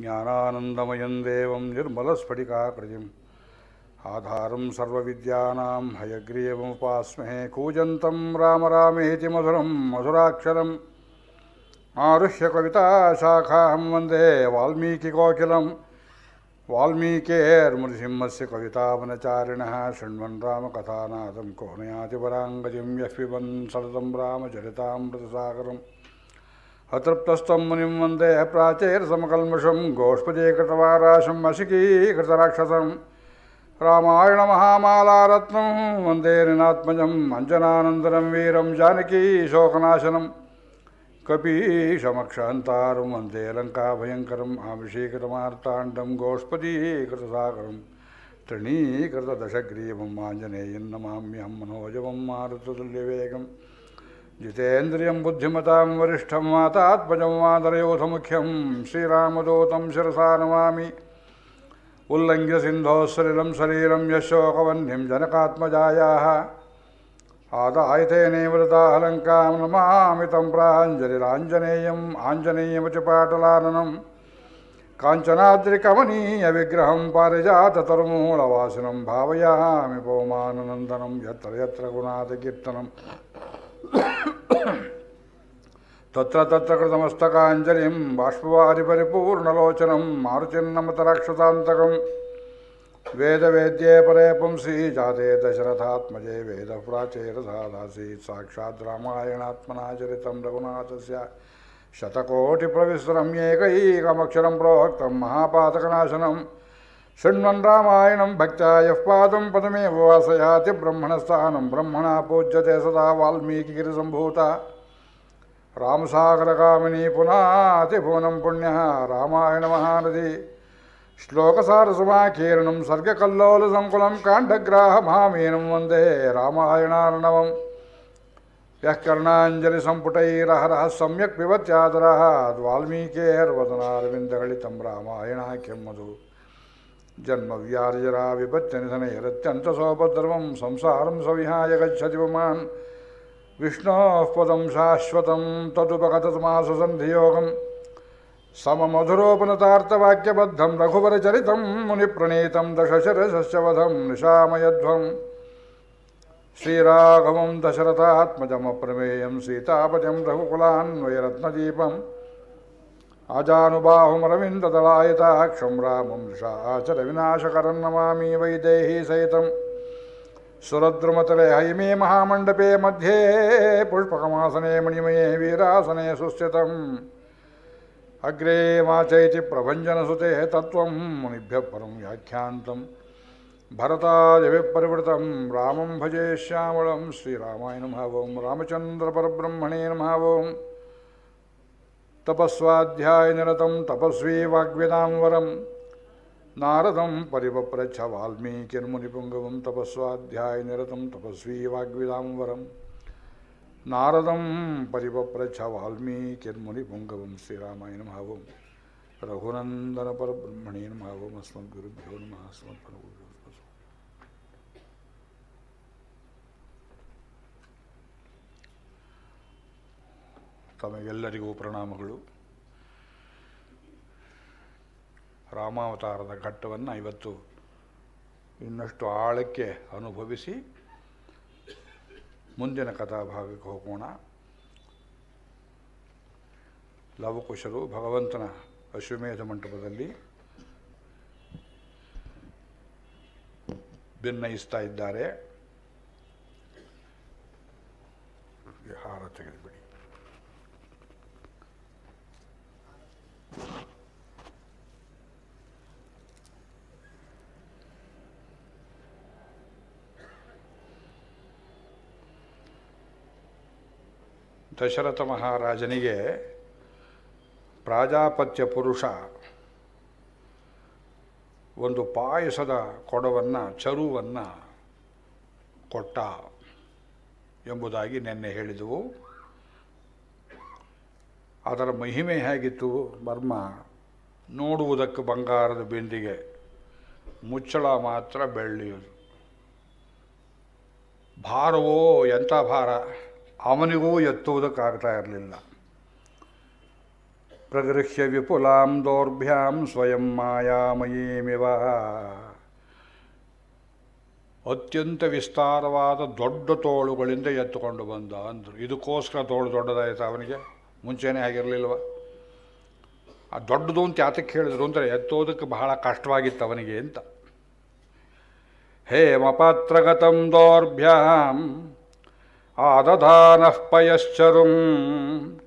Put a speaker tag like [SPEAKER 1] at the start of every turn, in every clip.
[SPEAKER 1] ज्ञानानंदमय देव निर्मलस्फटिकाकृतिम् आधारम सर्वविद्यानां हयग्रीवमुपास्महे कूजन्तं राम रामेति मधुरं मधुराक्षरम् आरुह्य कविताशाखाहं वन्दे वाल्मीकिकोकिलं वाल्मीकेर्मृसिंहस्य कवितावनचारिणः शृण्वन् रामकथानाथं कोनयाति वराङ्गजिं यः पिबन् सततं रामचरितामृतसागरम् ಅತೃಪ್ತಸ್ಥಂ ವಂದೇ ಪ್ರಾಚೇರ ಸಮಕಲ್ಮಷಂ ಸಮಕಲ್ಮುಷ ಗೋಸ್ಪದೇ ಕೃತವಾರಾಶಮಶಿಕೀತರಕ್ಷಣ ಮಹಾಮಲಾರತ್ನ ವಂದೇರಿನಾತ್ಮಜಂ ಅಂಜನಾನಂದರಂ ವೀರ ಜಾನಕೀಶ ಶೋಕನಾಶನ ಕಪೀಸಮಕ್ಷನ್ತೇ ಲಂಕಾಂಕರ ಆಮಿಷೀಕೃತಮರ್ತಾಂಡೋಸ್ಪದೀಕೃತ ಸಾಕರಂ ತೃಣೀಕೃತಗ್ರೀವಂ ಆಂಜನೆ ಇನ್ನ ಮಾಮ್ಯಂ ಮನೋಜವಂ ವೇಗಂ ಜಿತೇಂದ್ರಿಯಂ ಬುದ್ಧಿಮತಾಂ ವರಿಷ್ಠಂ ಮಾತಾತ್ಮಜಂ ಮಾತರಯೋಥ ಮುಖ್ಯಂ ಶ್ರೀರಾಮದೂತಂ ಶಿರಸಾ ನಮಾಮಿ ಉಲ್ಲಂಘ್ಯ ಸಿಂಧೋ ಸಲಿಲಂ ಸಲೀಲಂ ಯಶೋಕವನ್ನಿಂ ಜನಕಾತ್ಮಜಾಯಾಹ ಆದಾಯತೇನೇ ವೃತಾಹಲಂಕಾಂ ನಮಾಮಿ ತಂ ಪ್ರಾಂಜಲಿರಾಂಜನೇಯಂ ಆಂಜನೇಯಮಚಪಾಟಲಾನನಂ ಕಾಂಚನಾದ್ರಿಕಮನೀಯ ವಿಗ್ರಹಂ ಪಾರಿಜಾತತರುಮೂಲವಾಸಿನಂ ಭಾವಯಾಮಿ ಪೌಮಾನನಂದನಂ ಯತ್ರ ಯತ್ರ ಗುಣಾಥ ಕೀರ್ತನಂ తత్ర తత్ర కృతమస్తకాంజలిం బాష్పవారి పరిపూర్ణలోచనం మారుచిన్నమతరాక్షతాంతకం వేదవేద్యే పరే పుంసి జాతే దశరథాత్మజే వేద ప్రాచేరథాదాసీత్ సాక్షాత్ రామాయణాత్మనాచరితం రఘునాథస్య శతకోటి ప్రవిశ్రమ్యేకైకమక్షరం ప్రోక్తం మహాపాతకనాశనం शृण्वन् रामायणं भक्त्यायः पादं पदमेव वासयाति ब्रह्मणस्थानं ब्रह्मणा पूज्यते सदा वाल्मीकिगिरिसम्भूता रामसागरकामिनी पुनातिभुवनं पुण्यः रामायणमहानदी श्लोकसारसुमाकीर्णं सर्गकल्लोलसङ्कुलं काण्डग्राहमामीनं वन्दे रामायणार्णवम् यः कर्णाञ्जलिसम्पुटैरहरः सम्यक् पिबत्यादरः वाल्मीकेर्वदनारविन्दगलितं रामायणः किं मधु ಜನ್ಮವ್ಯಾರ್ಜರಾ ವಿಪಚ್ಚನಿಧನೈರತ್ಯಂತಸೋಪದ್ರವಂ ಸಂಸಾರಂ ಸವಿಹಾಯ ಗಚ್ಚತಿ ಪುಮಾನ್ ವಿಷ್ಣೋಃ ಪದಂ ಶಾಶ್ವತಂ ತದುಪಗತಮಾಸು ಸನ್ಧಿಯೋಗಂ ಸಮಮಧುರೋಪನತಾರ್ಥವಾಕ್ಯಬದ್ಧಂ ರಘುವರಚರಿತಂ ಮುನಿಪ್ರಣೀತಂ ದಶಶರಶವಧಂ ನಿಶಾಮಯಧ್ವಂ ಶ್ರೀರಾಘವಂ ದಶರಥಾತ್ಮಜಮಪ್ರಮೇಯಂ ಸೀತಾಪತಿಂ ರಘುಕುಲಾನ್ವಯರತ್ನದೀಪಂ आजानुबाहुमरविन्ददलायताक्षं रामं निशाचरविनाशकरं नमामि वैदेही सहितं सुरद्रुमतले हयिमे महामण्डपे मध्ये पुष्पकमासने मणिमये वीरासने सुस्थितम् अग्रे वाचयति प्रभञ्जनसुते तत्त्वं मुनिभ्यः परं व्याख्यान्तं भरतादिविपरिवृतं रामं भजे श्यामलं श्रीरामाय नमः रामचन्द्रपरब्रह्मणे नमः तपस्वाध्यायनिरतं तपस्वी वाग्विदाम्बरं नारदं परिवप्रच्छ वाल्मीकिर्मुनिपुङ्गवं तपस्वाध्यायनिरतं तपस्वी वाग्विदाम्बरं नारदं परिवप्रच्छ वाल्मीकिर्मुनिपुङ्गवं श्रीरामाय नमः रघुनन्दनपरब्रह्मणे नमः अस्मद्गुरुभ्यो ತಮಗೆಲ್ಲರಿಗೂ ಪ್ರಣಾಮಗಳು ರಾಮಾವತಾರದ ಘಟ್ಟವನ್ನು ಇವತ್ತು ಇನ್ನಷ್ಟು ಆಳಕ್ಕೆ ಅನುಭವಿಸಿ ಮುಂದಿನ ಕಥಾಭಾಗಕ್ಕೆ ಹೋಗೋಣ ಲವಕುಶರು ಭಗವಂತನ ಅಶ್ವಮೇಧ ಮಂಟಪದಲ್ಲಿ ಭಿನ್ನಯಿಸ್ತಾ ಇದ್ದಾರೆ ಹಾರ ದಶರಥ ಮಹಾರಾಜನಿಗೆ ಪ್ರಾಜಾಪತ್ಯ ಪುರುಷ ಒಂದು ಪಾಯಸದ ಕೊಡವನ್ನು ಚರುವನ್ನು ಕೊಟ್ಟ ಎಂಬುದಾಗಿ ನಿನ್ನೆ ಹೇಳಿದವು ಅದರ ಮಹಿಮೆ ಹೇಗಿತ್ತು ಬರ್ಮ ನೋಡುವುದಕ್ಕೆ ಬಂಗಾರದ ಬಿಂದಿಗೆ ಮುಚ್ಚಳ ಮಾತ್ರ ಬೆಳ್ಳಿಯುದು ಭಾರವೋ ಎಂಥ ಭಾರ ಅವನಿಗೂ ಎತ್ತುವುದಕ್ಕಾಗ್ತಾ ಇರಲಿಲ್ಲ ಪ್ರಗೃಹ್ಯ ವಿಪುಲಾಂ ದೌರ್ಭ್ಯಾಂ ಸ್ವಯಂ ಮಾಯಾಮಯೀಮಿವ ಅತ್ಯಂತ ವಿಸ್ತಾರವಾದ ದೊಡ್ಡ ತೋಳುಗಳಿಂದ ಎತ್ತುಕೊಂಡು ಬಂದ ಅಂದರು ಇದಕ್ಕೋಸ್ಕರ ತೋಳು ದೊಡ್ಡದಾಯಿತು ಅವನಿಗೆ ಮುಂಚೆನೇ ಆಗಿರಲಿಲ್ವ ಆ ದೊಡ್ಡದು ಅಂತ ಯಾತಕ್ಕೆ ಹೇಳಿದ್ರು ಅಂದರೆ ಎತ್ತೋದಕ್ಕೆ ಬಹಳ ಕಷ್ಟವಾಗಿತ್ತು ಅವನಿಗೆ ಅಂತ ಹೇಮಪಾತ್ರಗತಂ ದೌರ್ಭ್ಯಾಂ आदधानः ಪಯಶ್ಚರುಂ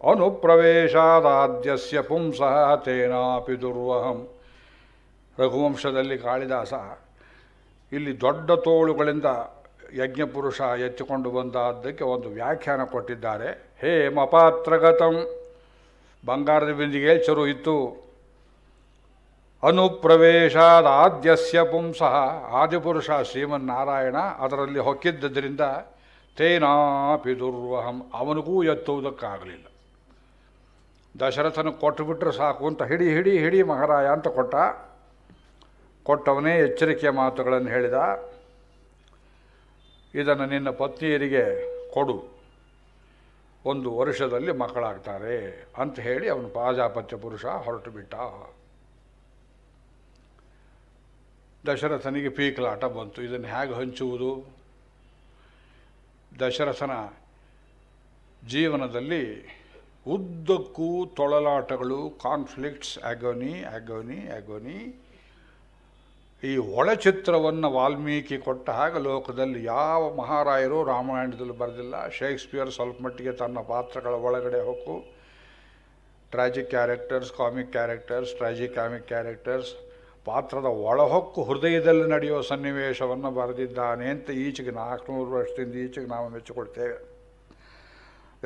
[SPEAKER 1] ಅನುಪ್ರವೇಶಾದಾದ್ಯಸ್ಯ ಪುಂಸಃ ತೇನಾಪಿ ದುರ್ವಹಂ ರಘುವಂಶದಲ್ಲಿ ಕಾಳಿದಾಸ ಇಲ್ಲಿ ದೊಡ್ಡ ತೋಳುಗಳಿಂದ ಯಜ್ಞಪುರುಷ ಎತ್ತಿಕೊಂಡು ಬಂದದ್ದಕ್ಕೆ ಒಂದು ವ್ಯಾಖ್ಯಾನ ಕೊಟ್ಟಿದ್ದಾರೆ ಹೇ ಮಪಾತ್ರಗತಂ ಬಂಗಾರದ ಬಿಂದಿಗೆ ಚರು ಇತ್ತು ಅನುಪ್ರವೇಶಾದಾದ್ಯಸ್ಯ ಪುಂಸಃ ಆದಿಪುರುಷ ಶ್ರೀಮನ್ನಾರಾಯಣ ಅದರಲ್ಲಿ ಹೊಕ್ಕಿದ್ದರಿಂದ ತೇನಾಪಿ ದುರ್ವಹಂ ಅವನಿಗೂ ಎತ್ತುವುದಕ್ಕಾಗಲಿಲ್ಲ ದಶರಥನ ಕೊಟ್ಟುಬಿಟ್ರೆ ಸಾಕು ಅಂತ ಹಿಡಿ ಹಿಡಿ ಹಿಡಿ ಮಹಾರಾಯ ಅಂತ ಕೊಟ್ಟ ಕೊಟ್ಟವನೇ ಎಚ್ಚರಿಕೆಯ ಮಾತುಗಳನ್ನು ಹೇಳಿದ ಇದನ್ನು ನಿನ್ನ ಪತ್ನಿಯರಿಗೆ ಕೊಡು ಒಂದು ವರ್ಷದಲ್ಲಿ ಮಕ್ಕಳಾಗ್ತಾರೆ ಅಂತ ಹೇಳಿ ಅವನು ಪಾಜಾಪತ್ಯ ಪುರುಷ ಹೊರಟು ಬಿಟ್ಟ ದಶರಥನಿಗೆ ಪೀಕಲಾಟ ಬಂತು ಇದನ್ನು ಹೇಗೆ ಹಂಚುವುದು ದಶರಥನ ಜೀವನದಲ್ಲಿ ಉದ್ದಕ್ಕೂ ತೊಳಲಾಟಗಳು ಕಾನ್ಫ್ಲಿಕ್ಟ್ಸ್ ಅಗೋನಿ ಅಗೋನಿ ಅಗೋನಿ ಈ ಒಳಚಿತ್ರವನ್ನು ವಾಲ್ಮೀಕಿ ಕೊಟ್ಟ ಹಾಗೆ ಲೋಕದಲ್ಲಿ ಯಾವ ಮಹಾರಾಯರು ರಾಮಾಯಣದಲ್ಲಿ ಬರೆದಿಲ್ಲ ಶೇಕ್ಸ್ಪಿಯರ್ ಸ್ವಲ್ಪ ಮಟ್ಟಿಗೆ ತನ್ನ ಪಾತ್ರಗಳ ಒಳಗಡೆ ಹೊಕ್ಕು tragic characters comic characters comic characters ಪಾತ್ರದ ಒಳಹೊಕ್ಕು ಹೃದಯದಲ್ಲಿ ನಡೆಯುವ ಸನ್ನಿವೇಶವನ್ನು ಬರೆದಿದ್ದಾನೆ ಅಂತ ಈಚೆಗೆ ನಾಲ್ಕುನೂರು ವರ್ಷದಿಂದ ಈಚೆಗೆ ನಾವು ಮೆಚ್ಚಿಕೊಳ್ತೇವೆ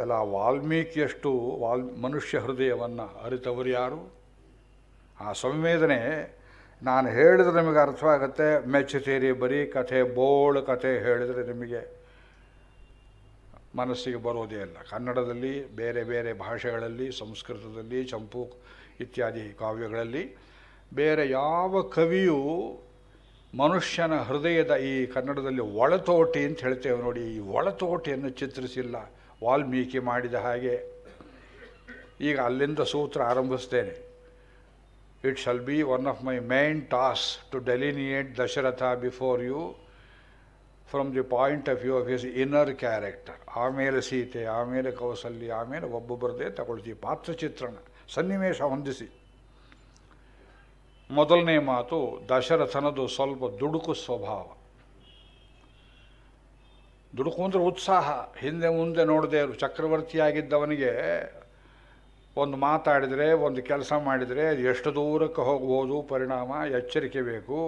[SPEAKER 1] ಎಲ್ಲ ವಾಲ್ಮೀಕಿಯಷ್ಟು ವಾಲ್ ಮನುಷ್ಯ ಹೃದಯವನ್ನು ಅರಿತವರು ಯಾರು ಆ ಸಂವೇದನೆ ನಾನು ಹೇಳಿದ್ರೆ ನಿಮಗೆ ಅರ್ಥವಾಗುತ್ತೆ ಮೆಚ್ಚುತ್ತೀರಿ ಬರೀ ಕಥೆ ಬೋಳು ಕಥೆ ಹೇಳಿದರೆ ನಿಮಗೆ ಮನಸ್ಸಿಗೆ ಬರೋದೇ ಇಲ್ಲ ಕನ್ನಡದಲ್ಲಿ ಬೇರೆ ಬೇರೆ ಭಾಷೆಗಳಲ್ಲಿ ಸಂಸ್ಕೃತದಲ್ಲಿ ಚಂಪು ಇತ್ಯಾದಿ ಕಾವ್ಯಗಳಲ್ಲಿ ಬೇರೆ ಯಾವ ಕವಿಯೂ ಮನುಷ್ಯನ ಹೃದಯದ ಈ ಕನ್ನಡದಲ್ಲಿ ಒಳತೋಟಿ ಅಂತ ಹೇಳ್ತೇವೆ ನೋಡಿ ಈ ಒಳತೋಟಿಯನ್ನು ಚಿತ್ರಿಸಿಲ್ಲ ವಾಲ್ಮೀಕಿ ಮಾಡಿದ ಹಾಗೆ ಈಗ ಅಲ್ಲಿಂದ ಸೂತ್ರ ಆರಂಭಿಸ್ತೇನೆ it shall be one of my main task to delineate Dasharatha before you from the point of view of his inner character ಆಮೇಲೆ ಸೀತೆ ಆಮೇಲೆ ಕೌಸಲ್ಯ ಆಮೇಲೆ ಒಬ್ಬೊಬ್ಬರದೇ ತಗೊಳ್ತೀವಿ ಪಾತ್ರಚಿತ್ರಣ ಸನ್ನಿವೇಶ ಹೊಂದಿಸಿ ಮೊದಲನೇ ಮಾತು ದಶರಥನದು ಸ್ವಲ್ಪ ದುಡುಕು ಸ್ವಭಾವ ದುಡುಕು ಅಂದರೆ ಉತ್ಸಾಹ ಹಿಂದೆ ಮುಂದೆ ನೋಡದೆ ಚಕ್ರವರ್ತಿಯಾಗಿದ್ದವನಿಗೆ ಒಂದು ಮಾತಾಡಿದರೆ ಒಂದು ಕೆಲಸ ಮಾಡಿದರೆ ಎಷ್ಟು ದೂರಕ್ಕೆ ಹೋಗ್ಬೋದು ಪರಿಣಾಮ ಎಚ್ಚರಿಕೆ ಬೇಕು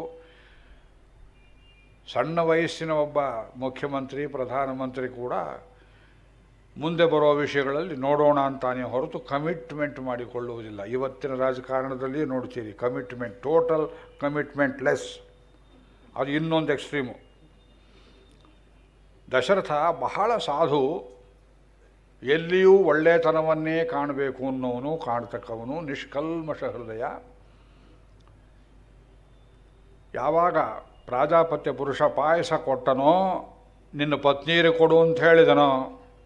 [SPEAKER 1] ಸಣ್ಣ ವಯಸ್ಸಿನ ಒಬ್ಬ ಮುಖ್ಯಮಂತ್ರಿ ಪ್ರಧಾನಮಂತ್ರಿ ಕೂಡ ಮುಂದೆ ಬರೋ ವಿಷಯಗಳಲ್ಲಿ ನೋಡೋಣ ಅಂತಾನೆ ಹೊರತು ಕಮಿಟ್ಮೆಂಟ್ ಮಾಡಿಕೊಳ್ಳುವುದಿಲ್ಲ ಇವತ್ತಿನ ರಾಜಕಾರಣದಲ್ಲಿ ನೋಡ್ತೀರಿ ಕಮಿಟ್ಮೆಂಟ್ ಟೋಟಲ್ ಕಮಿಟ್ಮೆಂಟ್ ಲೆಸ್ ಅದು ಇನ್ನೊಂದು ಎಕ್ಸ್ಟ್ರೀಮು ದಶರಥ ಬಹಳ ಸಾಧು ಎಲ್ಲಿಯೂ ಒಳ್ಳೆತನವನ್ನೇ ಕಾಣಬೇಕು ಅನ್ನೋನು ಕಾಣ್ತಕ್ಕವನು ನಿಷ್ಕಲ್ಮಶ ಹೃದಯ ಯಾವಾಗ ಪ್ರಾಜಾಪತ್ಯ ಪುರುಷ ಪಾಯಸ ಕೊಟ್ಟನೋ ನಿನ್ನ ಪತ್ನಿಯರು ಕೊಡು ಅಂತ ಹೇಳಿದನೋ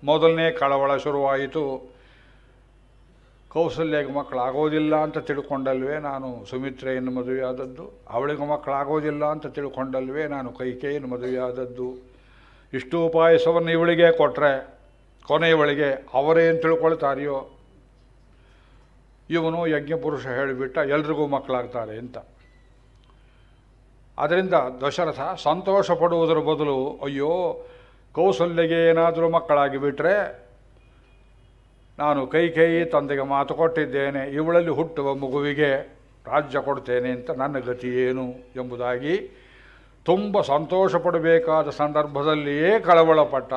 [SPEAKER 1] ಮೊದಲನೇ ಕಳವಳ ಶುರುವಾಯಿತು ಕೌಸಲ್ಯಗೆ ಮಕ್ಕಳಾಗೋದಿಲ್ಲ ಅಂತ ತಿಳ್ಕೊಂಡಲ್ವೇ ನಾನು ಸುಮಿತ್ರೆಯನ್ನು ಮದುವೆಯಾದದ್ದು ಅವಳಿಗೆ ಮಕ್ಕಳಾಗೋದಿಲ್ಲ ಅಂತ ತಿಳ್ಕೊಂಡಲ್ವೇ ನಾನು ಕೈಕೇಯನ್ನು ಮದುವೆಯಾದದ್ದು ಇಷ್ಟು ಉಪಾಯಸವನ್ನು ಇವಳಿಗೆ ಕೊಟ್ಟರೆ ಕೊನೆಯವಳಿಗೆ ಅವರೇನು ತಿಳ್ಕೊಳ್ತಾರೆಯೋ ಇವನು ಯಜ್ಞಪುರುಷ ಹೇಳಿಬಿಟ್ಟ ಎಲ್ರಿಗೂ ಮಕ್ಕಳಾಗ್ತಾರೆ ಅಂತ ಅದರಿಂದ ದಶರಥ ಸಂತೋಷ ಪಡುವುದರ ಬದಲು ಅಯ್ಯೋ ಕೌಸಲ್ಯಗೆ ಏನಾದರೂ ಮಕ್ಕಳಾಗಿ ಬಿಟ್ಟರೆ ನಾನು ಕೈ ಕೈ ತಂದೆಗೆ ಮಾತು ಕೊಟ್ಟಿದ್ದೇನೆ ಇವಳಲ್ಲಿ ಹುಟ್ಟುವ ಮಗುವಿಗೆ ರಾಜ್ಯ ಕೊಡ್ತೇನೆ ಅಂತ ನನ್ನ ಗತಿ ಏನು ಎಂಬುದಾಗಿ ತುಂಬ ಸಂತೋಷ ಪಡಬೇಕಾದ ಸಂದರ್ಭದಲ್ಲಿಯೇ ಕಳವಳಪಟ್ಟ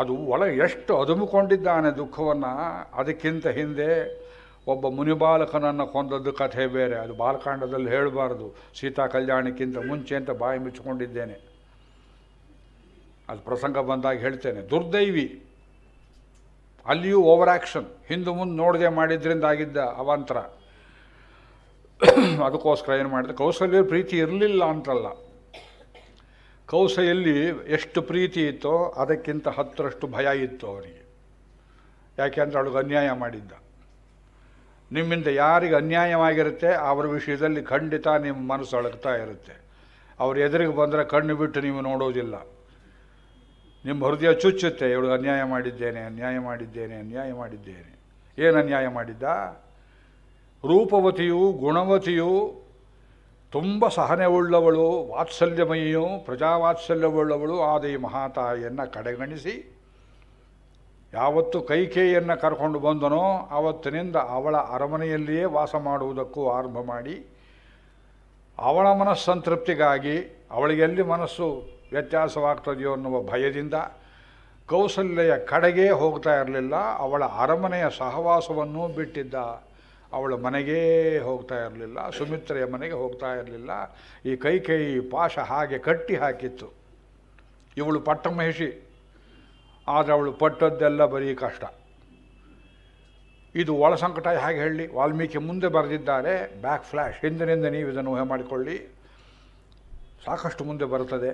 [SPEAKER 1] ಅದು ಒಳ ಎಷ್ಟು ಅದುಮುಕೊಂಡಿದ್ದಾನೆ ದುಃಖವನ್ನು ಅದಕ್ಕಿಂತ ಹಿಂದೆ ಒಬ್ಬ ಮುನಿಬಾಲಕನನ್ನು ಕೊಂದದ್ದು ಕಥೆ ಬೇರೆ ಅದು ಬಾಲಕಾಂಡದಲ್ಲಿ ಹೇಳಬಾರ್ದು ಸೀತಾ ಕಲ್ಯಾಣಕ್ಕಿಂತ ಮುಂಚೆ ಅಂತ ಬಾಯಿ ಮುಚ್ಚಿಕೊಂಡಿದ್ದೇನೆ ಅಲ್ಲಿ ಪ್ರಸಂಗ ಬಂದಾಗ ಹೇಳ್ತೇನೆ ದುರ್ದೈವಿ ಅಲ್ಲಿಯೂ ಓವರ್ ಆ್ಯಕ್ಷನ್ ಹಿಂದೆ ಮುಂದೆ ನೋಡದೆ ಮಾಡಿದ್ರಿಂದ ಆಗಿದ್ದ ಅವಾಂತರ ಅದಕ್ಕೋಸ್ಕರ ಏನು ಮಾಡಿದೆ ಕೌಶಲ್ಯ ಪ್ರೀತಿ ಇರಲಿಲ್ಲ ಅಂತಲ್ಲ ಕೌಸೆಯಲ್ಲಿ ಎಷ್ಟು ಪ್ರೀತಿ ಇತ್ತೋ ಅದಕ್ಕಿಂತ ಹತ್ತರಷ್ಟು ಭಯ ಇತ್ತು ಅವರಿಗೆ ಯಾಕೆಂದ್ರೆ ಅವಳಿಗೆ ಅನ್ಯಾಯ ಮಾಡಿದ್ದ ನಿಮ್ಮಿಂದ ಯಾರಿಗೆ ಅನ್ಯಾಯವಾಗಿರುತ್ತೆ ಅವರ ವಿಷಯದಲ್ಲಿ ಖಂಡಿತ ನಿಮ್ಮ ಮನಸ್ಸು ಅಳಗ್ತಾ ಇರುತ್ತೆ ಅವ್ರು ಎದುರಿಗೆ ಬಂದರೆ ಕಣ್ಣು ಬಿಟ್ಟು ನೀವು ನೋಡೋದಿಲ್ಲ ನಿಮ್ಮ ಹೃದಯ ಚುಚ್ಚುತ್ತೆ ಇವಳು ಅನ್ಯಾಯ ಮಾಡಿದ್ದೇನೆ ಅನ್ಯಾಯ ಮಾಡಿದ್ದೇನೆ ಅನ್ಯಾಯ ಮಾಡಿದ್ದೇನೆ ಏನು ಅನ್ಯಾಯ ಮಾಡಿದ್ದ ರೂಪವತಿಯು ಗುಣವತಿಯು ತುಂಬ ಸಹನೆ ಉಳ್ಳವಳು ವಾತ್ಸಲ್ಯಮಯಿಯು ಪ್ರಜಾವಾತ್ಸಲ್ಯವುಳ್ಳವಳು ಆದ ಈ ಮಹಾತಾಯಿಯನ್ನು ಕಡೆಗಣಿಸಿ ಯಾವತ್ತು ಕೈಕೇಯನ್ನು ಕರ್ಕೊಂಡು ಬಂದನೋ ಆವತ್ತಿನಿಂದ ಅವಳ ಅರಮನೆಯಲ್ಲಿಯೇ ವಾಸ ಮಾಡುವುದಕ್ಕೂ ಆರಂಭ ಮಾಡಿ ಅವಳ ಮನಸ್ಸಂತೃಪ್ತಿಗಾಗಿ ಅವಳಿಗೆಲ್ಲಿ ಮನಸ್ಸು ವ್ಯತ್ಯಾಸವಾಗ್ತದೆಯೋ ಅನ್ನುವ ಭಯದಿಂದ ಕೌಸಲ್ಯ ಕಡೆಗೆ ಹೋಗ್ತಾ ಇರಲಿಲ್ಲ ಅವಳ ಅರಮನೆಯ ಸಹವಾಸವನ್ನೂ ಬಿಟ್ಟಿದ್ದ ಅವಳ ಮನೆಗೇ ಹೋಗ್ತಾ ಇರಲಿಲ್ಲ ಸುಮಿತ್ರೆಯ ಮನೆಗೆ ಹೋಗ್ತಾ ಇರಲಿಲ್ಲ ಈ ಕೈ ಕೈ ಪಾಶ ಹಾಗೆ ಕಟ್ಟಿ ಹಾಕಿತ್ತು ಇವಳು ಪಟ್ಟ ಮಹಿಷಿ ಆದರೆ ಅವಳು ಪಟ್ಟದ್ದೆಲ್ಲ ಬರೀ ಕಷ್ಟ ಇದು ಒಳ ಸಂಕಟ ಹೇಗೆ ಹೇಳಿ ವಾಲ್ಮೀಕಿ ಮುಂದೆ ಬರೆದಿದ್ದಾರೆ ಬ್ಯಾಕ್ ಫ್ಲ್ಯಾಶ್ ಹಿಂದಿನಿಂದ ನೀವು ಇದನ್ನು ಊಹೆ ಮಾಡಿಕೊಳ್ಳಿ ಸಾಕಷ್ಟು ಮುಂದೆ ಬರುತ್ತದೆ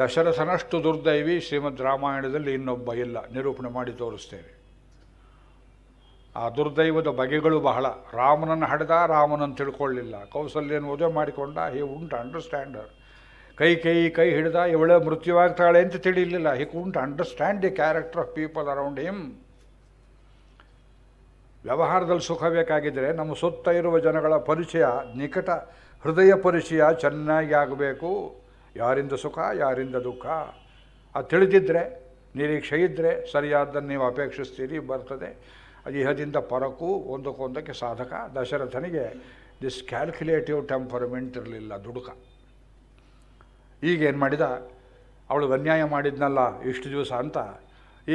[SPEAKER 1] ದಶರಥನಷ್ಟು ದುರ್ದೈವಿ ಶ್ರೀಮದ್ ರಾಮಾಯಣದಲ್ಲಿ ಇನ್ನೊಬ್ಬ ಇಲ್ಲ ನಿರೂಪಣೆ ಮಾಡಿ ತೋರಿಸ್ತೇವೆ ಆ ದುರ್ದೈವದ ಬಗೆಗಳು ಬಹಳ ರಾಮನನ್ನು ಹಡೆದ ರಾಮನನ್ನು ತಿಳ್ಕೊಳ್ಳಿಲ್ಲ ಕೌಸಲ್ಯನ ಮದುವೆ ಮಾಡಿಕೊಂಡ ಹಿ ಉಂಟು ಅಂಡರ್ಸ್ಟ್ಯಾಂಡರ್ ಕೈ ಕೈ ಕೈ ಹಿಡಿದ ಇವಳೇ ಮೃತ್ಯುವಾಗ್ತಾಳೆ ಅಂತ ತಿಳಿಯಲಿಲ್ಲ he can't understand the character of people around him ವ್ಯವಹಾರದಲ್ಲಿ ಸುಖ ಬೇಕಾಗಿದ್ದರೆ ನಮ್ಮ ಸುತ್ತ ಇರುವ ಜನಗಳ ಪರಿಚಯ ನಿಕಟ ಹೃದಯ ಪರಿಚಯ ಚೆನ್ನಾಗಿ ಆಗಬೇಕು ಯಾರಿಂದ ಸುಖ ಯಾರಿಂದ ದುಃಖ ಅದು ತಿಳಿದಿದ್ದರೆ ನಿರೀಕ್ಷೆ ಇದ್ದರೆ ಸರಿಯಾದ್ದನ್ನು ನೀವು ಅಪೇಕ್ಷಿಸ್ತೀರಿ ಬರ್ತದೆ ಅದು ಇಹದಿಂದ ಪರಕು ಒಂದಕ್ಕೊಂದಕ್ಕೆ ಸಾಧಕ ದಶರಥನಿಗೆ ದಿಸ್ ಕ್ಯಾಲ್ಕ್ಯುಲೇಟಿವ್ ಟೆಂಪರ್ಮೆಂಟ್ ಇರಲಿಲ್ಲ ದುಡುಕ ಈಗೇನು ಮಾಡಿದ ಅವಳು ಅನ್ಯಾಯ ಮಾಡಿದ್ನಲ್ಲ ಇಷ್ಟು ದಿವಸ ಅಂತ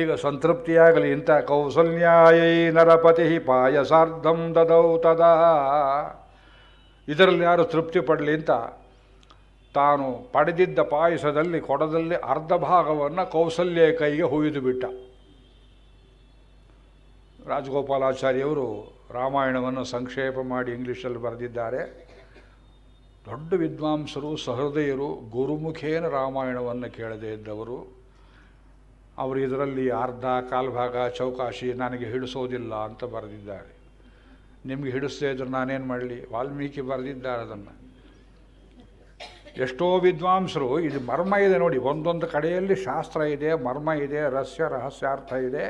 [SPEAKER 1] ಈಗ ಸಂತೃಪ್ತಿಯಾಗಲಿ ಇಂಥ ಕೌಸಲ್ಯಾಯೈ ನರಪತಿ ಪಾಯಸಾರ್ಧಂ ದದೌ ತದಾ ಇದರಲ್ಲಿ ಯಾರು ತೃಪ್ತಿ ಪಡಲಿ ಅಂತ ತಾನು ಪಡೆದಿದ್ದ ಪಾಯಸದಲ್ಲಿ ಕೊಡದಲ್ಲಿ ಅರ್ಧ ಭಾಗವನ್ನು ಕೌಸಲ್ಯ ಕೈಗೆ ಹುಯ್ದು ಬಿಟ್ಟ ರಾಜಗೋಪಾಲಾಚಾರ್ಯವರು ರಾಮಾಯಣವನ್ನು ಸಂಕ್ಷೇಪ ಮಾಡಿ ಇಂಗ್ಲೀಷಲ್ಲಿ ಬರೆದಿದ್ದಾರೆ ದೊಡ್ಡ ವಿದ್ವಾಂಸರು ಸಹೃದಯರು ಗುರುಮುಖೇನ ರಾಮಾಯಣವನ್ನು ಕೇಳದೆ ಇದ್ದವರು ಅವರು ಇದರಲ್ಲಿ ಅರ್ಧ ಕಾಲ್ಭಾಗ ಚೌಕಾಶಿ ನನಗೆ ಹಿಡಿಸೋದಿಲ್ಲ ಅಂತ ಬರೆದಿದ್ದಾರೆ ನಿಮಗೆ ಹಿಡಿಸದೇ ಇದ್ರೆ ನಾನೇನು ಮಾಡಲಿ ವಾಲ್ಮೀಕಿ ಬರೆದಿದ್ದಾರೆ ಅದನ್ನು ಎಷ್ಟೋ ವಿದ್ವಾಂಸರು ಇದು ಮರ್ಮ ಇದೆ ನೋಡಿ ಒಂದೊಂದು ಕಡೆಯಲ್ಲಿ ಶಾಸ್ತ್ರ ಇದೆ ಮರ್ಮ ಇದೆ ರಹಸ್ಯ ರಹಸ್ಯಾರ್ಥ ಇದೆ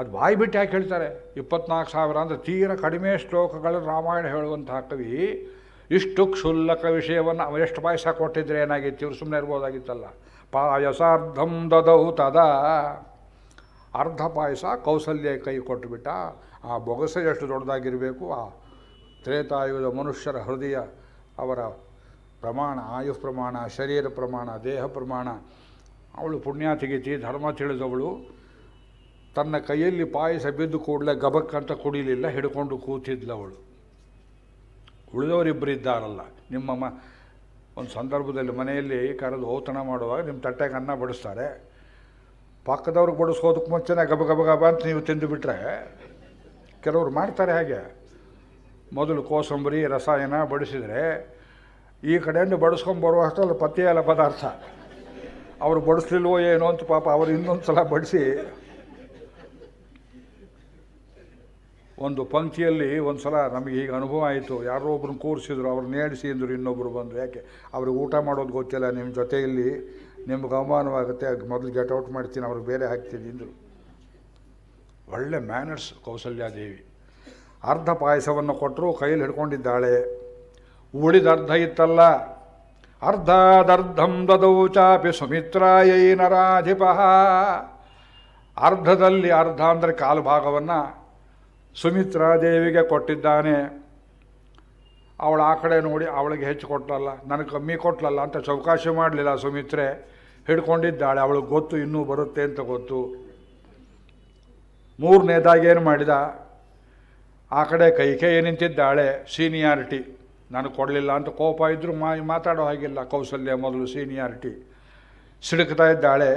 [SPEAKER 1] ಅದು ಬಾಯಿ ಬಿಟ್ಟು ಯಾಕೆ ಹೇಳ್ತಾರೆ ಇಪ್ಪತ್ನಾಲ್ಕು ಸಾವಿರ ಅಂದರೆ ತೀರ ಕಡಿಮೆ ಶ್ಲೋಕಗಳು ರಾಮಾಯಣ ಹೇಳುವಂತಹ ಕವಿ ಇಷ್ಟು ಕ್ಷುಲ್ಲಕ ವಿಷಯವನ್ನು ಅವ ಎಷ್ಟು ಪಾಯಸ ಕೊಟ್ಟಿದ್ರೆ ಏನಾಗಿತ್ತು ಇವ್ರು ಸುಮ್ಮನೆ ಇರ್ಬೋದಾಗಿತ್ತಲ್ಲ ಪಾಯಸಾರ್ಧಂ ದದೌ ತದ ಅರ್ಧ ಪಾಯಸ ಕೌಸಲ್ಯ ಕೈ ಕೊಟ್ಟುಬಿಟ್ಟ ಆ ಬೊಗಸೆ ಎಷ್ಟು ದೊಡ್ಡದಾಗಿರಬೇಕು ಆ ತ್ರೇತಾಯುಧ ಮನುಷ್ಯರ ಹೃದಯ ಅವರ ಪ್ರಮಾಣ ಆಯುಷ್ ಪ್ರಮಾಣ ಶರೀರ ಪ್ರಮಾಣ ದೇಹ ಪ್ರಮಾಣ ಅವಳು ಪುಣ್ಯ ತೆಗಿತಿ ಧರ್ಮ ತಿಳಿದವಳು ತನ್ನ ಕೈಯಲ್ಲಿ ಪಾಯಸ ಬಿದ್ದು ಕೂಡಲೇ ಗಬಕ್ಕಂತ ಕುಡಿಲಿಲ್ಲ ಹಿಡ್ಕೊಂಡು ಉಳಿದವರಿಬ್ಬರು ಇದ್ದಾರಲ್ಲ ನಿಮ್ಮ ಮ ಒಂದು ಸಂದರ್ಭದಲ್ಲಿ ಮನೆಯಲ್ಲಿ ಕರೆದು ಔತಣ ಮಾಡುವಾಗ ನಿಮ್ಮ ತಟ್ಟೆಗೆ ಅನ್ನ ಬಡಿಸ್ತಾರೆ ಪಕ್ಕದವ್ರಿಗೆ ಬಡಿಸೋದಕ್ಕೆ ಮುಂಚೆನೇ ಗಬ ಗಬ ಗಬ ಅಂತ ನೀವು ತಿಂದುಬಿಟ್ರೆ ಕೆಲವರು ಮಾಡ್ತಾರೆ ಹಾಗೆ ಮೊದಲು ಕೋಸಂಬರಿ ರಸಾಯನ ಬಡಿಸಿದರೆ ಈ ಕಡೆಯಿಂದ ಬಡಿಸ್ಕೊಂಡು ಅಷ್ಟಲ್ಲಿ ಪತ್ತೆಯಲ್ಲ ಪದಾರ್ಥ ಅವರು ಬಡಿಸ್ಲಿಲ್ವೋ ಏನೋ ಅಂತ ಪಾಪ ಅವರು ಇನ್ನೊಂದು ಸಲ ಬಡಿಸಿ ಒಂದು ಪಂಕ್ತಿಯಲ್ಲಿ ಒಂದು ಸಲ ನಮಗೆ ಈಗ ಅನುಭವ ಆಯಿತು ಯಾರೋ ಒಬ್ರನ್ನ ಕೂರಿಸಿದ್ರು ಅವ್ರು ನೇಡಿಸಿ ಅಂದರು ಇನ್ನೊಬ್ಬರು ಬಂದರು ಯಾಕೆ ಅವ್ರಿಗೆ ಊಟ ಮಾಡೋದು ಗೊತ್ತಿಲ್ಲ ನಿಮ್ಮ ಜೊತೆಯಲ್ಲಿ ನಿಮ್ಗೆ ಅವಮಾನವಾಗುತ್ತೆ ಮೊದಲು ಗೆಟ್ ಔಟ್ ಮಾಡ್ತೀನಿ ಅವ್ರಿಗೆ ಬೇರೆ ಹಾಕ್ತೀನಿ ಅಂದರು ಒಳ್ಳೆ ಮ್ಯಾನರ್ಸ್ ಕೌಸಲ್ಯಾದೇವಿ ಅರ್ಧ ಪಾಯಸವನ್ನು ಕೊಟ್ಟರು ಕೈಯಲ್ಲಿ ಹಿಡ್ಕೊಂಡಿದ್ದಾಳೆ ಉಳಿದರ್ಧ ಇತ್ತಲ್ಲ ಅರ್ಧಾದರ್ಧಂ ದದೌ ಚಾಪಿ ಸುಮಿತ್ರಾಯೈ ನರಾಧಿಪ ಅರ್ಧದಲ್ಲಿ ಅರ್ಧ ಅಂದರೆ ಕಾಲು ಭಾಗವನ್ನು ಸುಮಿತ್ರಾದೇವಿಗೆ ಕೊಟ್ಟಿದ್ದಾನೆ ಅವಳು ಆ ಕಡೆ ನೋಡಿ ಅವಳಿಗೆ ಹೆಚ್ಚು ಕೊಟ್ಟಲ್ಲ ನನಗೆ ಕಮ್ಮಿ ಕೊಟ್ಟಲಲ್ಲ ಅಂತ ಚೌಕಾಶಿ ಮಾಡಲಿಲ್ಲ ಸುಮಿತ್ರೆ ಹಿಡ್ಕೊಂಡಿದ್ದಾಳೆ ಅವಳಿಗೆ ಗೊತ್ತು ಇನ್ನೂ ಬರುತ್ತೆ ಅಂತ ಗೊತ್ತು ಏನು ಮಾಡಿದ ಆ ಕಡೆ ಕೈ ನಿಂತಿದ್ದಾಳೆ ಸೀನಿಯಾರಿಟಿ ನನಗೆ ಕೊಡಲಿಲ್ಲ ಅಂತ ಕೋಪ ಇದ್ದರೂ ಮಾ ಮಾತಾಡೋ ಹಾಗಿಲ್ಲ ಕೌಶಲ್ಯ ಮೊದಲು ಸೀನಿಯಾರಿಟಿ ಸಿಡುಕ್ತಾ ಇದ್ದಾಳೆ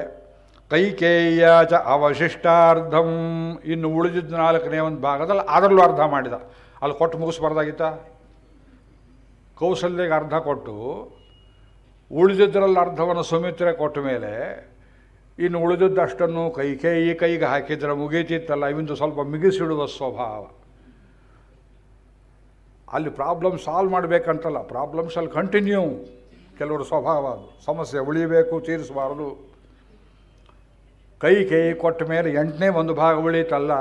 [SPEAKER 1] ಕೈಕೇಯ ಚ ಅವಶಿಷ್ಟಾರ್ಧಂ ಇನ್ನು ಉಳಿದಿದ್ದ ನಾಲ್ಕನೇ ಒಂದು ಭಾಗದಲ್ಲಿ ಅದರಲ್ಲೂ ಅರ್ಧ ಮಾಡಿದ ಅಲ್ಲಿ ಕೊಟ್ಟು ಮುಗಿಸ್ಬಾರ್ದಾಗಿತ್ತ ಕೌಸಲ್ಯಗೆ ಅರ್ಧ ಕೊಟ್ಟು ಉಳಿದಿದ್ದರಲ್ಲಿ ಅರ್ಧವನ್ನು ಸುಮಿತ್ರೆ ಕೊಟ್ಟ ಮೇಲೆ ಇನ್ನು ಉಳಿದಿದ್ದಷ್ಟನ್ನು ಕೈಕೇಯಿ ಕೈಗೆ ಹಾಕಿದ್ರೆ ಮುಗೀತಿತ್ತಲ್ಲ ಇವಿಂದು ಸ್ವಲ್ಪ ಮಿಗಿಸಿಡುವ ಸ್ವಭಾವ ಅಲ್ಲಿ ಪ್ರಾಬ್ಲಮ್ ಸಾಲ್ವ್ ಮಾಡಬೇಕಂತಲ್ಲ ಪ್ರಾಬ್ಲಮ್ ಶಾಲ್ ಕಂಟಿನ್ಯೂ ಕೆಲವರು ಸ್ವಭಾವ ಅದು ಸಮಸ್ಯೆ ಉಳಿಬೇಕು ತೀರಿಸಬಾರದು ಕೈ ಕೈ ಕೊಟ್ಟ ಮೇಲೆ ಎಂಟನೇ ಒಂದು ಭಾಗ ಉಳಿತಲ್ಲ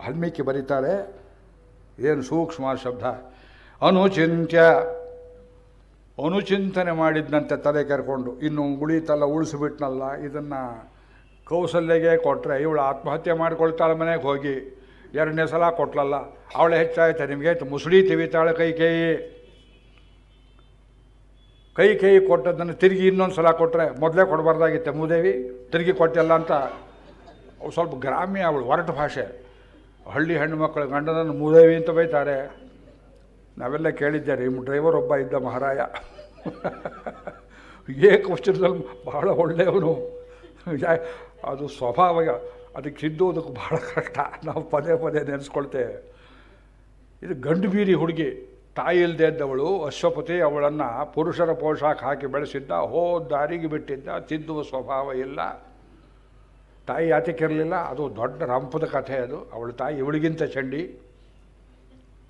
[SPEAKER 1] ವಾಲ್ಮೀಕಿ ಬರೀತಾರೆ ಏನು ಸೂಕ್ಷ್ಮ ಶಬ್ದ ಅನುಚಿಂತ್ಯ ಅನುಚಿಂತನೆ ಮಾಡಿದ್ದಂತೆ ತಲೆ ಕರ್ಕೊಂಡು ಇನ್ನು ಉಳಿತಲ್ಲ ಉಳಿಸಿಬಿಟ್ನಲ್ಲ ಇದನ್ನು ಕೌಸಲ್ಯಗೆ ಕೊಟ್ಟರೆ ಇವಳು ಆತ್ಮಹತ್ಯೆ ಮಾಡಿಕೊಳ್ತಾಳೆ ಮನೆಗೆ ಹೋಗಿ ಎರಡನೇ ಸಲ ಕೊಟ್ಲಲ್ಲ ಅವಳೆ ಹೆಚ್ಚಾಯ್ತು ನಿಮಗೆ ಮುಸುಳಿ ತಿವಿತಾಳೆ ಕೈ ಕೈ ಕೈ ಕೈ ಕೊಟ್ಟದ್ದನ್ನು ತಿರುಗಿ ಇನ್ನೊಂದು ಸಲ ಕೊಟ್ಟರೆ ಮೊದಲೇ ಕೊಡಬಾರ್ದಾಗಿತ್ತೆ ಮೂದೇವಿ ತಿರುಗಿ ಕೊಟ್ಟಲ್ಲ ಅಂತ ಸ್ವಲ್ಪ ಗ್ರಾಮ್ಯ ಅವಳು ಹೊರಟು ಭಾಷೆ ಹಳ್ಳಿ ಹೆಣ್ಣು ಮಕ್ಕಳು ಗಂಡನನ್ನು ಮೂದೇವಿ ಅಂತ ಬೈತಾರೆ ನಾವೆಲ್ಲ ರೀ ನಿಮ್ಮ ಡ್ರೈವರ್ ಒಬ್ಬ ಇದ್ದ ಮಹಾರಾಯ ಏಕ ವರ್ಷದಲ್ಲಿ ಬಹಳ ಒಳ್ಳೆಯವನು ಅದು ಸ್ವಭಾವ ಅದಕ್ಕೆ ಸಿದ್ದೋದಕ್ಕೆ ಭಾಳ ಕಷ್ಟ ನಾವು ಪದೇ ಪದೇ ನೆನೆಸ್ಕೊಳ್ತೇವೆ ಇದು ಗಂಡು ಬೀರಿ ಹುಡುಗಿ ಇಲ್ಲದೆ ಇದ್ದವಳು ಅಶ್ವಪತಿ ಅವಳನ್ನು ಪುರುಷರ ಪೋಷಾಕ ಹಾಕಿ ಬೆಳೆಸಿದ್ದ ಹೋ ದಾರಿಗೆ ಬಿಟ್ಟಿದ್ದ ತಿದ್ದುವ ಸ್ವಭಾವ ಇಲ್ಲ ತಾಯಿ ಆತಕ್ಕಿರಲಿಲ್ಲ ಅದು ದೊಡ್ಡ ರಂಪದ ಕಥೆ ಅದು ಅವಳ ತಾಯಿ ಇವಳಿಗಿಂತ ಚಂಡಿ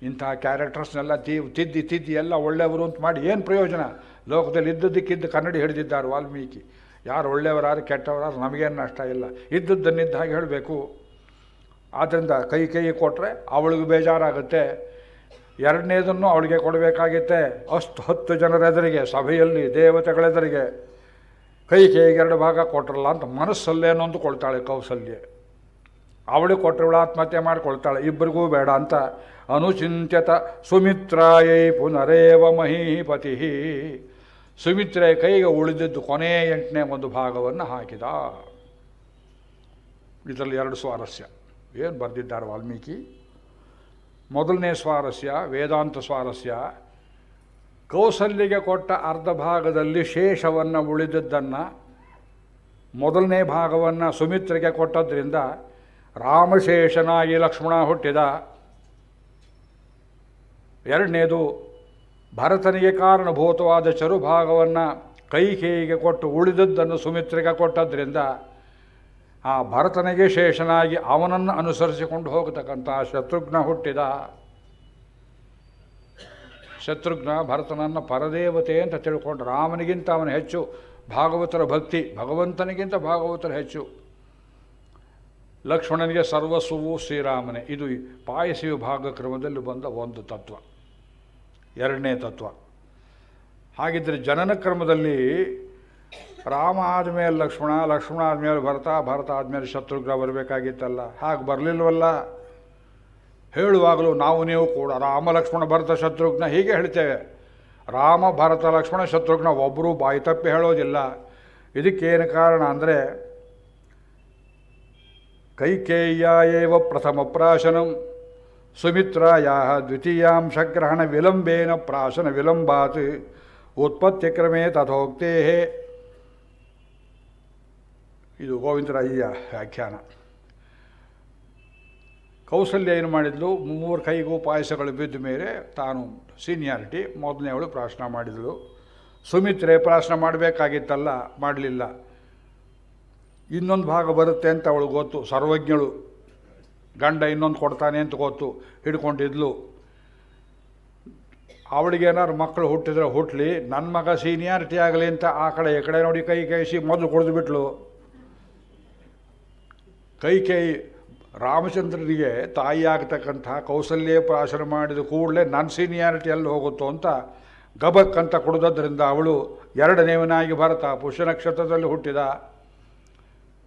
[SPEAKER 1] ಇಂಥ ಕ್ಯಾರೆಕ್ಟರ್ಸ್ನೆಲ್ಲ ತಿ ತಿದ್ದಿ ತಿದ್ದಿ ಎಲ್ಲ ಒಳ್ಳೆಯವರು ಅಂತ ಮಾಡಿ ಏನು ಪ್ರಯೋಜನ ಲೋಕದಲ್ಲಿ ಇದ್ದದಕ್ಕಿದ್ದ ಕನ್ನಡಿ ಹಿಡಿದಿದ್ದಾರೆ ವಾಲ್ಮೀಕಿ ಯಾರು ಒಳ್ಳೆಯವರಾದ್ರೆ ಕೆಟ್ಟವರಾದ್ರೆ ನಮಗೇನು ನಷ್ಟ ಇಲ್ಲ ಇದ್ದದ್ದನ್ನಿದ್ದ ಹಾಗೆ ಹೇಳಬೇಕು ಆದ್ದರಿಂದ ಕೈ ಕೈ ಕೊಟ್ಟರೆ ಅವಳಿಗೂ ಬೇಜಾರಾಗುತ್ತೆ ಎರಡನೇದನ್ನು ಅವಳಿಗೆ ಕೊಡಬೇಕಾಗಿತ್ತೆ ಅಷ್ಟು ಹತ್ತು ಜನರೆದುರಿಗೆ ಸಭೆಯಲ್ಲಿ ದೇವತೆಗಳೆದುರಿಗೆ ಕೈ ಕೈಗೆ ಎರಡು ಭಾಗ ಕೊಟ್ಟರಲ್ಲ ಅಂತ ಮನಸ್ಸಲ್ಲೇನೋ ಕೊಳ್ತಾಳೆ ಕೌಸಲ್ಯ ಅವಳಿಗೆ ಕೊಟ್ಟವಳು ಆತ್ಮಹತ್ಯೆ ಮಾಡಿಕೊಳ್ತಾಳೆ ಇಬ್ಬರಿಗೂ ಬೇಡ ಅಂತ ಅನುಚಿಂತ್ಯತ ಸುಮಿತ್ರಾಯೈ ಪುನರೇವ ಮಹೀಪತಿ ಸುಮಿತ್ರೆ ಕೈಗೆ ಉಳಿದಿದ್ದು ಕೊನೆಯ ಎಂಟನೇ ಒಂದು ಭಾಗವನ್ನು ಹಾಕಿದ ಇದರಲ್ಲಿ ಎರಡು ಸ್ವಾರಸ್ಯ ಏನು ಬರೆದಿದ್ದಾರೆ ವಾಲ್ಮೀಕಿ ಮೊದಲನೇ ಸ್ವಾರಸ್ಯ ವೇದಾಂತ ಸ್ವಾರಸ್ಯ ಕೌಸಲ್ಯಗೆ ಕೊಟ್ಟ ಅರ್ಧ ಭಾಗದಲ್ಲಿ ಶೇಷವನ್ನು ಉಳಿದದ್ದನ್ನು ಮೊದಲನೇ ಭಾಗವನ್ನು ಸುಮಿತ್ರೆಗೆ ಕೊಟ್ಟದ್ರಿಂದ ರಾಮಶೇಷನಾಗಿ ಲಕ್ಷ್ಮಣ ಹುಟ್ಟಿದ ಎರಡನೇದು ಭರತನಿಗೆ ಕಾರಣಭೂತವಾದ ಚರುಭಾಗವನ್ನು ಕೈಕೇಯಿಗೆ ಕೊಟ್ಟು ಉಳಿದದ್ದನ್ನು ಸುಮಿತ್ರಿಗೆ ಕೊಟ್ಟದ್ರಿಂದ ಆ ಭರತನಿಗೆ ಶೇಷನಾಗಿ ಅವನನ್ನು ಅನುಸರಿಸಿಕೊಂಡು ಹೋಗತಕ್ಕಂಥ ಶತ್ರುಘ್ನ ಹುಟ್ಟಿದ ಶತ್ರುಘ್ನ ಭರತನನ್ನು ಪರದೇವತೆ ಅಂತ ತಿಳ್ಕೊಂಡು ರಾಮನಿಗಿಂತ ಅವನು ಹೆಚ್ಚು ಭಾಗವತರ ಭಕ್ತಿ ಭಗವಂತನಿಗಿಂತ ಭಾಗವತರ ಹೆಚ್ಚು ಲಕ್ಷ್ಮಣನಿಗೆ ಸರ್ವಸ್ವವು ಶ್ರೀರಾಮನೇ ಇದು ಪಾಯಸಿ ವಿಭಾಗ ಕ್ರಮದಲ್ಲಿ ಬಂದ ಒಂದು ತತ್ವ ಎರಡನೇ ತತ್ವ ಹಾಗಿದ್ದರೆ ಜನನ ಕ್ರಮದಲ್ಲಿ ರಾಮ ಆದಮೇಲೆ ಲಕ್ಷ್ಮಣ ಲಕ್ಷ್ಮಣ ಆದಮೇಲೆ ಭರತ ಭರತ ಆದಮೇಲೆ ಶತ್ರುಘ್ನ ಬರಬೇಕಾಗಿತ್ತಲ್ಲ ಹಾಗೆ ಬರಲಿಲ್ಲವಲ್ಲ ಹೇಳುವಾಗಲೂ ನಾವು ನೀವು ಕೂಡ ರಾಮ ಲಕ್ಷ್ಮಣ ಭರತ ಶತ್ರುಘ್ನ ಹೀಗೆ ಹೇಳ್ತೇವೆ ರಾಮ ಭರತ ಲಕ್ಷ್ಮಣ ಶತ್ರುಘ್ನ ಒಬ್ಬರು ಬಾಯಿ ತಪ್ಪಿ ಹೇಳೋದಿಲ್ಲ ಇದಕ್ಕೇನು ಕಾರಣ ಅಂದರೆ ಕೈಕೇಯ್ಯ ಏವ ಪ್ರಥಮ ಪ್ರಾಶನಂ ದ್ವಿತೀಯಾಂಶ ದ್ವಿತೀಯಾಂಶಗ್ರಹಣ ವಿಲಂಬೇನ ಪ್ರಾಶನ ವಿಲಂಬಾತ್ ಉತ್ಪತ್ತಿಕ್ರಮೇ ತಥೋಕ್ತೇ ಇದು ಗೋವಿಂದರಾಯ್ಯ ವ್ಯಾಖ್ಯಾನ ಕೌಸಲ್ಯ ಏನು ಮಾಡಿದ್ಲು ಮೂರು ಕೈಗೂ ಪಾಯಸಗಳು ಬಿದ್ದ ಮೇಲೆ ತಾನು ಸೀನಿಯಾರಿಟಿ ಮೊದಲನೇ ಅವಳು ಪ್ರಾಶ್ನ ಮಾಡಿದಳು ಸುಮಿತ್ರೆ ಪ್ರಾಶನ ಮಾಡಬೇಕಾಗಿತ್ತಲ್ಲ ಮಾಡಲಿಲ್ಲ ಇನ್ನೊಂದು ಭಾಗ ಬರುತ್ತೆ ಅಂತ ಅವಳು ಗೊತ್ತು ಸರ್ವಜ್ಞಳು ಗಂಡ ಇನ್ನೊಂದು ಕೊಡ್ತಾನೆ ಅಂತ ಗೊತ್ತು ಹಿಡ್ಕೊಂಡಿದ್ಲು ಅವಳಿಗೇನಾದ್ರು ಮಕ್ಕಳು ಹುಟ್ಟಿದ್ರೆ ಹುಟ್ಟಲಿ ನನ್ನ ಮಗ ಸೀನಿಯಾರಿಟಿ ಆಗಲಿ ಅಂತ ಆ ಕಡೆ ಈ ಕಡೆ ನೋಡಿ ಕೈ ಕೈಸಿ ಮೊದಲು ಕುಡಿದ್ಬಿಟ್ಲು ಕೈ ಕೈ ರಾಮಚಂದ್ರನಿಗೆ ತಾಯಿ ತಾಯಿಯಾಗತಕ್ಕಂತಹ ಕೌಸಲ್ಯ ಪ್ರಾಶನ ಮಾಡಿದ ಕೂಡಲೇ ನನ್ನ ಸೀನಿಯಾರಿಟಿ ಅಲ್ಲಿ ಹೋಗುತ್ತೋ ಅಂತ ಗಬಕ್ ಅಂತ ಕುಡಿದದ್ರಿಂದ ಅವಳು ಎರಡನೇವನಾಗಿ ಭರತ ನಕ್ಷತ್ರದಲ್ಲಿ ಹುಟ್ಟಿದ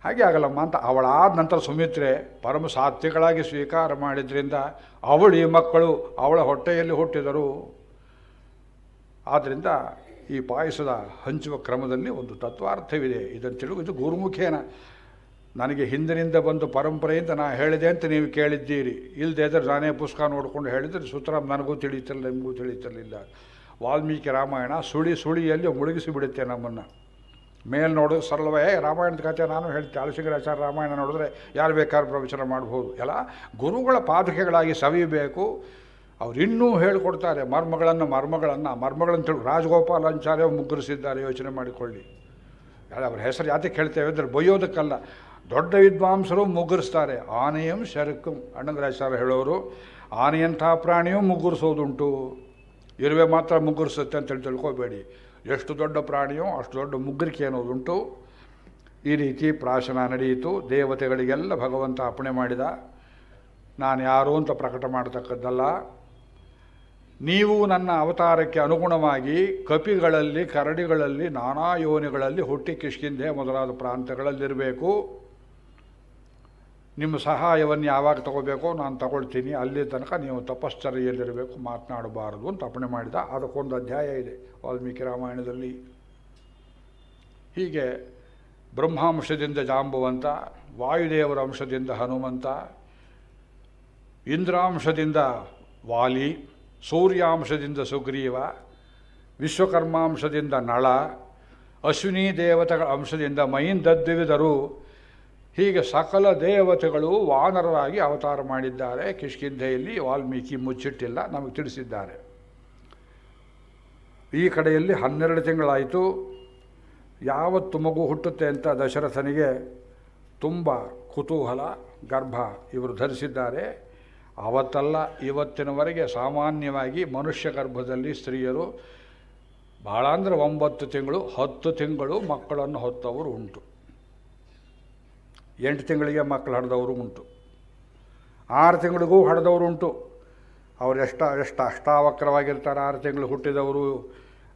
[SPEAKER 1] ಹಾಗೆ ಆಗಲ್ಲಮ್ಮ ಅಂತ ಅವಳಾದ ನಂತರ ಸುಮಿತ್ರೆ ಪರಮ ಸಾತ್ವಿಕಳಾಗಿ ಸ್ವೀಕಾರ ಮಾಡಿದ್ರಿಂದ ಅವಳು ಈ ಮಕ್ಕಳು ಅವಳ ಹೊಟ್ಟೆಯಲ್ಲಿ ಹುಟ್ಟಿದರು ಆದ್ದರಿಂದ ಈ ಪಾಯಸದ ಹಂಚುವ ಕ್ರಮದಲ್ಲಿ ಒಂದು ತತ್ವಾರ್ಥವಿದೆ ಇದನ್ನು ತಿಳಿದು ಇದು ಗುರುಮುಖೇನ ನನಗೆ ಹಿಂದಿನಿಂದ ಬಂದು ಪರಂಪರೆಯಿಂದ ನಾನು ಹೇಳಿದೆ ಅಂತ ನೀವು ಕೇಳಿದ್ದೀರಿ ಇಲ್ಲದೆ ಇದ್ರೆ ನಾನೇ ಪುಸ್ತಕ ನೋಡಿಕೊಂಡು ಹೇಳಿದರೆ ಸುತರಾಮ್ ನನಗೂ ತಿಳಿಯುತ್ತಿರಲಿಲ್ಲ ನಿಮಗೂ ತಿಳಿಯುತ್ತಿರಲಿಲ್ಲ ವಾಲ್ಮೀಕಿ ರಾಮಾಯಣ ಸುಳಿ ಸುಳಿಯಲ್ಲಿ ಮುಳುಗಿಸಿ ಬಿಡುತ್ತೆ ನಮ್ಮನ್ನು ಮೇಲೆ ನೋಡು ಸರಳವೇ ರಾಮಾಯಣದ ಕಥೆ ನಾನು ಹೇಳ್ತೀನಿ ಆಲಸಿಂಗರಾಚಾರ್ಯ ರಾಮಾಯಣ ನೋಡಿದ್ರೆ ಯಾರು ಬೇಕಾದ್ರೂ ಪ್ರವಚನ ಮಾಡ್ಬೋದು ಎಲ್ಲ ಗುರುಗಳ ಪಾದಕೆಗಳಾಗಿ ಸವಿಬೇಕು ಅವ್ರು ಇನ್ನೂ ಹೇಳಿಕೊಡ್ತಾರೆ ಮರ್ಮಗಳನ್ನು ಮರ್ಮಗಳನ್ನು ಮರ್ಮಗಳನ್ನು ತಿಳ್ಕೊ ರಾಜಗೋಪಾಲಾಚಾರ್ಯ ಮುಗ್ಗರಿಸಿದ್ದಾರೆ ಯೋಚನೆ ಮಾಡಿಕೊಳ್ಳಿ ಅವ್ರ ಹೆಸರು ಯಾತಕ್ಕೆ ಹೇಳ್ತೇವೆ ಅಂದರೆ ಬೊಯ್ಯೋದಕ್ಕಲ್ಲ ದೊಡ್ಡ ವಿದ್ವಾಂಸರು ಮುಗ್ಗರಿಸ್ತಾರೆ ಆನೆಯಂ ಶರಕು ಅಣ್ಣಂದ್ರಾಚಾರ್ಯ ಹೇಳೋರು ಆನೆಯಂಥ ಪ್ರಾಣಿಯೂ ಮುಗ್ಗರಿಸೋದುಂಟು ಇರುವೆ ಮಾತ್ರ ಮುಗ್ಗರಿಸುತ್ತೆ ಅಂತೇಳಿ ತಿಳ್ಕೊಬೇಡಿ ಎಷ್ಟು ದೊಡ್ಡ ಪ್ರಾಣಿಯೋ ಅಷ್ಟು ದೊಡ್ಡ ಮುಗ್ಗರಿಕೆ ಅನ್ನೋದುಂಟು ಈ ರೀತಿ ಪ್ರಾಶನ ನಡೆಯಿತು ದೇವತೆಗಳಿಗೆಲ್ಲ ಭಗವಂತ ಅಪ್ಪಣೆ ಮಾಡಿದ ನಾನು ಯಾರು ಅಂತ ಪ್ರಕಟ ಮಾಡತಕ್ಕದ್ದಲ್ಲ ನೀವು ನನ್ನ ಅವತಾರಕ್ಕೆ ಅನುಗುಣವಾಗಿ ಕಪಿಗಳಲ್ಲಿ ಕರಡಿಗಳಲ್ಲಿ ನಾನಾ ಯೋನಿಗಳಲ್ಲಿ ಹುಟ್ಟಿ ಕಿಷ್ಕಿಂಧೆ ಮೊದಲಾದ ಪ್ರಾಂತಗಳಲ್ಲಿರಬೇಕು ನಿಮ್ಮ ಸಹಾಯವನ್ನು ಯಾವಾಗ ತಗೋಬೇಕೋ ನಾನು ತಗೊಳ್ತೀನಿ ಅಲ್ಲಿ ತನಕ ನೀವು ತಪಶ್ಚರ್ಯದಲ್ಲಿರಬೇಕು ಮಾತನಾಡಬಾರದು ಅಂತ ಅಪಣೆ ಮಾಡಿದ ಅದಕ್ಕೊಂದು ಅಧ್ಯಾಯ ಇದೆ ವಾಲ್ಮೀಕಿ ರಾಮಾಯಣದಲ್ಲಿ ಹೀಗೆ ಬ್ರಹ್ಮಾಂಶದಿಂದ ಜಾಂಬುವಂತ ವಾಯುದೇವರ ಅಂಶದಿಂದ ಹನುಮಂತ ಇಂದ್ರಾಂಶದಿಂದ ವಾಲಿ ಸೂರ್ಯಾಂಶದಿಂದ ಸುಗ್ರೀವ ವಿಶ್ವಕರ್ಮಾಂಶದಿಂದ ನಳ ಅಶ್ವಿನಿ ದೇವತೆಗಳ ಅಂಶದಿಂದ ಮೈನ್ ಹೀಗೆ ಸಕಲ ದೇವತೆಗಳು ವಾನರರಾಗಿ ಅವತಾರ ಮಾಡಿದ್ದಾರೆ ಕಿಷ್ಕಿಂಧೆಯಲ್ಲಿ ವಾಲ್ಮೀಕಿ ಮುಚ್ಚಿಟ್ಟಿಲ್ಲ ನಮಗೆ ತಿಳಿಸಿದ್ದಾರೆ ಈ ಕಡೆಯಲ್ಲಿ ಹನ್ನೆರಡು ತಿಂಗಳಾಯಿತು ಯಾವತ್ತು ಮಗು ಹುಟ್ಟುತ್ತೆ ಅಂತ ದಶರಥನಿಗೆ ತುಂಬ ಕುತೂಹಲ ಗರ್ಭ ಇವರು ಧರಿಸಿದ್ದಾರೆ ಅವತ್ತಲ್ಲ ಇವತ್ತಿನವರೆಗೆ ಸಾಮಾನ್ಯವಾಗಿ ಮನುಷ್ಯ ಗರ್ಭದಲ್ಲಿ ಸ್ತ್ರೀಯರು ಭಾಳ ಅಂದರೆ ಒಂಬತ್ತು ತಿಂಗಳು ಹತ್ತು ತಿಂಗಳು ಮಕ್ಕಳನ್ನು ಹೊತ್ತವರು ಉಂಟು ಎಂಟು ತಿಂಗಳಿಗೆ ಮಕ್ಕಳು ಹಡ್ದವರು ಉಂಟು ಆರು ತಿಂಗಳಿಗೂ ಹಡ್ದವರು ಉಂಟು ಅವ್ರು ಎಷ್ಟ ಎಷ್ಟು ಅಷ್ಟಾವಕ್ರವಾಗಿರ್ತಾರೆ ಆರು ತಿಂಗಳು ಹುಟ್ಟಿದವರು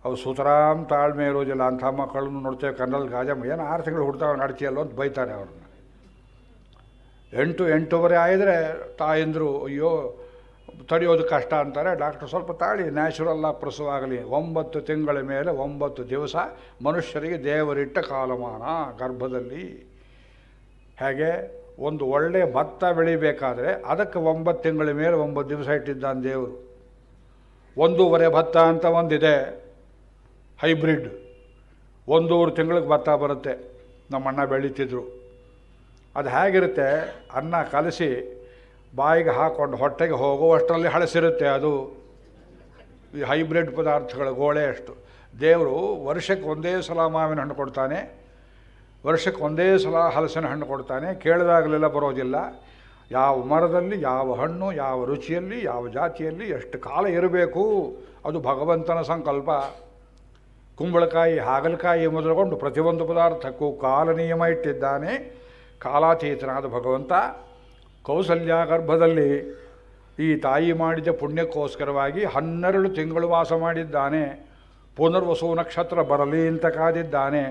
[SPEAKER 1] ಅವ್ರು ಸುತರಾಮ್ ತಾಳ್ಮೆ ಇರೋದಿಲ್ಲ ಅಂಥ ಮಕ್ಕಳನ್ನು ನೋಡ್ತೇವೆ ಕಣ್ಣಲ್ಲಿ ಗಾಜಮ್ಮ ಏನು ಆರು ತಿಂಗಳು ಹುಡ್ತಾವೆ ನಡ್ತೀಯಲ್ಲೋ ಅಂತ ಬೈತಾರೆ ಅವ್ರನ್ನ ಎಂಟು ಎಂಟೂವರೆ ಆಯಿದ್ರೆ ತಾಯಂದರು ಅಯ್ಯೋ ತಡೆಯೋದು ಕಷ್ಟ ಅಂತಾರೆ ಡಾಕ್ಟರ್ ಸ್ವಲ್ಪ ತಾಳಿ ನ್ಯಾಚುರಲ್ ಪ್ರಸವ ಆಗಲಿ ಒಂಬತ್ತು ತಿಂಗಳ ಮೇಲೆ ಒಂಬತ್ತು ದಿವಸ ಮನುಷ್ಯರಿಗೆ ದೇವರಿಟ್ಟ ಕಾಲಮಾನ ಗರ್ಭದಲ್ಲಿ ಹೇಗೆ ಒಂದು ಒಳ್ಳೆಯ ಭತ್ತ ಬೆಳಿಬೇಕಾದ್ರೆ ಅದಕ್ಕೆ ಒಂಬತ್ತು ತಿಂಗಳ ಮೇಲೆ ಒಂಬತ್ತು ದಿವಸ ಇಟ್ಟಿದ್ದಾನೆ ದೇವರು ಒಂದೂವರೆ ಭತ್ತ ಅಂತ ಒಂದಿದೆ ಹೈಬ್ರಿಡ್ ಒಂದೂವರೆ ತಿಂಗಳಿಗೆ ಭತ್ತ ಬರುತ್ತೆ ನಮ್ಮಣ್ಣ ಬೆಳೀತಿದ್ರು ಅದು ಹೇಗಿರುತ್ತೆ ಅನ್ನ ಕಲಸಿ ಬಾಯಿಗೆ ಹಾಕ್ಕೊಂಡು ಹೊಟ್ಟೆಗೆ ಹೋಗುವಷ್ಟರಲ್ಲಿ ಹಳಸಿರುತ್ತೆ ಅದು ಈ ಹೈಬ್ರಿಡ್ ಪದಾರ್ಥಗಳ ಗೋಳೆ ಅಷ್ಟು ದೇವರು ವರ್ಷಕ್ಕೆ ಒಂದೇ ಸಲ ಮಾವಿನ ಹಣ್ಣು ಕೊಡ್ತಾನೆ ವರ್ಷಕ್ಕೆ ಒಂದೇ ಸಲ ಹಲಸಿನ ಹಣ್ಣು ಕೊಡ್ತಾನೆ ಕೇಳಿದಾಗಲೆಲ್ಲ ಬರೋದಿಲ್ಲ ಯಾವ ಮರದಲ್ಲಿ ಯಾವ ಹಣ್ಣು ಯಾವ ರುಚಿಯಲ್ಲಿ ಯಾವ ಜಾತಿಯಲ್ಲಿ ಎಷ್ಟು ಕಾಲ ಇರಬೇಕು ಅದು ಭಗವಂತನ ಸಂಕಲ್ಪ ಕುಂಬಳಕಾಯಿ ಹಾಗಲಕಾಯಿ ಮೊದಲುಗೊಂಡು ಪ್ರತಿಯೊಂದು ಪದಾರ್ಥಕ್ಕೂ ಕಾಲ ನಿಯಮ ಇಟ್ಟಿದ್ದಾನೆ ಕಾಲಾತೀತನಾದ ಭಗವಂತ ಕೌಸಲ್ಯ ಗರ್ಭದಲ್ಲಿ ಈ ತಾಯಿ ಮಾಡಿದ ಪುಣ್ಯಕ್ಕೋಸ್ಕರವಾಗಿ ಹನ್ನೆರಡು ತಿಂಗಳು ವಾಸ ಮಾಡಿದ್ದಾನೆ ಪುನರ್ವಸು ನಕ್ಷತ್ರ ಬರಲಿ ಅಂತ ಕಾದಿದ್ದಾನೆ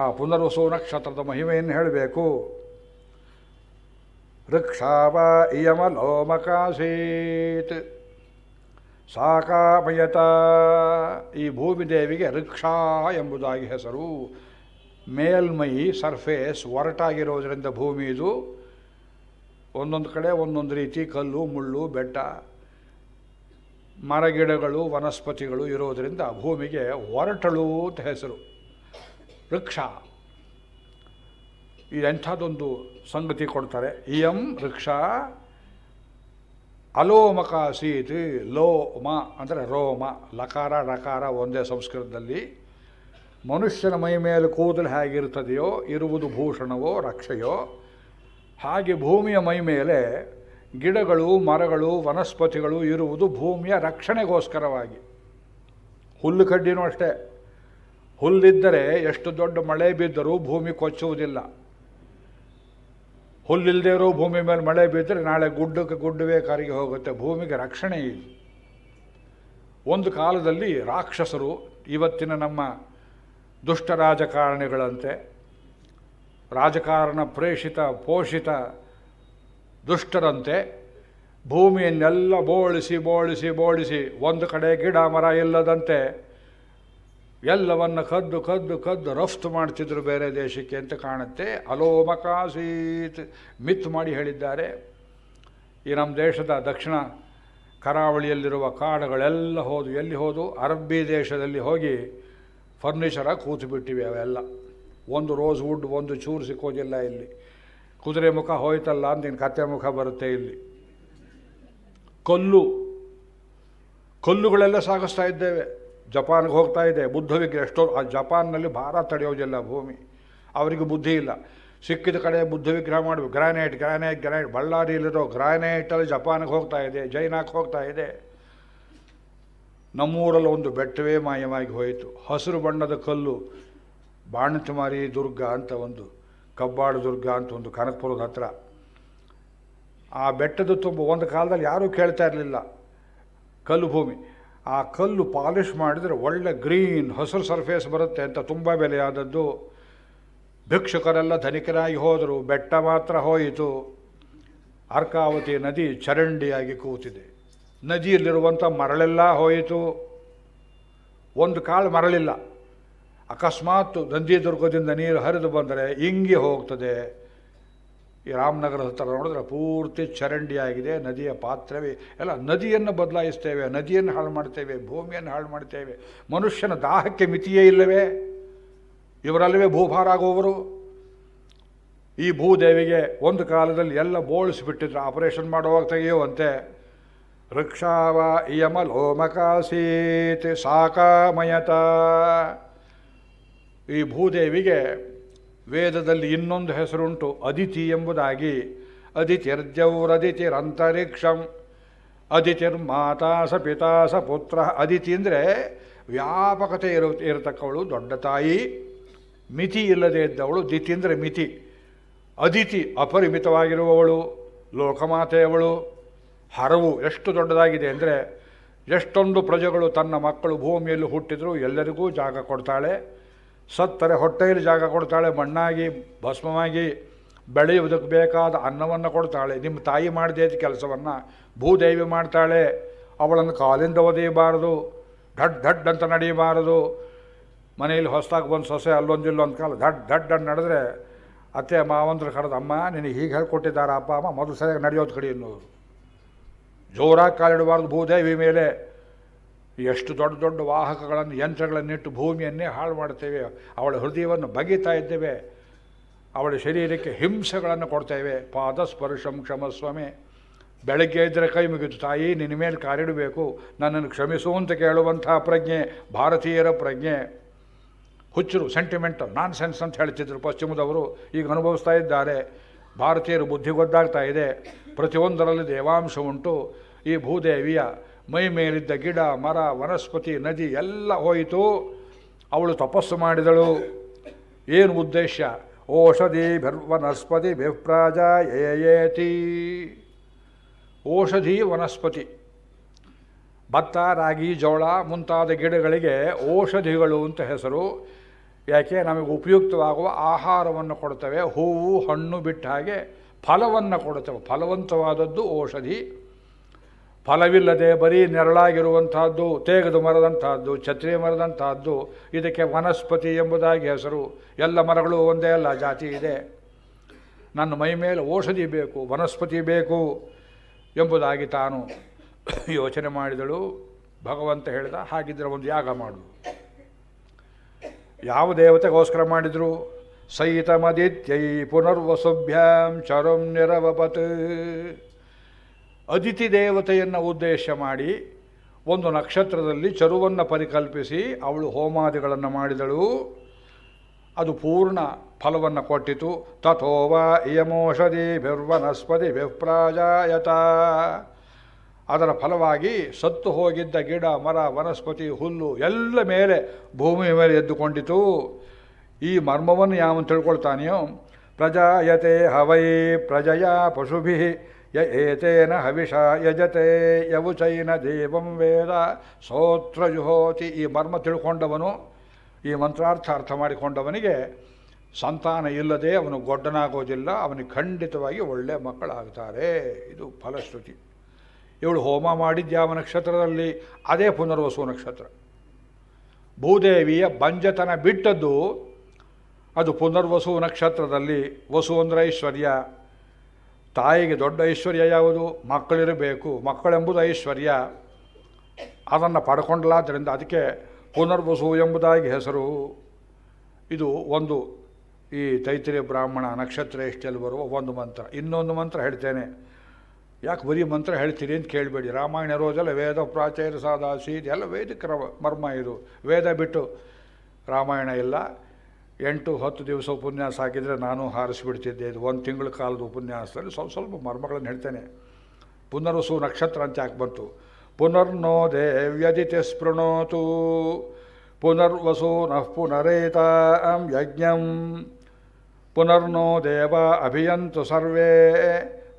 [SPEAKER 1] ಆ ಪುನರ್ವಸು ನಕ್ಷತ್ರದ ಮಹಿಮೆಯನ್ನು ಹೇಳಬೇಕು ವೃಕ್ಷಾವ ಇಯಮಲೋಮಕಾಸೀತ್ ಸಾಕಾಮಯತ ಈ ಭೂಮಿದೇವಿಗೆ ವೃಕ್ಷಾ ಎಂಬುದಾಗಿ ಹೆಸರು ಮೇಲ್ಮೈ ಸರ್ಫೇಸ್ ಒರಟಾಗಿರೋದರಿಂದ ಭೂಮಿ ಇದು ಒಂದೊಂದು ಕಡೆ ಒಂದೊಂದು ರೀತಿ ಕಲ್ಲು ಮುಳ್ಳು ಬೆಟ್ಟ ಮರಗಿಡಗಳು ವನಸ್ಪತಿಗಳು ಇರೋದರಿಂದ ಭೂಮಿಗೆ ಒರಟಳು ಅಂತ ಹೆಸರು ವೃಕ್ಷ ಇದೆಂಥದ್ದೊಂದು ಸಂಗತಿ ಕೊಡ್ತಾರೆ ಇಯಂ ವೃಕ್ಷ ಅಲೋಮಕಾಸೀತ್ ಲೋಮ ಅಂದರೆ ರೋಮ ಲಕಾರ ರಕಾರ ಒಂದೇ ಸಂಸ್ಕೃತದಲ್ಲಿ ಮನುಷ್ಯನ ಮೈ ಮೇಲೆ ಕೂದಲು ಹೇಗಿರ್ತದೆಯೋ ಇರುವುದು ಭೂಷಣವೋ ರಕ್ಷೆಯೋ ಹಾಗೆ ಭೂಮಿಯ ಮೈ ಮೇಲೆ ಗಿಡಗಳು ಮರಗಳು ವನಸ್ಪತಿಗಳು ಇರುವುದು ಭೂಮಿಯ ರಕ್ಷಣೆಗೋಸ್ಕರವಾಗಿ ಹುಲ್ಲು ಕಡ್ಡಿನೂ ಅಷ್ಟೇ ಹುಲ್ಲಿದ್ದರೆ ಎಷ್ಟು ದೊಡ್ಡ ಮಳೆ ಬಿದ್ದರೂ ಭೂಮಿ ಕೊಚ್ಚುವುದಿಲ್ಲ ಹುಲ್ಲಿಲ್ಲದೆ ಇರೋ ಭೂಮಿ ಮೇಲೆ ಮಳೆ ಬಿದ್ದರೆ ನಾಳೆ ಗುಡ್ಡಕ್ಕೆ ಗುಡ್ಡವೇ ಕರಗಿ ಹೋಗುತ್ತೆ ಭೂಮಿಗೆ ರಕ್ಷಣೆ ಇದೆ ಒಂದು ಕಾಲದಲ್ಲಿ ರಾಕ್ಷಸರು ಇವತ್ತಿನ ನಮ್ಮ ದುಷ್ಟ ರಾಜಕಾರಣಿಗಳಂತೆ ರಾಜಕಾರಣ ಪ್ರೇಷಿತ ಪೋಷಿತ ದುಷ್ಟರಂತೆ ಭೂಮಿಯನ್ನೆಲ್ಲ ಬೋಳಿಸಿ ಬೋಳಿಸಿ ಬೋಳಿಸಿ ಒಂದು ಕಡೆ ಗಿಡ ಮರ ಇಲ್ಲದಂತೆ ಎಲ್ಲವನ್ನು ಕದ್ದು ಕದ್ದು ಕದ್ದು ರಫ್ತು ಮಾಡ್ತಿದ್ರು ಬೇರೆ ದೇಶಕ್ಕೆ ಅಂತ ಕಾಣುತ್ತೆ ಅಲೋಮಕಾಸೀತ್ ಮಿತ್ ಮಾಡಿ ಹೇಳಿದ್ದಾರೆ ಈ ನಮ್ಮ ದೇಶದ ದಕ್ಷಿಣ ಕರಾವಳಿಯಲ್ಲಿರುವ ಕಾಡುಗಳೆಲ್ಲ ಹೋದು ಎಲ್ಲಿ ಹೋದು ಅರಬ್ಬಿ ದೇಶದಲ್ಲಿ ಹೋಗಿ ಫರ್ನಿಚರಾಗಿ ಕೂತುಬಿಟ್ಟಿವೆ ಅವೆಲ್ಲ ಒಂದು ರೋಸ್ ವುಡ್ ಒಂದು ಚೂರು ಸಿಕ್ಕೋದಿಲ್ಲ ಇಲ್ಲಿ ಕುದುರೆ ಮುಖ ಹೋಯ್ತಲ್ಲ ಅಂತ ಇನ್ನು ಕತ್ತೆ ಮುಖ ಬರುತ್ತೆ ಇಲ್ಲಿ ಕಲ್ಲು ಕಲ್ಲುಗಳೆಲ್ಲ ಸಾಗಿಸ್ತಾ ಇದ್ದೇವೆ ಜಪಾನ್ಗೆ ಹೋಗ್ತಾ ಇದೆ ಬುದ್ಧ ವಿಗ್ರಹ ಎಷ್ಟೋ ಆ ಜಪಾನ್ನಲ್ಲಿ ಭಾರ ತಡೆಯೋದಿಲ್ಲ ಭೂಮಿ ಅವರಿಗೆ ಬುದ್ಧಿ ಇಲ್ಲ ಸಿಕ್ಕಿದ ಕಡೆ ಬುದ್ಧ ವಿಗ್ರಹ ಮಾಡಬೇಕು ಗ್ರಾನೈಟ್ ಗ್ರಾನೈಟ್ ಗ್ರಾನೈಟ್ ಬಳ್ಳಾರಿಯಲ್ಲಿರೋ ಗ್ರಾನೈಟಲ್ಲಿ ಜಪಾನ್ಗೆ ಹೋಗ್ತಾ ಇದೆ ಜೈನಾಕ್ಕೆ ಹೋಗ್ತಾ ಇದೆ ನಮ್ಮೂರಲ್ಲಿ ಒಂದು ಬೆಟ್ಟವೇ ಮಾಯವಾಗಿ ಹೋಯಿತು ಹಸಿರು ಬಣ್ಣದ ಕಲ್ಲು ಬಾಣತುಮಾರಿ ದುರ್ಗ ಅಂತ ಒಂದು ಕಬ್ಬಾಡು ದುರ್ಗ ಅಂತ ಒಂದು ಕನಕಪುರದ ಹತ್ರ ಆ ಬೆಟ್ಟದ ತುಂಬ ಒಂದು ಕಾಲದಲ್ಲಿ ಯಾರೂ ಕೇಳ್ತಾ ಇರಲಿಲ್ಲ ಕಲ್ಲು ಭೂಮಿ ಆ ಕಲ್ಲು ಪಾಲಿಷ್ ಮಾಡಿದರೆ ಒಳ್ಳೆ ಗ್ರೀನ್ ಹಸಿರು ಸರ್ಫೇಸ್ ಬರುತ್ತೆ ಅಂತ ತುಂಬ ಬೆಲೆಯಾದದ್ದು ಭಿಕ್ಷುಕರೆಲ್ಲ ಧನಿಕರಾಗಿ ಹೋದರು ಬೆಟ್ಟ ಮಾತ್ರ ಹೋಯಿತು ಅರ್ಕಾವತಿ ನದಿ ಚರಂಡಿಯಾಗಿ ಕೂತಿದೆ ನದಿಯಲ್ಲಿರುವಂಥ ಮರಳೆಲ್ಲ ಹೋಯಿತು ಒಂದು ಕಾಳು ಮರಳಿಲ್ಲ ಅಕಸ್ಮಾತ್ ನಂದಿದುರ್ಗದಿಂದ ನೀರು ಹರಿದು ಬಂದರೆ ಇಂಗಿ ಹೋಗ್ತದೆ ಈ ರಾಮನಗರದ ಹತ್ರ ನೋಡಿದ್ರೆ ಪೂರ್ತಿ ಚರಂಡಿಯಾಗಿದೆ ನದಿಯ ಪಾತ್ರವೇ ಎಲ್ಲ ನದಿಯನ್ನು ಬದಲಾಯಿಸ್ತೇವೆ ನದಿಯನ್ನು ಹಾಳು ಮಾಡ್ತೇವೆ ಭೂಮಿಯನ್ನು ಹಾಳು ಮಾಡ್ತೇವೆ ಮನುಷ್ಯನ ದಾಹಕ್ಕೆ ಮಿತಿಯೇ ಇಲ್ಲವೇ ಇವರಲ್ಲವೇ ಭೂಭಾರ ಆಗುವವರು ಈ ಭೂದೇವಿಗೆ ಒಂದು ಕಾಲದಲ್ಲಿ ಎಲ್ಲ ಬೋಳಿಸಿಬಿಟ್ಟಿದ್ರು ಆಪರೇಷನ್ ಮಾಡುವಾಗ ತೆಗೆಯುವಂತೆ ವೃಕ್ಷಾವ ಯಮ ಲೋಮಕಾಸೀತ್ ಸಾಕಾಮಯತ ಈ ಭೂದೇವಿಗೆ ವೇದದಲ್ಲಿ ಇನ್ನೊಂದು ಹೆಸರುಂಟು ಅದಿತಿ ಎಂಬುದಾಗಿ ಅದಿತಿರ್ಜೌರದಿತಿರಂತರಿಕ್ಷಂ ಅದಿತಿರ್ ಮಾತಾ ಸ ಪಿತಾ ಸ ಪುತ್ರ ಅದಿತಿ ಅಂದರೆ ವ್ಯಾಪಕತೆ ಇರೋ ಇರತಕ್ಕವಳು ದೊಡ್ಡ ತಾಯಿ ಮಿತಿ ಇಲ್ಲದೇ ಇದ್ದವಳು ದಿತಿ ಅಂದರೆ ಮಿತಿ ಅದಿತಿ ಅಪರಿಮಿತವಾಗಿರುವವಳು ಲೋಕಮಾತೆಯವಳು ಹರವು ಎಷ್ಟು ದೊಡ್ಡದಾಗಿದೆ ಅಂದರೆ ಎಷ್ಟೊಂದು ಪ್ರಜೆಗಳು ತನ್ನ ಮಕ್ಕಳು ಭೂಮಿಯಲ್ಲಿ ಹುಟ್ಟಿದರೂ ಎಲ್ಲರಿಗೂ ಜಾಗ ಕೊಡ್ತಾಳೆ ಸತ್ತರೆ ಹೊಟ್ಟೆಯಲ್ಲಿ ಜಾಗ ಕೊಡ್ತಾಳೆ ಮಣ್ಣಾಗಿ ಭಸ್ಮವಾಗಿ ಬೆಳೆಯುವುದಕ್ಕೆ ಬೇಕಾದ ಅನ್ನವನ್ನು ಕೊಡ್ತಾಳೆ ನಿಮ್ಮ ತಾಯಿ ಮಾಡಿದೆ ಕೆಲಸವನ್ನು ಭೂದೇವಿ ಮಾಡ್ತಾಳೆ ಅವಳನ್ನು ಕಾಲಿಂದ ಒದೆಯಬಾರದು ಢಡ್ ಧಡ್ ಅಂತ ನಡೆಯಬಾರದು ಮನೆಯಲ್ಲಿ ಹೊಸದಾಗಿ ಬಂದು ಸೊಸೆ ಅಲ್ಲೊಂದು ಇಲ್ಲೊಂದು ಕಾಲ ಧಡ್ ಧಡ್ ಅಂತ ನಡೆದ್ರೆ ಅತ್ತೆ ಮಾವಂದ್ರೆ ಕರೆದಮ್ಮ ನಿನಗೆ ಹೀಗೆ ಹೇಳ್ಕೊಟ್ಟಿದ್ದಾರೆ ಅಪ್ಪ ಅಮ್ಮ ಮೊದಲು ಸರಿಯಾಗಿ ನಡೆಯೋದು ಕಡೆ ಅನ್ನೋದು ಜೋರಾಗಿ ಕಾಲಿಡಬಾರ್ದು ಭೂದೇವಿ ಮೇಲೆ ಎಷ್ಟು ದೊಡ್ಡ ದೊಡ್ಡ ವಾಹಕಗಳನ್ನು ಯಂತ್ರಗಳನ್ನಿಟ್ಟು ಭೂಮಿಯನ್ನೇ ಹಾಳು ಮಾಡ್ತೇವೆ ಅವಳ ಹೃದಯವನ್ನು ಬಗೀತಾ ಇದ್ದೇವೆ ಅವಳ ಶರೀರಕ್ಕೆ ಹಿಂಸೆಗಳನ್ನು ಕೊಡ್ತೇವೆ ಪಾದ ಸ್ಪರ್ಶಂ ಕ್ಷಮಸ್ವಾಮಿ ಬೆಳಗ್ಗೆ ಇದ್ದರೆ ಕೈ ಮುಗಿದು ತಾಯಿ ನಿನ್ನ ಮೇಲೆ ಕಾರಿಡಬೇಕು ನನ್ನನ್ನು ಕ್ಷಮಿಸು ಅಂತ ಕೇಳುವಂತಹ ಪ್ರಜ್ಞೆ ಭಾರತೀಯರ ಪ್ರಜ್ಞೆ ಹುಚ್ಚರು ಸೆಂಟಿಮೆಂಟ್ ನಾನ್ ಸೆನ್ಸ್ ಅಂತ ಹೇಳ್ತಿದ್ರು ಪಶ್ಚಿಮದವರು ಈಗ ಅನುಭವಿಸ್ತಾ ಇದ್ದಾರೆ ಭಾರತೀಯರು ಬುದ್ಧಿ ಇದೆ ಪ್ರತಿಯೊಂದರಲ್ಲಿ ದೇವಾಂಶ ಉಂಟು ಈ ಭೂದೇವಿಯ ಮೈ ಮೇಲಿದ್ದ ಗಿಡ ಮರ ವನಸ್ಪತಿ ನದಿ ಎಲ್ಲ ಹೋಯಿತು ಅವಳು ತಪಸ್ಸು ಮಾಡಿದಳು ಏನು ಉದ್ದೇಶ ಓಷಧಿ ವನಸ್ಪತಿ ಬಿಪ್ರಾಜ ಏಯೇತಿ ಓಷಧಿ ವನಸ್ಪತಿ ಭತ್ತ ರಾಗಿ ಜೋಳ ಮುಂತಾದ ಗಿಡಗಳಿಗೆ ಔಷಧಿಗಳು ಅಂತ ಹೆಸರು ಯಾಕೆ ನಮಗೆ ಉಪಯುಕ್ತವಾಗುವ ಆಹಾರವನ್ನು ಕೊಡ್ತವೆ ಹೂವು ಹಣ್ಣು ಬಿಟ್ಟ ಹಾಗೆ ಫಲವನ್ನು ಕೊಡುತ್ತವೆ ಫಲವಂತವಾದದ್ದು ಔಷಧಿ ಫಲವಿಲ್ಲದೆ ಬರೀ ನೆರಳಾಗಿರುವಂತಹದ್ದು ತೇಗದು ಮರದಂತಹದ್ದು ಛತ್ರಿ ಮರದಂತಹದ್ದು ಇದಕ್ಕೆ ವನಸ್ಪತಿ ಎಂಬುದಾಗಿ ಹೆಸರು ಎಲ್ಲ ಮರಗಳು ಒಂದೇ ಅಲ್ಲ ಜಾತಿ ಇದೆ ನನ್ನ ಮೈ ಮೇಲೆ ಔಷಧಿ ಬೇಕು ವನಸ್ಪತಿ ಬೇಕು ಎಂಬುದಾಗಿ ತಾನು ಯೋಚನೆ ಮಾಡಿದಳು ಭಗವಂತ ಹೇಳಿದ ಹಾಗಿದ್ದರೆ ಒಂದು ಯಾಗ ಮಾಡು ಯಾವ ದೇವತೆಗೋಸ್ಕರ ಮಾಡಿದರು ಸೈತಮದಿತ್ಯೈ ಪುನರ್ವಸುಭ್ಯಾಂ ಚರಂ ನಿರವಪತ್ ಅದಿತಿ ದೇವತೆಯನ್ನು ಉದ್ದೇಶ ಮಾಡಿ ಒಂದು ನಕ್ಷತ್ರದಲ್ಲಿ ಚರುವನ್ನು ಪರಿಕಲ್ಪಿಸಿ ಅವಳು ಹೋಮಾದಿಗಳನ್ನು ಮಾಡಿದಳು ಅದು ಪೂರ್ಣ ಫಲವನ್ನು ಕೊಟ್ಟಿತು ತಥೋವಾ ಇಯಮೋಷಧಿ ಬಿರ್ವನಸ್ಪತಿ ವಿಪ್ರಾಜಾಯತ ಅದರ ಫಲವಾಗಿ ಸತ್ತು ಹೋಗಿದ್ದ ಗಿಡ ಮರ ವನಸ್ಪತಿ ಹುಲ್ಲು ಎಲ್ಲ ಮೇಲೆ ಭೂಮಿಯ ಮೇಲೆ ಎದ್ದುಕೊಂಡಿತು ಈ ಮರ್ಮವನ್ನು ಯಾವನು ತಿಳ್ಕೊಳ್ತಾನೆಯೋ ಪ್ರಜಾಯತೆ ಹವೈ ಪ್ರಜಯ ಪಶುಭಿ ಯ ಏತೇನ ಹವಿಷಾ ಯಜತೆ ಯವುಚೈನ ದೇವಂ ವೇದ ಸೋತ್ರಜುಹೋತಿ ಈ ಮರ್ಮ ತಿಳ್ಕೊಂಡವನು ಈ ಮಂತ್ರಾರ್ಥ ಅರ್ಥ ಮಾಡಿಕೊಂಡವನಿಗೆ ಸಂತಾನ ಇಲ್ಲದೆ ಅವನು ಗೊಡ್ಡನಾಗೋದಿಲ್ಲ ಅವನಿಗೆ ಖಂಡಿತವಾಗಿ ಒಳ್ಳೆಯ ಮಕ್ಕಳಾಗ್ತಾರೆ ಇದು ಫಲಶ್ರುತಿ ಇವಳು ಹೋಮ ಮಾಡಿದ್ಯಾವ ನಕ್ಷತ್ರದಲ್ಲಿ ಅದೇ ಪುನರ್ವಸು ನಕ್ಷತ್ರ ಭೂದೇವಿಯ ಬಂಜತನ ಬಿಟ್ಟದ್ದು ಅದು ಪುನರ್ವಸು ನಕ್ಷತ್ರದಲ್ಲಿ ವಸು ಐಶ್ವರ್ಯ ತಾಯಿಗೆ ದೊಡ್ಡ ಐಶ್ವರ್ಯ ಯಾವುದು ಮಕ್ಕಳಿರಬೇಕು ಮಕ್ಕಳೆಂಬುದು ಐಶ್ವರ್ಯ ಅದನ್ನು ಪಡ್ಕೊಂಡ್ಲಾದ್ದರಿಂದ ಅದಕ್ಕೆ ಪುನರ್ವಸು ಎಂಬುದಾಗಿ ಹೆಸರು ಇದು ಒಂದು ಈ ತೈತಿರಿಯ ಬ್ರಾಹ್ಮಣ ನಕ್ಷತ್ರ ಎಷ್ಟೆಲ್ಲಿ ಬರುವ ಒಂದು ಮಂತ್ರ ಇನ್ನೊಂದು ಮಂತ್ರ ಹೇಳ್ತೇನೆ ಯಾಕೆ ಬರೀ ಮಂತ್ರ ಹೇಳ್ತೀರಿ ಅಂತ ಕೇಳಬೇಡಿ ರಾಮಾಯಣ ಇರೋದೆಲ್ಲ ವೇದ ಪ್ರಾಚಾರ್ಯ ಸಾದಾಸಿ ಇದೆಲ್ಲ ವೇದಿಕ ಮರ್ಮ ಇದು ವೇದ ಬಿಟ್ಟು ರಾಮಾಯಣ ಇಲ್ಲ ಎಂಟು ಹತ್ತು ದಿವಸ ಉಪನ್ಯಾಸ ಹಾಕಿದರೆ ನಾನು ಹಾರಿಸಿಬಿಡ್ತಿದ್ದೆ ಇದು ಒಂದು ತಿಂಗಳ ಕಾಲದ ಉಪನ್ಯಾಸದಲ್ಲಿ ಸ್ವಲ್ಪ ಸ್ವಲ್ಪ ಮರ್ಮಗಳನ್ನು ಹೇಳ್ತೇನೆ ಪುನರ್ವಸು ನಕ್ಷತ್ರ ಅಂತ ಯಾಕೆ ಬಂತು ಪುನರ್ನೋ ದೇವ್ಯದಿತಿ ಸ್ಪೃಣೋತು ಪುನರ್ವಸು ನಃ ಪುನರೇತ ಯಜ್ಞಂ ಪುನರ್ನೋ ದೇವ ಅಭಿಯಂತು ಸರ್ವೇ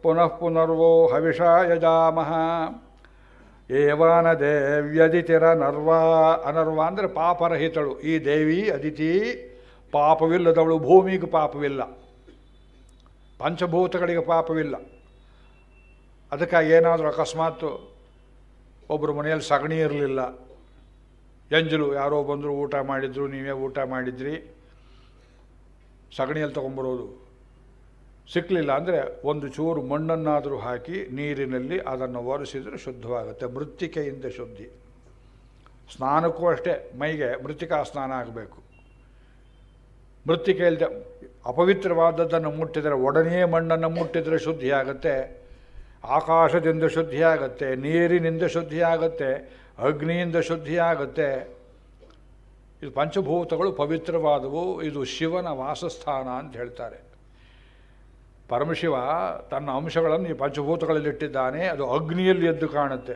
[SPEAKER 1] ಪುನಃ ಪುನರ್ವೋ ಹವಿಷಾ ಯಜಾಮಹ ಏವಾನ ದೇವ್ಯದಿತಿರ ನರ್ವಾ ಅನರ್ವ ಅಂದರೆ ಪಾಪರಹಿತಳು ಈ ದೇವಿ ಅದಿತಿ ಪಾಪವಿಲ್ಲದವಳು ಭೂಮಿಗೆ ಪಾಪವಿಲ್ಲ ಪಂಚಭೂತಗಳಿಗೆ ಪಾಪವಿಲ್ಲ ಅದಕ್ಕಾಗಿ ಏನಾದರೂ ಅಕಸ್ಮಾತ್ ಒಬ್ಬರು ಮನೆಯಲ್ಲಿ ಸಗಣಿ ಇರಲಿಲ್ಲ ಎಂಜಲು ಯಾರೋ ಬಂದರು ಊಟ ಮಾಡಿದ್ರು ನೀವೇ ಊಟ ಮಾಡಿದ್ರಿ ಸಗಣಿಯಲ್ಲಿ ತೊಗೊಂಬರೋದು ಸಿಕ್ಕಲಿಲ್ಲ ಅಂದರೆ ಒಂದು ಚೂರು ಮಣ್ಣನ್ನಾದರೂ ಹಾಕಿ ನೀರಿನಲ್ಲಿ ಅದನ್ನು ಒರೆಸಿದರೆ ಶುದ್ಧವಾಗುತ್ತೆ ಮೃತ್ತಿಕೆಯಿಂದ ಶುದ್ಧಿ ಸ್ನಾನಕ್ಕೂ ಅಷ್ಟೇ ಮೈಗೆ ಮೃತ್ತಿಕಾ ಸ್ನಾನ ಆಗಬೇಕು ಮೃತ್ತಿಕೆಯಲ್ಲಿದೆ ಅಪವಿತ್ರವಾದದ್ದನ್ನು ಮುಟ್ಟಿದರೆ ಒಡನೆಯೇ ಮಣ್ಣನ್ನು ಮುಟ್ಟಿದರೆ ಶುದ್ಧಿಯಾಗುತ್ತೆ ಆಕಾಶದಿಂದ ಶುದ್ಧಿಯಾಗುತ್ತೆ ನೀರಿನಿಂದ ಶುದ್ಧಿಯಾಗುತ್ತೆ ಅಗ್ನಿಯಿಂದ ಶುದ್ಧಿಯಾಗುತ್ತೆ ಇದು ಪಂಚಭೂತಗಳು ಪವಿತ್ರವಾದವು ಇದು ಶಿವನ ವಾಸಸ್ಥಾನ ಅಂತ ಹೇಳ್ತಾರೆ ಪರಮಶಿವ ತನ್ನ ಅಂಶಗಳನ್ನು ಈ ಪಂಚಭೂತಗಳಲ್ಲಿಟ್ಟಿದ್ದಾನೆ ಅದು ಅಗ್ನಿಯಲ್ಲಿ ಎದ್ದು ಕಾಣುತ್ತೆ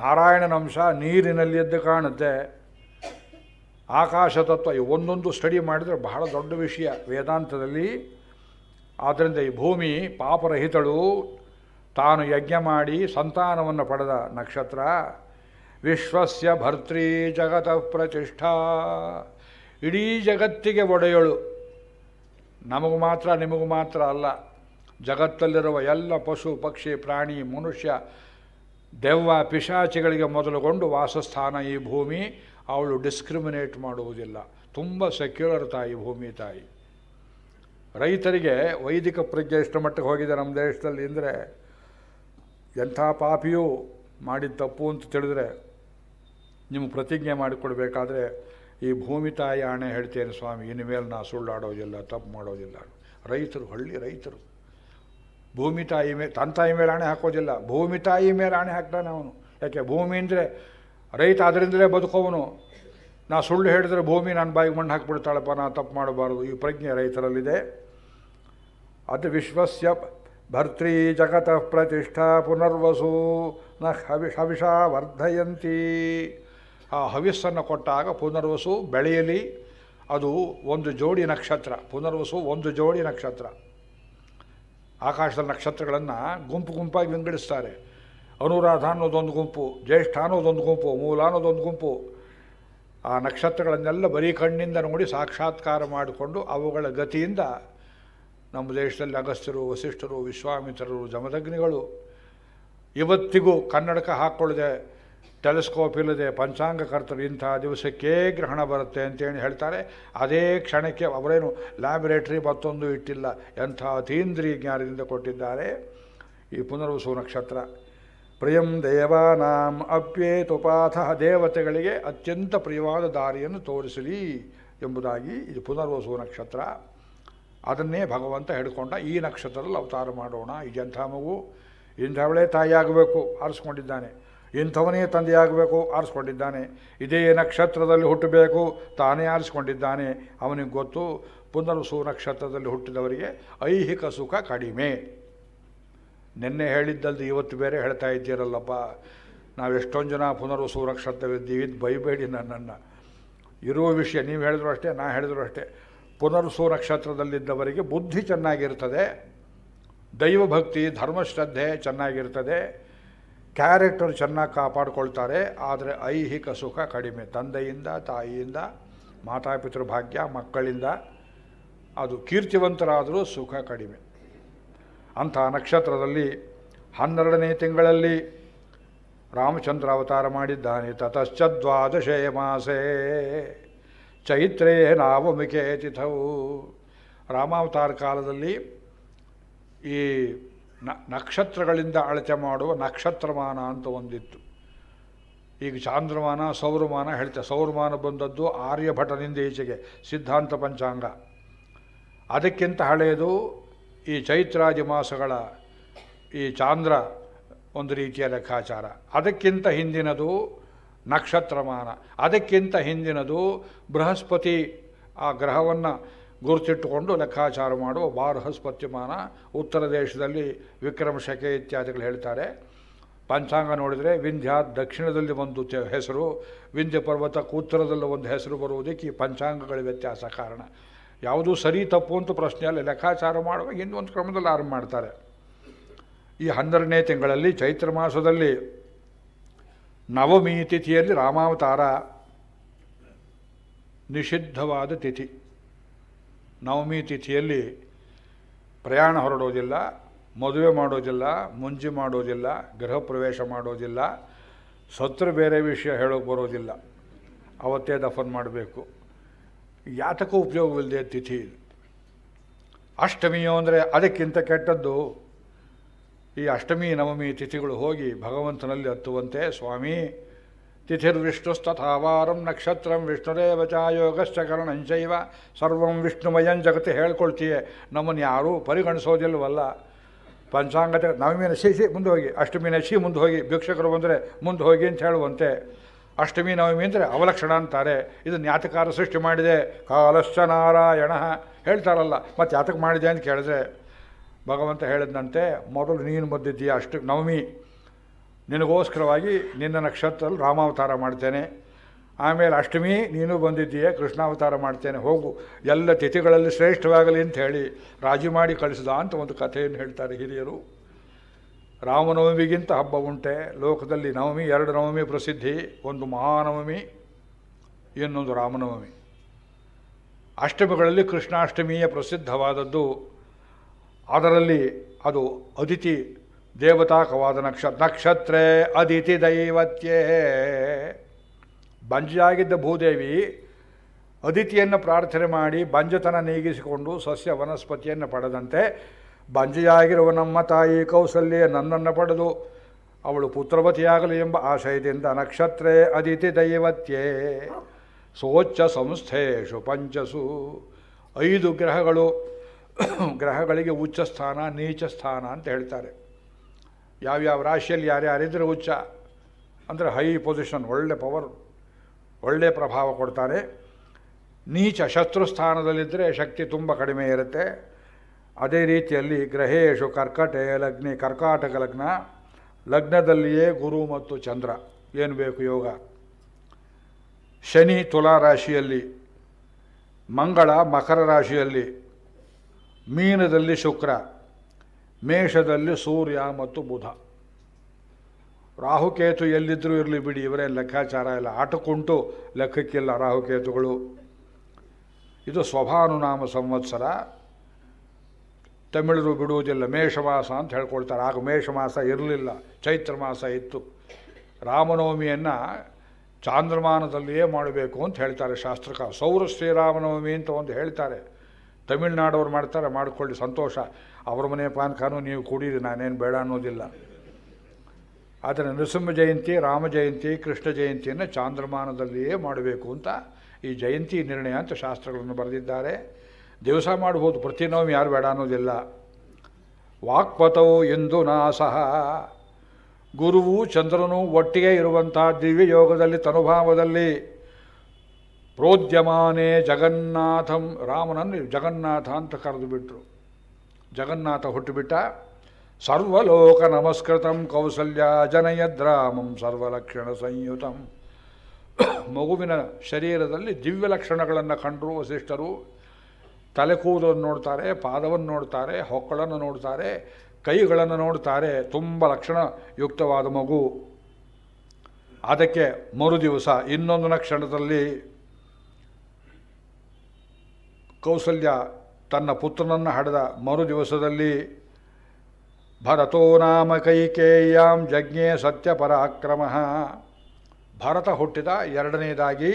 [SPEAKER 1] ನಾರಾಯಣನ ಅಂಶ ನೀರಿನಲ್ಲಿ ಎದ್ದು ಕಾಣುತ್ತೆ ಆಕಾಶ ತತ್ವ ಒಂದೊಂದು ಸ್ಟಡಿ ಮಾಡಿದರೆ ಬಹಳ ದೊಡ್ಡ ವಿಷಯ ವೇದಾಂತದಲ್ಲಿ ಆದ್ದರಿಂದ ಈ ಭೂಮಿ ಪಾಪರಹಿತಳು ತಾನು ಯಜ್ಞ ಮಾಡಿ ಸಂತಾನವನ್ನು ಪಡೆದ ನಕ್ಷತ್ರ ವಿಶ್ವಸ್ಯ ಭರ್ತೃ ಜಗತ ಪ್ರತಿಷ್ಠಾ ಇಡೀ ಜಗತ್ತಿಗೆ ಒಡೆಯಳು ನಮಗೂ ಮಾತ್ರ ನಿಮಗೂ ಮಾತ್ರ ಅಲ್ಲ ಜಗತ್ತಲ್ಲಿರುವ ಎಲ್ಲ ಪಶು ಪಕ್ಷಿ ಪ್ರಾಣಿ ಮನುಷ್ಯ ದೆವ್ವ ಪಿಶಾಚಿಗಳಿಗೆ ಮೊದಲುಗೊಂಡು ವಾಸಸ್ಥಾನ ಈ ಭೂಮಿ ಅವಳು ಡಿಸ್ಕ್ರಿಮಿನೇಟ್ ಮಾಡುವುದಿಲ್ಲ ತುಂಬ ಸೆಕ್ಯುಲರ್ ತಾಯಿ ಭೂಮಿ ತಾಯಿ ರೈತರಿಗೆ ವೈದಿಕ ಪ್ರಜ್ಞೆ ಎಷ್ಟು ಮಟ್ಟಿಗೆ ಹೋಗಿದೆ ನಮ್ಮ ದೇಶದಲ್ಲಿ ಅಂದರೆ ಎಂಥ ಪಾಪಿಯೂ ಮಾಡಿದ ತಪ್ಪು ಅಂತ ತಿಳಿದ್ರೆ ನಿಮ್ಮ ಪ್ರತಿಜ್ಞೆ ಮಾಡಿಕೊಡ್ಬೇಕಾದ್ರೆ ಈ ಭೂಮಿ ತಾಯಿ ಆಣೆ ಹೇಳ್ತೇನೆ ಸ್ವಾಮಿ ಇನ್ನು ಮೇಲೆ ನಾ ಸುಳ್ಳಾಡೋದಿಲ್ಲ ತಪ್ಪು ಮಾಡೋದಿಲ್ಲ ರೈತರು ಹಳ್ಳಿ ರೈತರು ಭೂಮಿ ತಾಯಿ ಮೇಲೆ ತನ್ನ ಮೇಲೆ ಆಣೆ ಹಾಕೋದಿಲ್ಲ ಭೂಮಿ ತಾಯಿ ಮೇಲೆ ಆಣೆ ಹಾಕ್ತಾನೆ ಅವನು ಯಾಕೆ ಭೂಮಿ ಅಂದರೆ ರೈತ ಅದರಿಂದಲೇ ಬದುಕೋವನು ನಾ ಸುಳ್ಳು ಹೇಳಿದರೆ ಭೂಮಿ ನಾನು ಬಾಯಿಗೆ ಮಣ್ಣು ಹಾಕಿಬಿಡ್ತಾಳಪ್ಪ ನಾ ತಪ್ಪು ಮಾಡಬಾರ್ದು ಈ ಪ್ರಜ್ಞೆ ರೈತರಲ್ಲಿದೆ ಅದು ವಿಶ್ವಸ್ಯ ಭರ್ತೃ ಜಗತ ಪ್ರತಿಷ್ಠಾ ಪುನರ್ವಸು ನ ಹವಿ ಹವಿಷ ವರ್ಧಯಂತಿ ಆ ಹವಿಸ್ಸನ್ನು ಕೊಟ್ಟಾಗ ಪುನರ್ವಸು ಬೆಳೆಯಲಿ ಅದು ಒಂದು ಜೋಡಿ ನಕ್ಷತ್ರ ಪುನರ್ವಸು ಒಂದು ಜೋಡಿ ನಕ್ಷತ್ರ ಆಕಾಶದ ನಕ್ಷತ್ರಗಳನ್ನು ಗುಂಪು ಗುಂಪಾಗಿ ವಿಂಗಡಿಸ್ತಾರೆ ಅನುರಾಧ ಅನ್ನೋದೊಂದು ಗುಂಪು ಜ್ಯೇಷ್ಠ ಅನ್ನೋದೊಂದು ಗುಂಪು ಮೂಲ ಅನ್ನೋದೊಂದು ಗುಂಪು ಆ ನಕ್ಷತ್ರಗಳನ್ನೆಲ್ಲ ಬರೀ ಕಣ್ಣಿಂದ ನೋಡಿ ಸಾಕ್ಷಾತ್ಕಾರ ಮಾಡಿಕೊಂಡು ಅವುಗಳ ಗತಿಯಿಂದ ನಮ್ಮ ದೇಶದಲ್ಲಿ ಅಗಸ್ತ್ಯರು ವಸಿಷ್ಠರು ವಿಶ್ವಾಮಿತ್ರರು ಜಮದಗ್ನಿಗಳು ಇವತ್ತಿಗೂ ಕನ್ನಡಕ ಹಾಕ್ಕೊಳ್ಳದೆ ಟೆಲಿಸ್ಕೋಪ್ ಇಲ್ಲದೆ ಪಂಚಾಂಗಕರ್ತರು ಇಂಥ ದಿವಸಕ್ಕೇ ಗ್ರಹಣ ಬರುತ್ತೆ ಅಂತೇಳಿ ಹೇಳ್ತಾರೆ ಅದೇ ಕ್ಷಣಕ್ಕೆ ಅವರೇನು ಲ್ಯಾಬೊರೇಟ್ರಿ ಮತ್ತೊಂದು ಇಟ್ಟಿಲ್ಲ ಎಂಥ ಅತೀಂದ್ರಿಯ ಜ್ಞಾನದಿಂದ ಕೊಟ್ಟಿದ್ದಾರೆ ಈ ಪುನರ್ವಸು ನಕ್ಷತ್ರ ಪ್ರಿಯಂ ದೇವಾನಾಂ ಅಪ್ಯೇತುಪಾಥ ದೇವತೆಗಳಿಗೆ ಅತ್ಯಂತ ಪ್ರಿಯವಾದ ದಾರಿಯನ್ನು ತೋರಿಸಲಿ ಎಂಬುದಾಗಿ ಇದು ಪುನರ್ವಸು ನಕ್ಷತ್ರ ಅದನ್ನೇ ಭಗವಂತ ಹಿಡ್ಕೊಂಡ ಈ ನಕ್ಷತ್ರದಲ್ಲಿ ಅವತಾರ ಮಾಡೋಣ ಜಂಥ ಮಗು ಇಂಥವಳೇ ತಾಯಿಯಾಗಬೇಕು ಆರಿಸ್ಕೊಂಡಿದ್ದಾನೆ ಇಂಥವನೇ ತಂದೆಯಾಗಬೇಕು ಆರಿಸ್ಕೊಂಡಿದ್ದಾನೆ ಇದೇ ನಕ್ಷತ್ರದಲ್ಲಿ ಹುಟ್ಟಬೇಕು ತಾನೇ ಆರಿಸ್ಕೊಂಡಿದ್ದಾನೆ ಅವನಿಗೆ ಗೊತ್ತು ಪುನರ್ವಸು ನಕ್ಷತ್ರದಲ್ಲಿ ಹುಟ್ಟಿದವರಿಗೆ ಐಹಿಕ ಸುಖ ಕಡಿಮೆ ನಿನ್ನೆ ಹೇಳಿದ್ದಲ್ದು ಇವತ್ತು ಬೇರೆ ಹೇಳ್ತಾ ಇದ್ದೀರಲ್ಲಪ್ಪ ನಾವು ಎಷ್ಟೊಂದು ಜನ ಪುನರ್ವಸು ರಕ್ಷತವಿದ್ದೀವಿ ಇದು ಬೈಬೇಡಿ ನನ್ನನ್ನು ಇರುವ ವಿಷಯ ನೀವು ಹೇಳಿದ್ರು ಅಷ್ಟೇ ನಾ ಹೇಳಿದ್ರು ಅಷ್ಟೇ ಪುನರ್ಸು ನಕ್ಷತ್ರದಲ್ಲಿದ್ದವರಿಗೆ ಬುದ್ಧಿ ಚೆನ್ನಾಗಿರ್ತದೆ ದೈವಭಕ್ತಿ ಧರ್ಮಶ್ರದ್ಧೆ ಚೆನ್ನಾಗಿರ್ತದೆ ಕ್ಯಾರೆಕ್ಟರ್ ಚೆನ್ನಾಗಿ ಕಾಪಾಡಿಕೊಳ್ತಾರೆ ಆದರೆ ಐಹಿಕ ಸುಖ ಕಡಿಮೆ ತಂದೆಯಿಂದ ತಾಯಿಯಿಂದ ಮಾತಾಪಿತೃ ಭಾಗ್ಯ ಮಕ್ಕಳಿಂದ ಅದು ಕೀರ್ತಿವಂತರಾದರೂ ಸುಖ ಕಡಿಮೆ ಅಂಥ ನಕ್ಷತ್ರದಲ್ಲಿ ಹನ್ನೆರಡನೇ ತಿಂಗಳಲ್ಲಿ ರಾಮಚಂದ್ರ ಅವತಾರ ಮಾಡಿದ್ದಾನೆ ತತಶ್ಚದ್ವಾದಶೇ ಮಾಸೇ ಚೈತ್ರೇ ನಾವಮಿಕೆ ತಿಥವು ರಾಮಾವತಾರ ಕಾಲದಲ್ಲಿ ಈ ನ ನಕ್ಷತ್ರಗಳಿಂದ ಅಳತೆ ಮಾಡುವ ನಕ್ಷತ್ರಮಾನ ಅಂತ ಒಂದಿತ್ತು ಈಗ ಚಾಂದ್ರಮಾನ ಸೌರಮಾನ ಹೇಳ್ತೆ ಸೌರಮಾನ ಬಂದದ್ದು ಆರ್ಯಭಟನಿಂದ ಈಚೆಗೆ ಸಿದ್ಧಾಂತ ಪಂಚಾಂಗ ಅದಕ್ಕಿಂತ ಹಳೆಯದು ಈ ಚೈತ್ರಾದಿ ಮಾಸಗಳ ಈ ಚಾಂದ್ರ ಒಂದು ರೀತಿಯ ಲೆಕ್ಕಾಚಾರ ಅದಕ್ಕಿಂತ ಹಿಂದಿನದು ನಕ್ಷತ್ರಮಾನ ಅದಕ್ಕಿಂತ ಹಿಂದಿನದು ಬೃಹಸ್ಪತಿ ಆ ಗ್ರಹವನ್ನು ಗುರುತಿಟ್ಟುಕೊಂಡು ಲೆಕ್ಕಾಚಾರ ಮಾಡುವ ಬೃಹಸ್ಪತಿಮಾನ ಉತ್ತರ ದೇಶದಲ್ಲಿ ವಿಕ್ರಮ ಶಕೆ ಇತ್ಯಾದಿಗಳು ಹೇಳ್ತಾರೆ ಪಂಚಾಂಗ ನೋಡಿದರೆ ವಿಂಧ್ಯ ದಕ್ಷಿಣದಲ್ಲಿ ಒಂದು ಹೆಸರು ವಿಂಧ್ಯ ಪರ್ವತಕ್ಕೆ ಉತ್ತರದಲ್ಲಿ ಒಂದು ಹೆಸರು ಬರುವುದಕ್ಕೆ ಈ ಪಂಚಾಂಗಗಳ ವ್ಯತ್ಯಾಸ ಕಾರಣ ಯಾವುದು ಸರಿ ತಪ್ಪು ಅಂತ ಪ್ರಶ್ನೆ ಅಲ್ಲ ಲೆಕ್ಕಾಚಾರ ಮಾಡುವಾಗ ಇನ್ನೊಂದು ಕ್ರಮದಲ್ಲಿ ಆರಂಭ ಮಾಡ್ತಾರೆ ಈ ಹನ್ನೆರಡನೇ ತಿಂಗಳಲ್ಲಿ ಚೈತ್ರ ಮಾಸದಲ್ಲಿ ನವಮಿ ತಿಥಿಯಲ್ಲಿ ರಾಮಾವತಾರ ನಿಷಿದ್ಧವಾದ ತಿಥಿ ನವಮಿ ತಿಥಿಯಲ್ಲಿ ಪ್ರಯಾಣ ಹೊರಡೋದಿಲ್ಲ ಮದುವೆ ಮಾಡೋದಿಲ್ಲ ಮುಂಜಿ ಮಾಡೋದಿಲ್ಲ ಗೃಹ ಪ್ರವೇಶ ಮಾಡೋದಿಲ್ಲ ಸತ್ರ ಬೇರೆ ವಿಷಯ ಹೇಳೋಕ್ಕೆ ಬರೋದಿಲ್ಲ ಅವತ್ತೇ ದಫನ್ ಮಾಡಬೇಕು ಯಾತಕ್ಕೂ ಉಪಯೋಗವಿಲ್ಲದೆ ತಿಥಿ ಇದು ಅಷ್ಟಮಿಯು ಅಂದರೆ ಅದಕ್ಕಿಂತ ಕೆಟ್ಟದ್ದು ಈ ಅಷ್ಟಮಿ ನವಮಿ ತಿಥಿಗಳು ಹೋಗಿ ಭಗವಂತನಲ್ಲಿ ಹತ್ತುವಂತೆ ಸ್ವಾಮಿ ತಿಥಿರ್ವಿಷ್ಣುಸ್ತಥಾವಾರಂ ನಕ್ಷತ್ರಂ ವಿಷ್ಣುರೇವಚ ಯೋಗಶ್ಚ ಸರ್ವಂ ವಿಷ್ಣುಮಯಂ ಜಗತ್ತು ಹೇಳ್ಕೊಳ್ತೀಯೇ ನಮ್ಮನ್ನು ಯಾರೂ ಪರಿಗಣಿಸೋದಿಲ್ವಲ್ಲ ಪಂಚಾಂಗತೆ ನವಮಿನ ನಶಿಸಿ ಮುಂದೆ ಹೋಗಿ ಅಷ್ಟಮಿನ ನಶಿ ಮುಂದೆ ಹೋಗಿ ಭಿಕ್ಷಕರು ಬಂದರೆ ಮುಂದೆ ಹೋಗಿ ಅಂತ ಹೇಳುವಂತೆ ಅಷ್ಟಮಿ ನವಮಿ ಅಂದರೆ ಅವಲಕ್ಷಣ ಅಂತಾರೆ ಇದು ಯಾತಕಾರ ಸೃಷ್ಟಿ ಮಾಡಿದೆ ಕಾಲಶ್ಚ ನಾರಾಯಣ ಹೇಳ್ತಾರಲ್ಲ ಮತ್ತು ಯಾತಕ ಮಾಡಿದೆ ಅಂತ ಕೇಳಿದ್ರೆ ಭಗವಂತ ಹೇಳಿದಂತೆ ಮೊದಲು ನೀನು ಬಂದಿದ್ದೀಯ ಅಷ್ಟು ನವಮಿ ನಿನಗೋಸ್ಕರವಾಗಿ ನಿನ್ನ ನಕ್ಷತ್ರದಲ್ಲಿ ರಾಮಾವತಾರ ಮಾಡ್ತೇನೆ ಆಮೇಲೆ ಅಷ್ಟಮಿ ನೀನು ಬಂದಿದ್ದೀಯ ಕೃಷ್ಣಾವತಾರ ಮಾಡ್ತೇನೆ ಹೋಗು ಎಲ್ಲ ತಿಥಿಗಳಲ್ಲಿ ಶ್ರೇಷ್ಠವಾಗಲಿ ಅಂತ ಹೇಳಿ ರಾಜಿ ಮಾಡಿ ಕಳಿಸಿದ ಅಂತ ಒಂದು ಕಥೆಯನ್ನು ಹೇಳ್ತಾರೆ ಹಿರಿಯರು ರಾಮನವಮಿಗಿಂತ ಹಬ್ಬ ಉಂಟೆ ಲೋಕದಲ್ಲಿ ನವಮಿ ಎರಡು ನವಮಿ ಪ್ರಸಿದ್ಧಿ ಒಂದು ಮಹಾನವಮಿ ಇನ್ನೊಂದು ರಾಮನವಮಿ ಅಷ್ಟಮಿಗಳಲ್ಲಿ ಕೃಷ್ಣಾಷ್ಟಮಿಯ ಪ್ರಸಿದ್ಧವಾದದ್ದು ಅದರಲ್ಲಿ ಅದು ಅದಿತಿ ದೇವತಾಕವಾದ ನಕ್ಷ ನಕ್ಷತ್ರೇ ಅದಿತಿ ದೈವತ್ಯೇ ಬಂಜಾಗಿದ್ದ ಭೂದೇವಿ ಅದಿತಿಯನ್ನು ಪ್ರಾರ್ಥನೆ ಮಾಡಿ ಬಂಜತನ ನೀಗಿಸಿಕೊಂಡು ಸಸ್ಯ ವನಸ್ಪತಿಯನ್ನು ಪಡೆದಂತೆ ಬಂಜಿಯಾಗಿರುವ ನಮ್ಮ ತಾಯಿ ಕೌಸಲ್ಯ ನನ್ನನ್ನು ಪಡೆದು ಅವಳು ಪುತ್ರವತಿಯಾಗಲಿ ಎಂಬ ಆಶಯದಿಂದ ನಕ್ಷತ್ರೇ ಅದಿತಿ ದೈವತ್ಯೇ ಸೋಚ್ಚ ಸಂಸ್ಥೇಶು ಪಂಚಸು ಐದು ಗ್ರಹಗಳು ಗ್ರಹಗಳಿಗೆ ಉಚ್ಚ ಸ್ಥಾನ ನೀಚ ಸ್ಥಾನ ಅಂತ ಹೇಳ್ತಾರೆ ಯಾವ್ಯಾವ ರಾಶಿಯಲ್ಲಿ ಯಾರ್ಯಾರಿದ್ರೆ ಉಚ್ಚ ಅಂದರೆ ಹೈ ಪೊಸಿಷನ್ ಒಳ್ಳೆ ಪವರ್ ಒಳ್ಳೆ ಪ್ರಭಾವ ಕೊಡ್ತಾರೆ ನೀಚ ಶತ್ರು ಸ್ಥಾನದಲ್ಲಿದ್ದರೆ ಶಕ್ತಿ ತುಂಬ ಕಡಿಮೆ ಇರುತ್ತೆ ಅದೇ ರೀತಿಯಲ್ಲಿ ಗ್ರಹೇಶು ಕರ್ಕಟೆ ಲಗ್ನಿ ಕರ್ಕಾಟಕ ಲಗ್ನ ಲಗ್ನದಲ್ಲಿಯೇ ಗುರು ಮತ್ತು ಚಂದ್ರ ಏನು ಬೇಕು ಯೋಗ ಶನಿ ತುಲಾ ರಾಶಿಯಲ್ಲಿ ಮಂಗಳ ಮಕರ ರಾಶಿಯಲ್ಲಿ ಮೀನದಲ್ಲಿ ಶುಕ್ರ ಮೇಷದಲ್ಲಿ ಸೂರ್ಯ ಮತ್ತು ಬುಧ ರಾಹುಕೇತು ಎಲ್ಲಿದ್ದರೂ ಇರಲಿ ಬಿಡಿ ಇವರೇನು ಲೆಕ್ಕಾಚಾರ ಇಲ್ಲ ಆಟಕ್ಕುಂಟು ಲೆಕ್ಕಕ್ಕಿಲ್ಲ ರಾಹುಕೇತುಗಳು ಇದು ಸ್ವಭಾನುನಾಮ ಸಂವತ್ಸರ ತಮಿಳರು ಬಿಡುವುದಿಲ್ಲ ಮಾಸ ಅಂತ ಹೇಳ್ಕೊಳ್ತಾರೆ ಆಗ ಮಾಸ ಇರಲಿಲ್ಲ ಚೈತ್ರ ಮಾಸ ಇತ್ತು ರಾಮನವಮಿಯನ್ನು ಚಾಂದ್ರಮಾನದಲ್ಲಿಯೇ ಮಾಡಬೇಕು ಅಂತ ಹೇಳ್ತಾರೆ ಶಾಸ್ತ್ರಕ ಸೌರ ಶ್ರೀರಾಮನವಮಿ ಅಂತ ಒಂದು ಹೇಳ್ತಾರೆ ತಮಿಳ್ನಾಡವ್ರು ಮಾಡ್ತಾರೆ ಮಾಡಿಕೊಳ್ಳಿ ಸಂತೋಷ ಅವ್ರ ಮನೆ ಪಾನಕಾನು ನೀವು ಕುಡೀರಿ ನಾನೇನು ಬೇಡ ಅನ್ನೋದಿಲ್ಲ ಆದರೆ ನೃಸಿಂಹ ಜಯಂತಿ ರಾಮ ಜಯಂತಿ ಕೃಷ್ಣ ಜಯಂತಿಯನ್ನು ಚಾಂದ್ರಮಾನದಲ್ಲಿಯೇ ಮಾಡಬೇಕು ಅಂತ ಈ ಜಯಂತಿ ನಿರ್ಣಯ ಅಂತ ಶಾಸ್ತ್ರಗಳನ್ನು ಬರೆದಿದ್ದಾರೆ ದಿವಸ ಮಾಡ್ಬೋದು ಪ್ರತಿನೋಮಿ ಯಾರು ಬೇಡ ಅನ್ನೋದಿಲ್ಲ ವಾಕ್ಪತವು ಎಂದು ನಾ ಸಹ ಗುರುವು ಚಂದ್ರನು ಒಟ್ಟಿಗೆ ಇರುವಂಥ ಯೋಗದಲ್ಲಿ ತನುಭಾವದಲ್ಲಿ ಪ್ರೋದ್ಯಮಾನೇ ಜಗನ್ನಾಥಂ ರಾಮನನ್ನು ಜಗನ್ನಾಥ ಅಂತ ಕರೆದು ಬಿಟ್ಟರು ಜಗನ್ನಾಥ ಹುಟ್ಟುಬಿಟ್ಟ ಸರ್ವಲೋಕ ನಮಸ್ಕೃತಂ ಕೌಸಲ್ಯ ಜನಯದ್ರಾಮಂ ಸರ್ವಲಕ್ಷಣ ಸಂಯುತಂ ಮಗುವಿನ ಶರೀರದಲ್ಲಿ ದಿವ್ಯ ಲಕ್ಷಣಗಳನ್ನು ಕಂಡರು ವಸಿಷ್ಠರು ತಲೆ ಕೂದಲನ್ನು ನೋಡ್ತಾರೆ ಪಾದವನ್ನು ನೋಡ್ತಾರೆ ಹೊಕ್ಕಳನ್ನು ನೋಡ್ತಾರೆ ಕೈಗಳನ್ನು ನೋಡ್ತಾರೆ ತುಂಬ ಲಕ್ಷಣ ಯುಕ್ತವಾದ ಮಗು ಅದಕ್ಕೆ ಮರುದಿವಸ ಇನ್ನೊಂದು ಕ್ಷಣದಲ್ಲಿ ಕೌಸಲ್ಯ ತನ್ನ ಪುತ್ರನನ್ನು ಹಡೆದ ಮರು ದಿವಸದಲ್ಲಿ ಭರತೋ ನಾಮ ಕೈಕೇಯಾಂ ಜಜ್ಞೆ ಸತ್ಯ ಪರಾಕ್ರಮ ಭರತ ಹುಟ್ಟಿದ ಎರಡನೇದಾಗಿ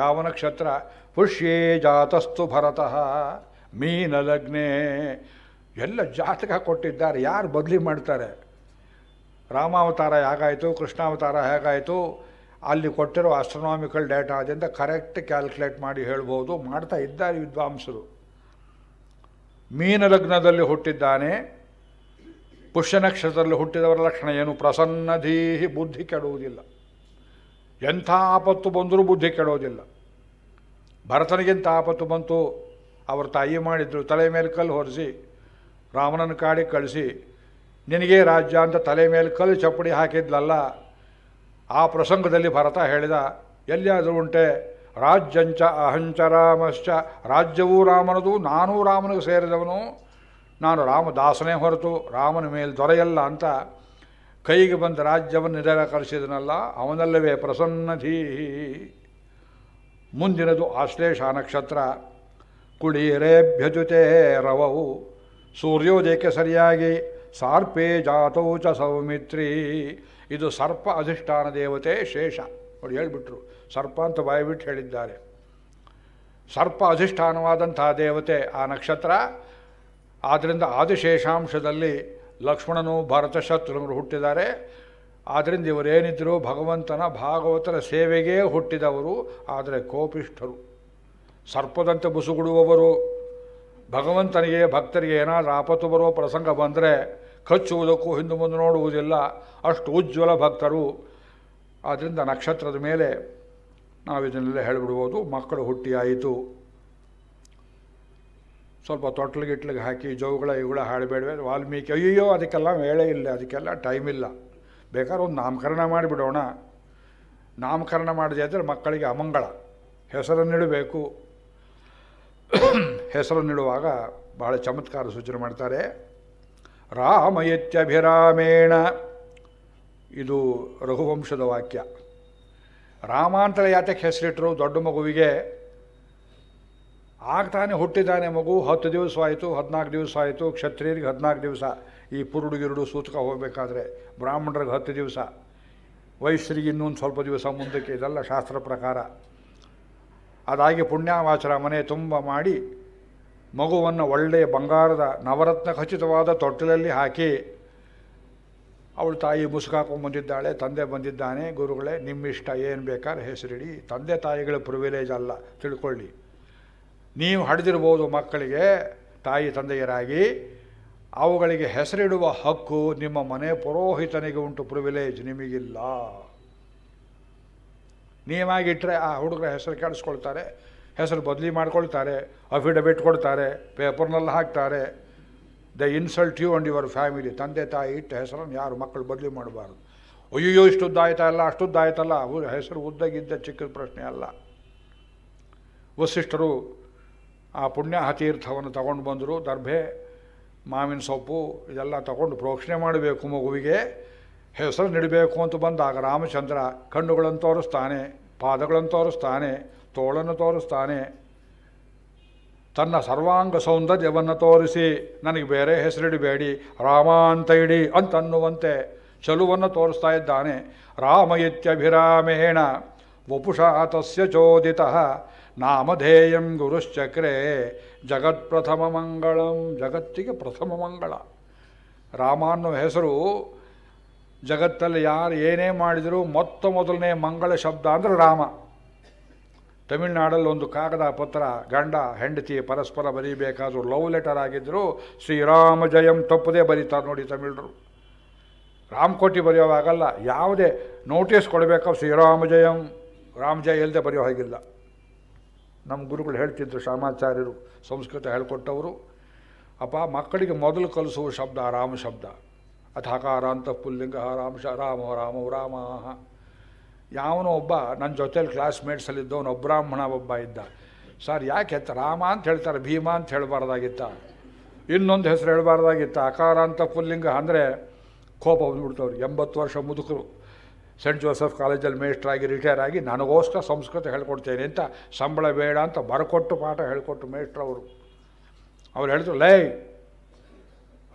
[SPEAKER 1] ಯಾವ ನಕ್ಷತ್ರ ಪುಷ್ಯೇ ಜಾತಸ್ತು ಭರತಃ ಮೀನಲಗ್ನೇ ಎಲ್ಲ ಜಾತಕ ಕೊಟ್ಟಿದ್ದಾರೆ ಯಾರು ಬದಲಿ ಮಾಡ್ತಾರೆ ರಾಮಾವತಾರ ಹೇಗಾಯಿತು ಕೃಷ್ಣಾವತಾರ ಹೇಗಾಯಿತು ಅಲ್ಲಿ ಕೊಟ್ಟಿರೋ ಆಸ್ಟ್ರನಾಮಿಕಲ್ ಡೇಟಾದಿಂದ ಕರೆಕ್ಟ್ ಕ್ಯಾಲ್ಕುಲೇಟ್ ಮಾಡಿ ಹೇಳ್ಬೋದು ಮಾಡ್ತಾ ಇದ್ದಾರೆ ವಿದ್ವಾಂಸರು ಮೀನಲಗ್ನದಲ್ಲಿ ಹುಟ್ಟಿದ್ದಾನೆ ಪುಷ್ಯ ನಕ್ಷತ್ರದಲ್ಲಿ ಹುಟ್ಟಿದವರ ಲಕ್ಷಣ ಏನು ಪ್ರಸನ್ನಧೀಹಿ ಬುದ್ಧಿ ಕೆಡುವುದಿಲ್ಲ ಎಂಥ ಆಪತ್ತು ಬಂದರೂ ಬುದ್ಧಿ ಕೆಡೋದಿಲ್ಲ ಭರತನಿಗಿಂತ ಆಪತ್ತು ಬಂತು ಅವರ ತಾಯಿ ಮಾಡಿದ್ರು ತಲೆ ಮೇಲೆ ಕಲ್ಲು ಹೊರಿಸಿ ರಾಮನನ್ನು ಕಾಡಿ ಕಳಿಸಿ ನಿನಗೆ ರಾಜ್ಯ ಅಂತ ತಲೆ ಮೇಲೆ ಕಲ್ಲು ಚಪ್ಪಡಿ ಹಾಕಿದ್ಲಲ್ಲ ಆ ಪ್ರಸಂಗದಲ್ಲಿ ಭರತ ಹೇಳಿದ ಎಲ್ಲಿಯಾದರೂ ಉಂಟೆ ರಾಜ್ಯಂಚ ಅಹಂಚ ರಾಮಶ್ಚ ರಾಜ್ಯವೂ ರಾಮನದು ನಾನೂ ರಾಮನಿಗೆ ಸೇರಿದವನು ನಾನು ರಾಮದಾಸನೇ ಹೊರತು ರಾಮನ ಮೇಲೆ ದೊರೆಯಲ್ಲ ಅಂತ ಕೈಗೆ ಬಂದ ರಾಜ್ಯವನ್ನು ನಿರಾಕರಿಸಿದನಲ್ಲ ಅವನಲ್ಲವೇ ಪ್ರಸನ್ನಧೀ ಮುಂದಿನದು ಆಶ್ಲೇಷ ನಕ್ಷತ್ರ ಕುಳೀರೇಭ್ಯ ಜೊತೆ ರವವು ಸೂರ್ಯೋದಯಕ್ಕೆ ಸರಿಯಾಗಿ ಸಾರ್ಪೇ ಜಾತೌ ಚ ಸೌಮಿತ್ರಿ ಇದು ಸರ್ಪ ಅಧಿಷ್ಠಾನ ದೇವತೆ ಶೇಷ ನೋಡಿ ಹೇಳಿಬಿಟ್ರು ಸರ್ಪ ಅಂತ ಬಾಯಿಬಿಟ್ಟು ಹೇಳಿದ್ದಾರೆ ಸರ್ಪ ಅಧಿಷ್ಠಾನವಾದಂತಹ ದೇವತೆ ಆ ನಕ್ಷತ್ರ ಆದ್ದರಿಂದ ಆದಿಶೇಷಾಂಶದಲ್ಲಿ ಲಕ್ಷ್ಮಣನು ಭರತ ಹುಟ್ಟಿದ್ದಾರೆ ಆದ್ದರಿಂದ ಇವರೇನಿದ್ದರು ಭಗವಂತನ ಭಾಗವತರ ಸೇವೆಗೇ ಹುಟ್ಟಿದವರು ಆದರೆ ಕೋಪಿಷ್ಠರು ಸರ್ಪದಂತೆ ಬುಸುಗುಡುವವರು ಭಗವಂತನಿಗೆ ಭಕ್ತರಿಗೆ ಏನಾದರೂ ಆಪತ್ತು ಬರೋ ಪ್ರಸಂಗ ಬಂದರೆ ಕಚ್ಚುವುದಕ್ಕೂ ಹಿಂದೆ ಮುಂದೆ ನೋಡುವುದಿಲ್ಲ ಅಷ್ಟು ಉಜ್ವಲ ಭಕ್ತರು ಆದ್ದರಿಂದ ನಕ್ಷತ್ರದ ಮೇಲೆ ನಾವು ಇದನ್ನೆಲ್ಲ ಹೇಳಿಬಿಡ್ಬೋದು ಮಕ್ಕಳು ಹುಟ್ಟಿಯಾಯಿತು ಸ್ವಲ್ಪ ತೊಟ್ಲು ಗಿಟ್ಲಿಗೆ ಹಾಕಿ ಜೋಗಳ ಇವುಗಳ ಹಾಡಬೇಡವೆ ವಾಲ್ಮೀಕಿ ಅಯ್ಯೋ ಅದಕ್ಕೆಲ್ಲ ವೇಳೆ ಇಲ್ಲ ಅದಕ್ಕೆಲ್ಲ ಟೈಮ್ ಇಲ್ಲ ಬೇಕಾದ್ರೆ ಒಂದು ನಾಮಕರಣ ಮಾಡಿಬಿಡೋಣ ನಾಮಕರಣ ಮಾಡಿದೆ ಅಂದರೆ ಮಕ್ಕಳಿಗೆ ಅಮಂಗಳ ಹೆಸರನ್ನಿಡಬೇಕು ಹೆಸರನ್ನಿಡುವಾಗ ಬಹಳ ಚಮತ್ಕಾರ ಸೂಚನೆ ಮಾಡ್ತಾರೆ ರಾಮಯತ್ಯಭಿರಾಮೇಣ ಇದು ರಘುವಂಶದ ವಾಕ್ಯ ರಾಮಾಂತರ ಯಾತಕ್ಕೆ ಹೆಸರಿಟ್ಟರು ದೊಡ್ಡ ಮಗುವಿಗೆ ಆಗ್ತಾನೆ ಹುಟ್ಟಿದ್ದಾನೆ ಮಗು ಹತ್ತು ದಿವಸ ಆಯಿತು ಹದಿನಾಲ್ಕು ದಿವಸ ಆಯಿತು ಕ್ಷತ್ರಿಯರಿಗೆ ಹದಿನಾಲ್ಕು ದಿವಸ ಈ ಪುರುಡು ಗಿರುಡು ಸೂತಕ ಹೋಗಬೇಕಾದ್ರೆ ಬ್ರಾಹ್ಮಣರಿಗೆ ಹತ್ತು ದಿವಸ ವಯಸ್ಸರಿಗೆ ಇನ್ನೊಂದು ಸ್ವಲ್ಪ ದಿವಸ ಮುಂದಕ್ಕೆ ಇದೆಲ್ಲ ಶಾಸ್ತ್ರ ಪ್ರಕಾರ ಅದಾಗಿ ಪುಣ್ಯಾವಾಚರ ಮನೆ ತುಂಬ ಮಾಡಿ ಮಗುವನ್ನು ಒಳ್ಳೆಯ ಬಂಗಾರದ ನವರತ್ನ ಖಚಿತವಾದ ತೊಟ್ಟಿಲಲ್ಲಿ ಹಾಕಿ ಅವಳು ತಾಯಿ ಮುಸುಕಾಕೊಂಡು ಬಂದಿದ್ದಾಳೆ ತಂದೆ ಬಂದಿದ್ದಾನೆ ಗುರುಗಳೇ ನಿಮ್ಮಿಷ್ಟ ಏನು ಬೇಕಾದ್ರೆ ಹೆಸರಿಡಿ ತಂದೆ ತಾಯಿಗಳ ಪ್ರಿವಿಲೇಜ್ ಅಲ್ಲ ತಿಳ್ಕೊಳ್ಳಿ ನೀವು ಹಡೆದಿರ್ಬೋದು ಮಕ್ಕಳಿಗೆ ತಾಯಿ ತಂದೆಯರಾಗಿ ಅವುಗಳಿಗೆ ಹೆಸರಿಡುವ ಹಕ್ಕು ನಿಮ್ಮ ಮನೆ ಪುರೋಹಿತನಿಗೆ ಉಂಟು ಪ್ರಿವಿಲೇಜ್ ನಿಮಗಿಲ್ಲ ನೀವಾಗಿಟ್ಟರೆ ಆ ಹುಡುಗರ ಹೆಸರು ಕೇಳಿಸ್ಕೊಳ್ತಾರೆ ಹೆಸರು ಬದಲಿ ಮಾಡ್ಕೊಳ್ತಾರೆ ಅಫಿಡವಿಟ್ ಕೊಡ್ತಾರೆ ಪೇಪರ್ನಲ್ಲಿ ಹಾಕ್ತಾರೆ the insult you and your family ತಂದೆ ತಾಯಿ ಇಟ್ಟ ಹೆಸರನ್ನು ಯಾರು ಮಕ್ಕಳು ಬದಲಿ ಮಾಡಬಾರ್ದು ಅಯ್ಯೋ ಇಷ್ಟುದ್ದಾಯ್ತಲ್ಲ ಅಷ್ಟುದ್ದಾಯ್ತಲ್ಲ ಹೆಸರು ಉದ್ದಗಿದ್ದ ಚಿಕ್ಕದ ಪ್ರಶ್ನೆ ಅಲ್ಲ ವಸಿಷ್ಠರು ಆ ಪುಣ್ಯ ಹತೀರ್ಥವನ್ನು ತಗೊಂಡು ಬಂದರು ದರ್ಭೆ ಮಾವಿನ ಸೊಪ್ಪು ಇದೆಲ್ಲ ತಗೊಂಡು ಪ್ರೋಕ್ಷಣೆ ಮಾಡಬೇಕು ಮಗುವಿಗೆ ಹೆಸರು ನೀಡಬೇಕು ಅಂತ ಬಂದಾಗ ರಾಮಚಂದ್ರ ಕಣ್ಣುಗಳನ್ನು ತೋರಿಸ್ತಾನೆ ಪಾದಗಳನ್ನು ತೋರಿಸ್ತಾನೆ ತೋಳನ್ನು ತೋರಿಸ್ತಾನೆ ತನ್ನ ಸರ್ವಾಂಗ ಸೌಂದರ್ಯವನ್ನು ತೋರಿಸಿ ನನಗೆ ಬೇರೆ ಹೆಸರಿಡಬೇಡಿ ರಾಮ ಅಂತ ಇಡಿ ಅಂತನ್ನುವಂತೆ ಚಲುವನ್ನು ತೋರಿಸ್ತಾ ಇದ್ದಾನೆ ರಾಮ ಇತ್ಯಭಿರಾಮೇಣ ವಪುಷ ತಸ್ಯ ಚೋದಿತ ನಾಮಧೇಯಂ ಗುರುಶ್ಚಕ್ರೆ ಪ್ರಥಮ ಮಂಗಳಂ ಜಗತ್ತಿಗೆ ಪ್ರಥಮ ಮಂಗಳ ರಾಮ ಅನ್ನೋ ಹೆಸರು ಜಗತ್ತಲ್ಲಿ ಯಾರು ಏನೇ ಮಾಡಿದರೂ ಮೊತ್ತ ಮೊದಲನೇ ಮಂಗಳ ಶಬ್ದ ಅಂದರೆ ರಾಮ ತಮಿಳುನಾಡಲ್ಲಿ ಒಂದು ಕಾಗದ ಪತ್ರ ಗಂಡ ಹೆಂಡತಿ ಪರಸ್ಪರ ಬರೀಬೇಕಾದ್ರು ಲವ್ ಲೆಟರ್ ಆಗಿದ್ದರು ಶ್ರೀರಾಮ ಜಯಂ ತಪ್ಪದೇ ಬರೀತಾರೆ ನೋಡಿ ತಮಿಳರು ರಾಮಕೋಟಿ ಬರೆಯೋವಾಗಲ್ಲ ಯಾವುದೇ ನೋಟಿಸ್ ಕೊಡಬೇಕು ಶ್ರೀರಾಮ ಜಯಂ ರಾಮ ಜಯ ಇಲ್ಲದೆ ಬರೆಯೋ ಹಾಗಿಲ್ಲ ನಮ್ಮ ಗುರುಗಳು ಹೇಳ್ತಿದ್ರು ಶ್ಯಾಮಾಚಾರ್ಯರು ಸಂಸ್ಕೃತ ಹೇಳ್ಕೊಟ್ಟವರು ಅಪ್ಪ ಮಕ್ಕಳಿಗೆ ಮೊದಲು ಕಲಿಸುವ ಶಬ್ದ ರಾಮ ಶಬ್ದ ಅಥಾಕಾರ ಅಂತ ಪುಲ್ಲಿಂಗ ರಾಮ ಶ ರಾಮ ರಾಮ ರಾಮ ಯಾವನೋ ಒಬ್ಬ ನನ್ನ ಜೊತೇಲಿ ಕ್ಲಾಸ್ಮೇಟ್ಸಲ್ಲಿದ್ದ ಒಬ್ಬ ಬ್ರಾಹ್ಮಣ ಒಬ್ಬ ಇದ್ದ ಸರ್ ಯಾಕೆ ಹೆತ್ತ ರಾಮ ಅಂತ ಹೇಳ್ತಾರೆ ಭೀಮಾ ಅಂತ ಹೇಳಬಾರ್ದಾಗಿತ್ತ ಇನ್ನೊಂದು ಹೆಸರು ಹೇಳಬಾರ್ದಾಗಿತ್ತ ಅಕಾರ ಅಂತ ಪುಲ್ಲಿಂಗ ಅಂದರೆ ಕೋಪ ಬಂದುಬಿಡ್ತವ್ರು ಎಂಬತ್ತು ವರ್ಷ ಮುದುಕರು ಸೆಂಟ್ ಜೋಸೆಫ್ ಕಾಲೇಜಲ್ಲಿ ಮೇಸ್ಟ್ರಾಗಿ ರಿಟೈರ್ ಆಗಿ ನನಗೋಸ್ಕರ ಸಂಸ್ಕೃತ ಹೇಳ್ಕೊಡ್ತೇನೆ ಅಂತ ಸಂಬಳ ಬೇಡ ಅಂತ ಬರಕೊಟ್ಟು ಪಾಠ ಹೇಳಿಕೊಟ್ಟು ಅವರು ಅವ್ರು ಹೇಳಿದ್ರು ಲೈ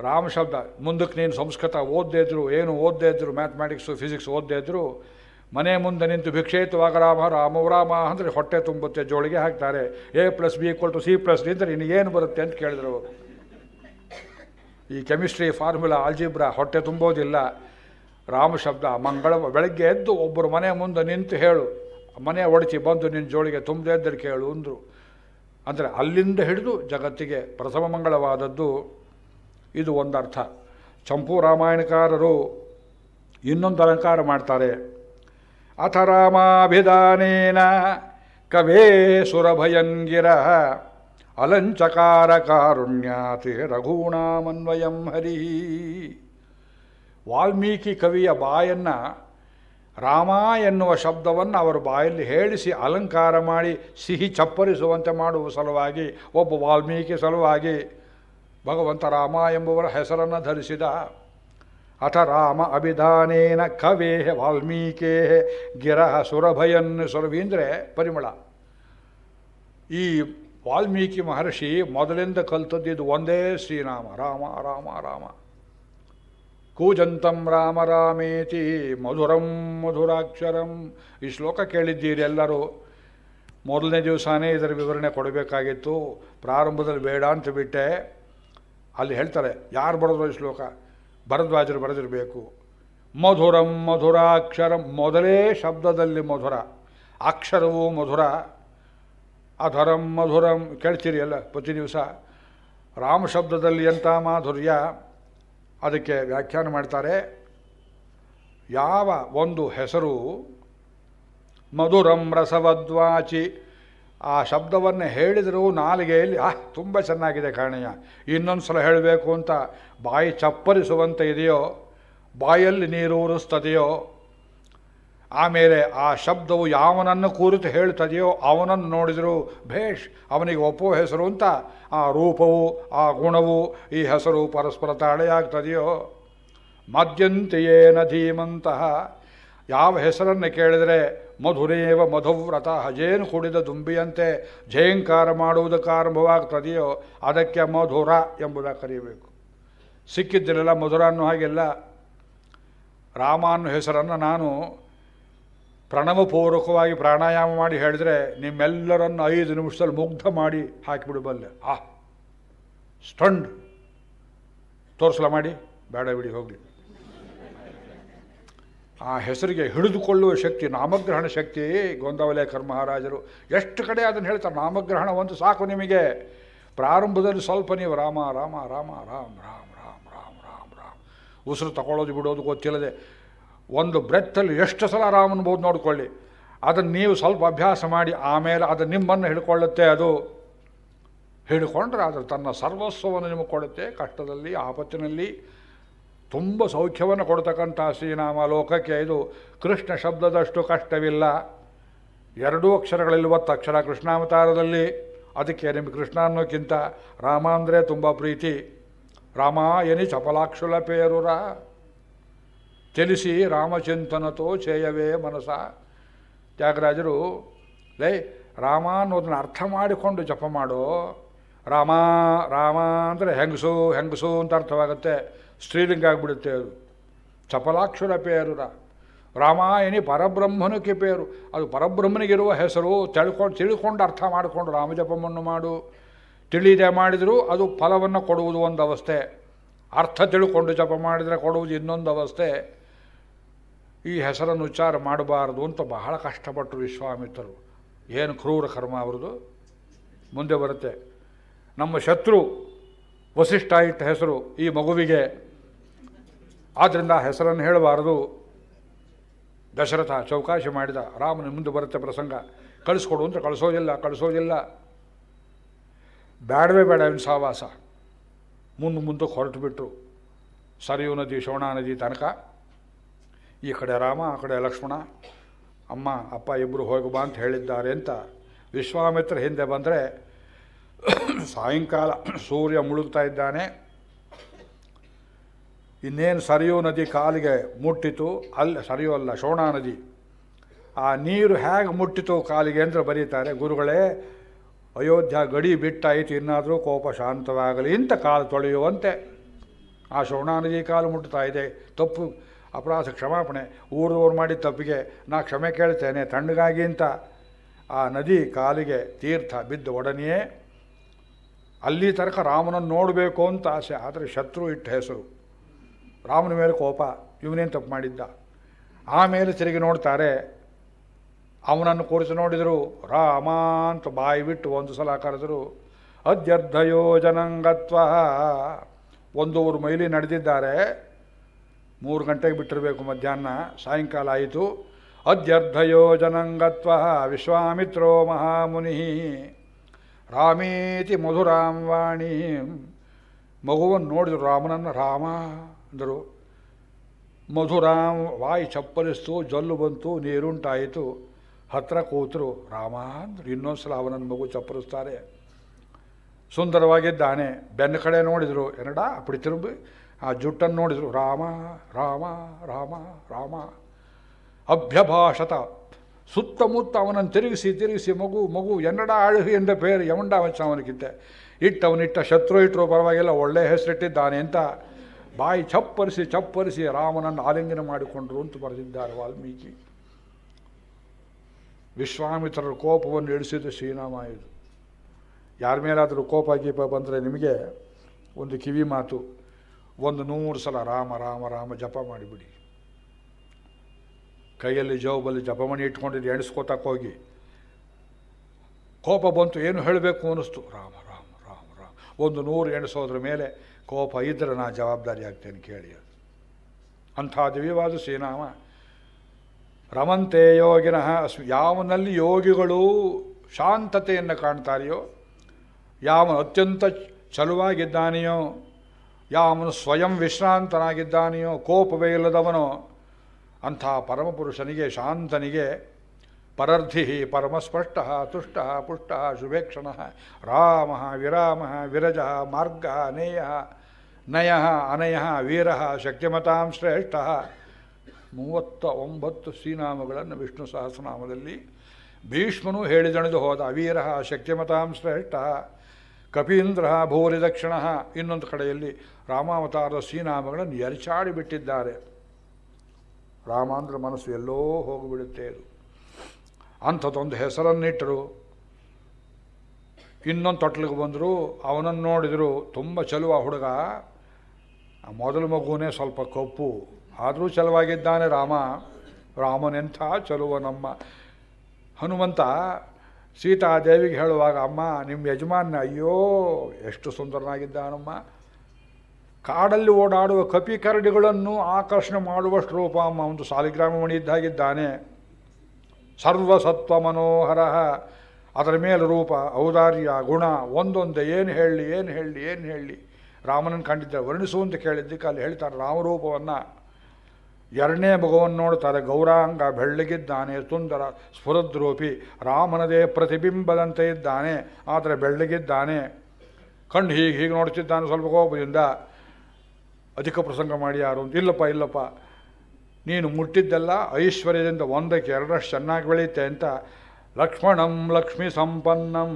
[SPEAKER 1] ರಾಮ ಶಬ್ದ ಮುಂದಕ್ಕೆ ನೀನು ಸಂಸ್ಕೃತ ಓದದೇ ಇದ್ರು ಏನು ಓದದೇ ಇದ್ರು ಮ್ಯಾಥಮೆಟಿಕ್ಸು ಫಿಸಿಕ್ಸ್ ಓದದೇ ಇದ್ರು ಮನೆ ಮುಂದೆ ನಿಂತು ಭಿಕ್ಷೇತವಾಗ ರಾಮ ರಾಮ ರಾಮ ಅಂದರೆ ಹೊಟ್ಟೆ ತುಂಬುತ್ತೆ ಜೋಳಿಗೆ ಹಾಕ್ತಾರೆ A plus B equal to C plus D ಅಂದರೆ ನಿನಗೇನು ಬರುತ್ತೆ ಅಂತ ಕೇಳಿದ್ರು ಈ ಕೆಮಿಸ್ಟ್ರಿ ಫಾರ್ಮುಲಾ ಆಲ್ಜಿಬ್ರಾ ಹೊಟ್ಟೆ ತುಂಬೋದಿಲ್ಲ ರಾಮ ಶಬ್ದ ಮಂಗಳ ಬೆಳಗ್ಗೆ ಎದ್ದು ಒಬ್ಬರು ಮನೆ ಮುಂದೆ ನಿಂತು ಹೇಳು ಮನೆ ಒಡಚಿ ಬಂದು ನಿನ್ನ ಜೋಳಿಗೆ ತುಂಬದೆ ಎದ್ದರು ಕೇಳು ಅಂದರು ಅಂದರೆ ಅಲ್ಲಿಂದ ಹಿಡಿದು ಜಗತ್ತಿಗೆ ಪ್ರಥಮ ಮಂಗಳವಾದದ್ದು ಇದು ಒಂದರ್ಥ ಚಂಪು ರಾಮಾಯಣಕಾರರು ಇನ್ನೊಂದು ಅಲಂಕಾರ ಮಾಡ್ತಾರೆ ಅಥ ರಾಮಾಭಿಧಾನೇನ ಕವೇ ಸುರಭಯಂಗಿರ ಅಲಂಚಕಾರ ಕಾರುಣ್ಯಾತಿ ರಘೂಣಾಮನ್ವಯಂ ಹರಿ ವಾಲ್ಮೀಕಿ ಕವಿಯ ಬಾಯನ್ನು ರಾಮ ಎನ್ನುವ ಶಬ್ದವನ್ನು ಅವರು ಬಾಯಲ್ಲಿ ಹೇಳಿಸಿ ಅಲಂಕಾರ ಮಾಡಿ ಸಿಹಿ ಚಪ್ಪರಿಸುವಂತೆ ಮಾಡುವ ಸಲುವಾಗಿ ಒಬ್ಬ ವಾಲ್ಮೀಕಿ ಸಲುವಾಗಿ ಭಗವಂತ ರಾಮ ಎಂಬುವರ ಹೆಸರನ್ನು ಧರಿಸಿದ ಅಥ ರಾಮ ಅಭಿಧಾನೇನ ಕವೇ ವಾಲ್ಮೀಕೇ ಗಿರಹ ಸುರಭಯನ್ನು ಅಂದರೆ ಪರಿಮಳ ಈ ವಾಲ್ಮೀಕಿ ಮಹರ್ಷಿ ಮೊದಲಿಂದ ಇದು ಒಂದೇ ಶ್ರೀರಾಮ ರಾಮ ರಾಮ ರಾಮ ಕೂಜಂತಂ ರಾಮ ರಾಮೇತಿ ಮಧುರಂ ಮಧುರಾಕ್ಷರಂ ಈ ಶ್ಲೋಕ ಕೇಳಿದ್ದೀರಿ ಎಲ್ಲರೂ ಮೊದಲನೇ ದಿವಸನೇ ಇದರ ವಿವರಣೆ ಕೊಡಬೇಕಾಗಿತ್ತು ಪ್ರಾರಂಭದಲ್ಲಿ ಬೇಡ ಅಂತ ಬಿಟ್ಟೆ ಅಲ್ಲಿ ಹೇಳ್ತಾರೆ ಯಾರು ಬರೆದ್ರು ಈ ಶ್ಲೋಕ ಭರದ್ವಾಜರು ಬರೆದಿರಬೇಕು ಮಧುರಂ ಮಧುರಾಕ್ಷರಂ ಮೊದಲೇ ಶಬ್ದದಲ್ಲಿ ಮಧುರ ಅಕ್ಷರವು ಮಧುರ ಅಧರಂ ಮಧುರಂ ಕೇಳ್ತೀರಿ ಅಲ್ಲ ಪ್ರತಿ ದಿವಸ ರಾಮ ಶಬ್ದದಲ್ಲಿ ಎಂಥ ಮಾಧುರ್ಯ ಅದಕ್ಕೆ ವ್ಯಾಖ್ಯಾನ ಮಾಡ್ತಾರೆ ಯಾವ ಒಂದು ಹೆಸರು ಮಧುರಂ ರಸವದ್ವಾಚಿ ಆ ಶಬ್ದವನ್ನು ಹೇಳಿದರೂ ನಾಲಿಗೆಯಲ್ಲಿ ಆ ತುಂಬ ಚೆನ್ನಾಗಿದೆ ಕಾಣೆಯ ಇನ್ನೊಂದು ಸಲ ಹೇಳಬೇಕು ಅಂತ ಬಾಯಿ ಚಪ್ಪರಿಸುವಂತೆ ಇದೆಯೋ ಬಾಯಲ್ಲಿ ಉರಿಸ್ತದೆಯೋ ಆಮೇಲೆ ಆ ಶಬ್ದವು ಯಾವನನ್ನು ಕೂರಿತು ಹೇಳ್ತದೆಯೋ ಅವನನ್ನು ನೋಡಿದರು ಭೇಷ್ ಅವನಿಗೆ ಒಪ್ಪೋ ಹೆಸರು ಅಂತ ಆ ರೂಪವು ಆ ಗುಣವು ಈ ಹೆಸರು ಪರಸ್ಪರ ತಾಳೆಯಾಗ್ತದೆಯೋ ಮದ್ಯಂತೆಯೇನ ಧೀಮಂತಹ ಯಾವ ಹೆಸರನ್ನು ಕೇಳಿದರೆ ಮಧುರೇವ ಮಧುವ್ರತ ಹಜೇನು ಕುಡಿದ ದುಂಬಿಯಂತೆ ಜಯಂಕಾರ ಮಾಡುವುದಕ್ಕೆ ಆರಂಭವಾಗ್ತದೆಯೋ ಅದಕ್ಕೆ ಮಧುರ ಎಂಬುದಾಗಿ ಕರೆಯಬೇಕು ಸಿಕ್ಕಿದ್ದಿರಲ್ಲ ಮಧುರ ಅನ್ನೋ ಹಾಗೆಲ್ಲ ರಾಮ ಅನ್ನೋ ಹೆಸರನ್ನು ನಾನು ಪ್ರಣವಪೂರ್ವಕವಾಗಿ ಪ್ರಾಣಾಯಾಮ ಮಾಡಿ ಹೇಳಿದ್ರೆ ನಿಮ್ಮೆಲ್ಲರನ್ನು ಐದು ನಿಮಿಷದಲ್ಲಿ ಮುಗ್ಧ ಮಾಡಿ ಹಾಕಿಬಿಡಬಲ್ಲೆ ಆ ಸ್ಟಂಡ್ ತೋರಿಸಲ ಮಾಡಿ ಬೇಡ ಬಿಡಿ ಹೋಗಲಿ ಆ ಹೆಸರಿಗೆ ಹಿಡಿದುಕೊಳ್ಳುವ ಶಕ್ತಿ ನಾಮಗ್ರಹಣ ಶಕ್ತಿ ಗೋಂದಾವಲೇಕರ್ ಮಹಾರಾಜರು ಎಷ್ಟು ಕಡೆ ಅದನ್ನು ಹೇಳ್ತಾರೆ ನಾಮಗ್ರಹಣ ಒಂದು ಸಾಕು ನಿಮಗೆ ಪ್ರಾರಂಭದಲ್ಲಿ ಸ್ವಲ್ಪ ನೀವು ರಾಮ ರಾಮ ರಾಮ ರಾಮ ರಾಮ ರಾಮ ರಾಮ ರಾಮ ರಾಮ ಉಸಿರು ತಗೊಳ್ಳೋದು ಬಿಡೋದು ಗೊತ್ತಿಲ್ಲದೆ ಒಂದು ಬ್ರೆತ್ತಲ್ಲಿ ಎಷ್ಟು ಸಲ ರಾಮನ್ಬೋದು ನೋಡಿಕೊಳ್ಳಿ ಅದನ್ನು ನೀವು ಸ್ವಲ್ಪ ಅಭ್ಯಾಸ ಮಾಡಿ ಆಮೇಲೆ ಅದು ನಿಮ್ಮನ್ನು ಹಿಡ್ಕೊಳ್ಳುತ್ತೆ ಅದು ಹಿಡ್ಕೊಂಡ್ರೆ ಅದು ತನ್ನ ಸರ್ವಸ್ವವನ್ನು ನಿಮಗೆ ಕೊಡುತ್ತೆ ಕಷ್ಟದಲ್ಲಿ ಆಪತ್ತಿನಲ್ಲಿ ತುಂಬ ಸೌಖ್ಯವನ್ನು ಕೊಡ್ತಕ್ಕಂಥ ಶ್ರೀನಾಮ ಲೋಕಕ್ಕೆ ಇದು ಕೃಷ್ಣ ಶಬ್ದದಷ್ಟು ಕಷ್ಟವಿಲ್ಲ ಎರಡೂ ಅಕ್ಷರಗಳಲ್ಲಿ ಒತ್ತ ಅಕ್ಷರ ಕೃಷ್ಣಾವತಾರದಲ್ಲಿ ಅದಕ್ಕೆ ನಿಮಗೆ ಕೃಷ್ಣ ಅನ್ನೋಕ್ಕಿಂತ ರಾಮ ಅಂದರೆ ತುಂಬ ಪ್ರೀತಿ ರಾಮಾಯಣಿ ಚಪಲಾಕ್ಷುಲ ಪೇರುರ ತಿಳಿಸಿ ರಾಮಚಿಂತನತೋ ಚೇಯವೇ ಮನಸ ತ್ಯಾಗರಾಜರು ಲೈ ರಾಮ ಅನ್ನೋದನ್ನ ಅರ್ಥ ಮಾಡಿಕೊಂಡು ಜಪ ಮಾಡೋ ರಾಮ ರಾಮ ಅಂದರೆ ಹೆಂಗಸು ಹೆಂಗಸು ಅಂತ ಅರ್ಥವಾಗುತ್ತೆ ಸ್ತ್ರೀಲಿಂಗ ಆಗಿಬಿಡುತ್ತೆ ಅದು ಚಪಲಾಕ್ಷರ ಪೇರು ರಾಮಾಯಣಿ ಪರಬ್ರಹ್ಮನಕ್ಕೆ ಪೇರು ಅದು ಪರಬ್ರಹ್ಮನಿಗಿರುವ ಹೆಸರು ತಿಳ್ಕೊಂಡು ತಿಳ್ಕೊಂಡು ಅರ್ಥ ಮಾಡಿಕೊಂಡು ರಾಮಜಪವನ್ನು ಮಾಡು ತಿಳಿದೇ ಮಾಡಿದರೂ ಅದು ಫಲವನ್ನು ಕೊಡುವುದು ಒಂದು ಅವಸ್ಥೆ ಅರ್ಥ ತಿಳ್ಕೊಂಡು ಜಪ ಮಾಡಿದರೆ ಕೊಡುವುದು ಇನ್ನೊಂದು ಅವಸ್ಥೆ ಈ ಹೆಸರನ್ನು ಉಚ್ಚಾರ ಮಾಡಬಾರದು ಅಂತ ಬಹಳ ಕಷ್ಟಪಟ್ಟರು ವಿಶ್ವಾಮಿತ್ರರು ಏನು ಕ್ರೂರ ಕರ್ಮ ಅವ್ರದ್ದು ಮುಂದೆ ಬರುತ್ತೆ ನಮ್ಮ ಶತ್ರು ವಸಿಷ್ಠ ಇಟ್ಟ ಹೆಸರು ಈ ಮಗುವಿಗೆ ಆದ್ದರಿಂದ ಹೆಸರನ್ನು ಹೇಳಬಾರದು ದಶರಥ ಚೌಕಾಶಿ ಮಾಡಿದ ರಾಮನ ಮುಂದೆ ಬರುತ್ತೆ ಪ್ರಸಂಗ ಕಳಿಸ್ಕೊಡು ಅಂತ ಕಳಿಸೋದಿಲ್ಲ ಕಳಿಸೋದಿಲ್ಲ ಬೇಡವೇ ಬೇಡ ಇವನು ಸಹವಾಸ ಮುಂದೆ ಮುಂದಕ್ಕೆ ಹೊರಟು ಬಿಟ್ಟರು ಸರಿಯು ನದಿ ಶೋಣಾ ನದಿ ತನಕ ಈ ಕಡೆ ರಾಮ ಆ ಕಡೆ ಲಕ್ಷ್ಮಣ ಅಮ್ಮ ಅಪ್ಪ ಇಬ್ಬರು ಹೋಗಿ ಬಾ ಅಂತ ಹೇಳಿದ್ದಾರೆ ಅಂತ ವಿಶ್ವಾಮಿತ್ರ ಹಿಂದೆ ಬಂದರೆ ಸಾಯಂಕಾಲ ಸೂರ್ಯ ಮುಳುಗ್ತಾ ಇದ್ದಾನೆ ಇನ್ನೇನು ಸರಿಯೋ ನದಿ ಕಾಲಿಗೆ ಮುಟ್ಟಿತು ಅಲ್ಲ ಸರಿಯೋ ಅಲ್ಲ ಶೋಣಾ ನದಿ ಆ ನೀರು ಹೇಗೆ ಮುಟ್ಟಿತು ಕಾಲಿಗೆ ಅಂದರೆ ಬರೀತಾರೆ ಗುರುಗಳೇ ಅಯೋಧ್ಯ ಗಡಿ ಬಿಟ್ಟಾಯಿತು ಇನ್ನಾದರೂ ಕೋಪ ಶಾಂತವಾಗಲಿ ಇಂಥ ಕಾಲು ತೊಳೆಯುವಂತೆ ಆ ಶೋಣಾ ನದಿ ಕಾಲು ಮುಟ್ತಾ ಇದೆ ತಪ್ಪು ಅಪರಾಧ ಕ್ಷಮಾಪಣೆ ಊರ್ದವ್ರು ಮಾಡಿದ ತಪ್ಪಿಗೆ ನಾ ಕ್ಷಮೆ ಕೇಳ್ತೇನೆ ತಣ್ಣಗಾಗಿ ಅಂತ ಆ ನದಿ ಕಾಲಿಗೆ ತೀರ್ಥ ಬಿದ್ದ ಒಡನೆಯೇ ಅಲ್ಲಿ ತನಕ ರಾಮನನ್ನು ನೋಡಬೇಕು ಅಂತ ಆಸೆ ಆದರೆ ಶತ್ರು ಇಟ್ಟ ಹೆಸರು ರಾಮನ ಮೇಲೆ ಕೋಪ ಇವನೇನು ತಪ್ಪು ಮಾಡಿದ್ದ ಆಮೇಲೆ ತಿರುಗಿ ನೋಡ್ತಾರೆ ಅವನನ್ನು ಕೂರಿಸಿ ನೋಡಿದರು ರಾಮ ಅಂತ ಬಾಯಿ ಬಿಟ್ಟು ಒಂದು ಸಲ ಕರೆದರು ಅಧ್ಯರ್ಧಯೋ ಒಂದೂರು ಮೈಲಿ ನಡೆದಿದ್ದಾರೆ ಮೂರು ಗಂಟೆಗೆ ಬಿಟ್ಟಿರಬೇಕು ಮಧ್ಯಾಹ್ನ ಸಾಯಂಕಾಲ ಆಯಿತು ಜನಂಗತ್ವ ವಿಶ್ವಾಮಿತ್ರೋ ಮಹಾಮುನಿ ರಾಮೇತಿ ಮಧುರಾಂ ವಾಣಿ ಮಗುವನ್ನು ನೋಡಿದ್ರು ರಾಮನನ್ನು ರಾಮ ಅಂದರು ಮಧುರಾಮ್ ವಾಯಿ ಚಪ್ಪರಿಸ್ತು ಜೊಲ್ಲು ಬಂತು ನೀರುಂಟಾಯಿತು ಹತ್ರ ಕೂತರು ರಾಮ ಅಂದರು ಇನ್ನೊಂದ್ಸಲ ಸಲ ಅವನನ್ನು ಮಗು ಚಪ್ಪರಿಸ್ತಾರೆ ಸುಂದರವಾಗಿದ್ದಾನೆ ಬೆನ್ನ ಕಡೆ ನೋಡಿದರು ಎರಡ ಅಪ್ಪಡಿ ತಿರುಗಿ ಆ ಜುಟ್ಟನ್ನು ನೋಡಿದರು ರಾಮ ರಾಮ ರಾಮ ರಾಮ ಅಭ್ಯಭಾಷತ ಸುತ್ತಮುತ್ತ ಅವನನ್ನು ತಿರುಗಿಸಿ ತಿರುಗಿಸಿ ಮಗು ಮಗು ಎನ್ನಡ ಆಳುಹಿ ಎಂದ ಪೇರು ಯಮಂಡ ವಚ್ಚ ಅವನಿಗಿದ್ದೆ ಇಟ್ಟವನಿಟ್ಟ ಶತ್ರು ಇಟ್ಟರು ಪರವಾಗಿಲ್ಲ ಒಳ್ಳೆ ಹೆಸರಿಟ್ಟಿದ್ದಾನೆ ಅಂತ ಬಾಯಿ ಚಪ್ಪರಿಸಿ ಚಪ್ಪರಿಸಿ ರಾಮನನ್ನು ಆಲಿಂಗನ ಮಾಡಿಕೊಂಡರು ಅಂತ ಬರೆದಿದ್ದಾರೆ ವಾಲ್ಮೀಕಿ ವಿಶ್ವಾಮಿತ್ರರ ಕೋಪವನ್ನು ಇಳಿಸಿದ್ದು ಶ್ರೀರಾಮ ಇದು ಯಾರ ಮೇಲಾದರೂ ಕೋಪ ಗೀಪ ಬಂದರೆ ನಿಮಗೆ ಒಂದು ಕಿವಿ ಮಾತು ಒಂದು ನೂರು ಸಲ ರಾಮ ರಾಮ ರಾಮ ಜಪ ಮಾಡಿಬಿಡಿ ಕೈಯಲ್ಲಿ ಜೋಬಲ್ಲಿ ಜಪಮಣಿ ಇಟ್ಕೊಂಡಿದ್ದು ಎಣಿಸ್ಕೋತಕ್ಕೋಗಿ ಹೋಗಿ ಕೋಪ ಬಂತು ಏನು ಹೇಳಬೇಕು ಅನ್ನಿಸ್ತು ರಾಮ ರಾಮ ರಾಮ ರಾಮ ಒಂದು ನೂರು ಎಣಿಸೋದ್ರ ಮೇಲೆ ಕೋಪ ಇದ್ದರೆ ನಾ ಜವಾಬ್ದಾರಿ ಆಗ್ತೇನೆ ಕೇಳಿ ಅದು ಅಂಥ ದಿವ್ಯವಾದ ಶ್ರೀನಾಮ ರಮಂತೆ ಯೋಗಿನಃ ಅಸ್ ಯಾವನಲ್ಲಿ ಯೋಗಿಗಳು ಶಾಂತತೆಯನ್ನು ಕಾಣ್ತಾರೆಯೋ ಯಾವನು ಅತ್ಯಂತ ಚಲುವಾಗಿದ್ದಾನೆಯೋ ಯಾವನು ಸ್ವಯಂ ವಿಶ್ರಾಂತನಾಗಿದ್ದಾನೆಯೋ ಕೋಪವೇ ಇಲ್ಲದವನೋ ಅಂಥ ಪರಮಪುರುಷನಿಗೆ ಶಾಂತನಿಗೆ ಪರರ್ಧಿ ಪರಮಸ್ಪಷ್ಟ ತುಷ್ಟ ಪುಷ್ಟ ಶುಭೇಕ್ಷಣ ರಾಮ ವಿರಾಮ ವಿರಜ ಮಾರ್ಗ ನೇಯ ನಯ ಅನಯ ವೀರ ಶಕ್ತಿಮತಾಂ ಶ್ರೇಷ್ಠ ಮೂವತ್ತ ಒಂಬತ್ತು ಶ್ರೀನಾಮಗಳನ್ನು ವಿಷ್ಣು ಸಹಸ್ರನಾಮದಲ್ಲಿ ಭೀಷ್ಮನು ಹೇಳಿದಣಿದು ಹೋದ ವೀರ ಶಕ್ತಿಮತಾಂ ಶ್ರೇಷ್ಠ ಕಪೀಂದ್ರ ದಕ್ಷಿಣ ಇನ್ನೊಂದು ಕಡೆಯಲ್ಲಿ ರಾಮಾವತಾರದ ಸೀನಾಮಗಳನ್ನು ಎರಚಾಡಿ ಬಿಟ್ಟಿದ್ದಾರೆ ರಾಮಾಂದ್ರ ಮನಸ್ಸು ಎಲ್ಲೋ ಹೋಗಿಬಿಡುತ್ತೆ ಅದು ಅಂಥದ್ದೊಂದು ಹೆಸರನ್ನಿಟ್ಟರು ಇನ್ನೊಂದು ತೊಟ್ಲಿಗೆ ಬಂದರು ಅವನನ್ನು ನೋಡಿದರು ತುಂಬ ಚಲುವ ಹುಡುಗ ಮೊದಲ ಮಗುವೇ ಸ್ವಲ್ಪ ಕಪ್ಪು ಆದರೂ ಚಲುವಾಗಿದ್ದಾನೆ ರಾಮ ರಾಮನೆಂಥ ಚಲುವ ನಮ್ಮ ಹನುಮಂತ ಸೀತಾ ದೇವಿಗೆ ಹೇಳುವಾಗ ಅಮ್ಮ ನಿಮ್ಮ ಯಜಮಾನ್ಯ ಅಯ್ಯೋ ಎಷ್ಟು ಸುಂದರನಾಗಿದ್ದಾನಮ್ಮ ಕಾಡಲ್ಲಿ ಓಡಾಡುವ ಕಪಿ ಕರಡಿಗಳನ್ನು ಆಕರ್ಷಣೆ ಮಾಡುವಷ್ಟು ರೂಪ ಅಮ್ಮ ಒಂದು ಸಾಲಿಗ್ರಾಮ ಇದ್ದಾಗಿದ್ದಾನೆ ಸರ್ವಸತ್ವ ಮನೋಹರ ಅದರ ಮೇಲೆ ರೂಪ ಔದಾರ್ಯ ಗುಣ ಒಂದೊಂದು ಏನು ಹೇಳಿ ಏನು ಹೇಳಿ ಏನು ಹೇಳಿ ರಾಮನನ್ನು ಕಂಡಿದ್ದ ವರ್ಣಿಸು ಅಂತ ಕೇಳಿದ್ದಕ್ಕೆ ಅಲ್ಲಿ ಹೇಳ್ತಾರೆ ರಾಮರೂಪವನ್ನು ಎರಡನೇ ಭಗವನ್ ನೋಡ್ತಾರೆ ಗೌರಾಂಗ ಬೆಳ್ಳಗಿದ್ದಾನೆ ಸುಂದರ ಸ್ಫುರದ್ರೂಪಿ ರಾಮನದೇ ಪ್ರತಿಬಿಂಬದಂತೆ ಇದ್ದಾನೆ ಆದರೆ ಬೆಳ್ಳಗಿದ್ದಾನೆ ಕಂಡು ಹೀಗೆ ಹೀಗೆ ನೋಡ್ತಿದ್ದಾನೆ ಸ್ವಲ್ಪ ಕೋಪದಿಂದ ಅಧಿಕ ಪ್ರಸಂಗ ಮಾಡಿ ಯಾರು ಅಂತ ಇಲ್ಲಪ್ಪ ಇಲ್ಲಪ್ಪ ನೀನು ಮುಟ್ಟಿದ್ದೆಲ್ಲ ಐಶ್ವರ್ಯದಿಂದ ಒಂದಕ್ಕೆ ಎರಡಷ್ಟು ಚೆನ್ನಾಗಿ ಬೆಳೆಯುತ್ತೆ ಅಂತ ಲಕ್ಷ್ಮಣಂ ಲಕ್ಷ್ಮೀ ಸಂಪನ್ನಂ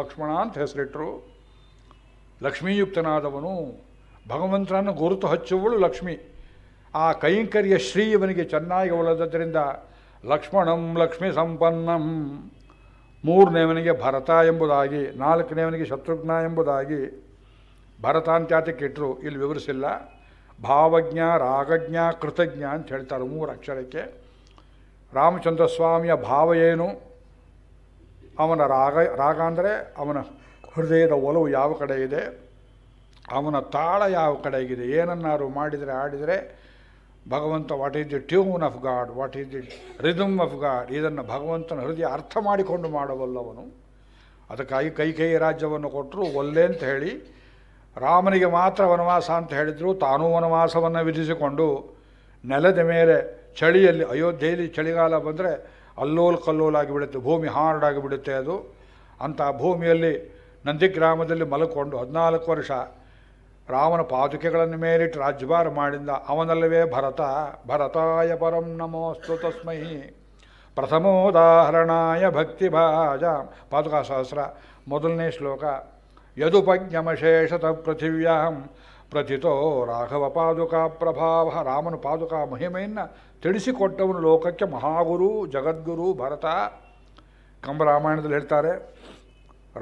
[SPEAKER 1] ಲಕ್ಷ್ಮಣ ಅಂತ ಹೆಸರಿಟ್ಟರು ಲಕ್ಷ್ಮೀಯುಕ್ತನಾದವನು ಭಗವಂತನನ್ನು ಗುರುತು ಹಚ್ಚುವಳು ಲಕ್ಷ್ಮಿ ಆ ಕೈಂಕರ್ಯ ಶ್ರೀ ಇವನಿಗೆ ಚೆನ್ನಾಗಿ ಒಲದ್ರಿಂದ ಲಕ್ಷ್ಮಣಂ ಲಕ್ಷ್ಮೀ ಸಂಪನ್ನಂ ಮೂರನೇವನಿಗೆ ಭರತ ಎಂಬುದಾಗಿ ನಾಲ್ಕನೇವನಿಗೆ ಶತ್ರುಘ್ನ ಎಂಬುದಾಗಿ ಭರತ ಅಂತ್ಯಾತಕ್ಕೆ ಇಟ್ಟರು ಇಲ್ಲಿ ವಿವರಿಸಿಲ್ಲ ಭಾವಜ್ಞ ರಾಗಜ್ಞ ಕೃತಜ್ಞ ಅಂತ ಹೇಳ್ತಾರೆ ಮೂರು ಅಕ್ಷರಕ್ಕೆ ರಾಮಚಂದ್ರ ಸ್ವಾಮಿಯ ಭಾವ ಏನು ಅವನ ರಾಗ ರಾಗ ಅಂದರೆ ಅವನ ಹೃದಯದ ಒಲವು ಯಾವ ಕಡೆ ಇದೆ ಅವನ ತಾಳ ಯಾವ ಕಡೆಗಿದೆ ಏನನ್ನಾರು ಮಾಡಿದರೆ ಆಡಿದರೆ ಭಗವಂತ what is the tune of God what is the rhythm of God ಇದನ್ನು ಭಗವಂತನ ಹೃದಯ ಅರ್ಥ ಮಾಡಿಕೊಂಡು ಮಾಡಬಲ್ಲವನು ಅದಕ್ಕಾಗಿ ಕೈ ರಾಜ್ಯವನ್ನು ಕೊಟ್ಟರು ಒಲ್ಲೆ ಅಂತ ಹೇಳಿ ರಾಮನಿಗೆ ಮಾತ್ರ ವನವಾಸ ಅಂತ ಹೇಳಿದರು ತಾನೂ ವನವಾಸವನ್ನು ವಿಧಿಸಿಕೊಂಡು ನೆಲದ ಮೇಲೆ ಚಳಿಯಲ್ಲಿ ಅಯೋಧ್ಯೆಯಲ್ಲಿ ಚಳಿಗಾಲ ಬಂದರೆ ಅಲ್ಲೋಲ್ ಕಲ್ಲೋಲಾಗಿ ಬಿಡುತ್ತೆ ಭೂಮಿ ಹಾರ್ಡಾಗಿ ಬಿಡುತ್ತೆ ಅದು ಅಂಥ ಭೂಮಿಯಲ್ಲಿ ನಂದಿಗ್ರಾಮದಲ್ಲಿ ಮಲಕೊಂಡು ಹದಿನಾಲ್ಕು ವರ್ಷ ರಾಮನ ಪಾದುಕೆಗಳನ್ನು ಮೇಲಿಟ್ಟು ರಾಜ್ಯಭಾರ ಮಾಡಿದ ಅವನಲ್ಲವೇ ಭರತ ಭರತಾಯ ಪರಂ ನಮೋಸ್ತು ತಸ್ಮೈ ಪ್ರಥಮೋದಾಹರಣಾಯ ಭಕ್ತಿಭಾಜ ಪಾದುಕಾ ಸಹಸ್ರ ಮೊದಲನೇ ಶ್ಲೋಕ ಯದುಪಜ್ಞಮಶೇಷತ ಪೃಥಿವ್ಯಾಂ ಪ್ರಥಿತೋ ರಾಘವ ಪಾದುಕಾ ಪ್ರಭಾವ ರಾಮನ ಪಾದುಕಾ ಮಹಿಮೆಯನ್ನು ತಿಳಿಸಿಕೊಟ್ಟವನು ಲೋಕಕ್ಕೆ ಮಹಾಗುರು ಜಗದ್ಗುರು ಭರತ ಕಂಬರಾಮಾಯಣದಲ್ಲಿ ಹೇಳ್ತಾರೆ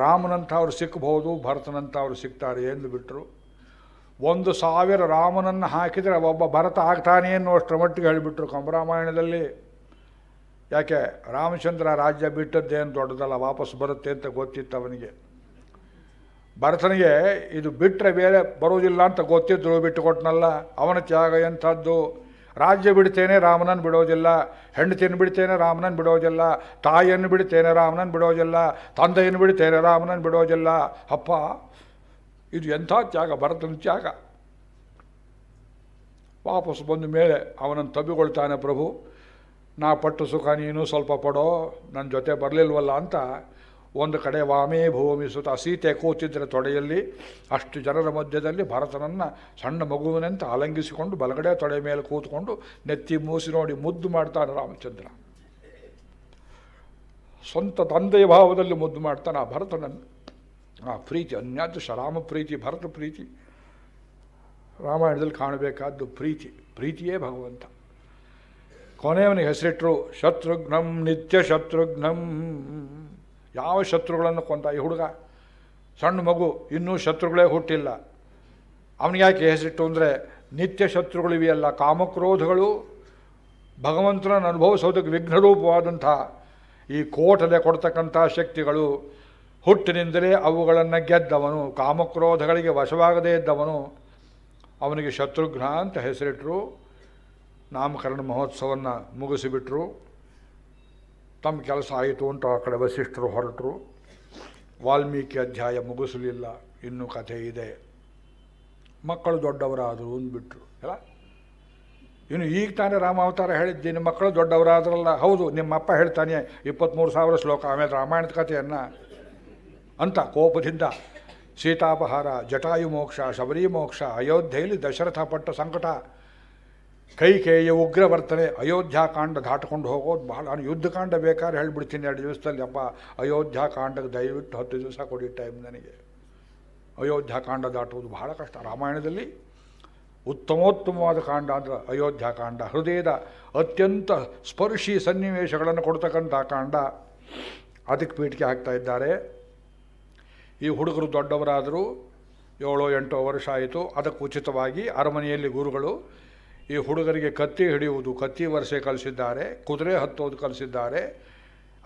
[SPEAKER 1] ರಾಮನಂಥವ್ರು ಸಿಕ್ಕಬಹುದು ಭರತನಂಥವ್ರು ಸಿಗ್ತಾರೆ ಎಂದು ಬಿಟ್ಟರು ಒಂದು ಸಾವಿರ ರಾಮನನ್ನು ಹಾಕಿದರೆ ಒಬ್ಬ ಭರತ ಆಗ್ತಾನೆ ಅನ್ನುವಷ್ಟರ ಮಟ್ಟಿಗೆ ಹೇಳಿಬಿಟ್ರು ಕಂಬರಾಮಾಯಣದಲ್ಲಿ ಯಾಕೆ ರಾಮಚಂದ್ರ ರಾಜ್ಯ ಬಿಟ್ಟದ್ದೇನು ದೊಡ್ಡದಲ್ಲ ವಾಪಸ್ ಬರುತ್ತೆ ಅಂತ ಗೊತ್ತಿತ್ತು ಅವನಿಗೆ ಭರತನಿಗೆ ಇದು ಬಿಟ್ಟರೆ ಬೇರೆ ಬರೋದಿಲ್ಲ ಅಂತ ಬಿಟ್ಟು ಕೊಟ್ಟನಲ್ಲ ಅವನ ತ್ಯಾಗ ಎಂಥದ್ದು ರಾಜ್ಯ ಬಿಡ್ತೇನೆ ರಾಮನನ್ನು ಬಿಡೋದಿಲ್ಲ ಹೆಂಡತಿಯನ್ನು ಬಿಡ್ತೇನೆ ರಾಮನನ್ನು ಬಿಡೋದಿಲ್ಲ ತಾಯಿಯನ್ನು ಬಿಡ್ತೇನೆ ರಾಮನನ್ನು ಬಿಡೋದಿಲ್ಲ ತಂದೆಯನ್ನು ಬಿಡ್ತೇನೆ ರಾಮನನ್ನು ಬಿಡೋದಿಲ್ಲ ಅಪ್ಪ ಇದು ಎಂಥ ತ್ಯಾಗ ಭರತನ ತ್ಯಾಗ ವಾಪಸ್ ಬಂದ ಮೇಲೆ ಅವನನ್ನು ತಬ್ಬಿಕೊಳ್ತಾನೆ ಪ್ರಭು ನಾ ಪಟ್ಟು ಸುಖ ನೀನು ಸ್ವಲ್ಪ ಪಡೋ ನನ್ನ ಜೊತೆ ಬರಲಿಲ್ವಲ್ಲ ಅಂತ ಒಂದು ಕಡೆ ವಾಮೇ ಭೂಮಿ ಸುತ ಸೀತೆ ಕೂತಿದ್ರೆ ತೊಡೆಯಲ್ಲಿ ಅಷ್ಟು ಜನರ ಮಧ್ಯದಲ್ಲಿ ಭರತನನ್ನು ಸಣ್ಣ ಮಗುವಿನಂತ ಆಲಂಗಿಸಿಕೊಂಡು ಬಲಗಡೆ ತೊಡೆ ಮೇಲೆ ಕೂತ್ಕೊಂಡು ನೆತ್ತಿ ಮೂಸಿ ನೋಡಿ ಮುದ್ದು ಮಾಡ್ತಾನೆ ರಾಮಚಂದ್ರ ಸ್ವಂತ ತಂದೆಯ ಭಾವದಲ್ಲಿ ಮುದ್ದು ಮಾಡ್ತಾನೆ ಆ ಭರತನನ್ನು ಆ ಪ್ರೀತಿ ಅನ್ಯಾದ್ದು ರಾಮ ಪ್ರೀತಿ ಭರತ ಪ್ರೀತಿ ರಾಮಾಯಣದಲ್ಲಿ ಕಾಣಬೇಕಾದ್ದು ಪ್ರೀತಿ ಪ್ರೀತಿಯೇ ಭಗವಂತ ಕೊನೆಯವನಿಗೆ ಹೆಸರಿಟ್ಟರು ಶತ್ರುಘ್ನಂ ನಿತ್ಯ ಶತ್ರುಘ್ನಂ ಯಾವ ಶತ್ರುಗಳನ್ನು ಕೊಂತ ಈ ಹುಡುಗ ಸಣ್ಣ ಮಗು ಇನ್ನೂ ಶತ್ರುಗಳೇ ಹುಟ್ಟಿಲ್ಲ ಅವನಿಗೆ ಯಾಕೆ ಹೆಸರಿಟ್ಟು ಅಂದರೆ ನಿತ್ಯ ಶತ್ರುಗಳಿವೆಯಲ್ಲ ಕಾಮಕ್ರೋಧಗಳು ಭಗವಂತನ ಅನುಭವಿಸೋದಕ್ಕೆ ವಿಘ್ನರೂಪವಾದಂಥ ಈ ಕೋಟಲೆ ಕೊಡ್ತಕ್ಕಂಥ ಶಕ್ತಿಗಳು ಹುಟ್ಟಿನಿಂದಲೇ ಅವುಗಳನ್ನು ಗೆದ್ದವನು ಕಾಮಕ್ರೋಧಗಳಿಗೆ ವಶವಾಗದೇ ಇದ್ದವನು ಅವನಿಗೆ ಶತ್ರುಘ್ನ ಅಂತ ಹೆಸರಿಟ್ಟರು ನಾಮಕರಣ ಮಹೋತ್ಸವವನ್ನು ಮುಗಿಸಿಬಿಟ್ರು ತಮ್ಮ ಕೆಲಸ ಆಯಿತು ಅಂತ ಆ ಕಡೆ ವಸಿಷ್ಠರು ಹೊರಟರು ವಾಲ್ಮೀಕಿ ಅಧ್ಯಾಯ ಮುಗಿಸಲಿಲ್ಲ ಇನ್ನೂ ಕಥೆ ಇದೆ ಮಕ್ಕಳು ದೊಡ್ಡವರಾದರು ಅಂದ್ಬಿಟ್ರು ಅಲ್ಲ ಇನ್ನು ಈಗ ತಾನೇ ರಾಮಾವತಾರ ಹೇಳಿದ್ದೀನಿ ಮಕ್ಕಳು ದೊಡ್ಡವರಾದ್ರಲ್ಲ ಹೌದು ನಿಮ್ಮಪ್ಪ ಹೇಳ್ತಾನೆ ಇಪ್ಪತ್ತ್ಮೂರು ಸಾವಿರ ಶ್ಲೋಕ ಆಮೇಲೆ ರಾಮಾಯಣದ ಕಥೆಯನ್ನು ಅಂತ ಕೋಪದಿಂದ ಸೀತಾಪಹಾರ ಜಟಾಯು ಮೋಕ್ಷ ಶಬರಿ ಮೋಕ್ಷ ಅಯೋಧ್ಯೆಯಲ್ಲಿ ದಶರಥ ಪಟ್ಟ ಸಂಕಟ ಕೈಕೇಯ ಉಗ್ರವರ್ತನೆ ಅಯೋಧ್ಯಾಕಾಂಡ ದಾಟ್ಕೊಂಡು ಹೋಗೋದು ಬಹಳ ನಾನು ಯುದ್ಧಕಾಂಡ ಬೇಕಾದ್ರೆ ಹೇಳ್ಬಿಡ್ತೀನಿ ಎರಡು ದಿವಸದಲ್ಲಿ ಅಪ್ಪ ಅಯೋಧ್ಯಾಕಾಂಡಕ್ಕೆ ದಯವಿಟ್ಟು ಹತ್ತು ದಿವಸ ಕೊಡಿ ಟೈಮ್ ನನಗೆ ಅಯೋಧ್ಯಾಕಾಂಡ ದಾಟುವುದು ಬಹಳ ಕಷ್ಟ ರಾಮಾಯಣದಲ್ಲಿ ಉತ್ತಮೋತ್ತಮವಾದ ಕಾಂಡ ಅಂದರೆ ಅಯೋಧ್ಯಾಕಾಂಡ ಹೃದಯದ ಅತ್ಯಂತ ಸ್ಪರ್ಶಿ ಸನ್ನಿವೇಶಗಳನ್ನು ಕೊಡ್ತಕ್ಕಂಥ ಕಾಂಡ ಅದಕ್ಕೆ ಪೀಠಿಕೆ ಹಾಕ್ತಾ ಇದ್ದಾರೆ ಈ ಹುಡುಗರು ದೊಡ್ಡವರಾದರೂ ಏಳು ಎಂಟು ವರ್ಷ ಆಯಿತು ಅದಕ್ಕೆ ಉಚಿತವಾಗಿ ಅರಮನೆಯಲ್ಲಿ ಗುರುಗಳು ಈ ಹುಡುಗರಿಗೆ ಕತ್ತಿ ಹಿಡಿಯುವುದು ಕತ್ತಿ ವರ್ಷೆ ಕಲಿಸಿದ್ದಾರೆ ಕುದುರೆ ಹತ್ತೋದು ಕಲಿಸಿದ್ದಾರೆ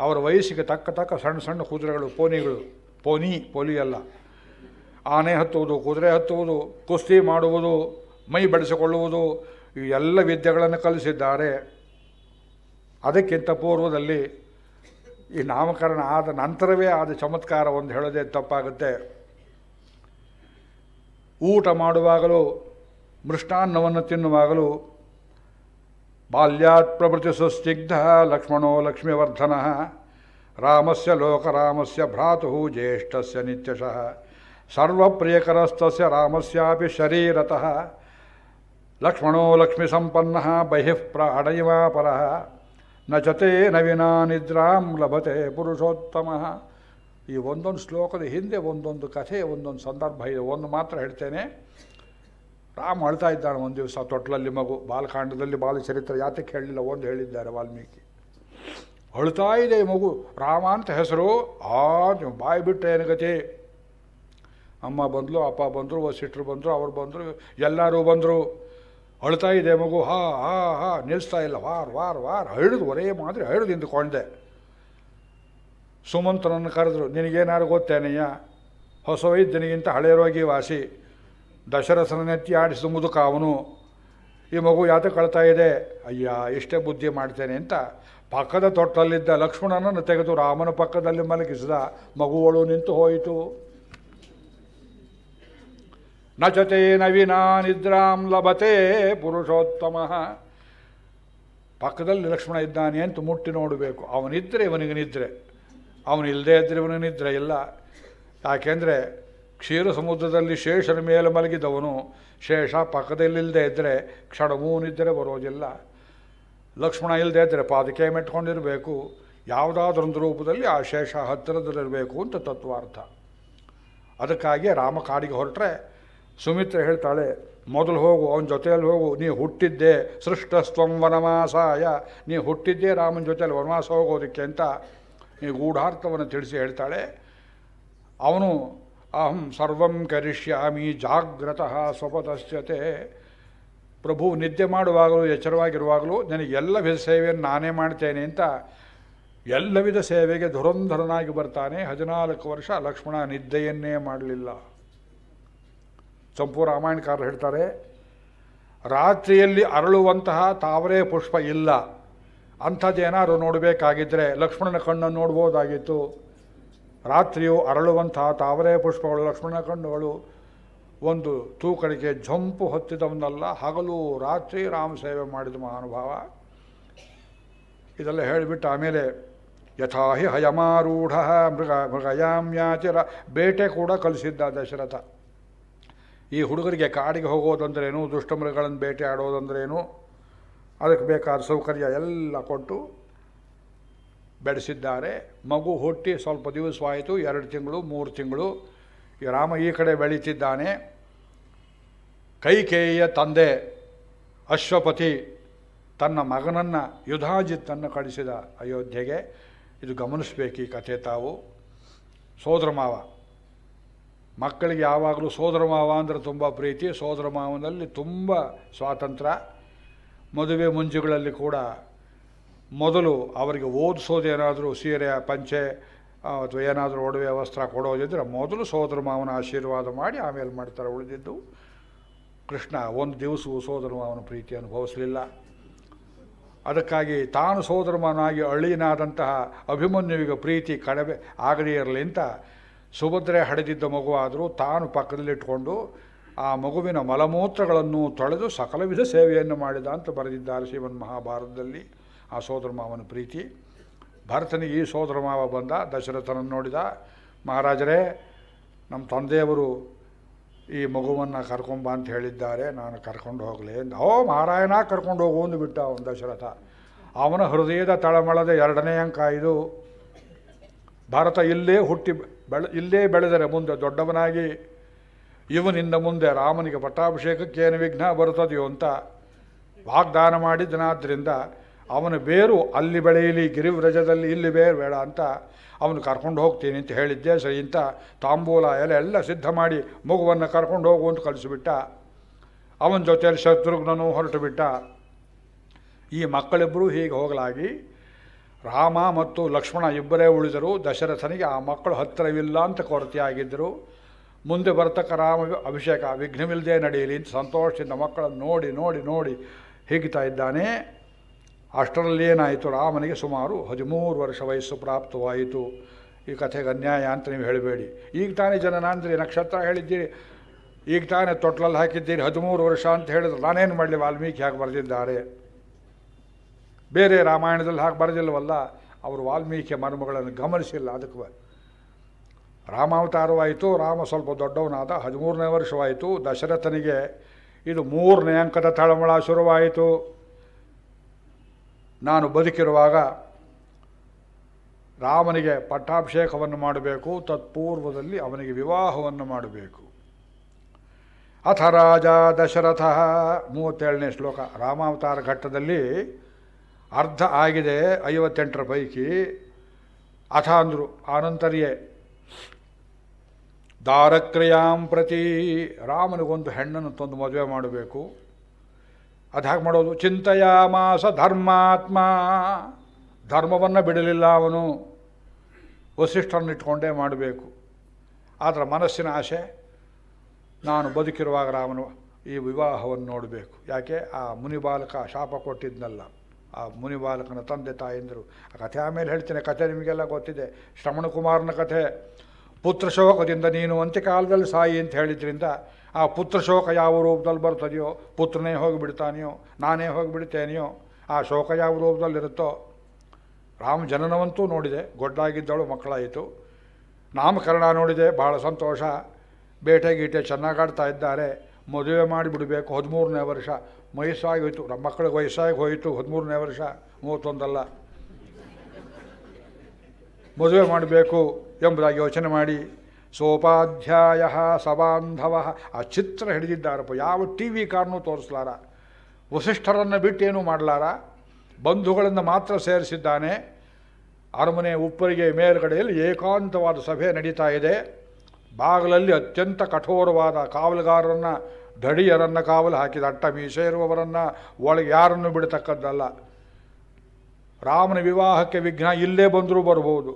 [SPEAKER 1] ಅವರ ವಯಸ್ಸಿಗೆ ತಕ್ಕ ತಕ್ಕ ಸಣ್ಣ ಸಣ್ಣ ಕುದುರೆಗಳು ಪೋನಿಗಳು ಪೋನಿ ಪೋಲಿ ಅಲ್ಲ ಆನೆ ಹತ್ತುವುದು ಕುದುರೆ ಹತ್ತುವುದು ಕುಸ್ತಿ ಮಾಡುವುದು ಮೈ ಬೆಳೆಸಿಕೊಳ್ಳುವುದು ಈ ಎಲ್ಲ ವಿದ್ಯೆಗಳನ್ನು ಕಲಿಸಿದ್ದಾರೆ ಅದಕ್ಕಿಂತ ಪೂರ್ವದಲ್ಲಿ ಈ ನಾಮಕರಣ ಆದ ನಂತರವೇ ಆದ ಚಮತ್ಕಾರ ಒಂದು ಹೇಳೋದೇ ತಪ್ಪಾಗುತ್ತೆ ಊಟ ಮಾಡುವಾಗಲೂ ಮೃಷ್ಟಾನ್ನವನ್ನು ತಿನ್ನುವಾಗಲೂ ಬಾಲ್ಯಾತ್ ಪ್ರಭೃತಿ ಸುಸ್ನಿಗ್ಧ ಲಕ್ಷ್ಮಣೋ ಲಕ್ಷ್ಮೀವರ್ಧನ ರಾಮಸ್ಯ ಲೋಕರಾಮಸ್ಯ ಭ್ರಾತು ಜ್ಯೇಷ್ಠಸ್ಯ ನಿತ್ಯಶಃ ಸರ್ವಪ್ರಿಯಕರಸ್ತಸ್ಯ ರಾಮಸ್ಯಾಪಿ ಶರೀರತಃ ಲಕ್ಷ್ಮಣೋ ಲಕ್ಷ್ಮೀಸಂಪನ್ನಃ ಬಹಿಃ ನ ಜೊತೆ ನವೀನಾ ನಿದ್ರಾಂ ಲಭತೆ ಪುರುಷೋತ್ತಮ ಈ ಒಂದೊಂದು ಶ್ಲೋಕದ ಹಿಂದೆ ಒಂದೊಂದು ಕಥೆ ಒಂದೊಂದು ಸಂದರ್ಭ ಇದೆ ಒಂದು ಮಾತ್ರ ಹೇಳ್ತೇನೆ ರಾಮ ಅಳ್ತಾ ಇದ್ದಾನೆ ಒಂದು ದಿವಸ ತೊಟ್ಲಲ್ಲಿ ಮಗು ಬಾಲಕಾಂಡದಲ್ಲಿ ಬಾಲಚರಿತ್ರ ಯಾತಕ್ಕೆ ಹೇಳಲಿಲ್ಲ ಒಂದು ಹೇಳಿದ್ದಾರೆ ವಾಲ್ಮೀಕಿ ಅಳ್ತಾ ಇದೆ ಮಗು ರಾಮ ಅಂತ ಹೆಸರು ಆ ನೀವು ಬಾಯಿ ಬಿಟ್ಟರೆ ಏನು ಅಮ್ಮ ಬಂದಳು ಅಪ್ಪ ಬಂದರು ವಸಿಷ್ಠರು ಬಂದರು ಅವ್ರು ಬಂದರು ಎಲ್ಲರೂ ಬಂದರು ಅಳ್ತಾ ಇದೆ ಮಗು ಹಾ ಹಾ ಹಾ ನಿಲ್ಲಿಸ್ತಾ ಇಲ್ಲ ವಾರ್ ವಾರ್ ವಾರ್ ಹಳಿದು ಒರೇ ಮಾದರಿ ಹಳಿದು ನಿಂತುಕೊಂಡೆ ಸುಮಂತನನ್ನು ಕರೆದ್ರು ನಿನಗೇನಾರು ಗೊತ್ತೇನಯ್ಯ ಹೊಸ ವೈದ್ಯನಿಗಿಂತ ಹಳೆಯ ರೋಗಿ ವಾಸಿ ನೆತ್ತಿ ಆಡಿಸಿದ ಮುದುಕ ಅವನು ಈ ಮಗು ಯಾತಕ್ಕೆ ಕಳ್ತಾ ಇದೆ ಅಯ್ಯ ಇಷ್ಟೇ ಬುದ್ಧಿ ಮಾಡ್ತೇನೆ ಅಂತ ಪಕ್ಕದ ತೊಟ್ಟಲ್ಲಿದ್ದ ಲಕ್ಷ್ಮಣನನ್ನು ತೆಗೆದು ರಾಮನ ಪಕ್ಕದಲ್ಲಿ ಮಲಗಿಸಿದ ಮಗುವಳು ನಿಂತು ಹೋಯಿತು ನ ನವೀನ ವಿನಾ ನಿದ್ರಾಂ ಲಭತೆ ಪುರುಷೋತ್ತಮಃ ಪಕ್ಕದಲ್ಲಿ ಲಕ್ಷ್ಮಣ ಇದ್ದಾನೆ ಅಂತ ಮುಟ್ಟಿ ನೋಡಬೇಕು ಅವನಿದ್ದರೆ ಇವನಿಗೆ ನಿದ್ರೆ ಅವನಿಲ್ಲದೆ ಇದ್ದರೆ ಇವನಿಗೆ ನಿದ್ರೆ ಇಲ್ಲ ಯಾಕೆಂದರೆ ಕ್ಷೀರ ಸಮುದ್ರದಲ್ಲಿ ಶೇಷನ ಮೇಲೆ ಮಲಗಿದವನು ಶೇಷ ಪಕ್ಕದಲ್ಲಿಲ್ಲದೆ ಇದ್ದರೆ ಕ್ಷಣವೂ ನಿದ್ರೆ ಬರೋದಿಲ್ಲ ಲಕ್ಷ್ಮಣ ಇಲ್ಲದೆ ಇದ್ದರೆ ಪಾದಕೆ ಮೆಟ್ಕೊಂಡಿರಬೇಕು ಯಾವುದಾದ್ರೊಂದು ರೂಪದಲ್ಲಿ ಆ ಶೇಷ ಹತ್ತಿರದಲ್ಲಿರಬೇಕು ಅಂತ ತತ್ವಾರ್ಥ ಅದಕ್ಕಾಗಿ ರಾಮ ಕಾಡಿಗೆ ಹೊರಟ್ರೆ ಸುಮಿತ್ರ ಹೇಳ್ತಾಳೆ ಮೊದಲು ಹೋಗು ಅವನ ಜೊತೆಯಲ್ಲಿ ಹೋಗು ನೀ ಹುಟ್ಟಿದ್ದೆ ಸೃಷ್ಟ ವನವಾಸಾಯ ನೀ ಹುಟ್ಟಿದ್ದೆ ರಾಮನ ಜೊತೆಯಲ್ಲಿ ವನವಾಸ ಹೋಗೋದಕ್ಕೆ ಅಂತ ಈ ಗೂಢಾರ್ಥವನ್ನು ತಿಳಿಸಿ ಹೇಳ್ತಾಳೆ ಅವನು ಅಹಂ ಸರ್ವಂ ಕರಿಷ್ಯಾಮಿ ಜಾಗ್ರತಃ ಸ್ವಪತಶ್ಯತೆ ಪ್ರಭು ನಿದ್ದೆ ಮಾಡುವಾಗಲೂ ಎಚ್ಚರವಾಗಿರುವಾಗಲೂ ನನಗೆ ಎಲ್ಲ ವಿಧ ಸೇವೆಯನ್ನು ನಾನೇ ಮಾಡ್ತೇನೆ ಅಂತ ಎಲ್ಲ ವಿಧ ಸೇವೆಗೆ ಧುರಂಧರನಾಗಿ ಬರ್ತಾನೆ ಹದಿನಾಲ್ಕು ವರ್ಷ ಲಕ್ಷ್ಮಣ ನಿದ್ದೆಯನ್ನೇ ಮಾಡಲಿಲ್ಲ ಚಂಪು ರಾಮಾಯಣಕಾರರು ಹೇಳ್ತಾರೆ ರಾತ್ರಿಯಲ್ಲಿ ಅರಳುವಂತಹ ತಾವರೆ ಪುಷ್ಪ ಇಲ್ಲ ಅಂಥದ್ದೇನಾದ್ರು ನೋಡಬೇಕಾಗಿದ್ದರೆ ಲಕ್ಷ್ಮಣನ ಕಣ್ಣನ್ನು ನೋಡ್ಬೋದಾಗಿತ್ತು ರಾತ್ರಿಯು ಅರಳುವಂತಹ ತಾವರೆ ಪುಷ್ಪಗಳು ಲಕ್ಷ್ಮಣನ ಕಣ್ಣುಗಳು ಒಂದು ತೂಕಡಿಗೆ ಜಂಪು ಹೊತ್ತಿದವನ್ನಲ್ಲ ಹಗಲು ರಾತ್ರಿ ರಾಮ ಸೇವೆ ಮಾಡಿದ ಮಹಾನುಭಾವ ಇದೆಲ್ಲ ಹೇಳಿಬಿಟ್ಟು ಆಮೇಲೆ ಯಥಾಹಿ ಹಯಮಾರೂಢ ಮೃಗ ಮೃಗಯಾಮ್ಯಾಚಿರ ಬೇಟೆ ಕೂಡ ಕಲಿಸಿದ್ದ ದಶರಥ ಈ ಹುಡುಗರಿಗೆ ಕಾಡಿಗೆ ಹೋಗೋದಂದ್ರೇನು ದುಷ್ಟಮೃಗಗಳನ್ನು ಭೇಟಿ ಆಡೋದಂದ್ರೇನು ಅದಕ್ಕೆ ಬೇಕಾದ ಸೌಕರ್ಯ ಎಲ್ಲ ಕೊಟ್ಟು ಬೆಳೆಸಿದ್ದಾರೆ ಮಗು ಹುಟ್ಟಿ ಸ್ವಲ್ಪ ದಿವಸವಾಯಿತು ಎರಡು ತಿಂಗಳು ಮೂರು ತಿಂಗಳು ಈ ರಾಮ ಈ ಕಡೆ ಬೆಳೀತಿದ್ದಾನೆ ಕೈಕೇಯಿಯ ತಂದೆ ಅಶ್ವಪತಿ ತನ್ನ ಮಗನನ್ನು ಯುಧಾಜಿತ್ತನ್ನು ಕಳಿಸಿದ ಅಯೋಧ್ಯೆಗೆ ಇದು ಗಮನಿಸಬೇಕು ಈ ಕಥೆ ತಾವು ಮಾವ ಮಕ್ಕಳಿಗೆ ಯಾವಾಗಲೂ ಸೋದರ ಮಾವ ಅಂದರೆ ತುಂಬ ಪ್ರೀತಿ ಸೋದರ ಮಾವನಲ್ಲಿ ತುಂಬ ಸ್ವಾತಂತ್ರ್ಯ ಮದುವೆ ಮುಂಜುಗಳಲ್ಲಿ ಕೂಡ ಮೊದಲು ಅವರಿಗೆ ಓದಿಸೋದೇನಾದರೂ ಸೀರೆ ಪಂಚೆ ಅಥವಾ ಏನಾದರೂ ಒಡವೆ ವಸ್ತ್ರ ಕೊಡೋದಿದ್ದರೆ ಮೊದಲು ಸೋದರ ಮಾವನ ಆಶೀರ್ವಾದ ಮಾಡಿ ಆಮೇಲೆ ಮಾಡ್ತಾರೆ ಉಳಿದಿದ್ದು ಕೃಷ್ಣ ಒಂದು ದಿವಸವೂ ಸೋದರ ಮಾವನ ಪ್ರೀತಿ ಅನುಭವಿಸಲಿಲ್ಲ ಅದಕ್ಕಾಗಿ ತಾನು ಸೋದರ ಮಾವನಾಗಿ ಅಳಿಯನಾದಂತಹ ಅಭಿಮನ್ಯುವಿಗೆ ಪ್ರೀತಿ ಕಡಿಮೆ ಆಗದೇ ಇರಲಿ ಅಂತ ಸುಭದ್ರೆ ಹಡೆದಿದ್ದ ಮಗುವಾದರೂ ತಾನು ಪಕ್ಕದಲ್ಲಿಟ್ಕೊಂಡು ಆ ಮಗುವಿನ ಮಲಮೂತ್ರಗಳನ್ನು ತೊಳೆದು ಸಕಲ ವಿಧ ಸೇವೆಯನ್ನು ಮಾಡಿದ ಅಂತ ಬರೆದಿದ್ದಾರೆ ಶ್ರೀಮನ್ ಮಹಾಭಾರತದಲ್ಲಿ ಆ ಸೋದರ ಮಾವನ ಪ್ರೀತಿ ಭರತನಿಗೆ ಈ ಸೋದರ ಮಾವ ಬಂದ ದಶರಥನನ್ನು ನೋಡಿದ ಮಹಾರಾಜರೇ ನಮ್ಮ ತಂದೆಯವರು ಈ ಮಗುವನ್ನು ಕರ್ಕೊಂಬ ಅಂತ ಹೇಳಿದ್ದಾರೆ ನಾನು ಕರ್ಕೊಂಡು ಹೋಗಲಿ ಓ ಮಹಾರಾಯಣ ಕರ್ಕೊಂಡು ಹೋಗು ಅಂದು ಬಿಟ್ಟ ಅವನು ದಶರಥ ಅವನ ಹೃದಯದ ತಳಮಳದ ಎರಡನೇ ಅಂಕ ಇದು ಭಾರತ ಇಲ್ಲೇ ಹುಟ್ಟಿ ಬೆಳೆ ಇಲ್ಲೇ ಬೆಳೆದರೆ ಮುಂದೆ ದೊಡ್ಡವನಾಗಿ ಇವನಿಂದ ಮುಂದೆ ರಾಮನಿಗೆ ಪಟ್ಟಾಭಿಷೇಕಕ್ಕೆ ಏನು ವಿಘ್ನ ಬರುತ್ತದೆಯೋ ಅಂತ ವಾಗ್ದಾನ ಮಾಡಿದ್ದನಾದ್ದರಿಂದ ಅವನ ಬೇರು ಅಲ್ಲಿ ಬೆಳೆಯಲಿ ಗಿರಿವ್ರಜದಲ್ಲಿ ಇಲ್ಲಿ ಬೇರು ಬೇಡ ಅಂತ ಅವನು ಕರ್ಕೊಂಡು ಹೋಗ್ತೀನಿ ಅಂತ ಹೇಳಿದ್ದೆ ಸರಿ ಅಂತ ತಾಂಬೂಲ ಎಲೆ ಎಲ್ಲ ಸಿದ್ಧ ಮಾಡಿ ಮಗುವನ್ನು ಕರ್ಕೊಂಡು ಹೋಗು ಅಂತ ಕಳಿಸಿಬಿಟ್ಟ ಅವನ ಜೊತೆಯಲ್ಲಿ ಶತ್ರುಘ್ನೂ ಹೊರಟು ಬಿಟ್ಟ ಈ ಮಕ್ಕಳಿಬ್ಬರೂ ಹೀಗೆ ಹೋಗಲಾಗಿ ರಾಮ ಮತ್ತು ಲಕ್ಷ್ಮಣ ಇಬ್ಬರೇ ಉಳಿದರು ದಶರಥನಿಗೆ ಆ ಮಕ್ಕಳು ಹತ್ತಿರವಿಲ್ಲ ಅಂತ ಕೊರತೆಯಾಗಿದ್ದರು ಮುಂದೆ ಬರ್ತಕ್ಕ ರಾಮ ಅಭಿಷೇಕ ವಿಘ್ನವಿಲ್ಲದೆ ನಡೆಯಲಿ ಅಂತ ಸಂತೋಷದಿಂದ ಮಕ್ಕಳನ್ನು ನೋಡಿ ನೋಡಿ ನೋಡಿ ಹಿಗ್ತಾ ಇದ್ದಾನೆ ಅಷ್ಟರಲ್ಲಿ ಏನಾಯಿತು ರಾಮನಿಗೆ ಸುಮಾರು ಹದಿಮೂರು ವರ್ಷ ವಯಸ್ಸು ಪ್ರಾಪ್ತವಾಯಿತು ಈ ಕಥೆಗೆ ಅನ್ಯಾಯ ಅಂತ ನೀವು ಹೇಳಬೇಡಿ ಈಗ ತಾನೇ ಜನನ ಅಂದ್ರಿ ನಕ್ಷತ್ರ ಹೇಳಿದ್ದೀರಿ ಈಗ ತಾನೇ ತೊಟ್ಲಲ್ಲಿ ಹಾಕಿದ್ದೀರಿ ಹದಿಮೂರು ವರ್ಷ ಅಂತ ಹೇಳಿದ್ರು ನಾನೇನು ಮಾಡಲಿ ವಾಲ್ಮೀಕಿ ಹಾಕಿ ಬರೆದಿದ್ದಾರೆ ಬೇರೆ ರಾಮಾಯಣದಲ್ಲಿ ಹಾಕಿ ಬರದಿಲ್ಲವಲ್ಲ ಅವರು ವಾಲ್ಮೀಕಿ ಮರ್ಮಗಳನ್ನು ಗಮನಿಸಿಲ್ಲ ಅದಕ್ಕೆ ರಾಮಾವತಾರವಾಯಿತು ರಾಮ ಸ್ವಲ್ಪ ದೊಡ್ಡವನಾದ ಹದಿಮೂರನೇ ವರ್ಷವಾಯಿತು ದಶರಥನಿಗೆ ಇದು ಮೂರನೇ ಅಂಕದ ತಳಮಳ ಶುರುವಾಯಿತು ನಾನು ಬದುಕಿರುವಾಗ ರಾಮನಿಗೆ ಪಟ್ಟಾಭಿಷೇಕವನ್ನು ಮಾಡಬೇಕು ತತ್ಪೂರ್ವದಲ್ಲಿ ಅವನಿಗೆ ವಿವಾಹವನ್ನು ಮಾಡಬೇಕು ಅಥ ರಾಜ ದಶರಥ ಮೂವತ್ತೇಳನೇ ಶ್ಲೋಕ ರಾಮಾವತಾರ ಘಟ್ಟದಲ್ಲಿ ಅರ್ಧ ಆಗಿದೆ ಐವತ್ತೆಂಟರ ಪೈಕಿ ಅಥ ಅಂದರು ಆನಂತರಿಯೇ ದಾರಕ್ರಿಯಾಂ ಪ್ರತಿ ರಾಮನಿಗೊಂದು ಹೆಣ್ಣನ್ನು ತಂದು ಮದುವೆ ಮಾಡಬೇಕು ಅದು ಹಾಗೆ ಮಾಡೋದು ಚಿಂತೆಯ ಮಾಸ ಧರ್ಮಾತ್ಮ ಧರ್ಮವನ್ನು ಬಿಡಲಿಲ್ಲ ಅವನು ವಸಿಷ್ಠರನ್ನು ಇಟ್ಕೊಂಡೇ ಮಾಡಬೇಕು ಆದರೆ ಮನಸ್ಸಿನ ಆಸೆ ನಾನು ಬದುಕಿರುವಾಗ ರಾಮನು ಈ ವಿವಾಹವನ್ನು ನೋಡಬೇಕು ಯಾಕೆ ಆ ಮುನಿಬಾಲಕ ಶಾಪ ಕೊಟ್ಟಿದ್ದನಲ್ಲ ಆ ಮುನಿ ಬಾಲಕನ ತಂದೆ ತಾಯಂದರು ಆ ಕಥೆ ಆಮೇಲೆ ಹೇಳ್ತೇನೆ ಕಥೆ ನಿಮಗೆಲ್ಲ ಗೊತ್ತಿದೆ ಶ್ರವಣಕುಮಾರನ ಕಥೆ ಪುತ್ರ ಶೋಕದಿಂದ ನೀನು ಕಾಲದಲ್ಲಿ ಸಾಯಿ ಅಂತ ಹೇಳಿದ್ರಿಂದ ಆ ಪುತ್ರ ಶೋಕ ಯಾವ ರೂಪದಲ್ಲಿ ಬರ್ತದೆಯೋ ಪುತ್ರನೇ ಹೋಗಿಬಿಡ್ತಾನೆಯೋ ನಾನೇ ಹೋಗಿಬಿಡ್ತೇನೆಯೋ ಆ ಶೋಕ ಯಾವ ರೂಪದಲ್ಲಿರುತ್ತೋ ರಾಮ ಜನನವಂತೂ ನೋಡಿದೆ ಗೊಡ್ಡಾಗಿದ್ದಳು ಮಕ್ಕಳಾಯಿತು ನಾಮಕರಣ ನೋಡಿದೆ ಭಾಳ ಸಂತೋಷ ಬೇಟೆ ಗೀಟೆ ಚೆನ್ನಾಗಾಡ್ತಾ ಇದ್ದಾರೆ ಮದುವೆ ಮಾಡಿಬಿಡಬೇಕು ಹದಿಮೂರನೇ ವರ್ಷ ವಯಸ್ಸಾಗಿ ನಮ್ಮ ಮಕ್ಕಳಿಗೆ ವಯಸ್ಸಾಗಿ ಹೋಯಿತು ಹದಿಮೂರನೇ ವರ್ಷ ಮೂವತ್ತೊಂದಲ್ಲ ಮದುವೆ ಮಾಡಬೇಕು ಎಂಬುದಾಗಿ ಯೋಚನೆ ಮಾಡಿ ಸೋಪಾಧ್ಯಾಯ ಸಬಾಂಧವ ಆ ಚಿತ್ರ ಹಿಡಿದಿದ್ದಾರಪ್ಪ ಯಾವ ಟಿ ವಿ ಕಾರನ್ನೂ ತೋರಿಸ್ಲಾರ ವಸಿಷ್ಠರನ್ನು ಬಿಟ್ಟೇನೂ ಮಾಡಲಾರ ಬಂಧುಗಳನ್ನು ಮಾತ್ರ ಸೇರಿಸಿದ್ದಾನೆ ಅರಮನೆ ಉಪ್ಪರಿಗೆ ಮೇಲುಗಡೆಯಲ್ಲಿ ಏಕಾಂತವಾದ ಸಭೆ ನಡೀತಾ ಇದೆ ಬಾಗಿಲಲ್ಲಿ ಅತ್ಯಂತ ಕಠೋರವಾದ ಕಾವಲುಗಾರರನ್ನು ದಡಿಯರನ್ನು ಕಾವಲು ಹಾಕಿದ ಅಟ್ಟ ಮೀಸೆ ಇರುವವರನ್ನು ಒಳಗೆ ಯಾರನ್ನು ಬಿಡತಕ್ಕದ್ದಲ್ಲ ರಾಮನ ವಿವಾಹಕ್ಕೆ ವಿಘ್ನ ಇಲ್ಲೇ ಬಂದರೂ ಬರಬಹುದು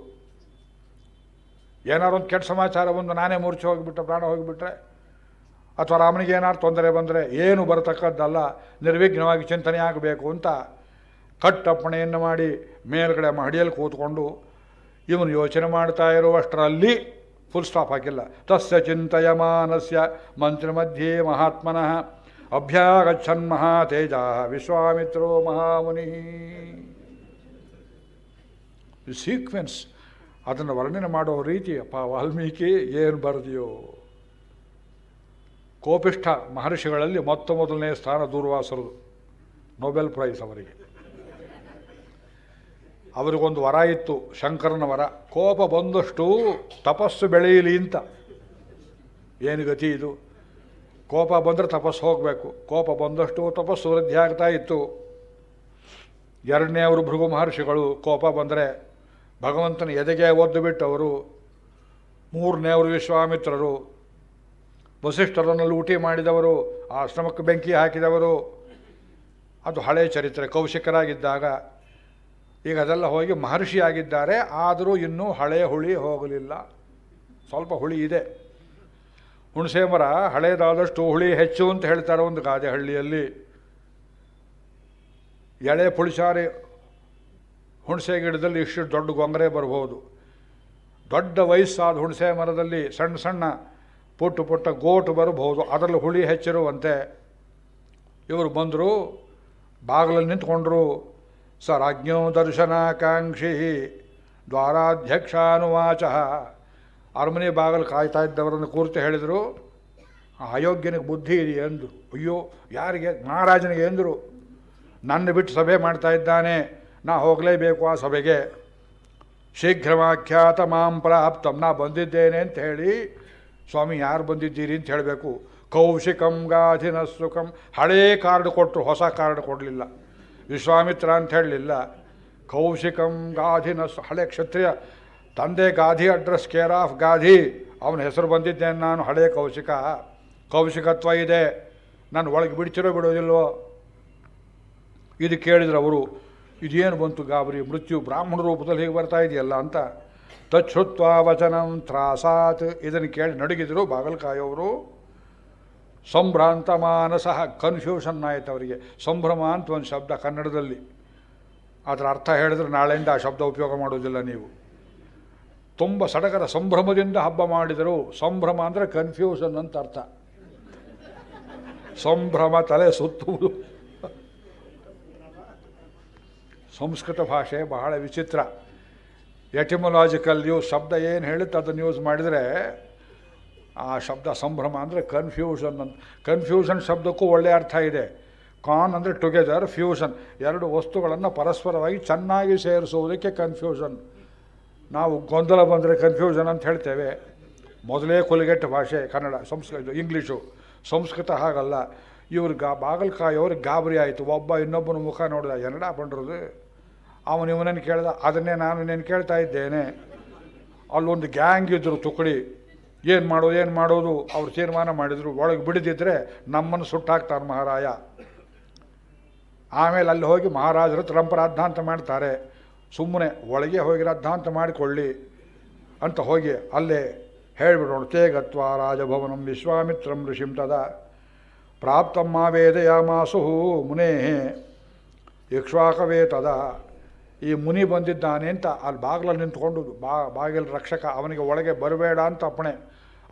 [SPEAKER 1] ಏನಾರು ಒಂದು ಕೆಟ್ಟ ಸಮಾಚಾರ ಬಂದು ನಾನೇ ಮೂರ್ಛೆ ಹೋಗಿಬಿಟ್ಟೆ ಪ್ರಾಣ ಹೋಗಿಬಿಟ್ರೆ ಅಥವಾ ರಾಮನಿಗೆ ಏನಾರು ತೊಂದರೆ ಬಂದರೆ ಏನು ಬರತಕ್ಕದ್ದಲ್ಲ ನಿರ್ವಿಘ್ನವಾಗಿ ಚಿಂತನೆ ಆಗಬೇಕು ಅಂತ ಕಟ್ಟಪ್ಪಣೆಯನ್ನು ಮಾಡಿ ಮೇಲುಗಡೆ ಮಹಡಿಯಲ್ಲಿ ಕೂತ್ಕೊಂಡು ಇವನು ಯೋಚನೆ ಮಾಡ್ತಾ ಇರುವಷ್ಟರಲ್ಲಿ ಫುಲ್ ಸ್ಟಾಪ್ ಹಾಕಿಲ್ಲ ತಸ್ಯ ಚಿಂತೆಯ ಮಾನಸ್ಯ ಮಂತ್ರ ಮಧ್ಯೆ ಮಹಾತ್ಮನಃ ಅಭ್ಯಾಗಚ್ಛನ್ ಮಹಾ ವಿಶ್ವಾಮಿತ್ರೋ ಮಹಾಮುನಿ ಸೀಕ್ವೆನ್ಸ್ ಅದನ್ನು ವರ್ಣನೆ ಮಾಡೋ ರೀತಿ ಅಪ್ಪ ವಾಲ್ಮೀಕಿ ಏನು ಬರೆದಿಯೋ ಕೋಪಿಷ್ಠ ಮಹರ್ಷಿಗಳಲ್ಲಿ ಮೊತ್ತ ಮೊದಲನೇ ಸ್ಥಾನ ದೂರ್ವಾಸರದು ನೊಬೆಲ್ ಪ್ರೈಸ್ ಅವರಿಗೆ ಅವರಿಗೊಂದು ವರ ಇತ್ತು ಶಂಕರನ ವರ ಕೋಪ ಬಂದಷ್ಟು ತಪಸ್ಸು ಬೆಳೆಯಲಿ ಅಂತ ಏನು ಗತಿ ಇದು ಕೋಪ ಬಂದರೆ ತಪಸ್ಸು ಹೋಗಬೇಕು ಕೋಪ ಬಂದಷ್ಟು ತಪಸ್ಸು ವೃದ್ಧಿ ಆಗ್ತಾ ಇತ್ತು ಎರಡನೇ ಅವರು ಭೃಗು ಮಹರ್ಷಿಗಳು ಕೋಪ ಬಂದರೆ ಭಗವಂತನ ಎದೆಗೆ ಒದ್ದು ಬಿಟ್ಟವರು ಮೂರನೇ ಅವರು ವಿಶ್ವಾಮಿತ್ರರು ವಸಿಷ್ಠರನ್ನು ಲೂಟಿ ಮಾಡಿದವರು ಆಶ್ರಮಕ್ಕೆ ಬೆಂಕಿ ಹಾಕಿದವರು ಅದು ಹಳೆಯ ಚರಿತ್ರೆ ಕೌಶಿಕರಾಗಿದ್ದಾಗ ಈಗ ಅದೆಲ್ಲ ಹೋಗಿ ಮಹರ್ಷಿಯಾಗಿದ್ದಾರೆ ಆದರೂ ಇನ್ನೂ ಹಳೆ ಹುಳಿ ಹೋಗಲಿಲ್ಲ ಸ್ವಲ್ಪ ಹುಳಿ ಇದೆ ಹುಣಸೆ ಮರ ಹಳೆಯದಾದಷ್ಟು ಹುಳಿ ಹೆಚ್ಚು ಅಂತ ಹೇಳ್ತಾರೆ ಒಂದು ಗಾದೆಹಳ್ಳಿಯಲ್ಲಿ ಎಳೆ ಪುಳಿಸಾರಿ ಹುಣಸೆ ಗಿಡದಲ್ಲಿ ಇಷ್ಟು ದೊಡ್ಡ ಗೊಂಗರೆ ಬರ್ಬೋದು ದೊಡ್ಡ ವಯಸ್ಸಾದ ಹುಣಸೆ ಮರದಲ್ಲಿ ಸಣ್ಣ ಸಣ್ಣ ಪುಟ್ಟ ಪುಟ್ಟ ಗೋಟು ಬರಬಹುದು ಅದರಲ್ಲಿ ಹುಳಿ ಹೆಚ್ಚಿರುವಂತೆ ಇವರು ಬಂದರು ಬಾಗಿಲಲ್ಲಿ ನಿಂತ್ಕೊಂಡ್ರು ಸರ್ ಆಜ್ಞೋ ದರ್ಶನಾಕಾಂಕ್ಷಿ ದ್ವಾರಾಧ್ಯಕ್ಷಾನುವಾಚ ಅರಮನೆ ಬಾಗಲು ಕಾಯ್ತಾ ಇದ್ದವರನ್ನು ಕೂರ್ತು ಹೇಳಿದರು ಅಯೋಗ್ಯನಿಗೆ ಬುದ್ಧಿ ಇದೆ ಎಂದು ಅಯ್ಯೋ ಯಾರಿಗೆ ಮಹಾರಾಜನಿಗೆ ಎಂದರು ನನ್ನ ಬಿಟ್ಟು ಸಭೆ ಮಾಡ್ತಾ ಇದ್ದಾನೆ ನಾ ಹೋಗಲೇಬೇಕು ಆ ಸಭೆಗೆ ಶೀಘ್ರವಾಖ್ಯಾತ ಮಾಂ ಪ್ರಾಪ್ತಂ ನಾ ಬಂದಿದ್ದೇನೆ ಅಂತ ಹೇಳಿ ಸ್ವಾಮಿ ಯಾರು ಬಂದಿದ್ದೀರಿ ಅಂತ ಹೇಳಬೇಕು ಕೌಶಿಕಂ ಗಾಧಿನ ಸುಖಂ ಹಳೇ ಕಾರ್ಡ್ ಕೊಟ್ಟರು ಹೊಸ ಕಾರ್ಡ್ ಕೊಡಲಿಲ್ಲ ವಿಶ್ವಾಮಿತ್ರ ಅಂತ ಹೇಳಲಿಲ್ಲ ಕೌಶಿಕಂ ಗಾಧಿನ ಹಳೆ ಕ್ಷತ್ರಿಯ ತಂದೆ Gadhi address care of Gadhi ಅವನ ಹೆಸರು ಬಂದಿದ್ದೇನೆ ನಾನು ಹಳೆ ಕೌಶಿಕ ಕೌಶಿಕತ್ವ ಇದೆ ನಾನು ಒಳಗೆ ಬಿಡ್ತಿರೋ ಬಿಡೋದಿಲ್ವೋ ಇದು ಕೇಳಿದ್ರು ಅವರು ಇದೇನು ಬಂತು ಗಾಬರಿ ಮೃತ್ಯು ಬ್ರಾಹ್ಮಣ ರೂಪದಲ್ಲಿ ಹೀಗೆ ಬರ್ತಾ ಇದೆಯಲ್ಲ ಅಂತ ತಚ್ಛೃತ್ವ ವಚನಂ ತ್ರಾಸಾತ್ ಇದನ್ನು ಕೇಳಿ ಬಾಗಲಕಾಯಿ ಅವರು ಸಂಭ್ರಾಂತ ಮಾನಸಃ ಕನ್ಫ್ಯೂಷನ್ ಆಯಿತು ಅವರಿಗೆ ಸಂಭ್ರಮ ಅಂತ ಒಂದು ಶಬ್ದ ಕನ್ನಡದಲ್ಲಿ ಅದರ ಅರ್ಥ ಹೇಳಿದ್ರೆ ನಾಳೆಯಿಂದ ಆ ಶಬ್ದ ಉಪಯೋಗ ಮಾಡೋದಿಲ್ಲ ನೀವು ತುಂಬ ಸಡಗರ ಸಂಭ್ರಮದಿಂದ ಹಬ್ಬ ಮಾಡಿದರು ಸಂಭ್ರಮ ಅಂದರೆ ಕನ್ಫ್ಯೂಷನ್ ಅಂತ ಅರ್ಥ ಸಂಭ್ರಮ ತಲೆ ಸುತ್ತುವುದು ಸಂಸ್ಕೃತ ಭಾಷೆ ಬಹಳ ವಿಚಿತ್ರ ಎಟಿಮೊಲಾಜಿಕಲ್ ಯೂಸ್ ಶಬ್ದ ಏನು ಹೇಳುತ್ತೆ ಅದನ್ನು ಯೂಸ್ ಮಾಡಿದರೆ ಆ ಶಬ್ದ ಸಂಭ್ರಮ ಅಂದರೆ ಕನ್ಫ್ಯೂಷನ್ ಅಂತ ಕನ್ಫ್ಯೂಷನ್ ಶಬ್ದಕ್ಕೂ ಒಳ್ಳೆಯ ಅರ್ಥ ಇದೆ ಕಾನ್ ಅಂದರೆ ಟುಗೆದರ್ ಫ್ಯೂಷನ್ ಎರಡು ವಸ್ತುಗಳನ್ನು ಪರಸ್ಪರವಾಗಿ ಚೆನ್ನಾಗಿ ಸೇರಿಸುವುದಕ್ಕೆ ಕನ್ಫ್ಯೂಷನ್ ನಾವು ಗೊಂದಲ ಬಂದರೆ ಕನ್ಫ್ಯೂಷನ್ ಅಂತ ಹೇಳ್ತೇವೆ ಮೊದಲೇ ಕೊಲಿಗೆಟ್ಟು ಭಾಷೆ ಕನ್ನಡ ಸಂಸ್ಕೃತ ಇದು ಇಂಗ್ಲೀಷು ಸಂಸ್ಕೃತ ಹಾಗಲ್ಲ ಇವ್ರು ಗಾ ಬಾಗಲಕಾಯಿಯವ್ರಿಗೆ ಗಾಬರಿ ಆಯಿತು ಒಬ್ಬ ಇನ್ನೊಬ್ಬನ ಮುಖ ನೋಡಿದ ಎನ್ನಡ ಪಂಡ್ರದು ಅವನು ಇವನೇನು ಕೇಳ್ದ ಅದನ್ನೇ ನಾನು ನೇನು ಕೇಳ್ತಾ ಇದ್ದೇನೆ ಅಲ್ಲೊಂದು ಗ್ಯಾಂಗ್ ಇದ್ದರು ತುಕಡಿ ಏನು ಮಾಡೋದು ಏನು ಮಾಡೋದು ಅವ್ರು ತೀರ್ಮಾನ ಮಾಡಿದರು ಒಳಗೆ ಬಿಡದಿದ್ದರೆ ನಮ್ಮನ್ನು ಸುಟ್ಟಾಕ್ತಾರೆ ಮಹಾರಾಯ ಆಮೇಲೆ ಅಲ್ಲಿ ಹೋಗಿ ಮಹಾರಾಜರು ತ್ರಂಪರಾದ್ಧಾಂತ ಮಾಡ್ತಾರೆ ಸುಮ್ಮನೆ ಒಳಗೆ ಹೋಗಿ ರಾಧಾಂತ ಮಾಡಿಕೊಳ್ಳಿ ಅಂತ ಹೋಗಿ ಅಲ್ಲೇ ಹೇಳಿಬಿಡೋಣ ತೇಗತ್ವ ರಾಜಭವನಂ ವಿಶ್ವಾಮಿತ್ರಂ ಋಷಿಂ ತದ ಪ್ರಾಪ್ತಮ್ಮ ವೇದಯ ಮಾಸು ಮುನೇ ಇಕ್ಷ್ವಾಕವೇ ತದ ಈ ಮುನಿ ಬಂದಿದ್ದಾನೆ ಅಂತ ಅಲ್ಲಿ ಬಾಗಿಲಲ್ಲಿ ನಿಂತ್ಕೊಂಡು ಬಾ ಬಾಗಿಲು ರಕ್ಷಕ ಅವನಿಗೆ ಒಳಗೆ ಬರಬೇಡ ಅಂತ ಅಪ್ಪಣೆ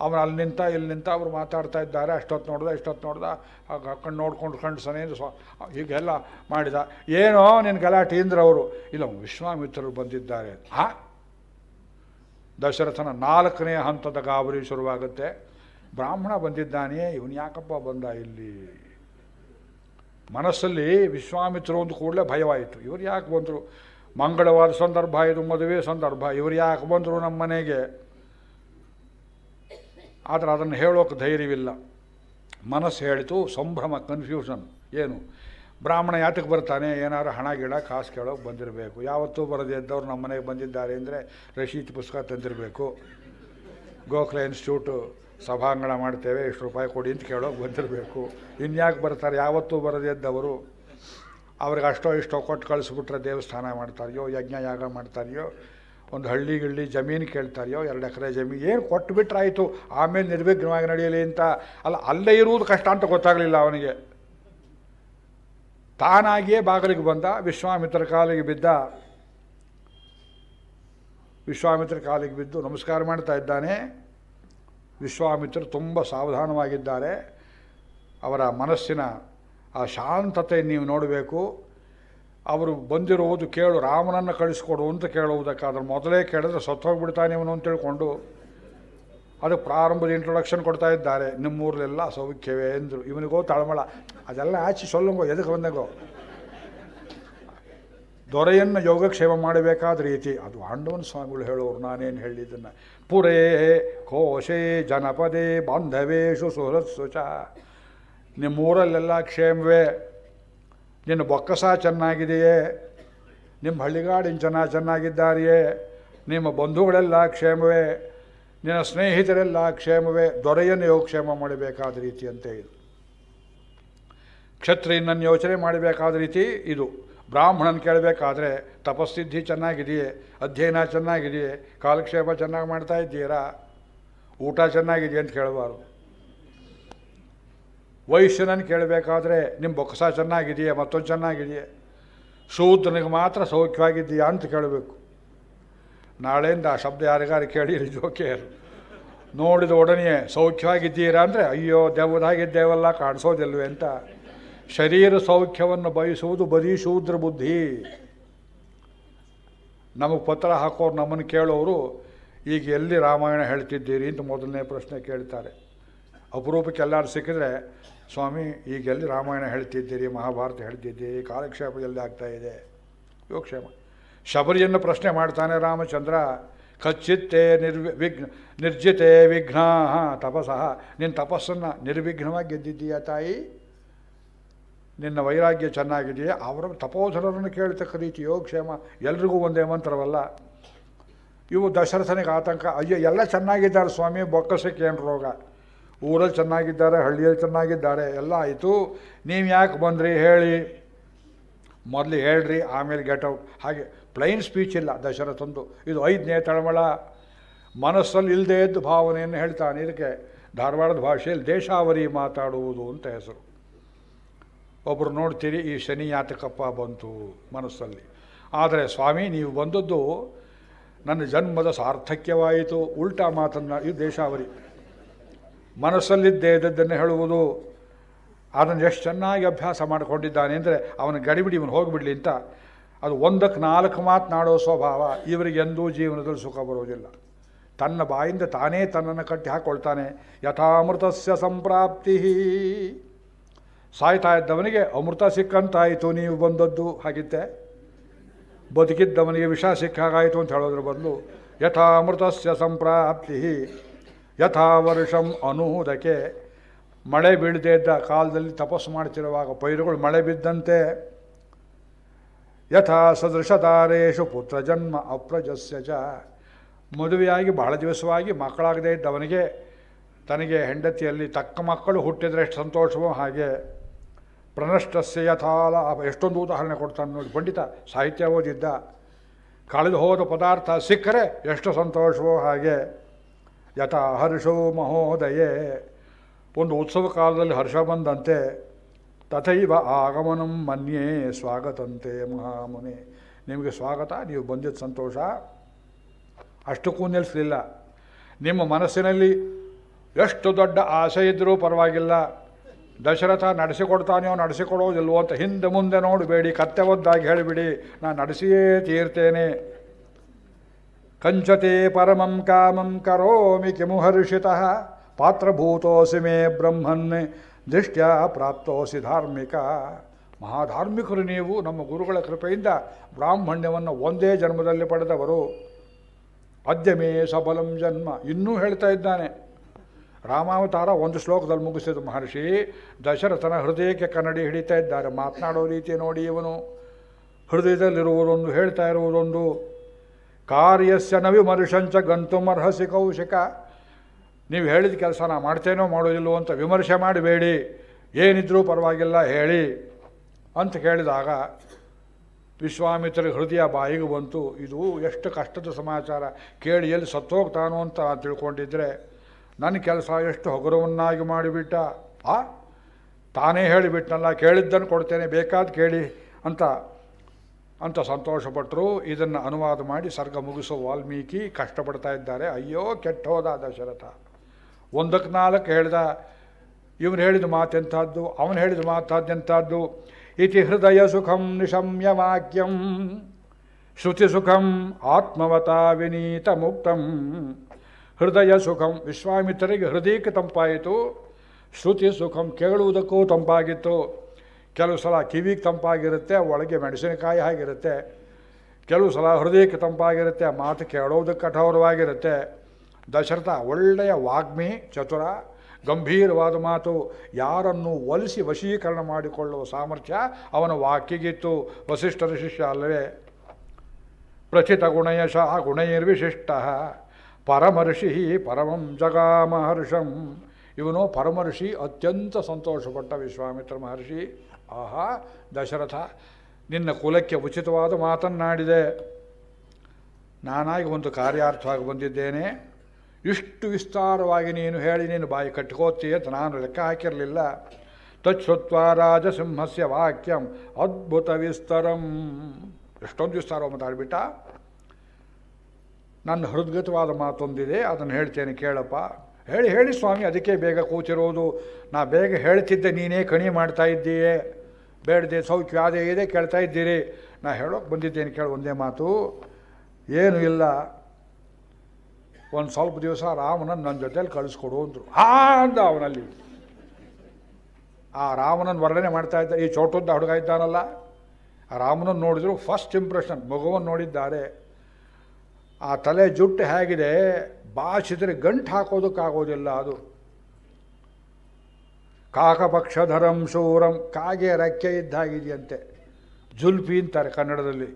[SPEAKER 1] ಅವನು ಅಲ್ಲಿ ನಿಂತ ಇಲ್ಲಿ ನಿಂತ ಅವರು ಮಾತಾಡ್ತಾ ಇದ್ದಾರೆ ಅಷ್ಟೊತ್ತು ನೋಡ್ದೆ ಇಷ್ಟೊತ್ತು ನೋಡ್ದೆ ಕಣ್ಣು ನೋಡ್ಕೊಂಡು ಕಂಡು ಸನೇನು ಸ್ವ ಹೀಗೆಲ್ಲ ಮಾಡಿದ ಏನೋ ನಿನ್ನ ಗಲಾಟೆ ಅವರು ಇಲ್ಲ ವಿಶ್ವಾಮಿತ್ರರು ಬಂದಿದ್ದಾರೆ ಹಾಂ ದಶರಥನ ನಾಲ್ಕನೇ ಹಂತದ ಗಾಬರಿ ಶುರುವಾಗುತ್ತೆ ಬ್ರಾಹ್ಮಣ ಬಂದಿದ್ದಾನೆ ಇವನು ಯಾಕಪ್ಪ ಬಂದ ಇಲ್ಲಿ ಮನಸ್ಸಲ್ಲಿ ವಿಶ್ವಾಮಿತ್ರರು ಒಂದು ಕೂಡಲೇ ಭಯವಾಯಿತು ಇವ್ರು ಯಾಕೆ ಬಂದರು ಮಂಗಳವಾರ ಸಂದರ್ಭ ಇದು ಮದುವೆ ಸಂದರ್ಭ ಇವರು ಯಾಕೆ ಬಂದರು ನಮ್ಮ ಮನೆಗೆ ಆದರೆ ಅದನ್ನು ಹೇಳೋಕೆ ಧೈರ್ಯವಿಲ್ಲ ಮನಸ್ಸು ಹೇಳಿತು ಸಂಭ್ರಮ ಕನ್ಫ್ಯೂಷನ್ ಏನು ಬ್ರಾಹ್ಮಣ ಯಾತಕ್ಕೆ ಬರ್ತಾನೆ ಏನಾದ್ರು ಹಣ ಗಿಡ ಕಾಸು ಕೇಳೋಕೆ ಬಂದಿರಬೇಕು ಯಾವತ್ತೂ ಬರದೇ ಇದ್ದವ್ರು ನಮ್ಮ ಮನೆಗೆ ಬಂದಿದ್ದಾರೆ ಅಂದರೆ ರಶೀದ್ ಪುಸ್ತಕ ತಂದಿರಬೇಕು ಗೋಖಲೆ ಇನ್ಸ್ಟಿಟ್ಯೂಟು ಸಭಾಂಗಣ ಮಾಡ್ತೇವೆ ಇಷ್ಟು ರೂಪಾಯಿ ಕೊಡಿ ಅಂತ ಕೇಳೋಕೆ ಬಂದಿರಬೇಕು ಇನ್ಯಾಕೆ ಬರ್ತಾರೆ ಯಾವತ್ತೂ ಬರದೇ ಇದ್ದವರು ಅವ್ರಿಗೆ ಅಷ್ಟೋ ಇಷ್ಟೋ ಕೊಟ್ಟು ಕಳಿಸ್ಬಿಟ್ರೆ ದೇವಸ್ಥಾನ ಮಾಡ್ತಾರೆಯೋ ಯಜ್ಞ ಯಾಗ ಮಾಡ್ತಾರೆಯೋ ಒಂದು ಹಳ್ಳಿ ಜಮೀನು ಜಮೀನು ಕೇಳ್ತಾರೆಯೋ ಎರಡು ಎಕರೆ ಜಮೀನು ಏನು ಕೊಟ್ಟು ಬಿಟ್ರಾಯಿತು ಆಮೇಲೆ ನಿರ್ವಿಘ್ನವಾಗಿ ನಡೆಯಲಿ ಅಂತ ಅಲ್ಲ ಅಲ್ಲೇ ಇರುವುದು ಕಷ್ಟ ಅಂತ ಗೊತ್ತಾಗಲಿಲ್ಲ ಅವನಿಗೆ ತಾನಾಗಿಯೇ ಬಾಗಿಲಿಗೆ ಬಂದ ವಿಶ್ವಾಮಿತ್ರ ಕಾಲಿಗೆ ಬಿದ್ದ ವಿಶ್ವಾಮಿತ್ರ ಕಾಲಿಗೆ ಬಿದ್ದು ನಮಸ್ಕಾರ ಮಾಡ್ತಾ ಇದ್ದಾನೆ ವಿಶ್ವಾಮಿತ್ರರು ತುಂಬ ಸಾವಧಾನವಾಗಿದ್ದಾರೆ ಅವರ ಮನಸ್ಸಿನ ಆ ಶಾಂತತೆ ನೀವು ನೋಡಬೇಕು ಅವರು ಬಂದಿರುವುದು ಕೇಳು ರಾಮನನ್ನು ಕಳಿಸ್ಕೊಡು ಅಂತ ಕೇಳುವುದಕ್ಕಾದ್ರೆ ಮೊದಲೇ ಕೇಳಿದ್ರೆ ಸತ್ತೋಗ್ಬಿಡ್ತಾನೆ ಇವನು ಅಂತ ತಿಳ್ಕೊಂಡು ಅದಕ್ಕೆ ಪ್ರಾರಂಭದ ಇಂಟ್ರೊಡಕ್ಷನ್ ಕೊಡ್ತಾ ಇದ್ದಾರೆ ನಿಮ್ಮೂರಲೆಲ್ಲ ಸೌಖ್ಯವೇ ಎಂದರು ಇವನಿಗೋ ತಳಮಳ ಅದೆಲ್ಲ ಆಚೆ ಸೊಲ್ಲಂಗೋ ಎದಕ್ಕೆ ಬಂದಂಗೋ ದೊರೆಯನ್ನು ಯೋಗಕ್ಷೇಮ ಮಾಡಬೇಕಾದ ರೀತಿ ಅದು ಆಂಡವನ ಸ್ವಾಮಿಗಳು ಹೇಳೋರು ನಾನೇನು ಹೇಳಿದ್ದನ್ನು ಪುರೇ ಕೋಶೆ ಜನಪದೇ ಬಾಂಧವೇಶು ಸುಹೃತ್ಸುಚ ನಿಮ್ಮೂರಲ್ಲೆಲ್ಲ ಕ್ಷೇಮವೇ ನಿನ್ನ ಬೊಕ್ಕಸ ಚೆನ್ನಾಗಿದೆಯೇ ನಿಮ್ಮ ಹಳ್ಳಿಗಾಡಿನ ಜನ ಚೆನ್ನಾಗಿದ್ದಾರೆಯೇ ನಿಮ್ಮ ಬಂಧುಗಳೆಲ್ಲ ಕ್ಷೇಮವೇ ನಿನ್ನ ಸ್ನೇಹಿತರೆಲ್ಲ ಕ್ಷೇಮವೇ ದೊರೆಯನ್ನು ಯೋಗಕ್ಷೇಮ ಮಾಡಬೇಕಾದ ರೀತಿ ಅಂತ ಇದು ನನ್ನ ಯೋಚನೆ ಮಾಡಬೇಕಾದ ರೀತಿ ಇದು ಬ್ರಾಹ್ಮಣನ ಕೇಳಬೇಕಾದ್ರೆ ತಪಸ್ಸಿದ್ಧಿ ಚೆನ್ನಾಗಿದೆಯೇ ಅಧ್ಯಯನ ಚೆನ್ನಾಗಿದೆಯೇ ಕಾಲಕ್ಷೇಪ ಚೆನ್ನಾಗಿ ಮಾಡ್ತಾ ಇದ್ದೀರಾ ಊಟ ಚೆನ್ನಾಗಿದೆಯೇ ಅಂತ ಕೇಳಬಾರ್ದು ವೈಶ್ಯನನ್ನು ಕೇಳಬೇಕಾದ್ರೆ ನಿಮ್ಮ ಬೊಕ್ಕಸ ಚೆನ್ನಾಗಿದೆಯಾ ಮತ್ತೊಂದು ಚೆನ್ನಾಗಿದೆಯಾ ಶೂದ್ರನಿಗೆ ಮಾತ್ರ ಸೌಖ್ಯವಾಗಿದೆಯಾ ಅಂತ ಕೇಳಬೇಕು ನಾಳೆಯಿಂದ ಆ ಶಬ್ದ ಯಾರಿಗಾರು ಕೇಳಿ ಜೋಕೆಯರು ನೋಡಿದ ಉಡನೆಯೇ ಸೌಖ್ಯವಾಗಿದ್ದೀರಾ ಅಂದರೆ ಅಯ್ಯೋ ದೆವ್ವದಾಗಿದ್ದೇವಲ್ಲ ಕಾಣಿಸೋದಿಲ್ವೇ ಅಂತ ಶರೀರ ಸೌಖ್ಯವನ್ನು ಬಯಸುವುದು ಬರೀ ಶೂದ್ರ ಬುದ್ಧಿ ನಮಗೆ ಪತ್ರ ಹಾಕೋರು ನಮ್ಮನ್ನು ಕೇಳೋರು ಈಗ ಎಲ್ಲಿ ರಾಮಾಯಣ ಹೇಳ್ತಿದ್ದೀರಿ ಅಂತ ಮೊದಲನೇ ಪ್ರಶ್ನೆ ಕೇಳ್ತಾರೆ ಅಪರೂಪಕ್ಕೆ ಎಲ್ಲರೂ ಸಿಕ್ಕಿದ್ರೆ ಸ್ವಾಮಿ ಈಗೆಲ್ಲಿ ರಾಮಾಯಣ ಹೇಳ್ತಿದ್ದೀರಿ ಮಹಾಭಾರತ ಹೇಳ್ತಿದ್ದೀರಿ ಕಾಲಕ್ಷೇಪದಲ್ಲಿ ಇದೆ ಯೋಗಕ್ಷೇಮ ಶಬರಿಯನ್ನು ಪ್ರಶ್ನೆ ಮಾಡ್ತಾನೆ ರಾಮಚಂದ್ರ ಖಚಿತ್ತೆ ನಿರ್ವಿ ವಿಘ್ನ ನಿರ್ಜಿತೆ ವಿಘ್ನಾ ತಪಸಃ ನಿನ್ನ ತಪಸ್ಸನ್ನು ನಿರ್ವಿಘ್ನವಾಗಿ ಗೆದ್ದಿದ್ದೀಯಾ ತಾಯಿ ನಿನ್ನ ವೈರಾಗ್ಯ ಚೆನ್ನಾಗಿದೆಯಾ ಅವರ ತಪೋಧರನ್ನು ಕೇಳ್ತಕ್ಕ ರೀತಿ ಯೋಗಕ್ಷೇಮ ಎಲ್ರಿಗೂ ಒಂದೇ ಮಂತ್ರವಲ್ಲ ಇವು ದಶರಥನಿಗೆ ಆತಂಕ ಅಯ್ಯೋ ಎಲ್ಲ ಚೆನ್ನಾಗಿದ್ದಾರೆ ಸ್ವಾಮಿ ಬೊಕ್ಕಸಕ್ಕೆ ಏನು ರೋಗ ಊರಲ್ಲಿ ಚೆನ್ನಾಗಿದ್ದಾರೆ ಹಳ್ಳಿಯಲ್ಲಿ ಚೆನ್ನಾಗಿದ್ದಾರೆ ಎಲ್ಲ ಆಯಿತು ನೀವು ಯಾಕೆ ಬಂದ್ರಿ ಹೇಳಿ ಮೊದಲು ಹೇಳ್ರಿ ಆಮೇಲೆ ಗೆಟ್ ಔಟ್ ಹಾಗೆ ಪ್ಲೈನ್ ಸ್ಪೀಚ್ ಇಲ್ಲ ದಶರಥಂದು ಇದು ಐದನೇ ತಳಮಳ ಮನಸ್ಸಲ್ಲಿ ಇಲ್ಲದೇ ಇದ್ದ ಭಾವನೆಯನ್ನು ಹೇಳ್ತಾನೆ ಇದಕ್ಕೆ ಧಾರವಾಡದ ಭಾಷೆಯಲ್ಲಿ ದೇಶಾವರಿ ಮಾತಾಡುವುದು ಅಂತ ಹೆಸರು ಒಬ್ಬರು ನೋಡ್ತೀರಿ ಈ ಶನಿ ಯಾತಕಪ್ಪ ಬಂತು ಮನಸ್ಸಲ್ಲಿ ಆದರೆ ಸ್ವಾಮಿ ನೀವು ಬಂದದ್ದು ನನ್ನ ಜನ್ಮದ ಸಾರ್ಥಕ್ಯವಾಯಿತು ಉಲ್ಟಾ ಮಾತನ್ನು ಇದು ದೇಶಾವರಿ ಮನಸ್ಸಲ್ಲಿದ್ದೇ ಇದ್ದದ್ದನ್ನು ಹೇಳುವುದು ಅದನ್ನು ಎಷ್ಟು ಚೆನ್ನಾಗಿ ಅಭ್ಯಾಸ ಮಾಡಿಕೊಂಡಿದ್ದಾನೆ ಅಂದರೆ ಅವನ ಗಡಿಬಿಡಿ ಇವನು ಹೋಗಿಬಿಡಲಿ ಅಂತ ಅದು ಒಂದಕ್ಕೆ ನಾಲ್ಕು ಮಾತನಾಡೋ ಸ್ವಭಾವ ಇವರಿಗೆ ಎಂದೂ ಜೀವನದಲ್ಲಿ ಸುಖ ಬರುವುದಿಲ್ಲ ತನ್ನ ಬಾಯಿಂದ ತಾನೇ ತನ್ನನ್ನು ಕಟ್ಟಿ ಹಾಕ್ಕೊಳ್ತಾನೆ ಯಥಾಮೃತಸ್ಯ ಸಂಪ್ರಾಪ್ತಿ ಸಾಯ್ತಾ ಇದ್ದವನಿಗೆ ಅಮೃತ ಸಿಕ್ಕಂತಾಯಿತು ನೀವು ಬಂದದ್ದು ಹಾಗಿದ್ದೆ ಬದುಕಿದ್ದವನಿಗೆ ವಿಷ ಸಿಕ್ಕಾಗಾಯಿತು ಅಂತ ಹೇಳೋದ್ರ ಬದಲು ಯಥಾಮೃತಸ್ಯ ಸಂಪ್ರಾಪ್ತಿ ಯಥಾ ವರ್ಷಂ ಅನುಹುದಕ್ಕೆ ಮಳೆ ಬೀಳದೇ ಇದ್ದ ಕಾಲದಲ್ಲಿ ತಪಸ್ಸು ಮಾಡ್ತಿರುವಾಗ ಪೈರುಗಳು ಮಳೆ ಬಿದ್ದಂತೆ ಯಥಾ ಸದೃಶತಾರೇಶು ಜನ್ಮ ಅಪ್ರಜಸ್ಯ ಚ ಮದುವೆಯಾಗಿ ಬಹಳ ದಿವಸವಾಗಿ ಮಕ್ಕಳಾಗದೇ ಇದ್ದವನಿಗೆ ತನಗೆ ಹೆಂಡತಿಯಲ್ಲಿ ತಕ್ಕ ಮಕ್ಕಳು ಹುಟ್ಟಿದರೆ ಎಷ್ಟು ಸಂತೋಷವೋ ಹಾಗೆ ಪ್ರನಷ್ಟಸ್ಯ ಯಥಾಲ ಎಷ್ಟೊಂದು ಉದಾಹರಣೆ ಕೊಡ್ತಾನೆ ನೋಡಿ ಪಂಡಿತ ಸಾಹಿತ್ಯ ಓದಿದ್ದ ಕಳೆದು ಹೋದ ಪದಾರ್ಥ ಸಿಕ್ಕರೆ ಎಷ್ಟು ಸಂತೋಷವೋ ಹಾಗೆ ಯಥ ಹರ್ಷೋ ಮಹೋದಯೇ ಒಂದು ಉತ್ಸವ ಕಾಲದಲ್ಲಿ ಹರ್ಷ ಬಂದಂತೆ ತಥೈವ ಆಗಮನಂ ಮನ್ಯೇ ಸ್ವಾಗತಂತೆ ಮಹಾಮುನಿ ನಿಮಗೆ ಸ್ವಾಗತ ನೀವು ಬಂದಿದ್ದು ಸಂತೋಷ ಅಷ್ಟಕ್ಕೂ ನಿಲ್ಲಿಸಲಿಲ್ಲ ನಿಮ್ಮ ಮನಸ್ಸಿನಲ್ಲಿ ಎಷ್ಟು ದೊಡ್ಡ ಆಸೆ ಇದ್ದರೂ ಪರವಾಗಿಲ್ಲ ದಶರಥ ನಡೆಸಿಕೊಡ್ತಾನೆಯೋ ನಡೆಸಿಕೊಡೋದಿಲ್ವೋ ಅಂತ ಹಿಂದೆ ಮುಂದೆ ನೋಡಬೇಡಿ ಕತ್ತೆ ಒದ್ದಾಗಿ ಹೇಳಿಬಿಡಿ ನಾನು ನಡೆಸಿಯೇ ತೀರ್ತೇನೆ ಕಂಚತೆ ಪರಮಂ ಕಾಮಂ ಕರೋಮಿ ಕಿಮುಹರ್ಷಿತಃ ಪಾತ್ರಭೂತೋಸಿ ಮೇ ಬ್ರಹ್ಮನ್ ದೃಷ್ಟ್ಯ ಪ್ರಾಪ್ತೋಸಿ ಧಾರ್ಮಿಕ ಮಹಾಧಾರ್ಮಿಕರು ನೀವು ನಮ್ಮ ಗುರುಗಳ ಕೃಪೆಯಿಂದ ಬ್ರಾಹ್ಮಣ್ಯವನ್ನು ಒಂದೇ ಜನ್ಮದಲ್ಲಿ ಪಡೆದವರು ಅದ್ಯಮೇ ಸಬಲಂ ಜನ್ಮ ಇನ್ನೂ ಹೇಳ್ತಾ ಇದ್ದಾನೆ ರಾಮಾವತಾರ ಒಂದು ಶ್ಲೋಕದಲ್ಲಿ ಮುಗಿಸಿದ ಮಹರ್ಷಿ ದಶರಥನ ಹೃದಯಕ್ಕೆ ಕನ್ನಡಿ ಹಿಡಿತಾ ಇದ್ದಾರೆ ಮಾತನಾಡೋ ರೀತಿ ನೋಡಿ ಇವನು ಹೃದಯದಲ್ಲಿರುವುದೊಂದು ಹೇಳ್ತಾ ಇರುವುದೊಂದು ಕಾರ್ಯಸ್ಯ ನವಿ ಮನುಷ್ಯಂಚ ಗಂತುಮರ್ಹಸಿ ಕೌಶಿಕ ನೀವು ಹೇಳಿದ ಕೆಲಸ ನಾ ಮಾಡ್ತೇನೋ ಮಾಡೋದಿಲ್ಲೋ ಅಂತ ವಿಮರ್ಶೆ ಮಾಡಬೇಡಿ ಏನಿದ್ರೂ ಪರವಾಗಿಲ್ಲ ಹೇಳಿ ಅಂತ ಕೇಳಿದಾಗ ವಿಶ್ವಾಮಿತ್ರ ಹೃದಯ ಬಾಯಿಗೆ ಬಂತು ಇದು ಎಷ್ಟು ಕಷ್ಟದ ಸಮಾಚಾರ ಕೇಳಿ ಎಲ್ಲಿ ಸತ್ತೋಗ್ತಾನೋ ಅಂತ ತಿಳ್ಕೊಂಡಿದ್ರೆ ನನ್ನ ಕೆಲಸ ಎಷ್ಟು ಹಗುರವನ್ನಾಗಿ ಮಾಡಿಬಿಟ್ಟ ಆ ತಾನೇ ಹೇಳಿಬಿಟ್ನಲ್ಲ ಕೇಳಿದ್ದನ್ನು ಕೊಡ್ತೇನೆ ಬೇಕಾದ ಕೇಳಿ ಅಂತ ಅಂತ ಸಂತೋಷಪಟ್ಟರು ಇದನ್ನು ಅನುವಾದ ಮಾಡಿ ಸರ್ಗ ಮುಗಿಸೋ ವಾಲ್ಮೀಕಿ ಕಷ್ಟಪಡ್ತಾ ಇದ್ದಾರೆ ಅಯ್ಯೋ ಕೆಟ್ಟ ಹೋದ ದಶರಥ ಒಂದಕ್ಕೆ ನಾಲ್ಕು ಹೇಳ್ದ ಇವನು ಹೇಳಿದ ಮಾತೆಂಥದ್ದು ಅವನು ಹೇಳಿದ ಮಾತಾದ್ಯಂಥದ್ದು ಇತಿ ಹೃದಯ ಸುಖಂ ನಿಶಮ್ಯ ವಾಕ್ಯಂ ಶ್ರುತಿ ಸುಖಂ ಆತ್ಮವತಾ ವಿನೀತ ಮುಕ್ತಂ ಹೃದಯ ಸುಖಂ ವಿಶ್ವಾಮಿತ್ರರಿಗೆ ಹೃದಯಕ್ಕೆ ತಂಪಾಯಿತು ಶ್ರುತಿ ಸುಖಂ ಕೇಳುವುದಕ್ಕೂ ತಂಪಾಗಿತ್ತು ಕೆಲವು ಸಲ ಕಿವಿಗೆ ತಂಪಾಗಿರುತ್ತೆ ಒಳಗೆ ಮೆಣಸಿನಕಾಯಿ ಆಗಿರುತ್ತೆ ಕೆಲವು ಸಲ ಹೃದಯಕ್ಕೆ ತಂಪಾಗಿರುತ್ತೆ ಮಾತು ಕೇಳೋದಕ್ಕೆ ಕಠೋರವಾಗಿರುತ್ತೆ ದಶರಥ ಒಳ್ಳೆಯ ವಾಗ್ಮಿ ಚತುರ ಗಂಭೀರವಾದ ಮಾತು ಯಾರನ್ನು ಒಲಿಸಿ ವಶೀಕರಣ ಮಾಡಿಕೊಳ್ಳುವ ಸಾಮರ್ಥ್ಯ ಅವನ ವಾಕ್ಯಗಿತ್ತು ವಸಿಷ್ಠರ ಶಿಷ್ಯ ಅಲ್ಲವೇ ಪ್ರಚಿತ ಗುಣಯಶ ಗುಣೈರ್ವಿಶಿಷ್ಟ ಪರಮರ್ಷಿ ಪರಮಂ ಮಹರ್ಷಂ ಇವನು ಪರಮರ್ಷಿ ಅತ್ಯಂತ ಸಂತೋಷಪಟ್ಟ ವಿಶ್ವಾಮಿತ್ರ ಮಹರ್ಷಿ ಆಹಾ ದಶರಥ ನಿನ್ನ ಕುಲಕ್ಕೆ ಉಚಿತವಾದ ಮಾತನ್ನಾಡಿದೆ ನಾನಾಗಿ ಒಂದು ಕಾರ್ಯಾರ್ಥವಾಗಿ ಬಂದಿದ್ದೇನೆ ಇಷ್ಟು ವಿಸ್ತಾರವಾಗಿ ನೀನು ಹೇಳಿ ನೀನು ಬಾಯಿ ಕಟ್ಕೋತೀಯ ಅಂತ ನಾನು ಲೆಕ್ಕ ಹಾಕಿರಲಿಲ್ಲ ತಚ್ಚುತ್ವ ರಾಜಸಿಂಹಸ್ಯ ವಾಕ್ಯಂ ಅದ್ಭುತ ವಿಸ್ತರಂ ಎಷ್ಟೊಂದು ವಿಸ್ತಾರ ಮಾತಾಡಿಬಿಟ್ಟ ನನ್ನ ಹೃದ್ಗತವಾದ ಮಾತೊಂದಿದೆ ಅದನ್ನು ಹೇಳ್ತೇನೆ ಕೇಳಪ್ಪ ಹೇಳಿ ಹೇಳಿ ಸ್ವಾಮಿ ಅದಕ್ಕೆ ಬೇಗ ಕೂತಿರೋದು ನಾ ಬೇಗ ಹೇಳ್ತಿದ್ದೆ ನೀನೇ ಕಣಿ ಮಾಡ್ತಾ ಇದ್ದೀಯೇ ಬೇಡದೆ ಸೌಖ್ಯ ಅದೇ ಇದೆ ಕೇಳ್ತಾ ಇದ್ದೀರಿ ನಾ ಹೇಳೋಕೆ ಬಂದಿದ್ದೇನೆ ಕೇಳಿ ಒಂದೇ ಮಾತು ಏನು ಇಲ್ಲ ಒಂದು ಸ್ವಲ್ಪ ದಿವಸ ರಾಮನನ್ನು ನನ್ನ ಜೊತೇಲಿ ಕಳಿಸ್ಕೊಡು ಅಂದರು ಹಾ ಅಂದ ಅವನಲ್ಲಿ ಆ ರಾಮನನ್ನು ವರ್ಣನೆ ಮಾಡ್ತಾ ಇದ್ದ ಈ ಚೋಟದ್ದ ಹುಡುಗ ಇದ್ದಾನಲ್ಲ ಆ ರಾಮನನ್ನು ನೋಡಿದ್ರು ಫಸ್ಟ್ ಇಂಪ್ರೆಷನ್ ಮಗುವನ್ನು ನೋಡಿದ್ದಾರೆ ಆ ತಲೆ ಜುಟ್ಟು ಹೇಗಿದೆ ಭಾಷಿದ್ರೆ ಗಂಟು ಹಾಕೋದಕ್ಕಾಗೋದಿಲ್ಲ ಅದು ಕಾಕಪಕ್ಷಧರಂ ಶೂರಂ ಕಾಗೆ ರೆಕ್ಕೆ ಇದ್ದಾಗಿದೆಯಂತೆ ಜುಲ್ಫಿ ಅಂತಾರೆ ಕನ್ನಡದಲ್ಲಿ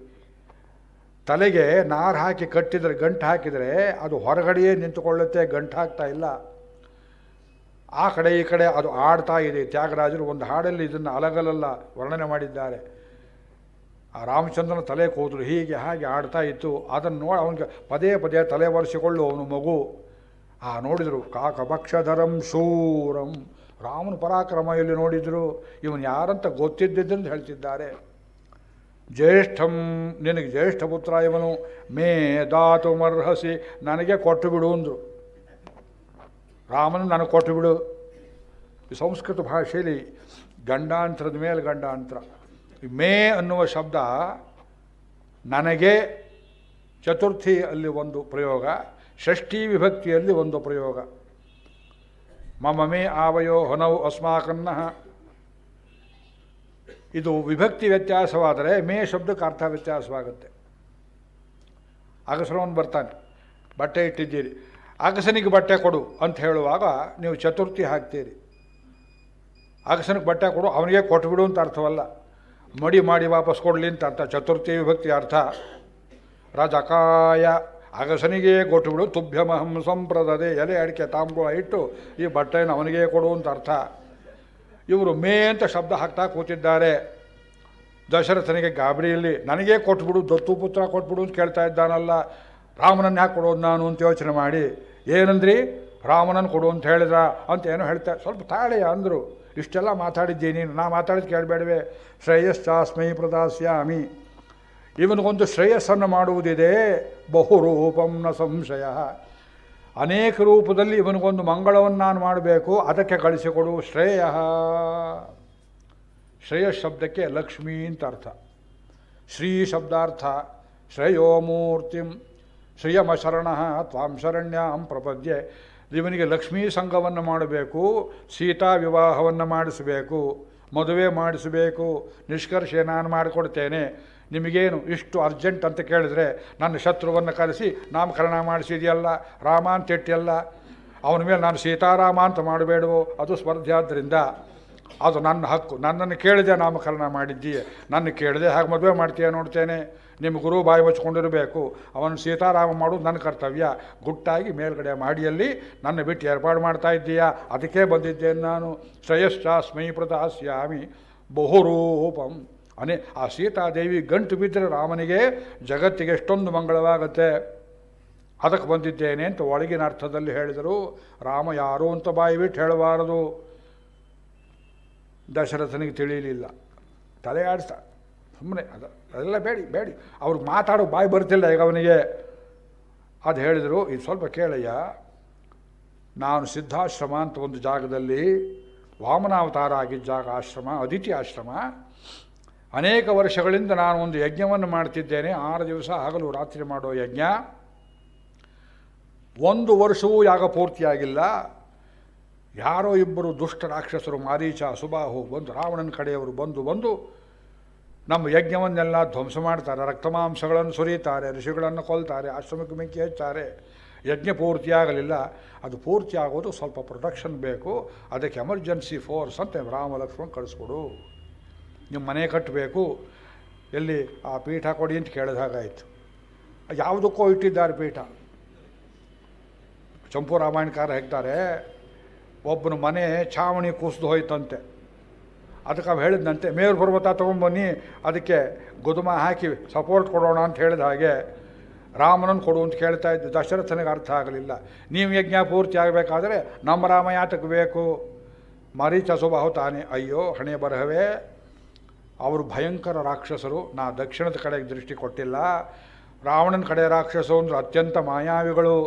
[SPEAKER 1] ತಲೆಗೆ ನಾರು ಹಾಕಿ ಕಟ್ಟಿದರೆ ಗಂಟು ಹಾಕಿದರೆ ಅದು ಹೊರಗಡೆಯೇ ನಿಂತುಕೊಳ್ಳುತ್ತೆ ಗಂಟು ಹಾಕ್ತಾ ಇಲ್ಲ ಆ ಕಡೆ ಈ ಕಡೆ ಅದು ಆಡ್ತಾ ಇದೆ ತ್ಯಾಗರಾಜರು ಒಂದು ಹಾಡಲ್ಲಿ ಇದನ್ನು ಅಲಗಲಲ್ಲ ವರ್ಣನೆ ಮಾಡಿದ್ದಾರೆ ಆ ರಾಮಚಂದ್ರನ ತಲೆ ಕೂತರು ಹೀಗೆ ಹಾಗೆ ಆಡ್ತಾ ಇತ್ತು ಅದನ್ನು ನೋಡಿ ಅವನಿಗೆ ಪದೇ ಪದೇ ತಲೆ ಒರೆಸಿಕೊಳ್ಳು ಅವನು ಮಗು ಆ ನೋಡಿದರು ಕಾಕಭಕ್ಷಧರಂ ಶೂರಂ ರಾಮನ ಪರಾಕ್ರಮ ಎಲ್ಲಿ ನೋಡಿದರು ಇವನು ಯಾರಂತ ಗೊತ್ತಿದ್ದಿದ್ದಂತ ಹೇಳ್ತಿದ್ದಾರೆ ಜ್ಯೇಷ್ಠಂ ನಿನಗೆ ಜ್ಯೇಷ್ಠ ಪುತ್ರ ಇವನು ಮೇ ದಾತು ಮರ್ಹಸಿ ನನಗೆ ಕೊಟ್ಟು ಬಿಡು ಅಂದರು ರಾಮನು ನನಗೆ ಕೊಟ್ಟು ಬಿಡು ಸಂಸ್ಕೃತ ಭಾಷೆಯಲ್ಲಿ ಗಂಡಾಂತರದ ಮೇಲೆ ಗಂಡಾಂತರ ಮೇ ಅನ್ನುವ ಶಬ್ದ ನನಗೆ ಚತುರ್ಥಿ ಅಲ್ಲಿ ಒಂದು ಪ್ರಯೋಗ ಷಷ್ಠಿ ವಿಭಕ್ತಿಯಲ್ಲಿ ಒಂದು ಪ್ರಯೋಗ ಮಮ ಮೇ ಆವಯೋ ಹೊನವು ಅಸ್ಮಾಕನ್ನ ಇದು ವಿಭಕ್ತಿ ವ್ಯತ್ಯಾಸವಾದರೆ ಮೇ ಶಬ್ದಕ್ಕೆ ಅರ್ಥ ವ್ಯತ್ಯಾಸವಾಗುತ್ತೆ ಅಗಸರವನ್ನು ಬರ್ತಾನೆ ಬಟ್ಟೆ ಇಟ್ಟಿದ್ದೀರಿ ಅಗಸನಿಗೆ ಬಟ್ಟೆ ಕೊಡು ಅಂತ ಹೇಳುವಾಗ ನೀವು ಚತುರ್ಥಿ ಹಾಕ್ತೀರಿ ಅಗಸನಿಗೆ ಬಟ್ಟೆ ಕೊಡು ಅವನಿಗೆ ಕೊಟ್ಟುಬಿಡು ಅಂತ ಅರ್ಥವಲ್ಲ ಮಡಿ ಮಾಡಿ ವಾಪಸ್ ಕೊಡಲಿ ಅಂತ ಅರ್ಥ ಚತುರ್ಥಿ ವಿಭಕ್ತಿ ಅರ್ಥ ರಾಜಕಾಯ ಅಗಸನಿಗೆ ಕೊಟ್ಟುಬಿಡು ತುಭ್ಯಮಹಂ ಸಂಪ್ರದದೆ ಎಲೆ ಅಡಿಕೆ ತಾಂಬೂಳ ಇಟ್ಟು ಈ ಬಟ್ಟೆಯನ್ನು ಅವನಿಗೆ ಕೊಡು ಅಂತ ಅರ್ಥ ಇವರು ಮೇ ಅಂತ ಶಬ್ದ ಹಾಕ್ತಾ ಕೂತಿದ್ದಾರೆ ದಶರಥನಿಗೆ ಗಾಬರಿಯಲ್ಲಿ ನನಗೇ ಕೊಟ್ಬಿಡು ದತ್ತು ಪುತ್ರ ಕೊಟ್ಬಿಡು ಅಂತ ಕೇಳ್ತಾ ಇದ್ದಾನಲ್ಲ ರಾಮನನ್ನು ಯಾಕೆ ಕೊಡೋದು ನಾನು ಅಂತ ಯೋಚನೆ ಮಾಡಿ ಏನಂದ್ರಿ ರಾಮನನ್ನು ಕೊಡು ಅಂತ ಹೇಳಿದ್ರ ಅಂತ ಏನೋ ಹೇಳ್ತಾ ಸ್ವಲ್ಪ ತಾಳೆಯ ಅಂದರು ಇಷ್ಟೆಲ್ಲ ಮಾತಾಡಿದ್ದೀನಿ ನೀನು ನಾ ಮಾತಾಡಿದ್ದು ಕೇಳಬೇಡವೆ ಶ್ರೇಯಸ್ಸಾಸ್ಮೈ ಪ್ರದಾಸ್ಯಾಮಿ ಇವನಿಗೊಂದು ಶ್ರೇಯಸ್ಸನ್ನು ಮಾಡುವುದಿದೆ ಬಹು ರೂಪಂನ ಸಂಶಯ ಅನೇಕ ರೂಪದಲ್ಲಿ ಇವನಿಗೊಂದು ಮಂಗಳವನ್ನು ನಾನು ಮಾಡಬೇಕು ಅದಕ್ಕೆ ಕಳಿಸಿಕೊಡು ಶ್ರೇಯ ಶ್ರೇಯಸ್ ಶಬ್ದಕ್ಕೆ ಲಕ್ಷ್ಮೀ ಅಂತ ಅರ್ಥ ಶ್ರೀ ಶಬ್ದಾರ್ಥ ಶ್ರೇಯೋಮೂರ್ತಿಂ ಶ್ರೇಯಮಶರಣ ತ್ವಾಂ ಶರಣ್ಯಾಂ ಪ್ರಪದ್ಯೆ ಇವನಿಗೆ ಲಕ್ಷ್ಮೀ ಸಂಘವನ್ನು ಮಾಡಬೇಕು ಸೀತಾ ವಿವಾಹವನ್ನು ಮಾಡಿಸಬೇಕು ಮದುವೆ ಮಾಡಿಸಬೇಕು ನಿಷ್ಕರ್ಷೆ ನಾನು ಮಾಡಿಕೊಡ್ತೇನೆ ನಿಮಗೇನು ಇಷ್ಟು ಅರ್ಜೆಂಟ್ ಅಂತ ಕೇಳಿದ್ರೆ ನನ್ನ ಶತ್ರುವನ್ನು ಕರೆಸಿ ನಾಮಕರಣ ಮಾಡಿಸಿದೆಯಲ್ಲ ರಾಮ ಇಟ್ಟಿಯಲ್ಲ ಅವನ ಮೇಲೆ ನಾನು ಸೀತಾರಾಮ ಅಂತ ಮಾಡಬೇಡವೋ ಅದು ಸ್ಪರ್ಧೆ ಆದ್ದರಿಂದ ಅದು ನನ್ನ ಹಕ್ಕು ನನ್ನನ್ನು ಕೇಳಿದೆ ನಾಮಕರಣ ಮಾಡಿದ್ದೀಯೇ ನನ್ನ ಕೇಳಿದೆ ಹಾಗೆ ಮದುವೆ ಮಾಡ್ತೀಯ ನೋಡ್ತೇನೆ ನಿಮ್ಮ ಗುರು ಬಾಯಿ ಬಚ್ಕೊಂಡಿರಬೇಕು ಅವನು ಸೀತಾರಾಮ ಮಾಡೋದು ನನ್ನ ಕರ್ತವ್ಯ ಗುಟ್ಟಾಗಿ ಮೇಲ್ಗಡೆ ಮಾಡಿಯಲ್ಲಿ ನನ್ನ ಬಿಟ್ಟು ಏರ್ಪಾಡು ಮಾಡ್ತಾ ಇದ್ದೀಯಾ ಅದಕ್ಕೆ ಬಂದಿದ್ದೇನೆ ನಾನು ಶ್ರೇಯಶ್ಚಾಸ್ಮೈ ಪ್ರದಾಸ್ಯಾಮಿ ಬಹುರೂಪಂ ಅನೆ ಆ ಸೀತಾದೇವಿ ಗಂಟು ಬಿದ್ದರೆ ರಾಮನಿಗೆ ಜಗತ್ತಿಗೆ ಎಷ್ಟೊಂದು ಮಂಗಳವಾಗುತ್ತೆ ಅದಕ್ಕೆ ಬಂದಿದ್ದೇನೆ ಅಂತ ಒಳಗಿನ ಅರ್ಥದಲ್ಲಿ ಹೇಳಿದರು ರಾಮ ಯಾರು ಅಂತ ಬಾಯಿ ಬಿಟ್ಟು ಹೇಳಬಾರದು ದಶರಥನಿಗೆ ತಿಳಿಯಲಿಲ್ಲ ತಲೆ ಆಡಿಸ್ತಾ ಸುಮ್ಮನೆ ಅದು ಅದೆಲ್ಲ ಬೇಡಿ ಬೇಡಿ ಅವ್ರು ಮಾತಾಡೋ ಬಾಯಿ ಬರ್ತಿಲ್ಲ ಈಗ ಅವನಿಗೆ ಅದು ಹೇಳಿದರು ಇದು ಸ್ವಲ್ಪ ಕೇಳಯ್ಯ ನಾನು ಸಿದ್ಧಾಶ್ರಮ ಅಂತ ಒಂದು ಜಾಗದಲ್ಲಿ ವಾಮನಾವತಾರ ಆಗಿದ್ದ ಜಾಗ ಆಶ್ರಮ ಅದಿತಿ ಆಶ್ರಮ ಅನೇಕ ವರ್ಷಗಳಿಂದ ನಾನು ಒಂದು ಯಜ್ಞವನ್ನು ಮಾಡ್ತಿದ್ದೇನೆ ಆರು ದಿವಸ ಹಗಲು ರಾತ್ರಿ ಮಾಡೋ ಯಜ್ಞ ಒಂದು ವರ್ಷವೂ ಯಾಗ ಪೂರ್ತಿಯಾಗಿಲ್ಲ ಯಾರೋ ಇಬ್ಬರು ದುಷ್ಟ ರಾಕ್ಷಸರು ಮಾರೀಚ ಸುಬಾಹು ಬಂದು ರಾವಣನ ಕಡೆಯವರು ಬಂದು ಬಂದು ನಮ್ಮ ಯಜ್ಞವನ್ನೆಲ್ಲ ಧ್ವಂಸ ಮಾಡ್ತಾರೆ ರಕ್ತಮಾಂಸಗಳನ್ನು ಸುರಿತಾರೆ ಋಷಿಗಳನ್ನು ಕೊಲ್ತಾರೆ ಆಶ್ರಮಕ್ಕೆ ಬೆಂಕಿ ಹಚ್ತಾರೆ ಯಜ್ಞ ಆಗಲಿಲ್ಲ ಅದು ಪೂರ್ತಿ ಆಗೋದು ಸ್ವಲ್ಪ ಪ್ರೊಟೆಕ್ಷನ್ ಬೇಕು ಅದಕ್ಕೆ ಎಮರ್ಜೆನ್ಸಿ ಫೋರ್ಸ್ ಅಂತ ರಾಮ ಲಕ್ಷ್ಮಣ ಕಳಿಸ್ಕೊಡು ನಿಮ್ಮ ಮನೆ ಕಟ್ಟಬೇಕು ಎಲ್ಲಿ ಆ ಪೀಠ ಕೊಡಿ ಅಂತ ಕೇಳಿದ ಹಾಗಾಯಿತು ಯಾವುದಕ್ಕೂ ಇಟ್ಟಿದ್ದಾರೆ ಪೀಠ ಚಂಪು ರಾಮಾಯಣಕಾರ ಹೇಳ್ತಾರೆ ಒಬ್ಬನ ಮನೆ ಛಾವಣಿ ಕುಸಿದು ಹೋಯ್ತಂತೆ ಅದಕ್ಕೆ ಅವು ಹೇಳಿದಂತೆ ಮೇರು ಪರ್ವತ ತೊಗೊಂಬನ್ನಿ ಅದಕ್ಕೆ ಗುದುಮ ಹಾಕಿ ಸಪೋರ್ಟ್ ಕೊಡೋಣ ಅಂತ ಹೇಳಿದ ಹಾಗೆ ರಾಮನನ್ನು ಕೊಡು ಅಂತ ಕೇಳ್ತಾ ಇದ್ದ ದಶರಥನಿಗೆ ಅರ್ಥ ಆಗಲಿಲ್ಲ ನೀವು ಯಜ್ಞ ಪೂರ್ತಿ ಆಗಬೇಕಾದ್ರೆ ನಮ್ಮ ರಾಮ ಯಾತಕ್ಕೆ ಬೇಕು ಮರೀಚ ಸ್ವಭಾವ ತಾನೆ ಅಯ್ಯೋ ಹಣೆ ಬರಹವೇ ಅವರು ಭಯಂಕರ ರಾಕ್ಷಸರು ನಾ ದಕ್ಷಿಣದ ಕಡೆಗೆ ದೃಷ್ಟಿ ಕೊಟ್ಟಿಲ್ಲ ರಾವಣನ ಕಡೆ ರಾಕ್ಷಸ ಅಂದ್ರೆ ಅತ್ಯಂತ ಮಾಯಾವಿಗಳು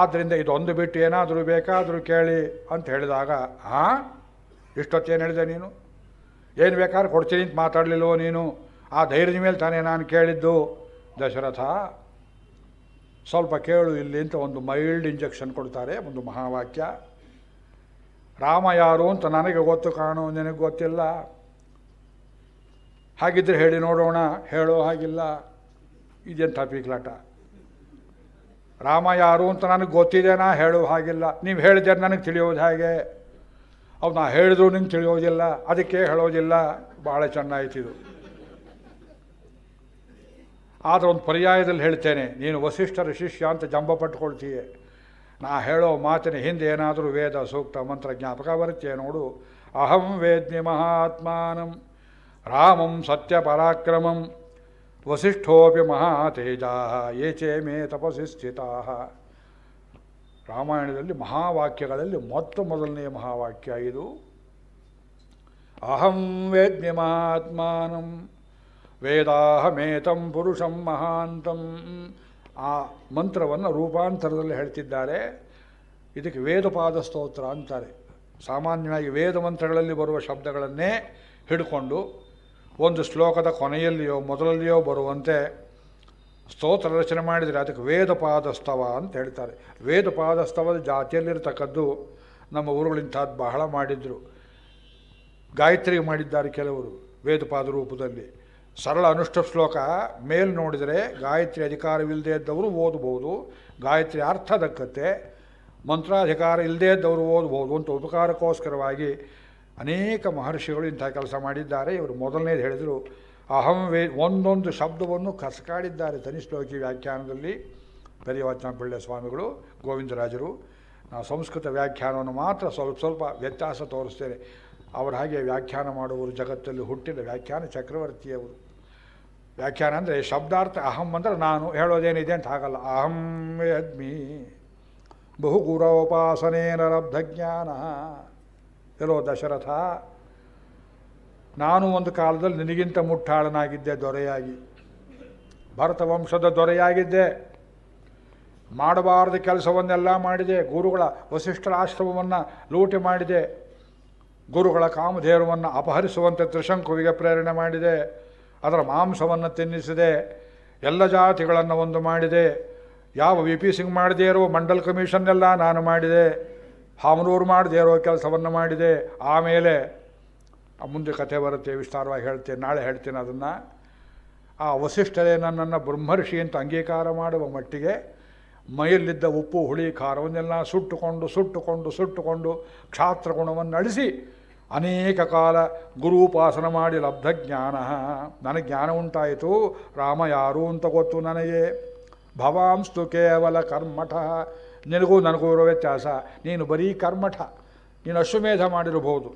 [SPEAKER 1] ಆದ್ದರಿಂದ ಇದೊಂದು ಬಿಟ್ಟು ಏನಾದರೂ ಬೇಕಾದರೂ ಕೇಳಿ ಅಂತ ಹೇಳಿದಾಗ ಹಾಂ ಇಷ್ಟೊತ್ತೇನು ಹೇಳಿದೆ ನೀನು ಏನು ಬೇಕಾದ್ರೆ ಕೊಡ್ತೀನಿ ಅಂತ ಮಾತಾಡಲಿಲ್ಲವೋ ನೀನು ಆ ಧೈರ್ಯದ ಮೇಲೆ ತಾನೇ ನಾನು ಕೇಳಿದ್ದು ದಶರಥ ಸ್ವಲ್ಪ ಕೇಳು ಇಲ್ಲಿ ಅಂತ ಒಂದು ಮೈಲ್ಡ್ ಇಂಜೆಕ್ಷನ್ ಕೊಡ್ತಾರೆ ಒಂದು ಮಹಾವಾಕ್ಯ ರಾಮ ಯಾರು ಅಂತ ನನಗೆ ಗೊತ್ತು ಕಾಣು ನಿನಗೆ ಗೊತ್ತಿಲ್ಲ ಹಾಗಿದ್ರೆ ಹೇಳಿ ನೋಡೋಣ ಹೇಳೋ ಹಾಗಿಲ್ಲ ಇದೆಂಥ ಪೀಕ್ಲಾಟ ರಾಮ ಯಾರು ಅಂತ ನನಗೆ ಗೊತ್ತಿದೆ ನಾ ಹೇಳೋ ಹಾಗಿಲ್ಲ ನೀವು ಹೇಳಿದ್ರೆ ನನಗೆ ತಿಳಿಯೋದು ಹಾಗೆ ಅವ್ರು ನಾ ಹೇಳಿದ್ರು ನಿಂಗೆ ತಿಳಿಯೋದಿಲ್ಲ ಅದಕ್ಕೆ ಹೇಳೋದಿಲ್ಲ ಭಾಳ ಚೆನ್ನಾಯ್ತಿದು ಆದರೆ ಒಂದು ಪರ್ಯಾಯದಲ್ಲಿ ಹೇಳ್ತೇನೆ ನೀನು ವಸಿಷ್ಠರ ಶಿಷ್ಯ ಅಂತ ಜಂಬ ಪಟ್ಕೊಳ್ತೀಯೇ ನಾ ಹೇಳೋ ಮಾತಿನ ಹಿಂದೆ ಏನಾದರೂ ವೇದ ಸೂಕ್ತ ಮಂತ್ರ ಜ್ಞಾಪಕ ಬರುತ್ತೆ ನೋಡು ಅಹಂ ವೇದ್ನಿ ಮಹಾತ್ಮಾನಂ ರಾಮಂ ಸತ್ಯ ಪರಾಕ್ರಮಂ ವಸಿಷ್ಠೋಪಿ ಮಹಾತೇಜಾ ಏಚೇ ಮೇ ತಪಸಿ ಸ್ಥಿತಾ ರಾಮಾಯಣದಲ್ಲಿ ಮಹಾವಾಕ್ಯಗಳಲ್ಲಿ ಮೊತ್ತ ಮೊದಲನೆಯ ಮಹಾವಾಕ್ಯ ಇದು ಅಹಂ ವೇದ್ಯಮಾತ್ಮಾನಂ ವೇದಾಹಮೇತಂ ಪುರುಷಂ ಮಹಾಂತಂ ಆ ಮಂತ್ರವನ್ನು ರೂಪಾಂತರದಲ್ಲಿ ಹೇಳ್ತಿದ್ದಾರೆ ಇದಕ್ಕೆ ವೇದಪಾದ ಸ್ತೋತ್ರ ಅಂತಾರೆ ಸಾಮಾನ್ಯವಾಗಿ ವೇದ ಮಂತ್ರಗಳಲ್ಲಿ ಬರುವ ಶಬ್ದಗಳನ್ನೇ ಹಿಡ್ಕೊಂಡು ಒಂದು ಶ್ಲೋಕದ ಕೊನೆಯಲ್ಲಿಯೋ ಮೊದಲಲ್ಲಿಯೋ ಬರುವಂತೆ ಸ್ತೋತ್ರ ರಚನೆ ಮಾಡಿದರೆ ಅದಕ್ಕೆ ವೇದಪಾದಸ್ತವ ಅಂತ ಹೇಳ್ತಾರೆ ವೇದಪಾದಸ್ತವದ ಜಾತಿಯಲ್ಲಿರತಕ್ಕದ್ದು ನಮ್ಮ ಊರುಗಳಿಂಥದ್ದು ಬಹಳ ಮಾಡಿದರು ಗಾಯತ್ರಿ ಮಾಡಿದ್ದಾರೆ ಕೆಲವರು ವೇದಪಾದ ರೂಪದಲ್ಲಿ ಸರಳ ಅನುಷ್ಠ ಶ್ಲೋಕ ಮೇಲೆ ನೋಡಿದರೆ ಗಾಯತ್ರಿ ಅಧಿಕಾರವಿಲ್ಲದೇ ಇದ್ದವರು ಓದಬಹುದು ಗಾಯತ್ರಿ ಅರ್ಥ ದಕ್ಕತ್ತೆ ಮಂತ್ರಾಧಿಕಾರ ಇಲ್ಲದೇ ಇದ್ದವರು ಓದಬಹುದು ಅಂತ ಉಪಕಾರಕ್ಕೋಸ್ಕರವಾಗಿ ಅನೇಕ ಮಹರ್ಷಿಗಳು ಇಂಥ ಕೆಲಸ ಮಾಡಿದ್ದಾರೆ ಇವರು ಮೊದಲನೇದು ಹೇಳಿದರು ಅಹಂ ವೇ ಒಂದೊಂದು ಶಬ್ದವನ್ನು ಕಸಕಾಡಿದ್ದಾರೆ ತನಿಶ್ಲೋಕಿ ವ್ಯಾಖ್ಯಾನದಲ್ಲಿ ಪರಿವಚನ ಪಿಳ್ಳೆ ಸ್ವಾಮಿಗಳು ಗೋವಿಂದರಾಜರು ನಾವು ಸಂಸ್ಕೃತ ವ್ಯಾಖ್ಯಾನವನ್ನು ಮಾತ್ರ ಸ್ವಲ್ಪ ಸ್ವಲ್ಪ ವ್ಯತ್ಯಾಸ ತೋರಿಸ್ತೇನೆ ಅವರ ಹಾಗೆ ವ್ಯಾಖ್ಯಾನ ಮಾಡುವರು ಜಗತ್ತಲ್ಲಿ ಹುಟ್ಟಿದ ವ್ಯಾಖ್ಯಾನ ಚಕ್ರವರ್ತಿಯವರು ವ್ಯಾಖ್ಯಾನ ಅಂದರೆ ಶಬ್ದಾರ್ಥ ಅಹಂ ಅಂದರೆ ನಾನು ಹೇಳೋದೇನಿದೆ ಅಂತ ಹಾಗಲ್ಲ ಅಹಂ ಯದ್ಮಿ ಬಹುಗುರೋಪಾಸನೇನ ನರಬ್ಧ ಜ್ಞಾನ ಎಲ್ಲೋ ದಶರಥ ನಾನು ಒಂದು ಕಾಲದಲ್ಲಿ ನಿನಗಿಂತ ಮುಟ್ಟಾಳನಾಗಿದ್ದೆ ದೊರೆಯಾಗಿ ಭರತ ವಂಶದ ದೊರೆಯಾಗಿದ್ದೆ ಮಾಡಬಾರದ ಕೆಲಸವನ್ನೆಲ್ಲ ಮಾಡಿದೆ ಗುರುಗಳ ವಸಿಷ್ಠರ ಆಶ್ರಮವನ್ನು ಲೂಟಿ ಮಾಡಿದೆ ಗುರುಗಳ ಕಾಮಧೇರವನ್ನು ಅಪಹರಿಸುವಂತೆ ತ್ರಿಶಂಕುವಿಗೆ ಪ್ರೇರಣೆ ಮಾಡಿದೆ ಅದರ ಮಾಂಸವನ್ನು ತಿನ್ನಿಸಿದೆ ಎಲ್ಲ ಜಾತಿಗಳನ್ನು ಒಂದು ಮಾಡಿದೆ ಯಾವ ವಿ ಪಿ ಸಿಂಗ್ ಮಾಡದೇ ಇರೋ ಮಂಡಲ್ ಕಮಿಷನ್ನೆಲ್ಲ ನಾನು ಮಾಡಿದೆ ಹಾಮನೂರು ಮಾಡದೇ ಇರೋ ಕೆಲಸವನ್ನು ಮಾಡಿದೆ ಆಮೇಲೆ ಮುಂದೆ ಕಥೆ ಬರುತ್ತೆ ವಿಸ್ತಾರವಾಗಿ ಹೇಳ್ತೇನೆ ನಾಳೆ ಹೇಳ್ತೇನೆ ಅದನ್ನು ಆ ವಸಿಷ್ಠರೇ ನನ್ನನ್ನು ಬ್ರಹ್ಮರ್ಷಿ ಅಂತ ಅಂಗೀಕಾರ ಮಾಡುವ ಮಟ್ಟಿಗೆ ಮೈಯಲ್ಲಿದ್ದ ಉಪ್ಪು ಹುಳಿ ಖಾರವನ್ನೆಲ್ಲ ಸುಟ್ಟುಕೊಂಡು ಸುಟ್ಟುಕೊಂಡು ಸುಟ್ಟುಕೊಂಡು ಕ್ಷಾತ್ರ ಗುಣವನ್ನು ಅಳಿಸಿ ಅನೇಕ ಕಾಲ ಗುರುಪಾಸನ ಮಾಡಿ ಲಬ್ಧ ಜ್ಞಾನ ನನಗೆ ಜ್ಞಾನ ಉಂಟಾಯಿತು ರಾಮ ಯಾರು ಅಂತ ಗೊತ್ತು ನನಗೆ ಭವಾಂಸ್ತು ಕೇವಲ ಕರ್ಮಠ ನಿನಗೂ ನನಗೂ ಇರೋ ವ್ಯತ್ಯಾಸ ನೀನು ಬರೀ ಕರ್ಮಠ ನೀನು ಅಶ್ವಮೇಧ ಮಾಡಿರಬಹುದು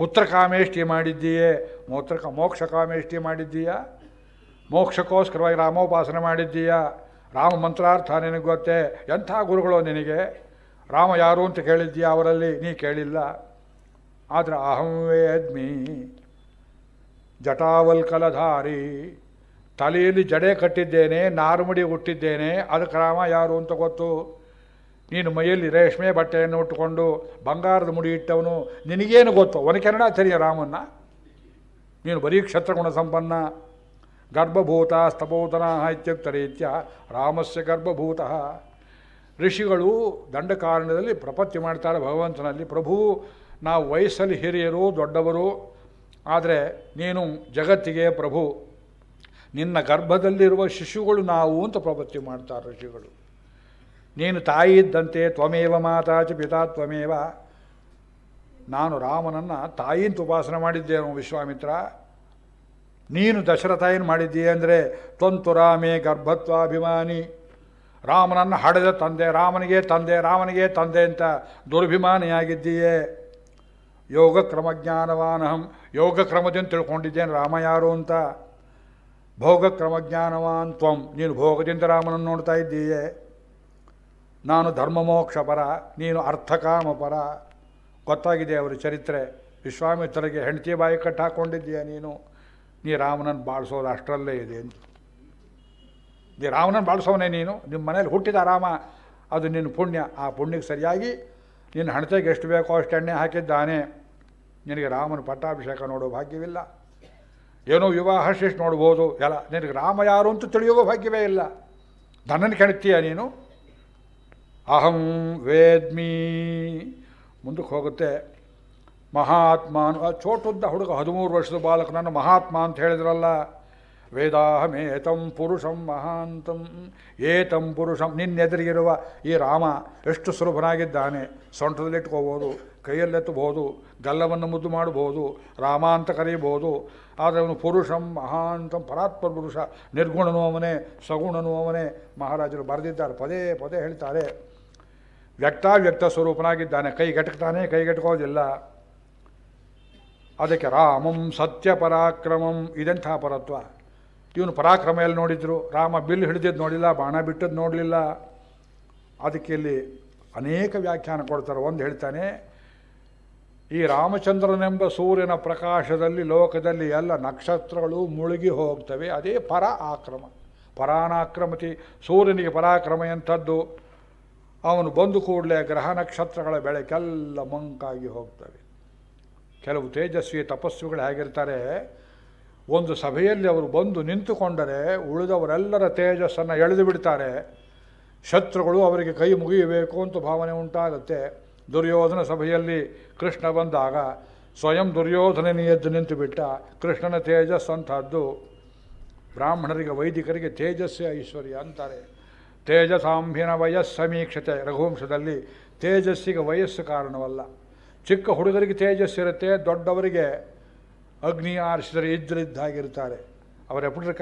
[SPEAKER 1] ಪುತ್ರಕಾಮೇಷ್ಠಿ ಕಾಮೇಷ್ಟಿ ಮಾಡಿದ್ದೀಯೇ ಮೋತ್ರ ಮೋಕ್ಷ ಕಾಮೇಷ್ಟಿ ಮಾಡಿದ್ದೀಯಾ ಮೋಕ್ಷಕ್ಕೋಸ್ಕರವಾಗಿ ರಾಮೋಪಾಸನೆ ಮಾಡಿದ್ದೀಯಾ ರಾಮ ಮಂತ್ರಾರ್ಥ ನಿನಗೆ ಗೊತ್ತೇ ಎಂಥ ಗುರುಗಳು ನಿನಗೆ ರಾಮ ಯಾರು ಅಂತ ಕೇಳಿದ್ದೀಯಾ ಅವರಲ್ಲಿ ನೀ ಕೇಳಿಲ್ಲ ಆದರೆ ಅಹಂವೇ ಅದ್ಮಿ ಜಟಾವಲ್ಕಲಧಾರಿ ತಲೆಯಲ್ಲಿ ಜಡೆ ಕಟ್ಟಿದ್ದೇನೆ ನಾರುಮಡಿ ಹುಟ್ಟಿದ್ದೇನೆ ಅದಕ್ಕೆ ರಾಮ ಯಾರು ಅಂತ ಗೊತ್ತು ನೀನು ಮೈಯಲ್ಲಿ ರೇಷ್ಮೆ ಬಟ್ಟೆಯನ್ನು ಉಟ್ಟುಕೊಂಡು ಬಂಗಾರದ ಮುಡಿ ಇಟ್ಟವನು ನಿನಗೇನು ಗೊತ್ತು ಒನಕೆರಡ ಚರಿಯ ರಾಮನ್ನ ನೀನು ಬರೀ ಕ್ಷತ್ರಗುಣ ಸಂಪನ್ನ ಗರ್ಭಭೂತ ಸ್ತಭೂತನ ಇತ್ಯುಕ್ತ ರೀತ್ಯ ರಾಮಸ್ಯ ಗರ್ಭಭೂತ ಋಷಿಗಳು ಕಾರಣದಲ್ಲಿ ಪ್ರಪತ್ತಿ ಮಾಡ್ತಾರೆ ಭಗವಂತನಲ್ಲಿ ಪ್ರಭು ನಾವು ವಯಸ್ಸಲ್ಲಿ ಹಿರಿಯರು ದೊಡ್ಡವರು ಆದರೆ ನೀನು ಜಗತ್ತಿಗೆ ಪ್ರಭು ನಿನ್ನ ಗರ್ಭದಲ್ಲಿರುವ ಶಿಶುಗಳು ನಾವು ಅಂತ ಪ್ರಪತ್ತಿ ಮಾಡ್ತಾರೆ ಋಷಿಗಳು ನೀನು ತಾಯಿ ಇದ್ದಂತೆ ತ್ವಮೇವ ಮಾತಾಚ ಪಿತಾ ತ್ವಮೇವ ನಾನು ರಾಮನನ್ನು ತಾಯಿಂತ ಉಪಾಸನೆ ಮಾಡಿದ್ದೇನು ವಿಶ್ವಾಮಿತ್ರ ನೀನು ದಶರಥ ಏನು ಮಾಡಿದ್ದೀಯ ಅಂದರೆ ತ್ವಂತು ರಾಮೇ ಗರ್ಭತ್ವಾಭಿಮಾನಿ ರಾಮನನ್ನು ಹಡೆದ ತಂದೆ ರಾಮನಿಗೆ ತಂದೆ ರಾಮನಿಗೆ ತಂದೆ ಅಂತ ದುರ್ಭಿಮಾನಿಯಾಗಿದ್ದೀಯೇ ಯೋಗ ಕ್ರಮಜ್ಞಾನವಾನಹಂ ಯೋಗ ಕ್ರಮದಿಂದ ತಿಳ್ಕೊಂಡಿದ್ದೇನೆ ರಾಮ ಯಾರು ಅಂತ ಭೋಗ ಕ್ರಮಜ್ಞಾನವಾನ್ ತ್ವಂ ನೀನು ಭೋಗದಿಂದ ರಾಮನನ್ನು ನೋಡ್ತಾ ಇದ್ದೀಯೇ ನಾನು ಪರ ನೀನು ಅರ್ಥಕಾಮ ಪರ ಗೊತ್ತಾಗಿದೆ ಅವರ ಚರಿತ್ರೆ ವಿಶ್ವಾಮಿತ್ರರಿಗೆ ಹೆಂಡತಿ ಬಾಯಿ ಕಟ್ಟು ಹಾಕ್ಕೊಂಡಿದ್ದೀಯ ನೀನು ನೀ ರಾಮನನ್ನು ಬಾಳಿಸೋದು ಅಷ್ಟರಲ್ಲೇ ಇದೆ ಅಂತ ನೀ ರಾಮನನ್ನು ಬಾಳಿಸೋನೇ ನೀನು ನಿಮ್ಮ ಮನೇಲಿ ಹುಟ್ಟಿದ ರಾಮ ಅದು ನಿನ್ನ ಪುಣ್ಯ ಆ ಪುಣ್ಯಕ್ಕೆ ಸರಿಯಾಗಿ ನಿನ್ನ ಹಣತೆಗೆ ಎಷ್ಟು ಬೇಕೋ ಅಷ್ಟು ಎಣ್ಣೆ ಹಾಕಿದ್ದಾನೆ ನಿನಗೆ ರಾಮನ ಪಟ್ಟಾಭಿಷೇಕ ನೋಡೋ ಭಾಗ್ಯವಿಲ್ಲ ಏನೋ ವಿವಾಹ ಶಿಷ್ಟು ನೋಡ್ಬೋದು ಎಲ್ಲ ನಿನಗೆ ರಾಮ ಯಾರು ಅಂತ ತಿಳಿಯುವ ಭಾಗ್ಯವೇ ಇಲ್ಲ ನನ್ನನ್ನು ಕೆಣತೀಯ ನೀನು ಅಹಂ ವೇದ್ಮಿ ಮುಂದಕ್ಕೆ ಹೋಗುತ್ತೆ ಮಹಾತ್ಮ ಚೋಟುದ್ದ ಹುಡುಗ ಹದಿಮೂರು ವರ್ಷದ ಬಾಲಕನನ್ನು ಮಹಾತ್ಮ ಅಂತ ಹೇಳಿದ್ರಲ್ಲ ವೇದಾಹಮೇತಂ ಪುರುಷಂ ಮಹಾಂತಂ ಏತಂ ಪುರುಷಂ ನಿನ್ನೆದುರಿಗಿರುವ ಈ ರಾಮ ಎಷ್ಟು ಸುಲಭನಾಗಿದ್ದಾನೆ ಸೊಂಟದಲ್ಲಿಟ್ಕೋಬೋದು ಕೈಯಲ್ಲೆತ್ತಬಹುದು ಗಲ್ಲವನ್ನು ಮುದ್ದು ಮಾಡಬಹುದು ರಾಮ ಅಂತ ಕರೆಯಬಹುದು ಆದರೆ ಅವನು ಪುರುಷಂ ಮಹಾಂತಂ ಪರಾತ್ಮ ಪುರುಷ ನಿರ್ಗುಣನು ಅವನೇ ಸಗುಣನು ಅವನೇ ಮಹಾರಾಜರು ಬರೆದಿದ್ದಾರೆ ಪದೇ ಪದೇ ಹೇಳ್ತಾರೆ ವ್ಯಕ್ತಾವ್ಯಕ್ತ ಸ್ವರೂಪನಾಗಿದ್ದಾನೆ ಕೈಗೆಟಕ್ತಾನೆ ಕೈಗೆಟಕೋದಿಲ್ಲ ಅದಕ್ಕೆ ರಾಮಂ ಸತ್ಯ ಪರಾಕ್ರಮಂ ಇದೆಂಥ ಪರತ್ವ ಇವನು ಪರಾಕ್ರಮ ಎಲ್ಲಿ ನೋಡಿದ್ರು ರಾಮ ಬಿಲ್ ಹಿಡಿದಿದ್ದು ನೋಡಿಲ್ಲ ಬಾಣ ಬಿಟ್ಟದ್ದು ನೋಡಲಿಲ್ಲ ಅದಕ್ಕೆ ಇಲ್ಲಿ ಅನೇಕ ವ್ಯಾಖ್ಯಾನ ಕೊಡ್ತಾರೆ ಒಂದು ಹೇಳ್ತಾನೆ ಈ ರಾಮಚಂದ್ರನೆಂಬ ಸೂರ್ಯನ ಪ್ರಕಾಶದಲ್ಲಿ ಲೋಕದಲ್ಲಿ ಎಲ್ಲ ನಕ್ಷತ್ರಗಳು ಮುಳುಗಿ ಹೋಗ್ತವೆ ಅದೇ ಪರ ಆಕ್ರಮ ಪರಾನಾಕ್ರಮತಿ ಸೂರ್ಯನಿಗೆ ಪರಾಕ್ರಮ ಎಂಥದ್ದು ಅವನು ಬಂದು ಕೂಡಲೇ ಗ್ರಹ ನಕ್ಷತ್ರಗಳ ಬೆಳಕೆಲ್ಲ ಮಂಕಾಗಿ ಹೋಗ್ತವೆ ಕೆಲವು ತೇಜಸ್ವಿ ತಪಸ್ವಿಗಳು ಹೇಗಿರ್ತಾರೆ ಒಂದು ಸಭೆಯಲ್ಲಿ ಅವರು ಬಂದು ನಿಂತುಕೊಂಡರೆ ಉಳಿದವರೆಲ್ಲರ ತೇಜಸ್ಸನ್ನು ಎಳೆದು ಬಿಡ್ತಾರೆ ಶತ್ರುಗಳು ಅವರಿಗೆ ಕೈ ಮುಗಿಯಬೇಕು ಅಂತ ಭಾವನೆ ಉಂಟಾಗುತ್ತೆ ದುರ್ಯೋಧನ ಸಭೆಯಲ್ಲಿ ಕೃಷ್ಣ ಬಂದಾಗ ಸ್ವಯಂ ದುರ್ಯೋಧನನೇ ಎದ್ದು ನಿಂತು ಬಿಟ್ಟ ಕೃಷ್ಣನ ತೇಜಸ್ ಅಂತಹದ್ದು ಬ್ರಾಹ್ಮಣರಿಗೆ ವೈದಿಕರಿಗೆ ತೇಜಸ್ವಿ ಐಶ್ವರ್ಯ ಅಂತಾರೆ ತೇಜಸಾಂಭಿನ ವಯಸ್ ಸಮೀಕ್ಷತೆ ರಘುವಂಶದಲ್ಲಿ ತೇಜಸ್ಸಿಗೆ ವಯಸ್ಸು ಕಾರಣವಲ್ಲ ಚಿಕ್ಕ ಹುಡುಗರಿಗೆ ತೇಜಸ್ಸಿರುತ್ತೆ ದೊಡ್ಡವರಿಗೆ ಅಗ್ನಿ ಆರಿಸಿದರೆ ಇದ್ದರಿದ್ದಾಗಿರ್ತಾರೆ ಅವರ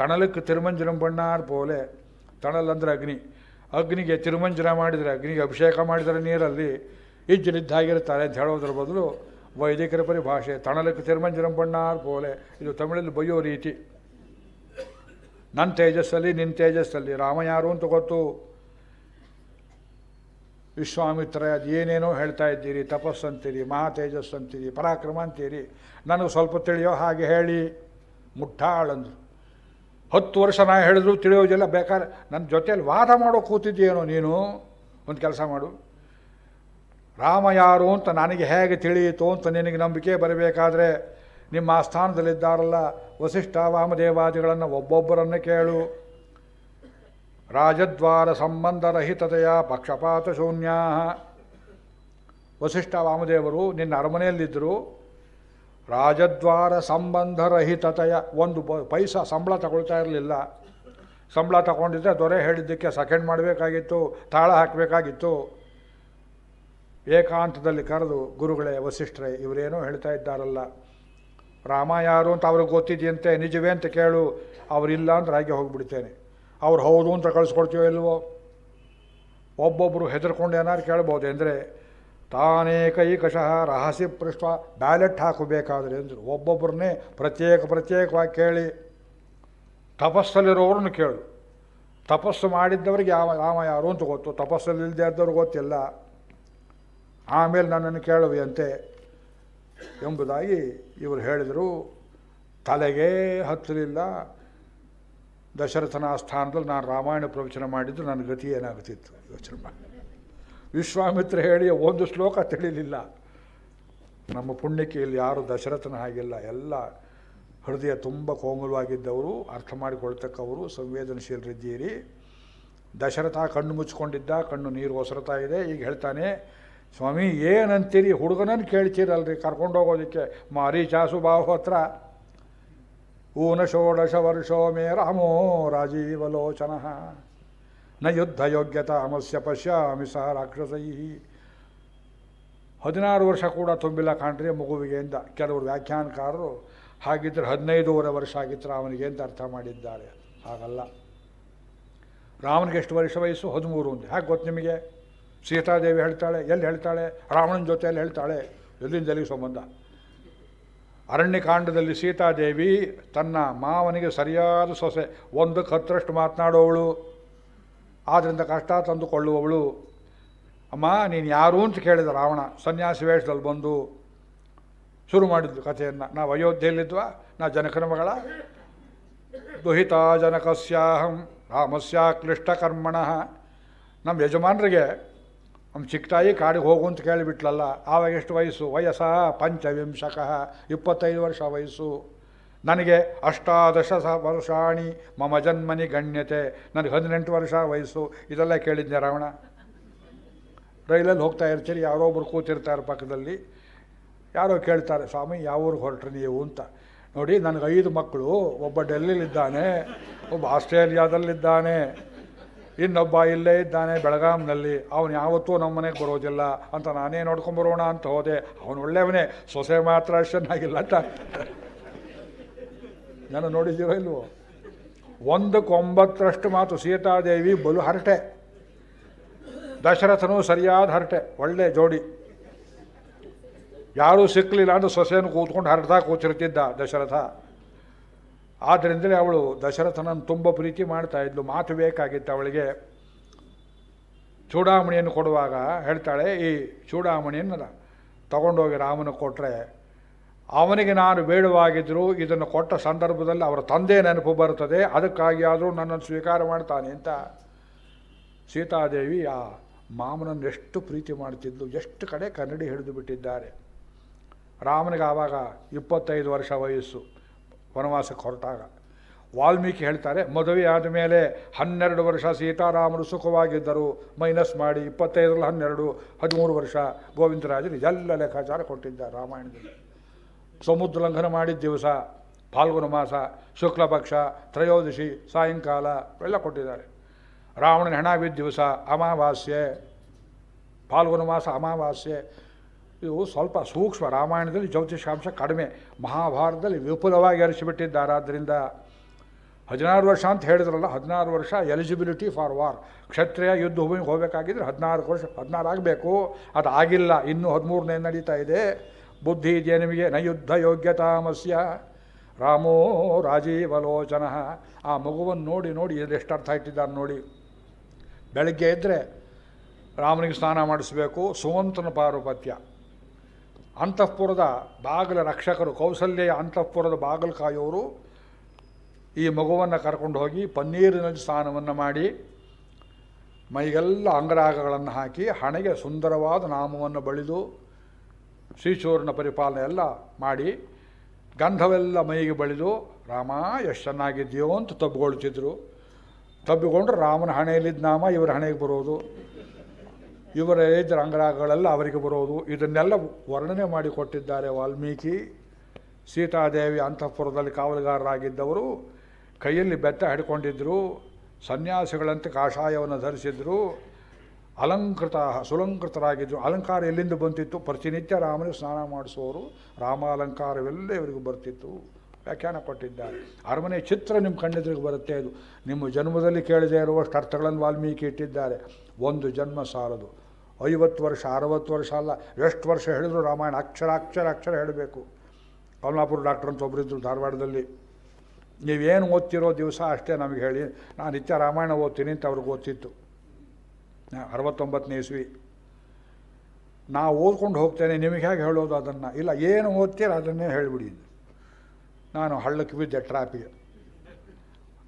[SPEAKER 1] ತಣಲಕ್ಕೆ ತಿರುಮಂಜನಂ ಬಣ್ಣಾರ್ ಪೋಲೆ ತಣಲ್ ಅಗ್ನಿ ಅಗ್ನಿಗೆ ತಿರುಮಂಜನ ಮಾಡಿದರೆ ಅಗ್ನಿಗೆ ಅಭಿಷೇಕ ಮಾಡಿದರೆ ನೀರಲ್ಲಿ ಇಜ್ಜಲಿದ್ದಾಗಿರುತ್ತಾರೆ ಅಂತ ಹೇಳೋದ್ರ ಬದಲು ವೈದಿಕರ ಪರಿಭಾಷೆ ತಣಲಕ್ಕೆ ತಿರುಮಂಜನಂ ಬಣ್ಣಾರ್ ಪೋಲೆ ಇದು ತಮಿಳಲ್ಲಿ ಬಯ್ಯೋ ರೀತಿ ನನ್ನ ತೇಜಸ್ಸಲ್ಲಿ ನಿನ್ನ ತೇಜಸ್ಸಲ್ಲಿ ರಾಮ ಯಾರು ಅಂತ ಗೊತ್ತು ವಿಶ್ವಾಮಿತ್ರ ಅದು ಏನೇನೋ ಹೇಳ್ತಾ ಇದ್ದೀರಿ ತಪಸ್ಸು ಅಂತೀರಿ ಮಹಾ ತೇಜಸ್ಸು ಅಂತೀರಿ ಪರಾಕ್ರಮ ಅಂತೀರಿ ನನಗೆ ಸ್ವಲ್ಪ ತಿಳಿಯೋ ಹಾಗೆ ಹೇಳಿ ಮುಟ್ಟಾಳಂದ್ರು ಹತ್ತು ವರ್ಷ ನಾ ಹೇಳಿದ್ರು ತಿಳಿಯೋದಿಲ್ಲ ಬೇಕಾದ್ರೆ ನನ್ನ ಜೊತೆಯಲ್ಲಿ ವಾದ ಮಾಡೋ ಕೂತಿದ್ದೀಯೇನೋ ನೀನು ಒಂದು ಕೆಲಸ ಮಾಡು ರಾಮ ಯಾರು ಅಂತ ನನಗೆ ಹೇಗೆ ತಿಳಿಯಿತು ಅಂತ ನಿನಗೆ ನಂಬಿಕೆ ಬರಬೇಕಾದ್ರೆ ನಿಮ್ಮ ಆಸ್ಥಾನದಲ್ಲಿದ್ದಾರಲ್ಲ ವಸಿಷ್ಠ ವಾಮದೇವಾದಿಗಳನ್ನು ಒಬ್ಬೊಬ್ಬರನ್ನು ಕೇಳು ರಾಜದ್ವಾರ ಸಂಬಂಧರಹಿತತೆಯ ಪಕ್ಷಪಾತ ಶೂನ್ಯ ವಸಿಷ್ಠ ವಾಮದೇವರು ನಿನ್ನ ಅರಮನೆಯಲ್ಲಿದ್ದರು ರಾಜದ್ವಾರ ಸಂಬಂಧರಹಿತತೆಯ ಒಂದು ಪೈಸಾ ಸಂಬಳ ತಗೊಳ್ತಾ ಇರಲಿಲ್ಲ ಸಂಬಳ ತಗೊಂಡಿದ್ದರೆ ದೊರೆ ಹೇಳಿದ್ದಕ್ಕೆ ಸೆಕೆಂಡ್ ಮಾಡಬೇಕಾಗಿತ್ತು ತಾಳ ಹಾಕಬೇಕಾಗಿತ್ತು ಏಕಾಂತದಲ್ಲಿ ಕರೆದು ಗುರುಗಳೇ ವಸಿಷ್ಠರೇ ಇವರೇನೋ ಹೇಳ್ತಾ ಇದ್ದಾರಲ್ಲ ರಾಮ ಯಾರು ಅಂತ ಅವ್ರಿಗೆ ಗೊತ್ತಿದೆಯಂತೆ ನಿಜವೇ ಅಂತ ಕೇಳು ಅವರಿಲ್ಲ ಅಂತ ರಾಗಿ ಹೋಗಿಬಿಡ್ತೇನೆ ಅವ್ರು ಹೌದು ಅಂತ ಕಳಿಸ್ಕೊಡ್ತೀವೋ ಇಲ್ವೋ ಒಬ್ಬೊಬ್ಬರು ಹೆದರ್ಕೊಂಡು ಏನಾರು ಕೇಳ್ಬೋದು ಅಂದರೆ ತಾನೇ ಕೈಕಶಃ ರಹಸ್ಯ ಪೃಷ್ಠ ಬ್ಯಾಲೆಟ್ ಹಾಕಬೇಕಾದ್ರೆ ಅಂದರು ಒಬ್ಬೊಬ್ಬರನ್ನೇ ಪ್ರತ್ಯೇಕ ಪ್ರತ್ಯೇಕವಾಗಿ ಕೇಳಿ ತಪಸ್ಸಲ್ಲಿರೋರನ್ನು ಕೇಳು ತಪಸ್ಸು ಮಾಡಿದ್ದವ್ರಿಗೆ ಯಾವ ರಾಮ ಯಾರು ಅಂತ ಗೊತ್ತು ತಪಸ್ಸಲ್ಲಿ ಇದ್ದವ್ರಿಗೆ ಗೊತ್ತಿಲ್ಲ ಆಮೇಲೆ ನನ್ನನ್ನು ಕೇಳುವೆಯಂತೆ ಎಂಬುದಾಗಿ ಇವರು ಹೇಳಿದರು ತಲೆಗೆ ಹತ್ತಲಿಲ್ಲ ದಶರಥನ ಸ್ಥಾನದಲ್ಲಿ ನಾನು ರಾಮಾಯಣ ಪ್ರವಚನ ಮಾಡಿದ್ದು ನನ್ನ ಗತಿ ಏನಾಗುತ್ತಿತ್ತು ಯೋಚನೆ ಮಾಡಿ ವಿಶ್ವಾಮಿತ್ರ ಹೇಳಿ ಒಂದು ಶ್ಲೋಕ ತಿಳಿಲಿಲ್ಲ ನಮ್ಮ ಪುಣ್ಯಕ್ಕೆ ಇಲ್ಲಿ ಯಾರು ದಶರಥನ ಹಾಗಿಲ್ಲ ಎಲ್ಲ ಹೃದಯ ತುಂಬ ಕೋಮಲವಾಗಿದ್ದವರು ಅರ್ಥ ಮಾಡಿಕೊಳ್ತಕ್ಕವರು ಸಂವೇದನಶೀಲರಿದ್ದೀರಿ ದಶರಥ ಕಣ್ಣು ಮುಚ್ಚಿಕೊಂಡಿದ್ದ ಕಣ್ಣು ನೀರು ಒಸರತಾ ಇದೆ ಈಗ ಹೇಳ್ತಾನೆ ಸ್ವಾಮಿ ಏನಂತೀರಿ ಹುಡುಗನನ್ನು ಕೇಳ್ತೀರಲ್ರಿ ಚಾಸು ಬಾಹು ಹತ್ರ ಊನ ಷೋಡಶ ವರ್ಷೋ ಮೇ ರಾಮೋ ರಾಜೀವಲೋಚನ ನ ಯುದ್ಧ ಯೋಗ್ಯತಾ ಅಮಸ್ಯ ಪಶ್ಯಾಮಿ ಸಹ ರಾಕ್ಷಸೈ ಹದಿನಾರು ವರ್ಷ ಕೂಡ ತುಂಬಿಲ್ಲ ಕಾಣ್ರಿ ಮಗುವಿಗೆ ಅಂತ ಕೆಲವರು ವ್ಯಾಖ್ಯಾನಕಾರರು ಹಾಗಿದ್ರೆ ಹದಿನೈದೂವರೆ ವರ್ಷ ಆಗಿದ್ರೆ ಅವನಿಗೆ ಅಂತ ಅರ್ಥ ಮಾಡಿದ್ದಾರೆ ಹಾಗಲ್ಲ ರಾಮನಿಗೆ ಎಷ್ಟು ವರ್ಷ ವಯಸ್ಸು ಹದಿಮೂರು ಅಂತ ಹ್ಯಾಕೆ ಗೊತ್ತು ನಿಮಗೆ ಸೀತಾದೇವಿ ಹೇಳ್ತಾಳೆ ಎಲ್ಲಿ ಹೇಳ್ತಾಳೆ ರಾವಣನ ಜೊತೆಯಲ್ಲಿ ಹೇಳ್ತಾಳೆ ಎಲ್ಲಿಂದ ಸಂಬಂಧ ಅರಣ್ಯಕಾಂಡದಲ್ಲಿ ಸೀತಾದೇವಿ ತನ್ನ ಮಾವನಿಗೆ ಸರಿಯಾದ ಸೊಸೆ ಒಂದು ಹತ್ತರಷ್ಟು ಮಾತನಾಡುವವಳು ಆದ್ದರಿಂದ ಕಷ್ಟ ತಂದುಕೊಳ್ಳುವವಳು ಅಮ್ಮ ನೀನು ಯಾರು ಅಂತ ಕೇಳಿದ ರಾವಣ ಸನ್ಯಾಸಿ ವೇಷದಲ್ಲಿ ಬಂದು ಶುರು ಮಾಡಿದ್ದು ಕಥೆಯನ್ನು ನಾವು ಅಯೋಧ್ಯೆಯಲ್ಲಿದ್ವಾ ನಾ ಜನಕನ ಮಗಳ ದುಹಿತ ಜನಕಸ್ಯಾಹಂ ರಾಮಸ್ಯ ಕರ್ಮಣಃ ನಮ್ಮ ಯಜಮಾನರಿಗೆ ನಮ್ಮ ಚಿಕ್ಕತಾಯಿ ಕಾಡಿಗೆ ಹೋಗು ಅಂತ ಕೇಳಿಬಿಟ್ಲಲ್ಲ ಆವಾಗ ಎಷ್ಟು ವಯಸ್ಸು ವಯಸ್ಸ ಪಂಚವಿಂಶಕಃ ಇಪ್ಪತ್ತೈದು ವರ್ಷ ವಯಸ್ಸು ನನಗೆ ಅಷ್ಟಾದಶ ವರ್ಷಾಣಿ ಮಮ ಜನ್ಮನಿ ಗಣ್ಯತೆ ನನಗೆ ಹದಿನೆಂಟು ವರ್ಷ ವಯಸ್ಸು ಇದೆಲ್ಲ ಕೇಳಿದ್ದೆ ರಾವಣ ರೈಲಲ್ಲಿ ಹೋಗ್ತಾ ಇರ್ತೀರಿ ಯಾರೋ ಒಬ್ಬರು ಕೂತಿರ್ತಾರೆ ಪಕ್ಕದಲ್ಲಿ ಯಾರೋ ಕೇಳ್ತಾರೆ ಸ್ವಾಮಿ ಯಾವ ಊರಿಗೆ ಹೊರಟ್ರಿ ನೀವು ಅಂತ ನೋಡಿ ನನಗೆ ಐದು ಮಕ್ಕಳು ಒಬ್ಬ ಡೆಲ್ಲಿಲಿದ್ದಾನೆ ಒಬ್ಬ ಆಸ್ಟ್ರೇಲಿಯಾದಲ್ಲಿದ್ದಾನೆ ಇನ್ನೊಬ್ಬ ಇಲ್ಲೇ ಇದ್ದಾನೆ ಬೆಳಗಾಂನಲ್ಲಿ ಅವನು ಯಾವತ್ತೂ ನಮ್ಮ ಮನೆಗೆ ಬರೋದಿಲ್ಲ ಅಂತ ನಾನೇ ನೋಡ್ಕೊಂಬರೋಣ ಅಂತ ಹೋದೆ ಅವನು ಒಳ್ಳೆಯವನೇ ಸೊಸೆ ಮಾತ್ರ ಚೆನ್ನಾಗಿಲ್ಲ ಅಂತ ನಾನು ನೋಡಿದ್ದೀರೋ ಇಲ್ವೋ ಒಂದಕ್ಕೊಂಬತ್ತರಷ್ಟು ಮಾತು ಸೀತಾದೇವಿ ಬಲು ಹರಟೆ ದಶರಥನೂ ಸರಿಯಾದ ಹರಟೆ ಒಳ್ಳೆ ಜೋಡಿ ಯಾರೂ ಸಿಕ್ಕಲಿಲ್ಲ ಅಂದ್ರೆ ಸೊಸೆಯನ್ನು ಕೂತ್ಕೊಂಡು ಹರಡ್ತಾ ಕೂತಿರ್ತಿದ್ದ ದಶರಥ ಆದ್ದರಿಂದಲೇ ಅವಳು ದಶರಥನನ್ನು ತುಂಬ ಪ್ರೀತಿ ಇದ್ಲು ಮಾತು ಬೇಕಾಗಿತ್ತು ಅವಳಿಗೆ ಚೂಡಾಮಣಿಯನ್ನು ಕೊಡುವಾಗ ಹೇಳ್ತಾಳೆ ಈ ಚೂಡಾಮಣಿಯನ್ನು ತಗೊಂಡೋಗಿ ರಾಮನ ಕೊಟ್ಟರೆ ಅವನಿಗೆ ನಾನು ಬೇಡವಾಗಿದ್ದರೂ ಇದನ್ನು ಕೊಟ್ಟ ಸಂದರ್ಭದಲ್ಲಿ ಅವರ ತಂದೆ ನೆನಪು ಬರುತ್ತದೆ ಅದಕ್ಕಾಗಿ ಆದರೂ ನನ್ನನ್ನು ಸ್ವೀಕಾರ ಮಾಡ್ತಾನೆ ಅಂತ ಸೀತಾದೇವಿ ಆ ಮಾಮನನ್ನು ಎಷ್ಟು ಪ್ರೀತಿ ಮಾಡ್ತಿದ್ಲು ಎಷ್ಟು ಕಡೆ ಕನ್ನಡಿ ಹಿಡಿದು ಬಿಟ್ಟಿದ್ದಾರೆ ರಾಮನಿಗೆ ಆವಾಗ ಇಪ್ಪತ್ತೈದು ವರ್ಷ ವಯಸ್ಸು ವನವಾಸಕ್ಕೆ ಹೊರಟಾಗ ವಾಲ್ಮೀಕಿ ಹೇಳ್ತಾರೆ ಮದುವೆ ಆದಮೇಲೆ ಹನ್ನೆರಡು ವರ್ಷ ಸೀತಾರಾಮರು ಸುಖವಾಗಿದ್ದರು ಮೈನಸ್ ಮಾಡಿ ಇಪ್ಪತ್ತೈದರಲ್ಲಿ ಹನ್ನೆರಡು ಹದಿಮೂರು ವರ್ಷ ಗೋವಿಂದರಾಜರು ಎಲ್ಲ ಲೆಕ್ಕಾಚಾರ ಕೊಟ್ಟಿದ್ದ ರಾಮಾಯಣದಲ್ಲಿ ಸಮುದ್ರ ಲಂಘನ ಮಾಡಿದ ದಿವಸ ಫಾಲ್ಗುನ ಮಾಸ ಶುಕ್ಲಪಕ್ಷ ತ್ರಯೋದಶಿ ಸಾಯಂಕಾಲ ಎಲ್ಲ ಕೊಟ್ಟಿದ್ದಾರೆ ರಾವಣನ ಹೆಣ ದಿವಸ ಅಮಾವಾಸ್ಯೆ ಫಾಲ್ಗುನ ಮಾಸ ಅಮಾವಾಸ್ಯೆ ಇದು ಸ್ವಲ್ಪ ಸೂಕ್ಷ್ಮ ರಾಮಾಯಣದಲ್ಲಿ ಜ್ಯೋತಿಷಾಂಶ ಕಡಿಮೆ ಮಹಾಭಾರತದಲ್ಲಿ ವಿಪುಲವಾಗಿ ಆದ್ದರಿಂದ ಹದಿನಾರು ವರ್ಷ ಅಂತ ಹೇಳಿದ್ರಲ್ಲ ಹದಿನಾರು ವರ್ಷ ಎಲಿಜಿಬಿಲಿಟಿ ಫಾರ್ ವಾರ್ ಕ್ಷತ್ರಿಯ ಯುದ್ಧ ಭೂಮಿಗೆ ಹೋಗಬೇಕಾಗಿದ್ದರೆ ಹದಿನಾರು ವರ್ಷ ಹದಿನಾರು ಆಗಬೇಕು ಅದು ಆಗಿಲ್ಲ ಇನ್ನೂ ಹದಿಮೂರನೇ ನಡೀತಾ ಇದೆ ಬುದ್ಧಿ ಇದೆಯೇ ನಿಮಗೆ ನ ಯುದ್ಧ ಯೋಗ್ಯತಾಮಸ್ಯ ರಾಮೋ ರಾಜೀವಲೋಚನ ಆ ಮಗುವನ್ನು ನೋಡಿ ನೋಡಿ ಎಷ್ಟು ಅರ್ಥ ಇಟ್ಟಿದ್ದಾರೆ ನೋಡಿ ಬೆಳಗ್ಗೆ ಇದ್ದರೆ ರಾಮನಿಗೆ ಸ್ನಾನ ಮಾಡಿಸಬೇಕು ಸುಮಂತನ ಪಾರುಪತ್ಯ ಅಂತಃಪುರದ ಬಾಗಿಲ ರಕ್ಷಕರು ಕೌಸಲ್ಯ ಅಂತಃಪುರದ ಬಾಗಿಲು ಕಾಯೋರು ಈ ಮಗುವನ್ನು ಕರ್ಕೊಂಡು ಹೋಗಿ ಪನ್ನೀರಿನಲ್ಲಿ ಸ್ನಾನವನ್ನು ಮಾಡಿ ಮೈಗೆಲ್ಲ ಅಂಗರಾಗಗಳನ್ನು ಹಾಕಿ ಹಣೆಗೆ ಸುಂದರವಾದ ನಾಮವನ್ನು ಬಳಿದು ಶ್ರೀಚೂರ್ಣ ಪರಿಪಾಲನೆ ಎಲ್ಲ ಮಾಡಿ ಗಂಧವೆಲ್ಲ ಮೈಗೆ ಬಳಿದು ರಾಮ ಎಷ್ಟು ಚೆನ್ನಾಗಿದೆಯೋ ಅಂತ ತಬ್ಬಿಕೊಳ್ತಿದ್ರು ತಬ್ಬಿಕೊಂಡು ರಾಮನ ಹಣೆಯಲ್ಲಿದ್ದ ನಾಮ ಇವರ ಹಣೆಗೆ ಬರೋದು ಇವರ ಏಜ್ ಅವರಿಗೆ ಬರೋದು ಇದನ್ನೆಲ್ಲ ವರ್ಣನೆ ಮಾಡಿಕೊಟ್ಟಿದ್ದಾರೆ ವಾಲ್ಮೀಕಿ ಸೀತಾದೇವಿ ಅಂತಃಪುರದಲ್ಲಿ ಕಾವಲುಗಾರರಾಗಿದ್ದವರು ಕೈಯಲ್ಲಿ ಬೆತ್ತ ಹಿಡ್ಕೊಂಡಿದ್ದರು ಸನ್ಯಾಸಿಗಳಂತೆ ಕಾಷಾಯವನ್ನು ಧರಿಸಿದ್ರು ಅಲಂಕೃತ ಸುಲಂಕೃತರಾಗಿದ್ದರು ಅಲಂಕಾರ ಎಲ್ಲಿಂದ ಬಂತಿತ್ತು ಪ್ರತಿನಿತ್ಯ ರಾಮನಿಗೆ ಸ್ನಾನ ಮಾಡಿಸೋರು ರಾಮಾಲಂಕಾರವೆಲ್ಲ ಇವರಿಗೂ ಬರ್ತಿತ್ತು ವ್ಯಾಖ್ಯಾನ ಕೊಟ್ಟಿದ್ದಾರೆ ಅರಮನೆ ಚಿತ್ರ ನಿಮ್ಮ ಕಣ್ಣೆದುರಿಗೆ ಬರುತ್ತೆ ಇದು ನಿಮ್ಮ ಜನ್ಮದಲ್ಲಿ ಕೇಳದೇ ಇರುವಷ್ಟು ಅರ್ಥಗಳನ್ನು ವಾಲ್ಮೀಕಿ ಇಟ್ಟಿದ್ದಾರೆ ಒಂದು ಜನ್ಮ ಸಾರದು ಐವತ್ತು ವರ್ಷ ಅರವತ್ತು ವರ್ಷ ಅಲ್ಲ ಎಷ್ಟು ವರ್ಷ ಹೇಳಿದ್ರು ರಾಮಾಯಣ ಅಕ್ಷರ ಅಕ್ಷರ ಅಕ್ಷರ ಹೇಳಬೇಕು ಕಮಲಾಪುರ ಡಾಕ್ಟರ್ ಅಂತ ಒಬ್ಬರಿದ್ದರು ಧಾರವಾಡದಲ್ಲಿ ನೀವೇನು ಓದ್ತಿರೋ ದಿವಸ ಅಷ್ಟೇ ನಮಗೆ ಹೇಳಿ ನಾನು ನಿತ್ಯ ರಾಮಾಯಣ ಓದ್ತೀನಿ ಅಂತ ಅವ್ರಿಗೆ ಓದ್ತಿತ್ತು ಅರವತ್ತೊಂಬತ್ತನೇ ಇಸ್ವಿ ನಾ ಓದ್ಕೊಂಡು ಹೋಗ್ತೇನೆ ನಿಮಗೆ ಹೇಗೆ ಹೇಳೋದು ಅದನ್ನು ಇಲ್ಲ ಏನು ಓದ್ತೀರ ಅದನ್ನೇ ಹೇಳಿಬಿಡಿ ನಾನು ಹಳ್ಳಕ್ಕೆ ಬಿದ್ದೆ ಟ್ರಾಪಿಗೆ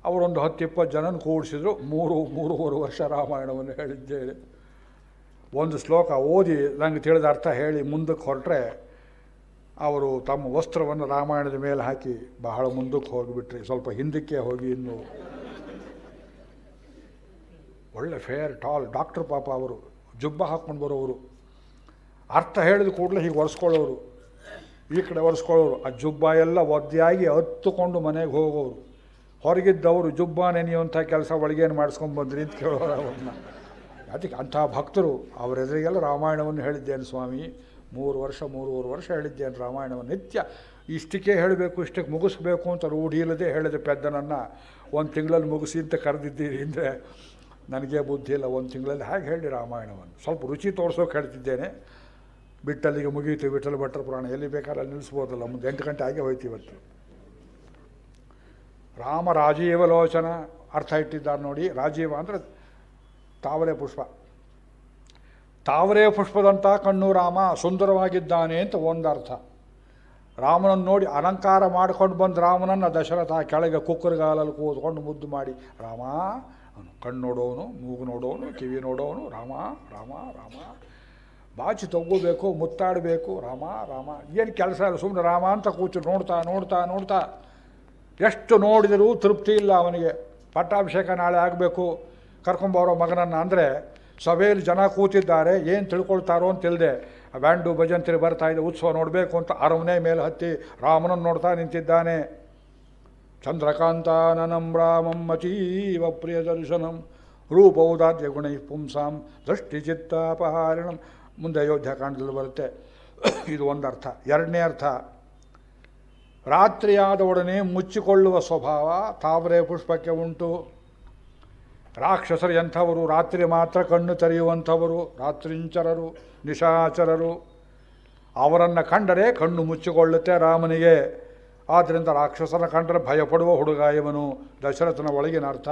[SPEAKER 1] ಅವರೊಂದು ಹತ್ತು ಇಪ್ಪತ್ತು ಜನನ ಕೂಡಿಸಿದ್ರು ಮೂರು ಮೂರುವರೆ ವರ್ಷ ರಾಮಾಯಣವನ್ನು ಹೇಳಿದ್ದೇನೆ ಒಂದು ಶ್ಲೋಕ ಓದಿ ನನಗೆ ತಿಳಿದ ಅರ್ಥ ಹೇಳಿ ಮುಂದಕ್ಕೆ ಹೊರಟ್ರೆ ಅವರು ತಮ್ಮ ವಸ್ತ್ರವನ್ನು ರಾಮಾಯಣದ ಮೇಲೆ ಹಾಕಿ ಬಹಳ ಮುಂದಕ್ಕೆ ಹೋಗಿಬಿಟ್ರಿ ಸ್ವಲ್ಪ ಹಿಂದಕ್ಕೆ ಹೋಗಿ ಇನ್ನು ಒಳ್ಳೆ ಫೇರ್ ಟಾಲ್ ಡಾಕ್ಟರ್ ಪಾಪ ಅವರು ಜುಬ್ಬ ಹಾಕ್ಕೊಂಡು ಬರೋವರು ಅರ್ಥ ಹೇಳಿದ ಕೂಡಲೇ ಹೀಗೆ ಒರೆಸ್ಕೊಳ್ಳೋರು ಈ ಕಡೆ ಒರೆಸ್ಕೊಳ್ಳೋರು ಆ ಜುಬ್ಬ ಎಲ್ಲ ಒದ್ದೆಯಾಗಿ ಹತ್ತುಕೊಂಡು ಮನೆಗೆ ಹೋಗೋರು ಹೊರಗಿದ್ದವರು ಜುಬ್ಬ ನೆನೆಯುವಂಥ ಕೆಲಸ ಒಳಗೇನು ಮಾಡಿಸ್ಕೊಂಡು ಬಂದ್ರಿ ಅಂತ ಕೇಳೋರು ಅವ್ರನ್ನ ಅದಕ್ಕೆ ಅಂಥ ಭಕ್ತರು ಅವರೆದುರಿಗೆಲ್ಲ ರಾಮಾಯಣವನ್ನು ಹೇಳಿದ್ದೇನು ಸ್ವಾಮಿ ಮೂರು ವರ್ಷ ಮೂರುವರೆ ವರ್ಷ ಹೇಳಿದ್ದೇನೆ ರಾಮಾಯಣವನ್ನು ನಿತ್ಯ ಇಷ್ಟಕ್ಕೆ ಹೇಳಬೇಕು ಇಷ್ಟಕ್ಕೆ ಮುಗಿಸ್ಬೇಕು ಅಂತ ರೂಢಿ ಇಲ್ಲದೆ ಹೇಳಿದೆ ಪೆದ್ದನನ್ನು ಒಂದು ತಿಂಗಳಲ್ಲಿ ಮುಗಿಸಿ ಅಂತ ಕರೆದಿದ್ದೀರಿ ಅಂದರೆ ನನಗೆ ಬುದ್ಧಿ ಇಲ್ಲ ಒಂದು ತಿಂಗಳಲ್ಲಿ ಹಾಗೆ ಹೇಳಿ ರಾಮಾಯಣವನ್ನು ಸ್ವಲ್ಪ ರುಚಿ ತೋರಿಸೋಕೆ ಹೇಳ್ತಿದ್ದೇನೆ ಬಿಟ್ಟಲ್ಲಿಗೆ ಮುಗಿಯಿತು ಬಿಟ್ಟಲ್ಲಿ ಭಟ್ಟರ ಪುರಾಣ ಎಲ್ಲಿ ಬೇಕಾದ್ರೆ ಅಲ್ಲಿ ನಿಲ್ಲಿಸ್ಬೋದಲ್ಲ ಮುಂದೆ ಎಂಟು ಗಂಟೆ ಆಗಿ ಹೋಯ್ತೀವತ್ತು ರಾಮ ರಾಜೀವ ಲೋಚನ ಅರ್ಥ ಇಟ್ಟಿದ್ದಾರೆ ನೋಡಿ ರಾಜೀವ ಅಂದರೆ ತಾವರೆ ಪುಷ್ಪ ತಾವರೆ ಪುಷ್ಪದಂಥ ಕಣ್ಣು ರಾಮ ಸುಂದರವಾಗಿದ್ದಾನೆ ಅಂತ ಒಂದರ್ಥ ರಾಮನನ್ನು ನೋಡಿ ಅಲಂಕಾರ ಮಾಡ್ಕೊಂಡು ಬಂದು ರಾಮನನ್ನು ದಶರಥ ಕೆಳಗೆ ಕುಕ್ಕರ್ಗಾಲಲ್ಲಿ ಕೂತ್ಕೊಂಡು ಮುದ್ದು ಮಾಡಿ ರಾಮ ಅವನು ಕಣ್ಣು ನೋಡೋನು ಮೂಗು ನೋಡೋನು ಕಿವಿ ನೋಡೋನು ರಾಮ ರಾಮ ರಾಮ ಬಾಚಿ ತಗೋಬೇಕು ಮುತ್ತಾಡಬೇಕು ರಾಮ ರಾಮ ಏನು ಕೆಲಸ ಇಲ್ಲ ಸುಮ್ಮನೆ ರಾಮ ಅಂತ ಕೂತು ನೋಡ್ತಾ ನೋಡ್ತಾ ನೋಡ್ತಾ ಎಷ್ಟು ನೋಡಿದರೂ ತೃಪ್ತಿ ಇಲ್ಲ ಅವನಿಗೆ ಪಟ್ಟಾಭಿಷೇಕ ನಾಳೆ ಆಗಬೇಕು ಕರ್ಕೊಂಬರೋ ಮಗನನ್ನು ಅಂದರೆ ಸಭೆಯಲ್ಲಿ ಜನ ಕೂತಿದ್ದಾರೆ ಏನು ತಿಳ್ಕೊಳ್ತಾರೋ ಅಂತಿಲ್ಲದೆ ಬ್ಯಾಂಡು ಭಜಂತರಿ ಬರ್ತಾ ಇದೆ ಉತ್ಸವ ನೋಡಬೇಕು ಅಂತ ಅರಮನೆ ಮೇಲೆ ಹತ್ತಿ ರಾಮನನ್ನು ನೋಡ್ತಾ ನಿಂತಿದ್ದಾನೆ ಚಂದ್ರಕಾಂತಾನನಂ ರಾಮಂ ಅತೀವ ಪ್ರಿಯ ದರ್ಶನಂ ರೂಪೌದಾದ್ಯ ಗುಣ ಪುಂಸಾಂ ದೃಷ್ಟಿ ಅಪಹಾರಣಂ ಮುಂದೆ ಅಯೋಧ್ಯಕಾಂಡದಲ್ಲಿ ಬರುತ್ತೆ ಇದು ಒಂದು ಅರ್ಥ ಎರಡನೇ ಅರ್ಥ ಒಡನೆ ಮುಚ್ಚಿಕೊಳ್ಳುವ ಸ್ವಭಾವ ತಾವರೆ ಪುಷ್ಪಕ್ಕೆ ಉಂಟು ರಾಕ್ಷಸರು ಎಂಥವರು ರಾತ್ರಿ ಮಾತ್ರ ಕಣ್ಣು ತೆರೆಯುವಂಥವರು ರಾತ್ರಿಂಚರರು ನಿಶಾಚರರು ಅವರನ್ನು ಕಂಡರೆ ಕಣ್ಣು ಮುಚ್ಚಿಕೊಳ್ಳುತ್ತೆ ರಾಮನಿಗೆ ಆದ್ದರಿಂದ ರಾಕ್ಷಸನ ಕಂಡರೆ ಭಯಪಡುವ ಹುಡುಗ ಇವನು ದಶರಥನ ಒಳಗಿನ ಅರ್ಥ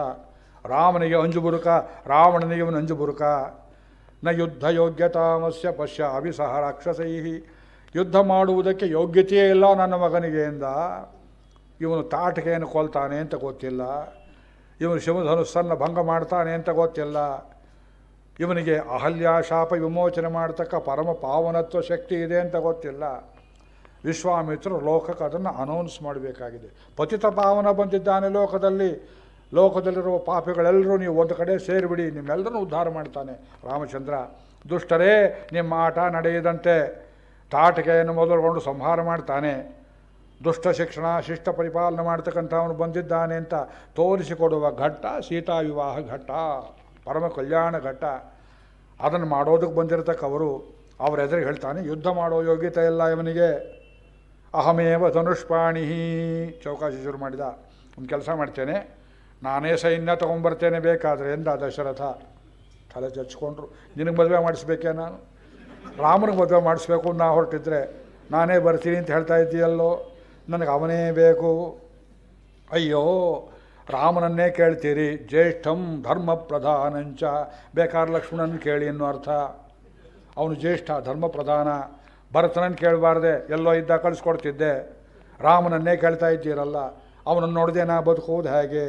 [SPEAKER 1] ರಾಮನಿಗೆ ಅಂಜುಬುರುಕ ಬುರುಕ ರಾವಣನಿಗೆ ಇವನು ಅಂಜುಬುರುಕ ನ ಯುದ್ಧ ಯೋಗ್ಯತಾಮಸ್ಯ ಪಶ್ಯ ಅಭಿಸಹ ರಾಕ್ಷಸೈಹಿ ಯುದ್ಧ ಮಾಡುವುದಕ್ಕೆ ಯೋಗ್ಯತೆಯೇ ಇಲ್ಲ ನನ್ನ ಮಗನಿಗೆ ಎಂದ ಇವನು ತಾಟಕೆಯನ್ನು ಕೊಲ್ತಾನೆ ಅಂತ ಗೊತ್ತಿಲ್ಲ ಇವನು ಶಿವಧನುಸ್ಸನ್ನು ಭಂಗ ಮಾಡ್ತಾನೆ ಅಂತ ಗೊತ್ತಿಲ್ಲ ಇವನಿಗೆ ಅಹಲ್ಯ ಶಾಪ ವಿಮೋಚನೆ ಮಾಡ್ತಕ್ಕ ಪರಮ ಪಾವನತ್ವ ಶಕ್ತಿ ಇದೆ ಅಂತ ಗೊತ್ತಿಲ್ಲ ವಿಶ್ವಾಮಿತ್ರರು ಲೋಕಕ್ಕೆ ಅದನ್ನು ಅನೌನ್ಸ್ ಮಾಡಬೇಕಾಗಿದೆ ಪತಿತ ಪಾವನ ಬಂದಿದ್ದಾನೆ ಲೋಕದಲ್ಲಿ ಲೋಕದಲ್ಲಿರುವ ಪಾಪಿಗಳೆಲ್ಲರೂ ನೀವು ಒಂದು ಕಡೆ ಸೇರಿಬಿಡಿ ನಿಮ್ಮೆಲ್ಲರೂ ಉದ್ಧಾರ ಮಾಡ್ತಾನೆ ರಾಮಚಂದ್ರ ದುಷ್ಟರೇ ನಿಮ್ಮ ಆಟ ನಡೆಯದಂತೆ ತಾಟಿಕೆಯನ್ನು ಮೊದಲುಕೊಂಡು ಸಂಹಾರ ಮಾಡ್ತಾನೆ ದುಷ್ಟ ಶಿಕ್ಷಣ ಶಿಷ್ಟ ಪರಿಪಾಲನೆ ಅವನು ಬಂದಿದ್ದಾನೆ ಅಂತ ತೋರಿಸಿಕೊಡುವ ಘಟ್ಟ ಸೀತಾ ವಿವಾಹ ಘಟ್ಟ ಪರಮ ಕಲ್ಯಾಣ ಘಟ್ಟ ಅದನ್ನು ಮಾಡೋದಕ್ಕೆ ಬಂದಿರತಕ್ಕವರು ಅವರ ಎದುರಿಗೆ ಹೇಳ್ತಾನೆ ಯುದ್ಧ ಮಾಡೋ ಯೋಗ್ಯತೆ ಇಲ್ಲ ಇವನಿಗೆ ಅಹಮೇವ ಧನುಷ್ಪಾಣಿ ಚೌಕಾಸಿ ಶುರು ಮಾಡಿದ ಒಂದು ಕೆಲಸ ಮಾಡ್ತೇನೆ ನಾನೇ ಸೈನ್ಯ ತೊಗೊಂಬರ್ತೇನೆ ಬೇಕಾದರೆ ಎಂದ ದಶರಥ ತಲೆ ಚಚ್ಕೊಂಡ್ರು ನಿನಗೆ ಮದುವೆ ಮಾಡಿಸ್ಬೇಕೇ ನಾನು ರಾಮನಿಗೆ ಮದುವೆ ಮಾಡಿಸ್ಬೇಕು ನಾ ಹೊರಟಿದ್ರೆ ನಾನೇ ಬರ್ತೀನಿ ಅಂತ ಹೇಳ್ತಾ ಇದ್ದೀಯಲ್ಲೋ ನನಗೆ ಅವನೇ ಬೇಕು ಅಯ್ಯೋ ರಾಮನನ್ನೇ ಕೇಳ್ತೀರಿ ಜ್ಯೇಷ್ಠಂ ಧರ್ಮ ಪ್ರಧಾನಂಚ ಬೇಕಾರ್ ಲಕ್ಷ್ಮಣನ ಕೇಳಿ ಅನ್ನೋ ಅರ್ಥ ಅವನು ಜ್ಯೇಷ್ಠ ಧರ್ಮ ಪ್ರಧಾನ ಭರತನನ್ನು ಕೇಳಬಾರ್ದೆ ಎಲ್ಲೋ ಇದ್ದ ಕಳಿಸ್ಕೊಡ್ತಿದ್ದೆ ರಾಮನನ್ನೇ ಕೇಳ್ತಾ ಇದ್ದೀರಲ್ಲ ಅವನನ್ನು ನೋಡಿದೆ ನಾ ಬದುಕೋದು ಹೇಗೆ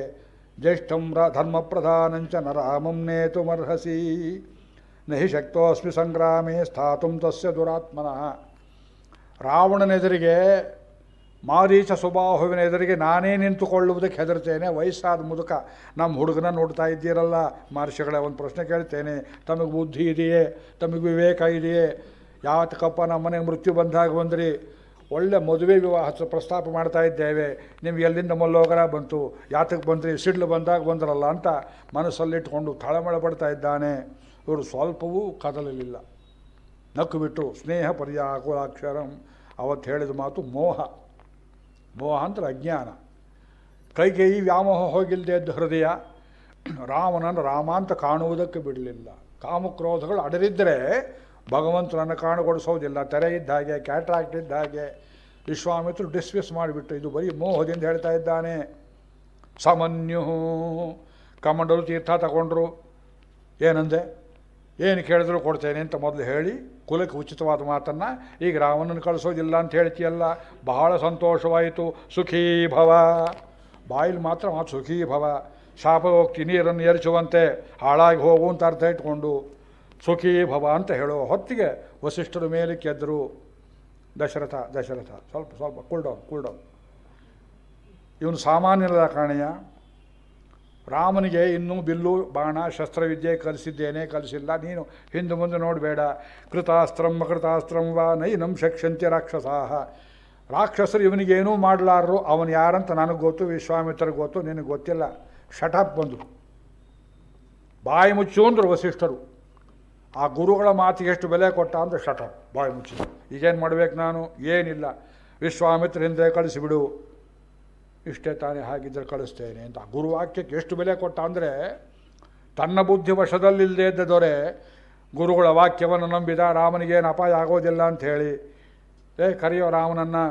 [SPEAKER 1] ಜ್ಯೇಷ್ಠಂ ರ ಧರ್ಮ ಪ್ರಧಾನಂಚ ನ ರಾಮಂ ನೇತುಮರ್ಹಸಿ ನಹಿ ಶಕ್ತೋಸ್ಮಿ ಸಂಗ್ರಾಮೇ ಸ್ಥಾತುಂ ತಸ್ಯ ದುರಾತ್ಮನಃ ರಾವಣನೆದುರಿಗೆ ಮಾರೀಚ ಸ್ವಭಾವವಿನ ಎದುರಿಗೆ ನಾನೇ ನಿಂತುಕೊಳ್ಳುವುದಕ್ಕೆ ಹೆದರ್ತೇನೆ ವಯಸ್ಸಾದ ಮುದುಕ ನಮ್ಮ ಹುಡುಗನ ನೋಡ್ತಾ ಇದ್ದೀರಲ್ಲ ಮಹರ್ಷಿಗಳೇ ಒಂದು ಪ್ರಶ್ನೆ ಕೇಳ್ತೇನೆ ತಮಗೆ ಬುದ್ಧಿ ಇದೆಯೇ ತಮಗೆ ವಿವೇಕ ಇದೆಯೇ ಯಾವತ್ತಕ್ಕಪ್ಪ ನಮ್ಮ ಮನೆಗೆ ಮೃತ್ಯು ಬಂದಾಗ ಬಂದ್ರಿ ಒಳ್ಳೆ ಮದುವೆ ವಿವಾಹ ಪ್ರಸ್ತಾಪ ಮಾಡ್ತಾ ಇದ್ದೇವೆ ನಿಮ್ಗೆ ಎಲ್ಲಿಂದ ಮಲ್ಲೋಗರ ಬಂತು ಯಾತಕ್ಕೆ ಬಂದ್ರಿ ಸಿಡ್ಲು ಬಂದಾಗ ಬಂದ್ರಲ್ಲ ಅಂತ ಮನಸ್ಸಲ್ಲಿಟ್ಟುಕೊಂಡು ತಳಮಳ ಪಡ್ತಾ ಇದ್ದಾನೆ ಇವರು ಸ್ವಲ್ಪವೂ ಕದಲಲಿಲ್ಲ ನಕ್ಕು ಬಿಟ್ಟು ಸ್ನೇಹ ಪರ್ಯಾಕುಲಾಕ್ಷರಂ ಅವತ್ತು ಹೇಳಿದ ಮಾತು ಮೋಹ ಮೋಹ ಅಂದ್ರೆ ಅಜ್ಞಾನ ಕೈ ವ್ಯಾಮೋಹ ಹೋಗಿಲ್ಲದೆ ಇದ್ದ ಹೃದಯ ರಾಮನನ್ನು ರಾಮ ಅಂತ ಕಾಣುವುದಕ್ಕೆ ಬಿಡಲಿಲ್ಲ ಕಾಮಕ್ರೋಧಗಳು ಅಡರಿದ್ದರೆ ಭಗವಂತನನ್ನು ಕಾಣುಗೊಡಿಸೋದಿಲ್ಲ ತೆರೆ ಇದ್ದ ಹಾಗೆ ಕ್ಯಾಟ್ರಾಕ್ಟ್ ಇದ್ದ ಹಾಗೆ ವಿಶ್ವಾಮಿತ್ರ ಡಿಸ್ಮಿಸ್ ಮಾಡಿಬಿಟ್ಟು ಇದು ಬರೀ ಮೋಹದಿಂದ ಹೇಳ್ತಾ ಇದ್ದಾನೆ ಸಮನ್ಯು ಕಮಂಡರು ತೀರ್ಥ ತಗೊಂಡ್ರು ಏನಂದೆ ಏನು ಕೇಳಿದ್ರು ಕೊಡ್ತೇನೆ ಅಂತ ಮೊದಲು ಹೇಳಿ ಕುಲಕ್ಕೆ ಉಚಿತವಾದ ಮಾತನ್ನು ಈಗ ರಾವಣನ ಕಳಿಸೋದಿಲ್ಲ ಅಂತ ಹೇಳ್ತೀಯಲ್ಲ ಬಹಳ ಸಂತೋಷವಾಯಿತು ಸುಖೀ ಭವ ಬಾಯಿಲಿ ಮಾತ್ರ ಮಾತು ಸುಖೀ ಭವ ಶಾಪ ಹೋಗ್ತಿ ನೀರನ್ನು ಎರಚುವಂತೆ ಹಾಳಾಗಿ ಹೋಗು ಅಂತ ಅರ್ಥ ಇಟ್ಕೊಂಡು ಸುಖೀ ಭವ ಅಂತ ಹೇಳೋ ಹೊತ್ತಿಗೆ ವಸಿಷ್ಠರ ಮೇಲೆ ಕೆದ್ದರು ದಶರಥ ದಶರಥ ಸ್ವಲ್ಪ ಸ್ವಲ್ಪ ಕೂಲ್ ಡೌನ್ ಇವನು ಸಾಮಾನ್ಯರದ ಕಾರಣೆಯ ರಾಮನಿಗೆ ಇನ್ನೂ ಬಿಲ್ಲು ಬಾಣ ಶಸ್ತ್ರವಿದ್ಯೆ ಕಲಿಸಿದ್ದೇನೆ ಕಲಿಸಿಲ್ಲ ನೀನು ಹಿಂದೆ ಮುಂದೆ ನೋಡಬೇಡ ಕೃತಾಸ್ತ್ರಂ ಅಕೃತಾಸ್ತ್ರಂ ವಾ ನೈನಂ ಶಕ್ಷಂತ್ಯ ರಾಕ್ಷಸಾಹ ರಾಕ್ಷಸರು ಇವನಿಗೇನೂ ಮಾಡಲಾರರು ಅವನು ಯಾರಂತ ನನಗೆ ಗೊತ್ತು ವಿಶ್ವಾಮಿತ್ರ ಗೊತ್ತು ನಿನಗೆ ಗೊತ್ತಿಲ್ಲ ಶಟಪ್ ಬಂದರು ಬಾಯಿ ಮುಚ್ಚು ಅಂದರು ವಸಿಷ್ಠರು ಆ ಗುರುಗಳ ಮಾತಿಗೆ ಎಷ್ಟು ಬೆಲೆ ಕೊಟ್ಟ ಅಂದರೆ ಶಟಪ್ ಬಾಯಿ ಮುಚ್ಚಿದ್ರು ಈಗೇನು ಮಾಡಬೇಕು ನಾನು ಏನಿಲ್ಲ ವಿಶ್ವಾಮಿತ್ರ ಹಿಂದೆ ಕಳಿಸಿಬಿಡು ಇಷ್ಟೇ ತಾನೇ ಹಾಗಿದ್ದರೆ ಕಳಿಸ್ತೇನೆ ಅಂತ ಗುರುವಾಕ್ಯಕ್ಕೆ ಎಷ್ಟು ಬೆಲೆ ಕೊಟ್ಟ ಅಂದರೆ ತನ್ನ ಬುದ್ಧಿ ವಶದಲ್ಲಿಲ್ಲದೇ ಇದ್ದ ದೊರೆ ಗುರುಗಳ ವಾಕ್ಯವನ್ನು ನಂಬಿದ ರಾಮನಿಗೇನು ಅಪಾಯ ಆಗೋದಿಲ್ಲ ಅಂಥೇಳಿ ಏ ಕರೆಯೋ ರಾಮನನ್ನು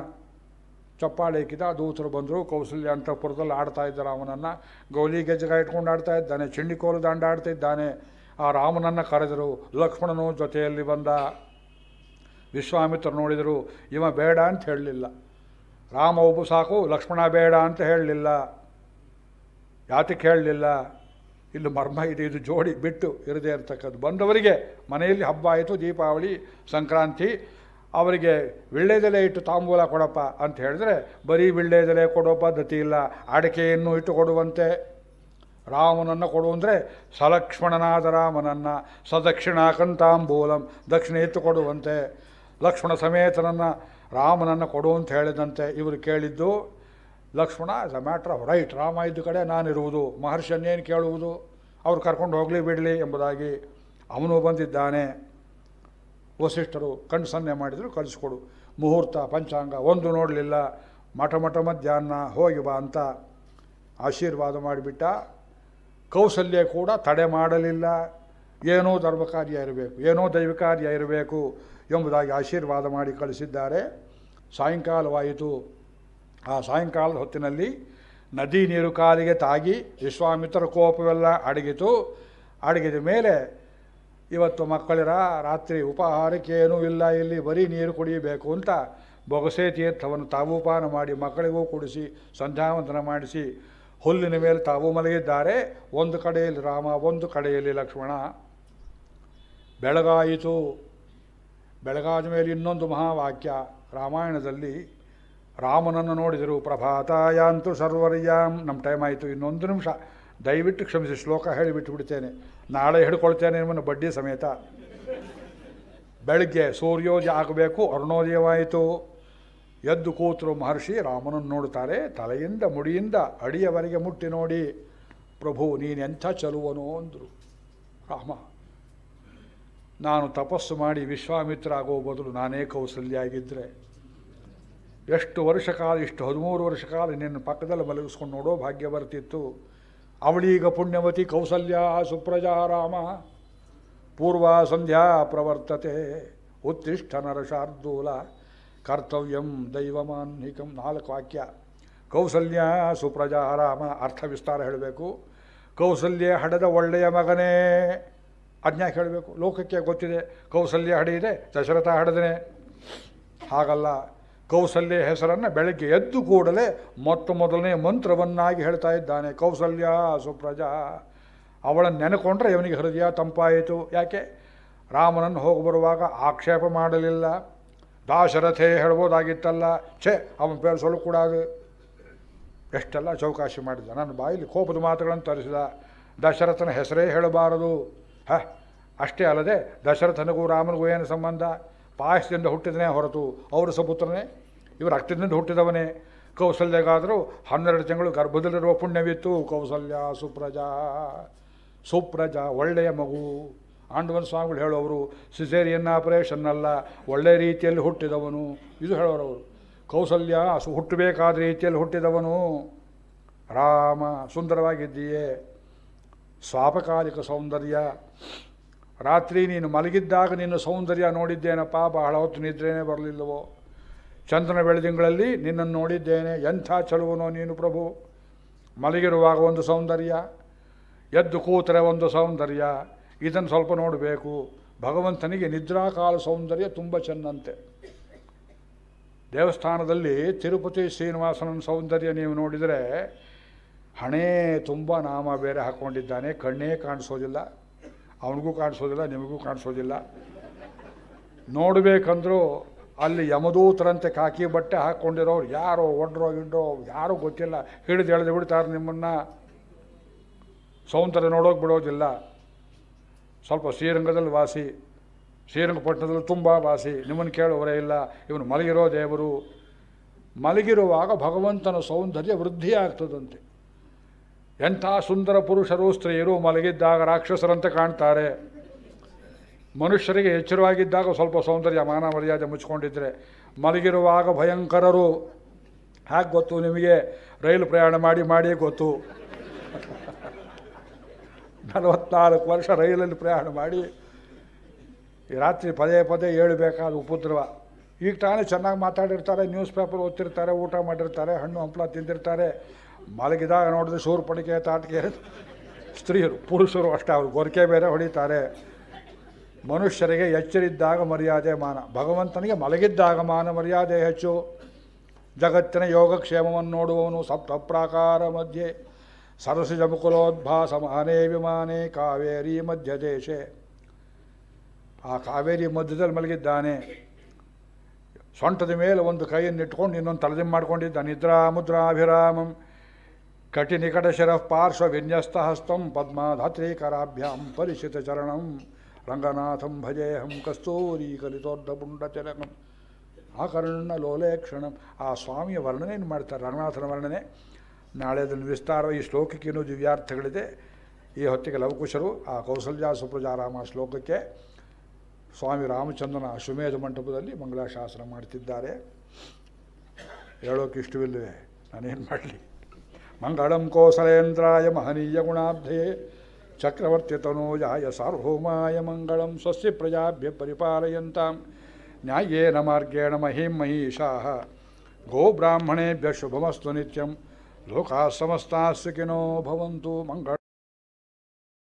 [SPEAKER 1] ಚಪ್ಪಾಳೆ ಇಕ್ಕಿದ ದೂತರು ಬಂದರು ಕೌಸಲ್ಯ ಅಂತಃಪುರದಲ್ಲಿ ಆಡ್ತಾ ಇದ್ದ ರಾಮನನ್ನು ಗೌಲಿ ಗೆಜ್ಜೆಗ ಇಟ್ಕೊಂಡು ಆಡ್ತಾ ಇದ್ದಾನೆ ಚಿಂಡಿಕೋಲು ದಂಡ ಆಡ್ತಿದ್ದಾನೆ ಆ ರಾಮನನ್ನು ಕರೆದರು ಲಕ್ಷ್ಮಣನು ಜೊತೆಯಲ್ಲಿ ಬಂದ ವಿಶ್ವಾಮಿತ್ರ ನೋಡಿದರು ಇವ ಬೇಡ ಅಂತ ಹೇಳಲಿಲ್ಲ ರಾಮ ಒಬ್ಬ ಸಾಕು ಲಕ್ಷ್ಮಣ ಬೇಡ ಅಂತ ಹೇಳಲಿಲ್ಲ ಯಾತಕ್ಕೆ ಹೇಳಲಿಲ್ಲ ಇಲ್ಲಿ ಮರ್ಮ ಇದೆ ಇದು ಜೋಡಿ ಬಿಟ್ಟು ಇರದೆ ಇರ್ತಕ್ಕದ್ದು ಬಂದವರಿಗೆ ಮನೆಯಲ್ಲಿ ಹಬ್ಬ ಆಯಿತು ದೀಪಾವಳಿ ಸಂಕ್ರಾಂತಿ ಅವರಿಗೆ ವಿಳ್ಳೆದೆಲೆ ಇಟ್ಟು ತಾಂಬೂಲ ಕೊಡಪ್ಪ ಅಂತ ಹೇಳಿದ್ರೆ ಬರೀ ವಿಳ್ಳೆದೆಲೆ ಕೊಡೋ ಪದ್ಧತಿ ಇಲ್ಲ ಅಡಕೆಯನ್ನು ಇಟ್ಟು ಕೊಡುವಂತೆ ರಾಮನನ್ನು ಕೊಡು ಅಂದರೆ ಸಲಕ್ಷ್ಮಣನಾದ ರಾಮನನ್ನು ಕಂತಾಂಬೂಲಂ ದಕ್ಷಿಣ ಇಟ್ಟು ಕೊಡುವಂತೆ ಲಕ್ಷ್ಮಣ ಸಮೇತನನ್ನು ರಾಮನನ್ನು ಕೊಡು ಅಂತ ಹೇಳಿದಂತೆ ಇವರು ಕೇಳಿದ್ದು Lakshmana is a matter of right Rama ಇದ್ದ ಕಡೆ ನಾನಿರುವುದು ಮಹರ್ಷಿಯನ್ನೇನು ಕೇಳುವುದು ಅವ್ರು ಕರ್ಕೊಂಡು ಹೋಗಲಿ ಬಿಡಲಿ ಎಂಬುದಾಗಿ ಅವನು ಬಂದಿದ್ದಾನೆ ವಸಿಷ್ಠರು ಕಣ್ಣು ಸನ್ನೆ ಮಾಡಿದರು ಕಳಿಸ್ಕೊಡು ಮುಹೂರ್ತ ಪಂಚಾಂಗ ಒಂದು ನೋಡಲಿಲ್ಲ ಮಠ ಮಠ ಮಧ್ಯಾಹ್ನ ಹೋಗಿ ಬಾ ಅಂತ ಆಶೀರ್ವಾದ ಮಾಡಿಬಿಟ್ಟ ಕೌಸಲ್ಯ ಕೂಡ ತಡೆ ಮಾಡಲಿಲ್ಲ ಏನೋ ಧರ್ಮ ಕಾರ್ಯ ಇರಬೇಕು ಏನೋ ದೈವ ಕಾರ್ಯ ಇರಬೇಕು ಎಂಬುದಾಗಿ ಆಶೀರ್ವಾದ ಮಾಡಿ ಕಳಿಸಿದ್ದಾರೆ ಸಾಯಂಕಾಲವಾಯಿತು ಆ ಸಾಯಂಕಾಲದ ಹೊತ್ತಿನಲ್ಲಿ ನದಿ ನೀರು ಕಾಲಿಗೆ ತಾಗಿ ವಿಶ್ವಾಮಿತ್ರ ಕೋಪವೆಲ್ಲ ಅಡಗಿತು ಅಡಗಿದ ಮೇಲೆ ಇವತ್ತು ಮಕ್ಕಳಿರ ರಾತ್ರಿ ಏನೂ ಇಲ್ಲ ಇಲ್ಲಿ ಬರೀ ನೀರು ಕುಡಿಯಬೇಕು ಅಂತ ಬೊಗಸೆ ತೀರ್ಥವನ್ನು ತಾವು ಮಾಡಿ ಮಕ್ಕಳಿಗೂ ಕುಡಿಸಿ ಸಂಧ್ಯಾವಂದನ ಮಾಡಿಸಿ ಹುಲ್ಲಿನ ಮೇಲೆ ತಾವು ಮಲಗಿದ್ದಾರೆ ಒಂದು ಕಡೆಯಲ್ಲಿ ರಾಮ ಒಂದು ಕಡೆಯಲ್ಲಿ ಲಕ್ಷ್ಮಣ ಬೆಳಗಾಯಿತು ಬೆಳಗಾದ ಮೇಲೆ ಇನ್ನೊಂದು ಮಹಾವಾಕ್ಯ ರಾಮಾಯಣದಲ್ಲಿ ರಾಮನನ್ನು ನೋಡಿದರು ಪ್ರಭಾತಾಯಾಂತು ಸರ್ವರ್ಯಾಂ ನಮ್ಮ ಟೈಮ್ ಆಯಿತು ಇನ್ನೊಂದು ನಿಮಿಷ ದಯವಿಟ್ಟು ಕ್ಷಮಿಸಿ ಶ್ಲೋಕ ಹೇಳಿಬಿಟ್ಟು ಬಿಡ್ತೇನೆ ನಾಳೆ ಹಿಡ್ಕೊಳ್ತೇನೆ ನಿಮ್ಮನ್ನು ಬಡ್ಡಿ ಸಮೇತ ಬೆಳಗ್ಗೆ ಸೂರ್ಯೋದಯ ಆಗಬೇಕು ಅರುಣೋದಯವಾಯಿತು ಎದ್ದು ಕೂತರು ಮಹರ್ಷಿ ರಾಮನನ್ನು ನೋಡುತ್ತಾರೆ ತಲೆಯಿಂದ ಮುಡಿಯಿಂದ ಅಡಿಯವರೆಗೆ ಮುಟ್ಟಿ ನೋಡಿ ಪ್ರಭು ನೀನೆಂಥ ಚಲುವನು ಅಂದರು ರಾಮ ನಾನು ತಪಸ್ಸು ಮಾಡಿ ವಿಶ್ವಾಮಿತ್ರ ಆಗೋ ಬದಲು ನಾನೇ ಕೌಸಲ್ಯಾಗಿದ್ದರೆ ಎಷ್ಟು ವರ್ಷ ಕಾಲ ಇಷ್ಟು ಹದಿಮೂರು ವರ್ಷ ಕಾಲ ನಿನ್ನ ಪಕ್ಕದಲ್ಲಿ ಮಲಗಿಸ್ಕೊಂಡು ನೋಡೋ ಭಾಗ್ಯ ಬರ್ತಿತ್ತು ಅವಳೀಗ ಪುಣ್ಯವತಿ ಕೌಸಲ್ಯ ಸುಪ್ರಜಾರಾಮ ಪೂರ್ವ ಸಂಧ್ಯಾ ಪ್ರವರ್ತತೆ ಉತ್ಷ್ಠ ನರಶಾರ್ದೂಲ ಕರ್ತವ್ಯಂ ದೈವಮಾನ್ಹಿಕಂ ನಾಲ್ಕು ವಾಕ್ಯ ಕೌಸಲ್ಯ ಸುಪ್ರಜಾರಾಮ ಅರ್ಥ ವಿಸ್ತಾರ ಹೇಳಬೇಕು ಕೌಸಲ್ಯ ಹಡೆದ ಒಳ್ಳೆಯ ಮಗನೇ ಅಜ್ಞಾ ಹೇಳಬೇಕು ಲೋಕಕ್ಕೆ ಗೊತ್ತಿದೆ ಕೌಸಲ್ಯ ಹಡೆಯಿದೆ ದಶರಥ ಹಡೆದನೆ ಹಾಗಲ್ಲ ಕೌಸಲ್ಯ ಹೆಸರನ್ನು ಬೆಳಗ್ಗೆ ಎದ್ದು ಕೂಡಲೇ ಮೊತ್ತ ಮೊದಲನೇ ಮಂತ್ರವನ್ನಾಗಿ ಹೇಳ್ತಾ ಇದ್ದಾನೆ ಕೌಸಲ್ಯ ಸುಪ್ರಜಾ ಅವಳನ್ನು ನೆನಕೊಂಡ್ರೆ ಇವನಿಗೆ ಹೃದಯ ತಂಪಾಯಿತು ಯಾಕೆ ರಾಮನನ್ನು ಹೋಗಿ ಬರುವಾಗ ಆಕ್ಷೇಪ ಮಾಡಲಿಲ್ಲ ದಾಶರಥೇ ಹೇಳ್ಬೋದಾಗಿತ್ತಲ್ಲ ಛೇ ಅವನ ಪೇರು ಸೊಳ್ಳು ಕೂಡ ಅದು ಎಷ್ಟೆಲ್ಲ ಚೌಕಾಶಿ ಮಾಡಿದ ನನ್ನ ಬಾಯಲ್ಲಿ ಕೋಪದ ಮಾತುಗಳನ್ನು ತರಿಸಿದ ದಶರಥನ ಹೆಸರೇ ಹೇಳಬಾರದು ಹ ಅಷ್ಟೇ ಅಲ್ಲದೆ ದಶರಥನಿಗೂ ರಾಮನಿಗೂ ಏನು ಸಂಬಂಧ ಪಾಯಸದಿಂದ ಹುಟ್ಟಿದನೇ ಹೊರತು ಅವರ ಸುಪುತ್ರನೇ ಇವರು ರಕ್ತದಿಂದ ಹುಟ್ಟಿದವನೇ ಕೌಸಲ್ಯಗಾದರೂ ಹನ್ನೆರಡು ತಿಂಗಳು ಗರ್ಭದಲ್ಲಿರುವ ಪುಣ್ಯವಿತ್ತು ಕೌಸಲ್ಯ ಸುಪ್ರಜಾ ಸುಪ್ರಜಾ ಒಳ್ಳೆಯ ಮಗು ಆಂಡವನ್ ಸ್ವಾಮಿಗಳು ಹೇಳೋರು ಸಿಸೇರಿಯನ್ನ ಅಲ್ಲ ಒಳ್ಳೆಯ ರೀತಿಯಲ್ಲಿ ಹುಟ್ಟಿದವನು ಇದು ಹೇಳೋರು ಅವರು ಕೌಸಲ್ಯ ಹುಟ್ಟಬೇಕಾದ ರೀತಿಯಲ್ಲಿ ಹುಟ್ಟಿದವನು ರಾಮ ಸುಂದರವಾಗಿದ್ದೀಯೇ ಸ್ವಾಪಕಾಲಿಕ ಸೌಂದರ್ಯ ರಾತ್ರಿ ನೀನು ಮಲಗಿದ್ದಾಗ ನಿನ್ನ ಸೌಂದರ್ಯ ನೋಡಿದ್ದೇನಪ್ಪ ಬಹಳ ಹೊತ್ತು ನಿದ್ರೇನೇ ಬರಲಿಲ್ಲವೋ ಚಂದ್ರನ ಬೆಳದಿಂಗಳಲ್ಲಿ ನಿನ್ನನ್ನು ನೋಡಿದ್ದೇನೆ ಎಂಥ ಚಲುವನೋ ನೀನು ಪ್ರಭು ಮಲಗಿರುವಾಗ ಒಂದು ಸೌಂದರ್ಯ ಎದ್ದು ಕೂತರೆ ಒಂದು ಸೌಂದರ್ಯ ಇದನ್ನು ಸ್ವಲ್ಪ ನೋಡಬೇಕು ಭಗವಂತನಿಗೆ ನಿದ್ರಾಕಾಲ ಸೌಂದರ್ಯ ತುಂಬ ಚೆನ್ನಂತೆ ದೇವಸ್ಥಾನದಲ್ಲಿ ತಿರುಪತಿ ಶ್ರೀನಿವಾಸನ ಸೌಂದರ್ಯ ನೀವು ನೋಡಿದರೆ ಹಣೇ ತುಂಬ ನಾಮ ಬೇರೆ ಹಾಕ್ಕೊಂಡಿದ್ದಾನೆ ಕಣ್ಣೇ ಕಾಣಿಸೋದಿಲ್ಲ ಅವನಿಗೂ ಕಾಣಿಸೋದಿಲ್ಲ ನಿಮಗೂ ಕಾಣಿಸೋದಿಲ್ಲ ನೋಡಬೇಕಂದ್ರೂ ಅಲ್ಲಿ ಯಮದೂತರಂತೆ ಕಾಕಿ ಬಟ್ಟೆ ಹಾಕ್ಕೊಂಡಿರೋರು ಯಾರೋ ಒಡ್ರೋ ಗಿಡ್ರೋ ಯಾರೂ ಗೊತ್ತಿಲ್ಲ ಹಿಡಿದು ಎಳೆದು ಬಿಡ್ತಾರೆ ನಿಮ್ಮನ್ನು ಸೌಂದರ್ಯ ನೋಡೋಕೆ ಬಿಡೋದಿಲ್ಲ ಸ್ವಲ್ಪ ಶ್ರೀರಂಗದಲ್ಲಿ ವಾಸಿ ಶ್ರೀರಂಗಪಟ್ಟಣದಲ್ಲಿ ತುಂಬ ವಾಸಿ ನಿಮ್ಮನ್ನು ಕೇಳುವರೇ ಇಲ್ಲ ಇವನು ಮಲಗಿರೋ ದೇವರು ಮಲಗಿರುವಾಗ ಭಗವಂತನ ಸೌಂದರ್ಯ ವೃದ್ಧಿ ಆಗ್ತದಂತೆ ಎಂಥ ಸುಂದರ ಪುರುಷರು ಸ್ತ್ರೀಯರು ಮಲಗಿದ್ದಾಗ ರಾಕ್ಷಸರಂತೆ ಕಾಣ್ತಾರೆ ಮನುಷ್ಯರಿಗೆ ಎಚ್ಚರವಾಗಿದ್ದಾಗ ಸ್ವಲ್ಪ ಸೌಂದರ್ಯ ಮಾನ ಮರ್ಯಾದೆ ಮುಚ್ಕೊಂಡಿದ್ರೆ ಮಲಗಿರುವಾಗ ಭಯಂಕರರು ಹ್ಯಾಕ್ ಗೊತ್ತು ನಿಮಗೆ ರೈಲು ಪ್ರಯಾಣ ಮಾಡಿ ಮಾಡಿ ಗೊತ್ತು ನಲವತ್ನಾಲ್ಕು ವರ್ಷ ರೈಲಲ್ಲಿ ಪ್ರಯಾಣ ಮಾಡಿ ರಾತ್ರಿ ಪದೇ ಪದೇ ಏಳಬೇಕಾದ ಉಪದ್ರವ ಈಗ ತಾನೇ ಚೆನ್ನಾಗಿ ಮಾತಾಡಿರ್ತಾರೆ ನ್ಯೂಸ್ ಪೇಪರ್ ಓದ್ತಿರ್ತಾರೆ ಊಟ ಮಾಡಿರ್ತಾರೆ ಹಣ್ಣು ಹಂಪಲ ತಿಂದಿರ್ತಾರೆ ಮಲಗಿದಾಗ ನೋಡಿದ್ರೆ ಶೂರ್ಪಣಿಕೆ ತಾಟಿಕೆ ಸ್ತ್ರೀಯರು ಪುರುಷರು ಅಷ್ಟೇ ಅವರು ಗೊರಕೆ ಬೇರೆ ಹೊಡಿತಾರೆ ಮನುಷ್ಯರಿಗೆ ಎಚ್ಚರಿದ್ದಾಗ ಮರ್ಯಾದೆ ಮಾನ ಭಗವಂತನಿಗೆ ಮಲಗಿದ್ದಾಗ ಮಾನ ಮರ್ಯಾದೆ ಹೆಚ್ಚು ಜಗತ್ತಿನ ಯೋಗಕ್ಷೇಮವನ್ನು ನೋಡುವವನು ಸಪ್ತ ಪ್ರಾಕಾರ ಮಧ್ಯೆ ಸರಸಿ ಮುಕುಲೋದ್ಭಾಸ ಮಾನೇ ವಿಮಾನೇ ಕಾವೇರಿ ಮಧ್ಯ ದೇಶ ಆ ಕಾವೇರಿ ಮಧ್ಯದಲ್ಲಿ ಮಲಗಿದ್ದಾನೆ ಸೊಂಟದ ಮೇಲೆ ಒಂದು ಕೈಯನ್ನು ಇಟ್ಕೊಂಡು ಇನ್ನೊಂದು ತಲೆದಿಮ್ ಮಾಡ್ಕೊಂಡಿದ್ದ ನಿದ್ರಾ ಮುದ್ರಾಭಿರಾಮಂ ಕಟಿನಿಕಟಶರ ಪಾರ್ಶ್ವ ವಿನ್ಯಸ್ತಹಸ್ತಂ ಪದ್ಮಾಧತ್ರೀಕರಾಭ್ಯಾಂ ಪರಿಚಿತ ಚರಣಂ ರಂಗನಾಥಂ ಭಜೇಹಂ ಕಸ್ತೂರಿ ಕಲಿತೋರ್ಧಪುಂಡ ತಿಲಕಂ ಆಕರ್ಣ ಲೋಲೇಕ್ಷಣಂ ಆ ಸ್ವಾಮಿಯ ವರ್ಣನೆಯನ್ನು ಮಾಡ್ತಾರೆ ರಂಗನಾಥನ ವರ್ಣನೆ ನಾಳೆ ಅದನ್ನು ವಿಸ್ತಾರ ಈ ಶ್ಲೋಕಕ್ಕೇನು ದಿವ್ಯಾರ್ಥಗಳಿದೆ ಈ ಹೊತ್ತಿಗೆ ಲವಕುಶರು ಆ ಕೌಸಲ್ಯ ಸುಪ್ರಜಾರಾಮ ಶ್ಲೋಕಕ್ಕೆ ಸ್ವಾಮಿ ರಾಮಚಂದ್ರನ ಅಶ್ವಮೇಧ ಮಂಟಪದಲ್ಲಿ ಮಂಗಳಾಶಾಸನ ಮಾಡ್ತಿದ್ದಾರೆ ಹೇಳೋಕೆ ಇಷ್ಟವಿಲ್ಲವೆ ನಾನೇನು ಮಾಡಲಿ मङ्गलं कोसलेन्द्राय महनीयगुणाब्धे चक्रवर्तितनोजाय सार्वभौमाय मङ्गलं स्वस्य प्रजाभ्य परिपालयन्तां न्याय्येन मार्गेण महीं महीषाः गोब्राह्मणेभ्यः शुभमस्तु नित्यं लोकाः समस्ताः सुखिनो भवन्तु मङ्गल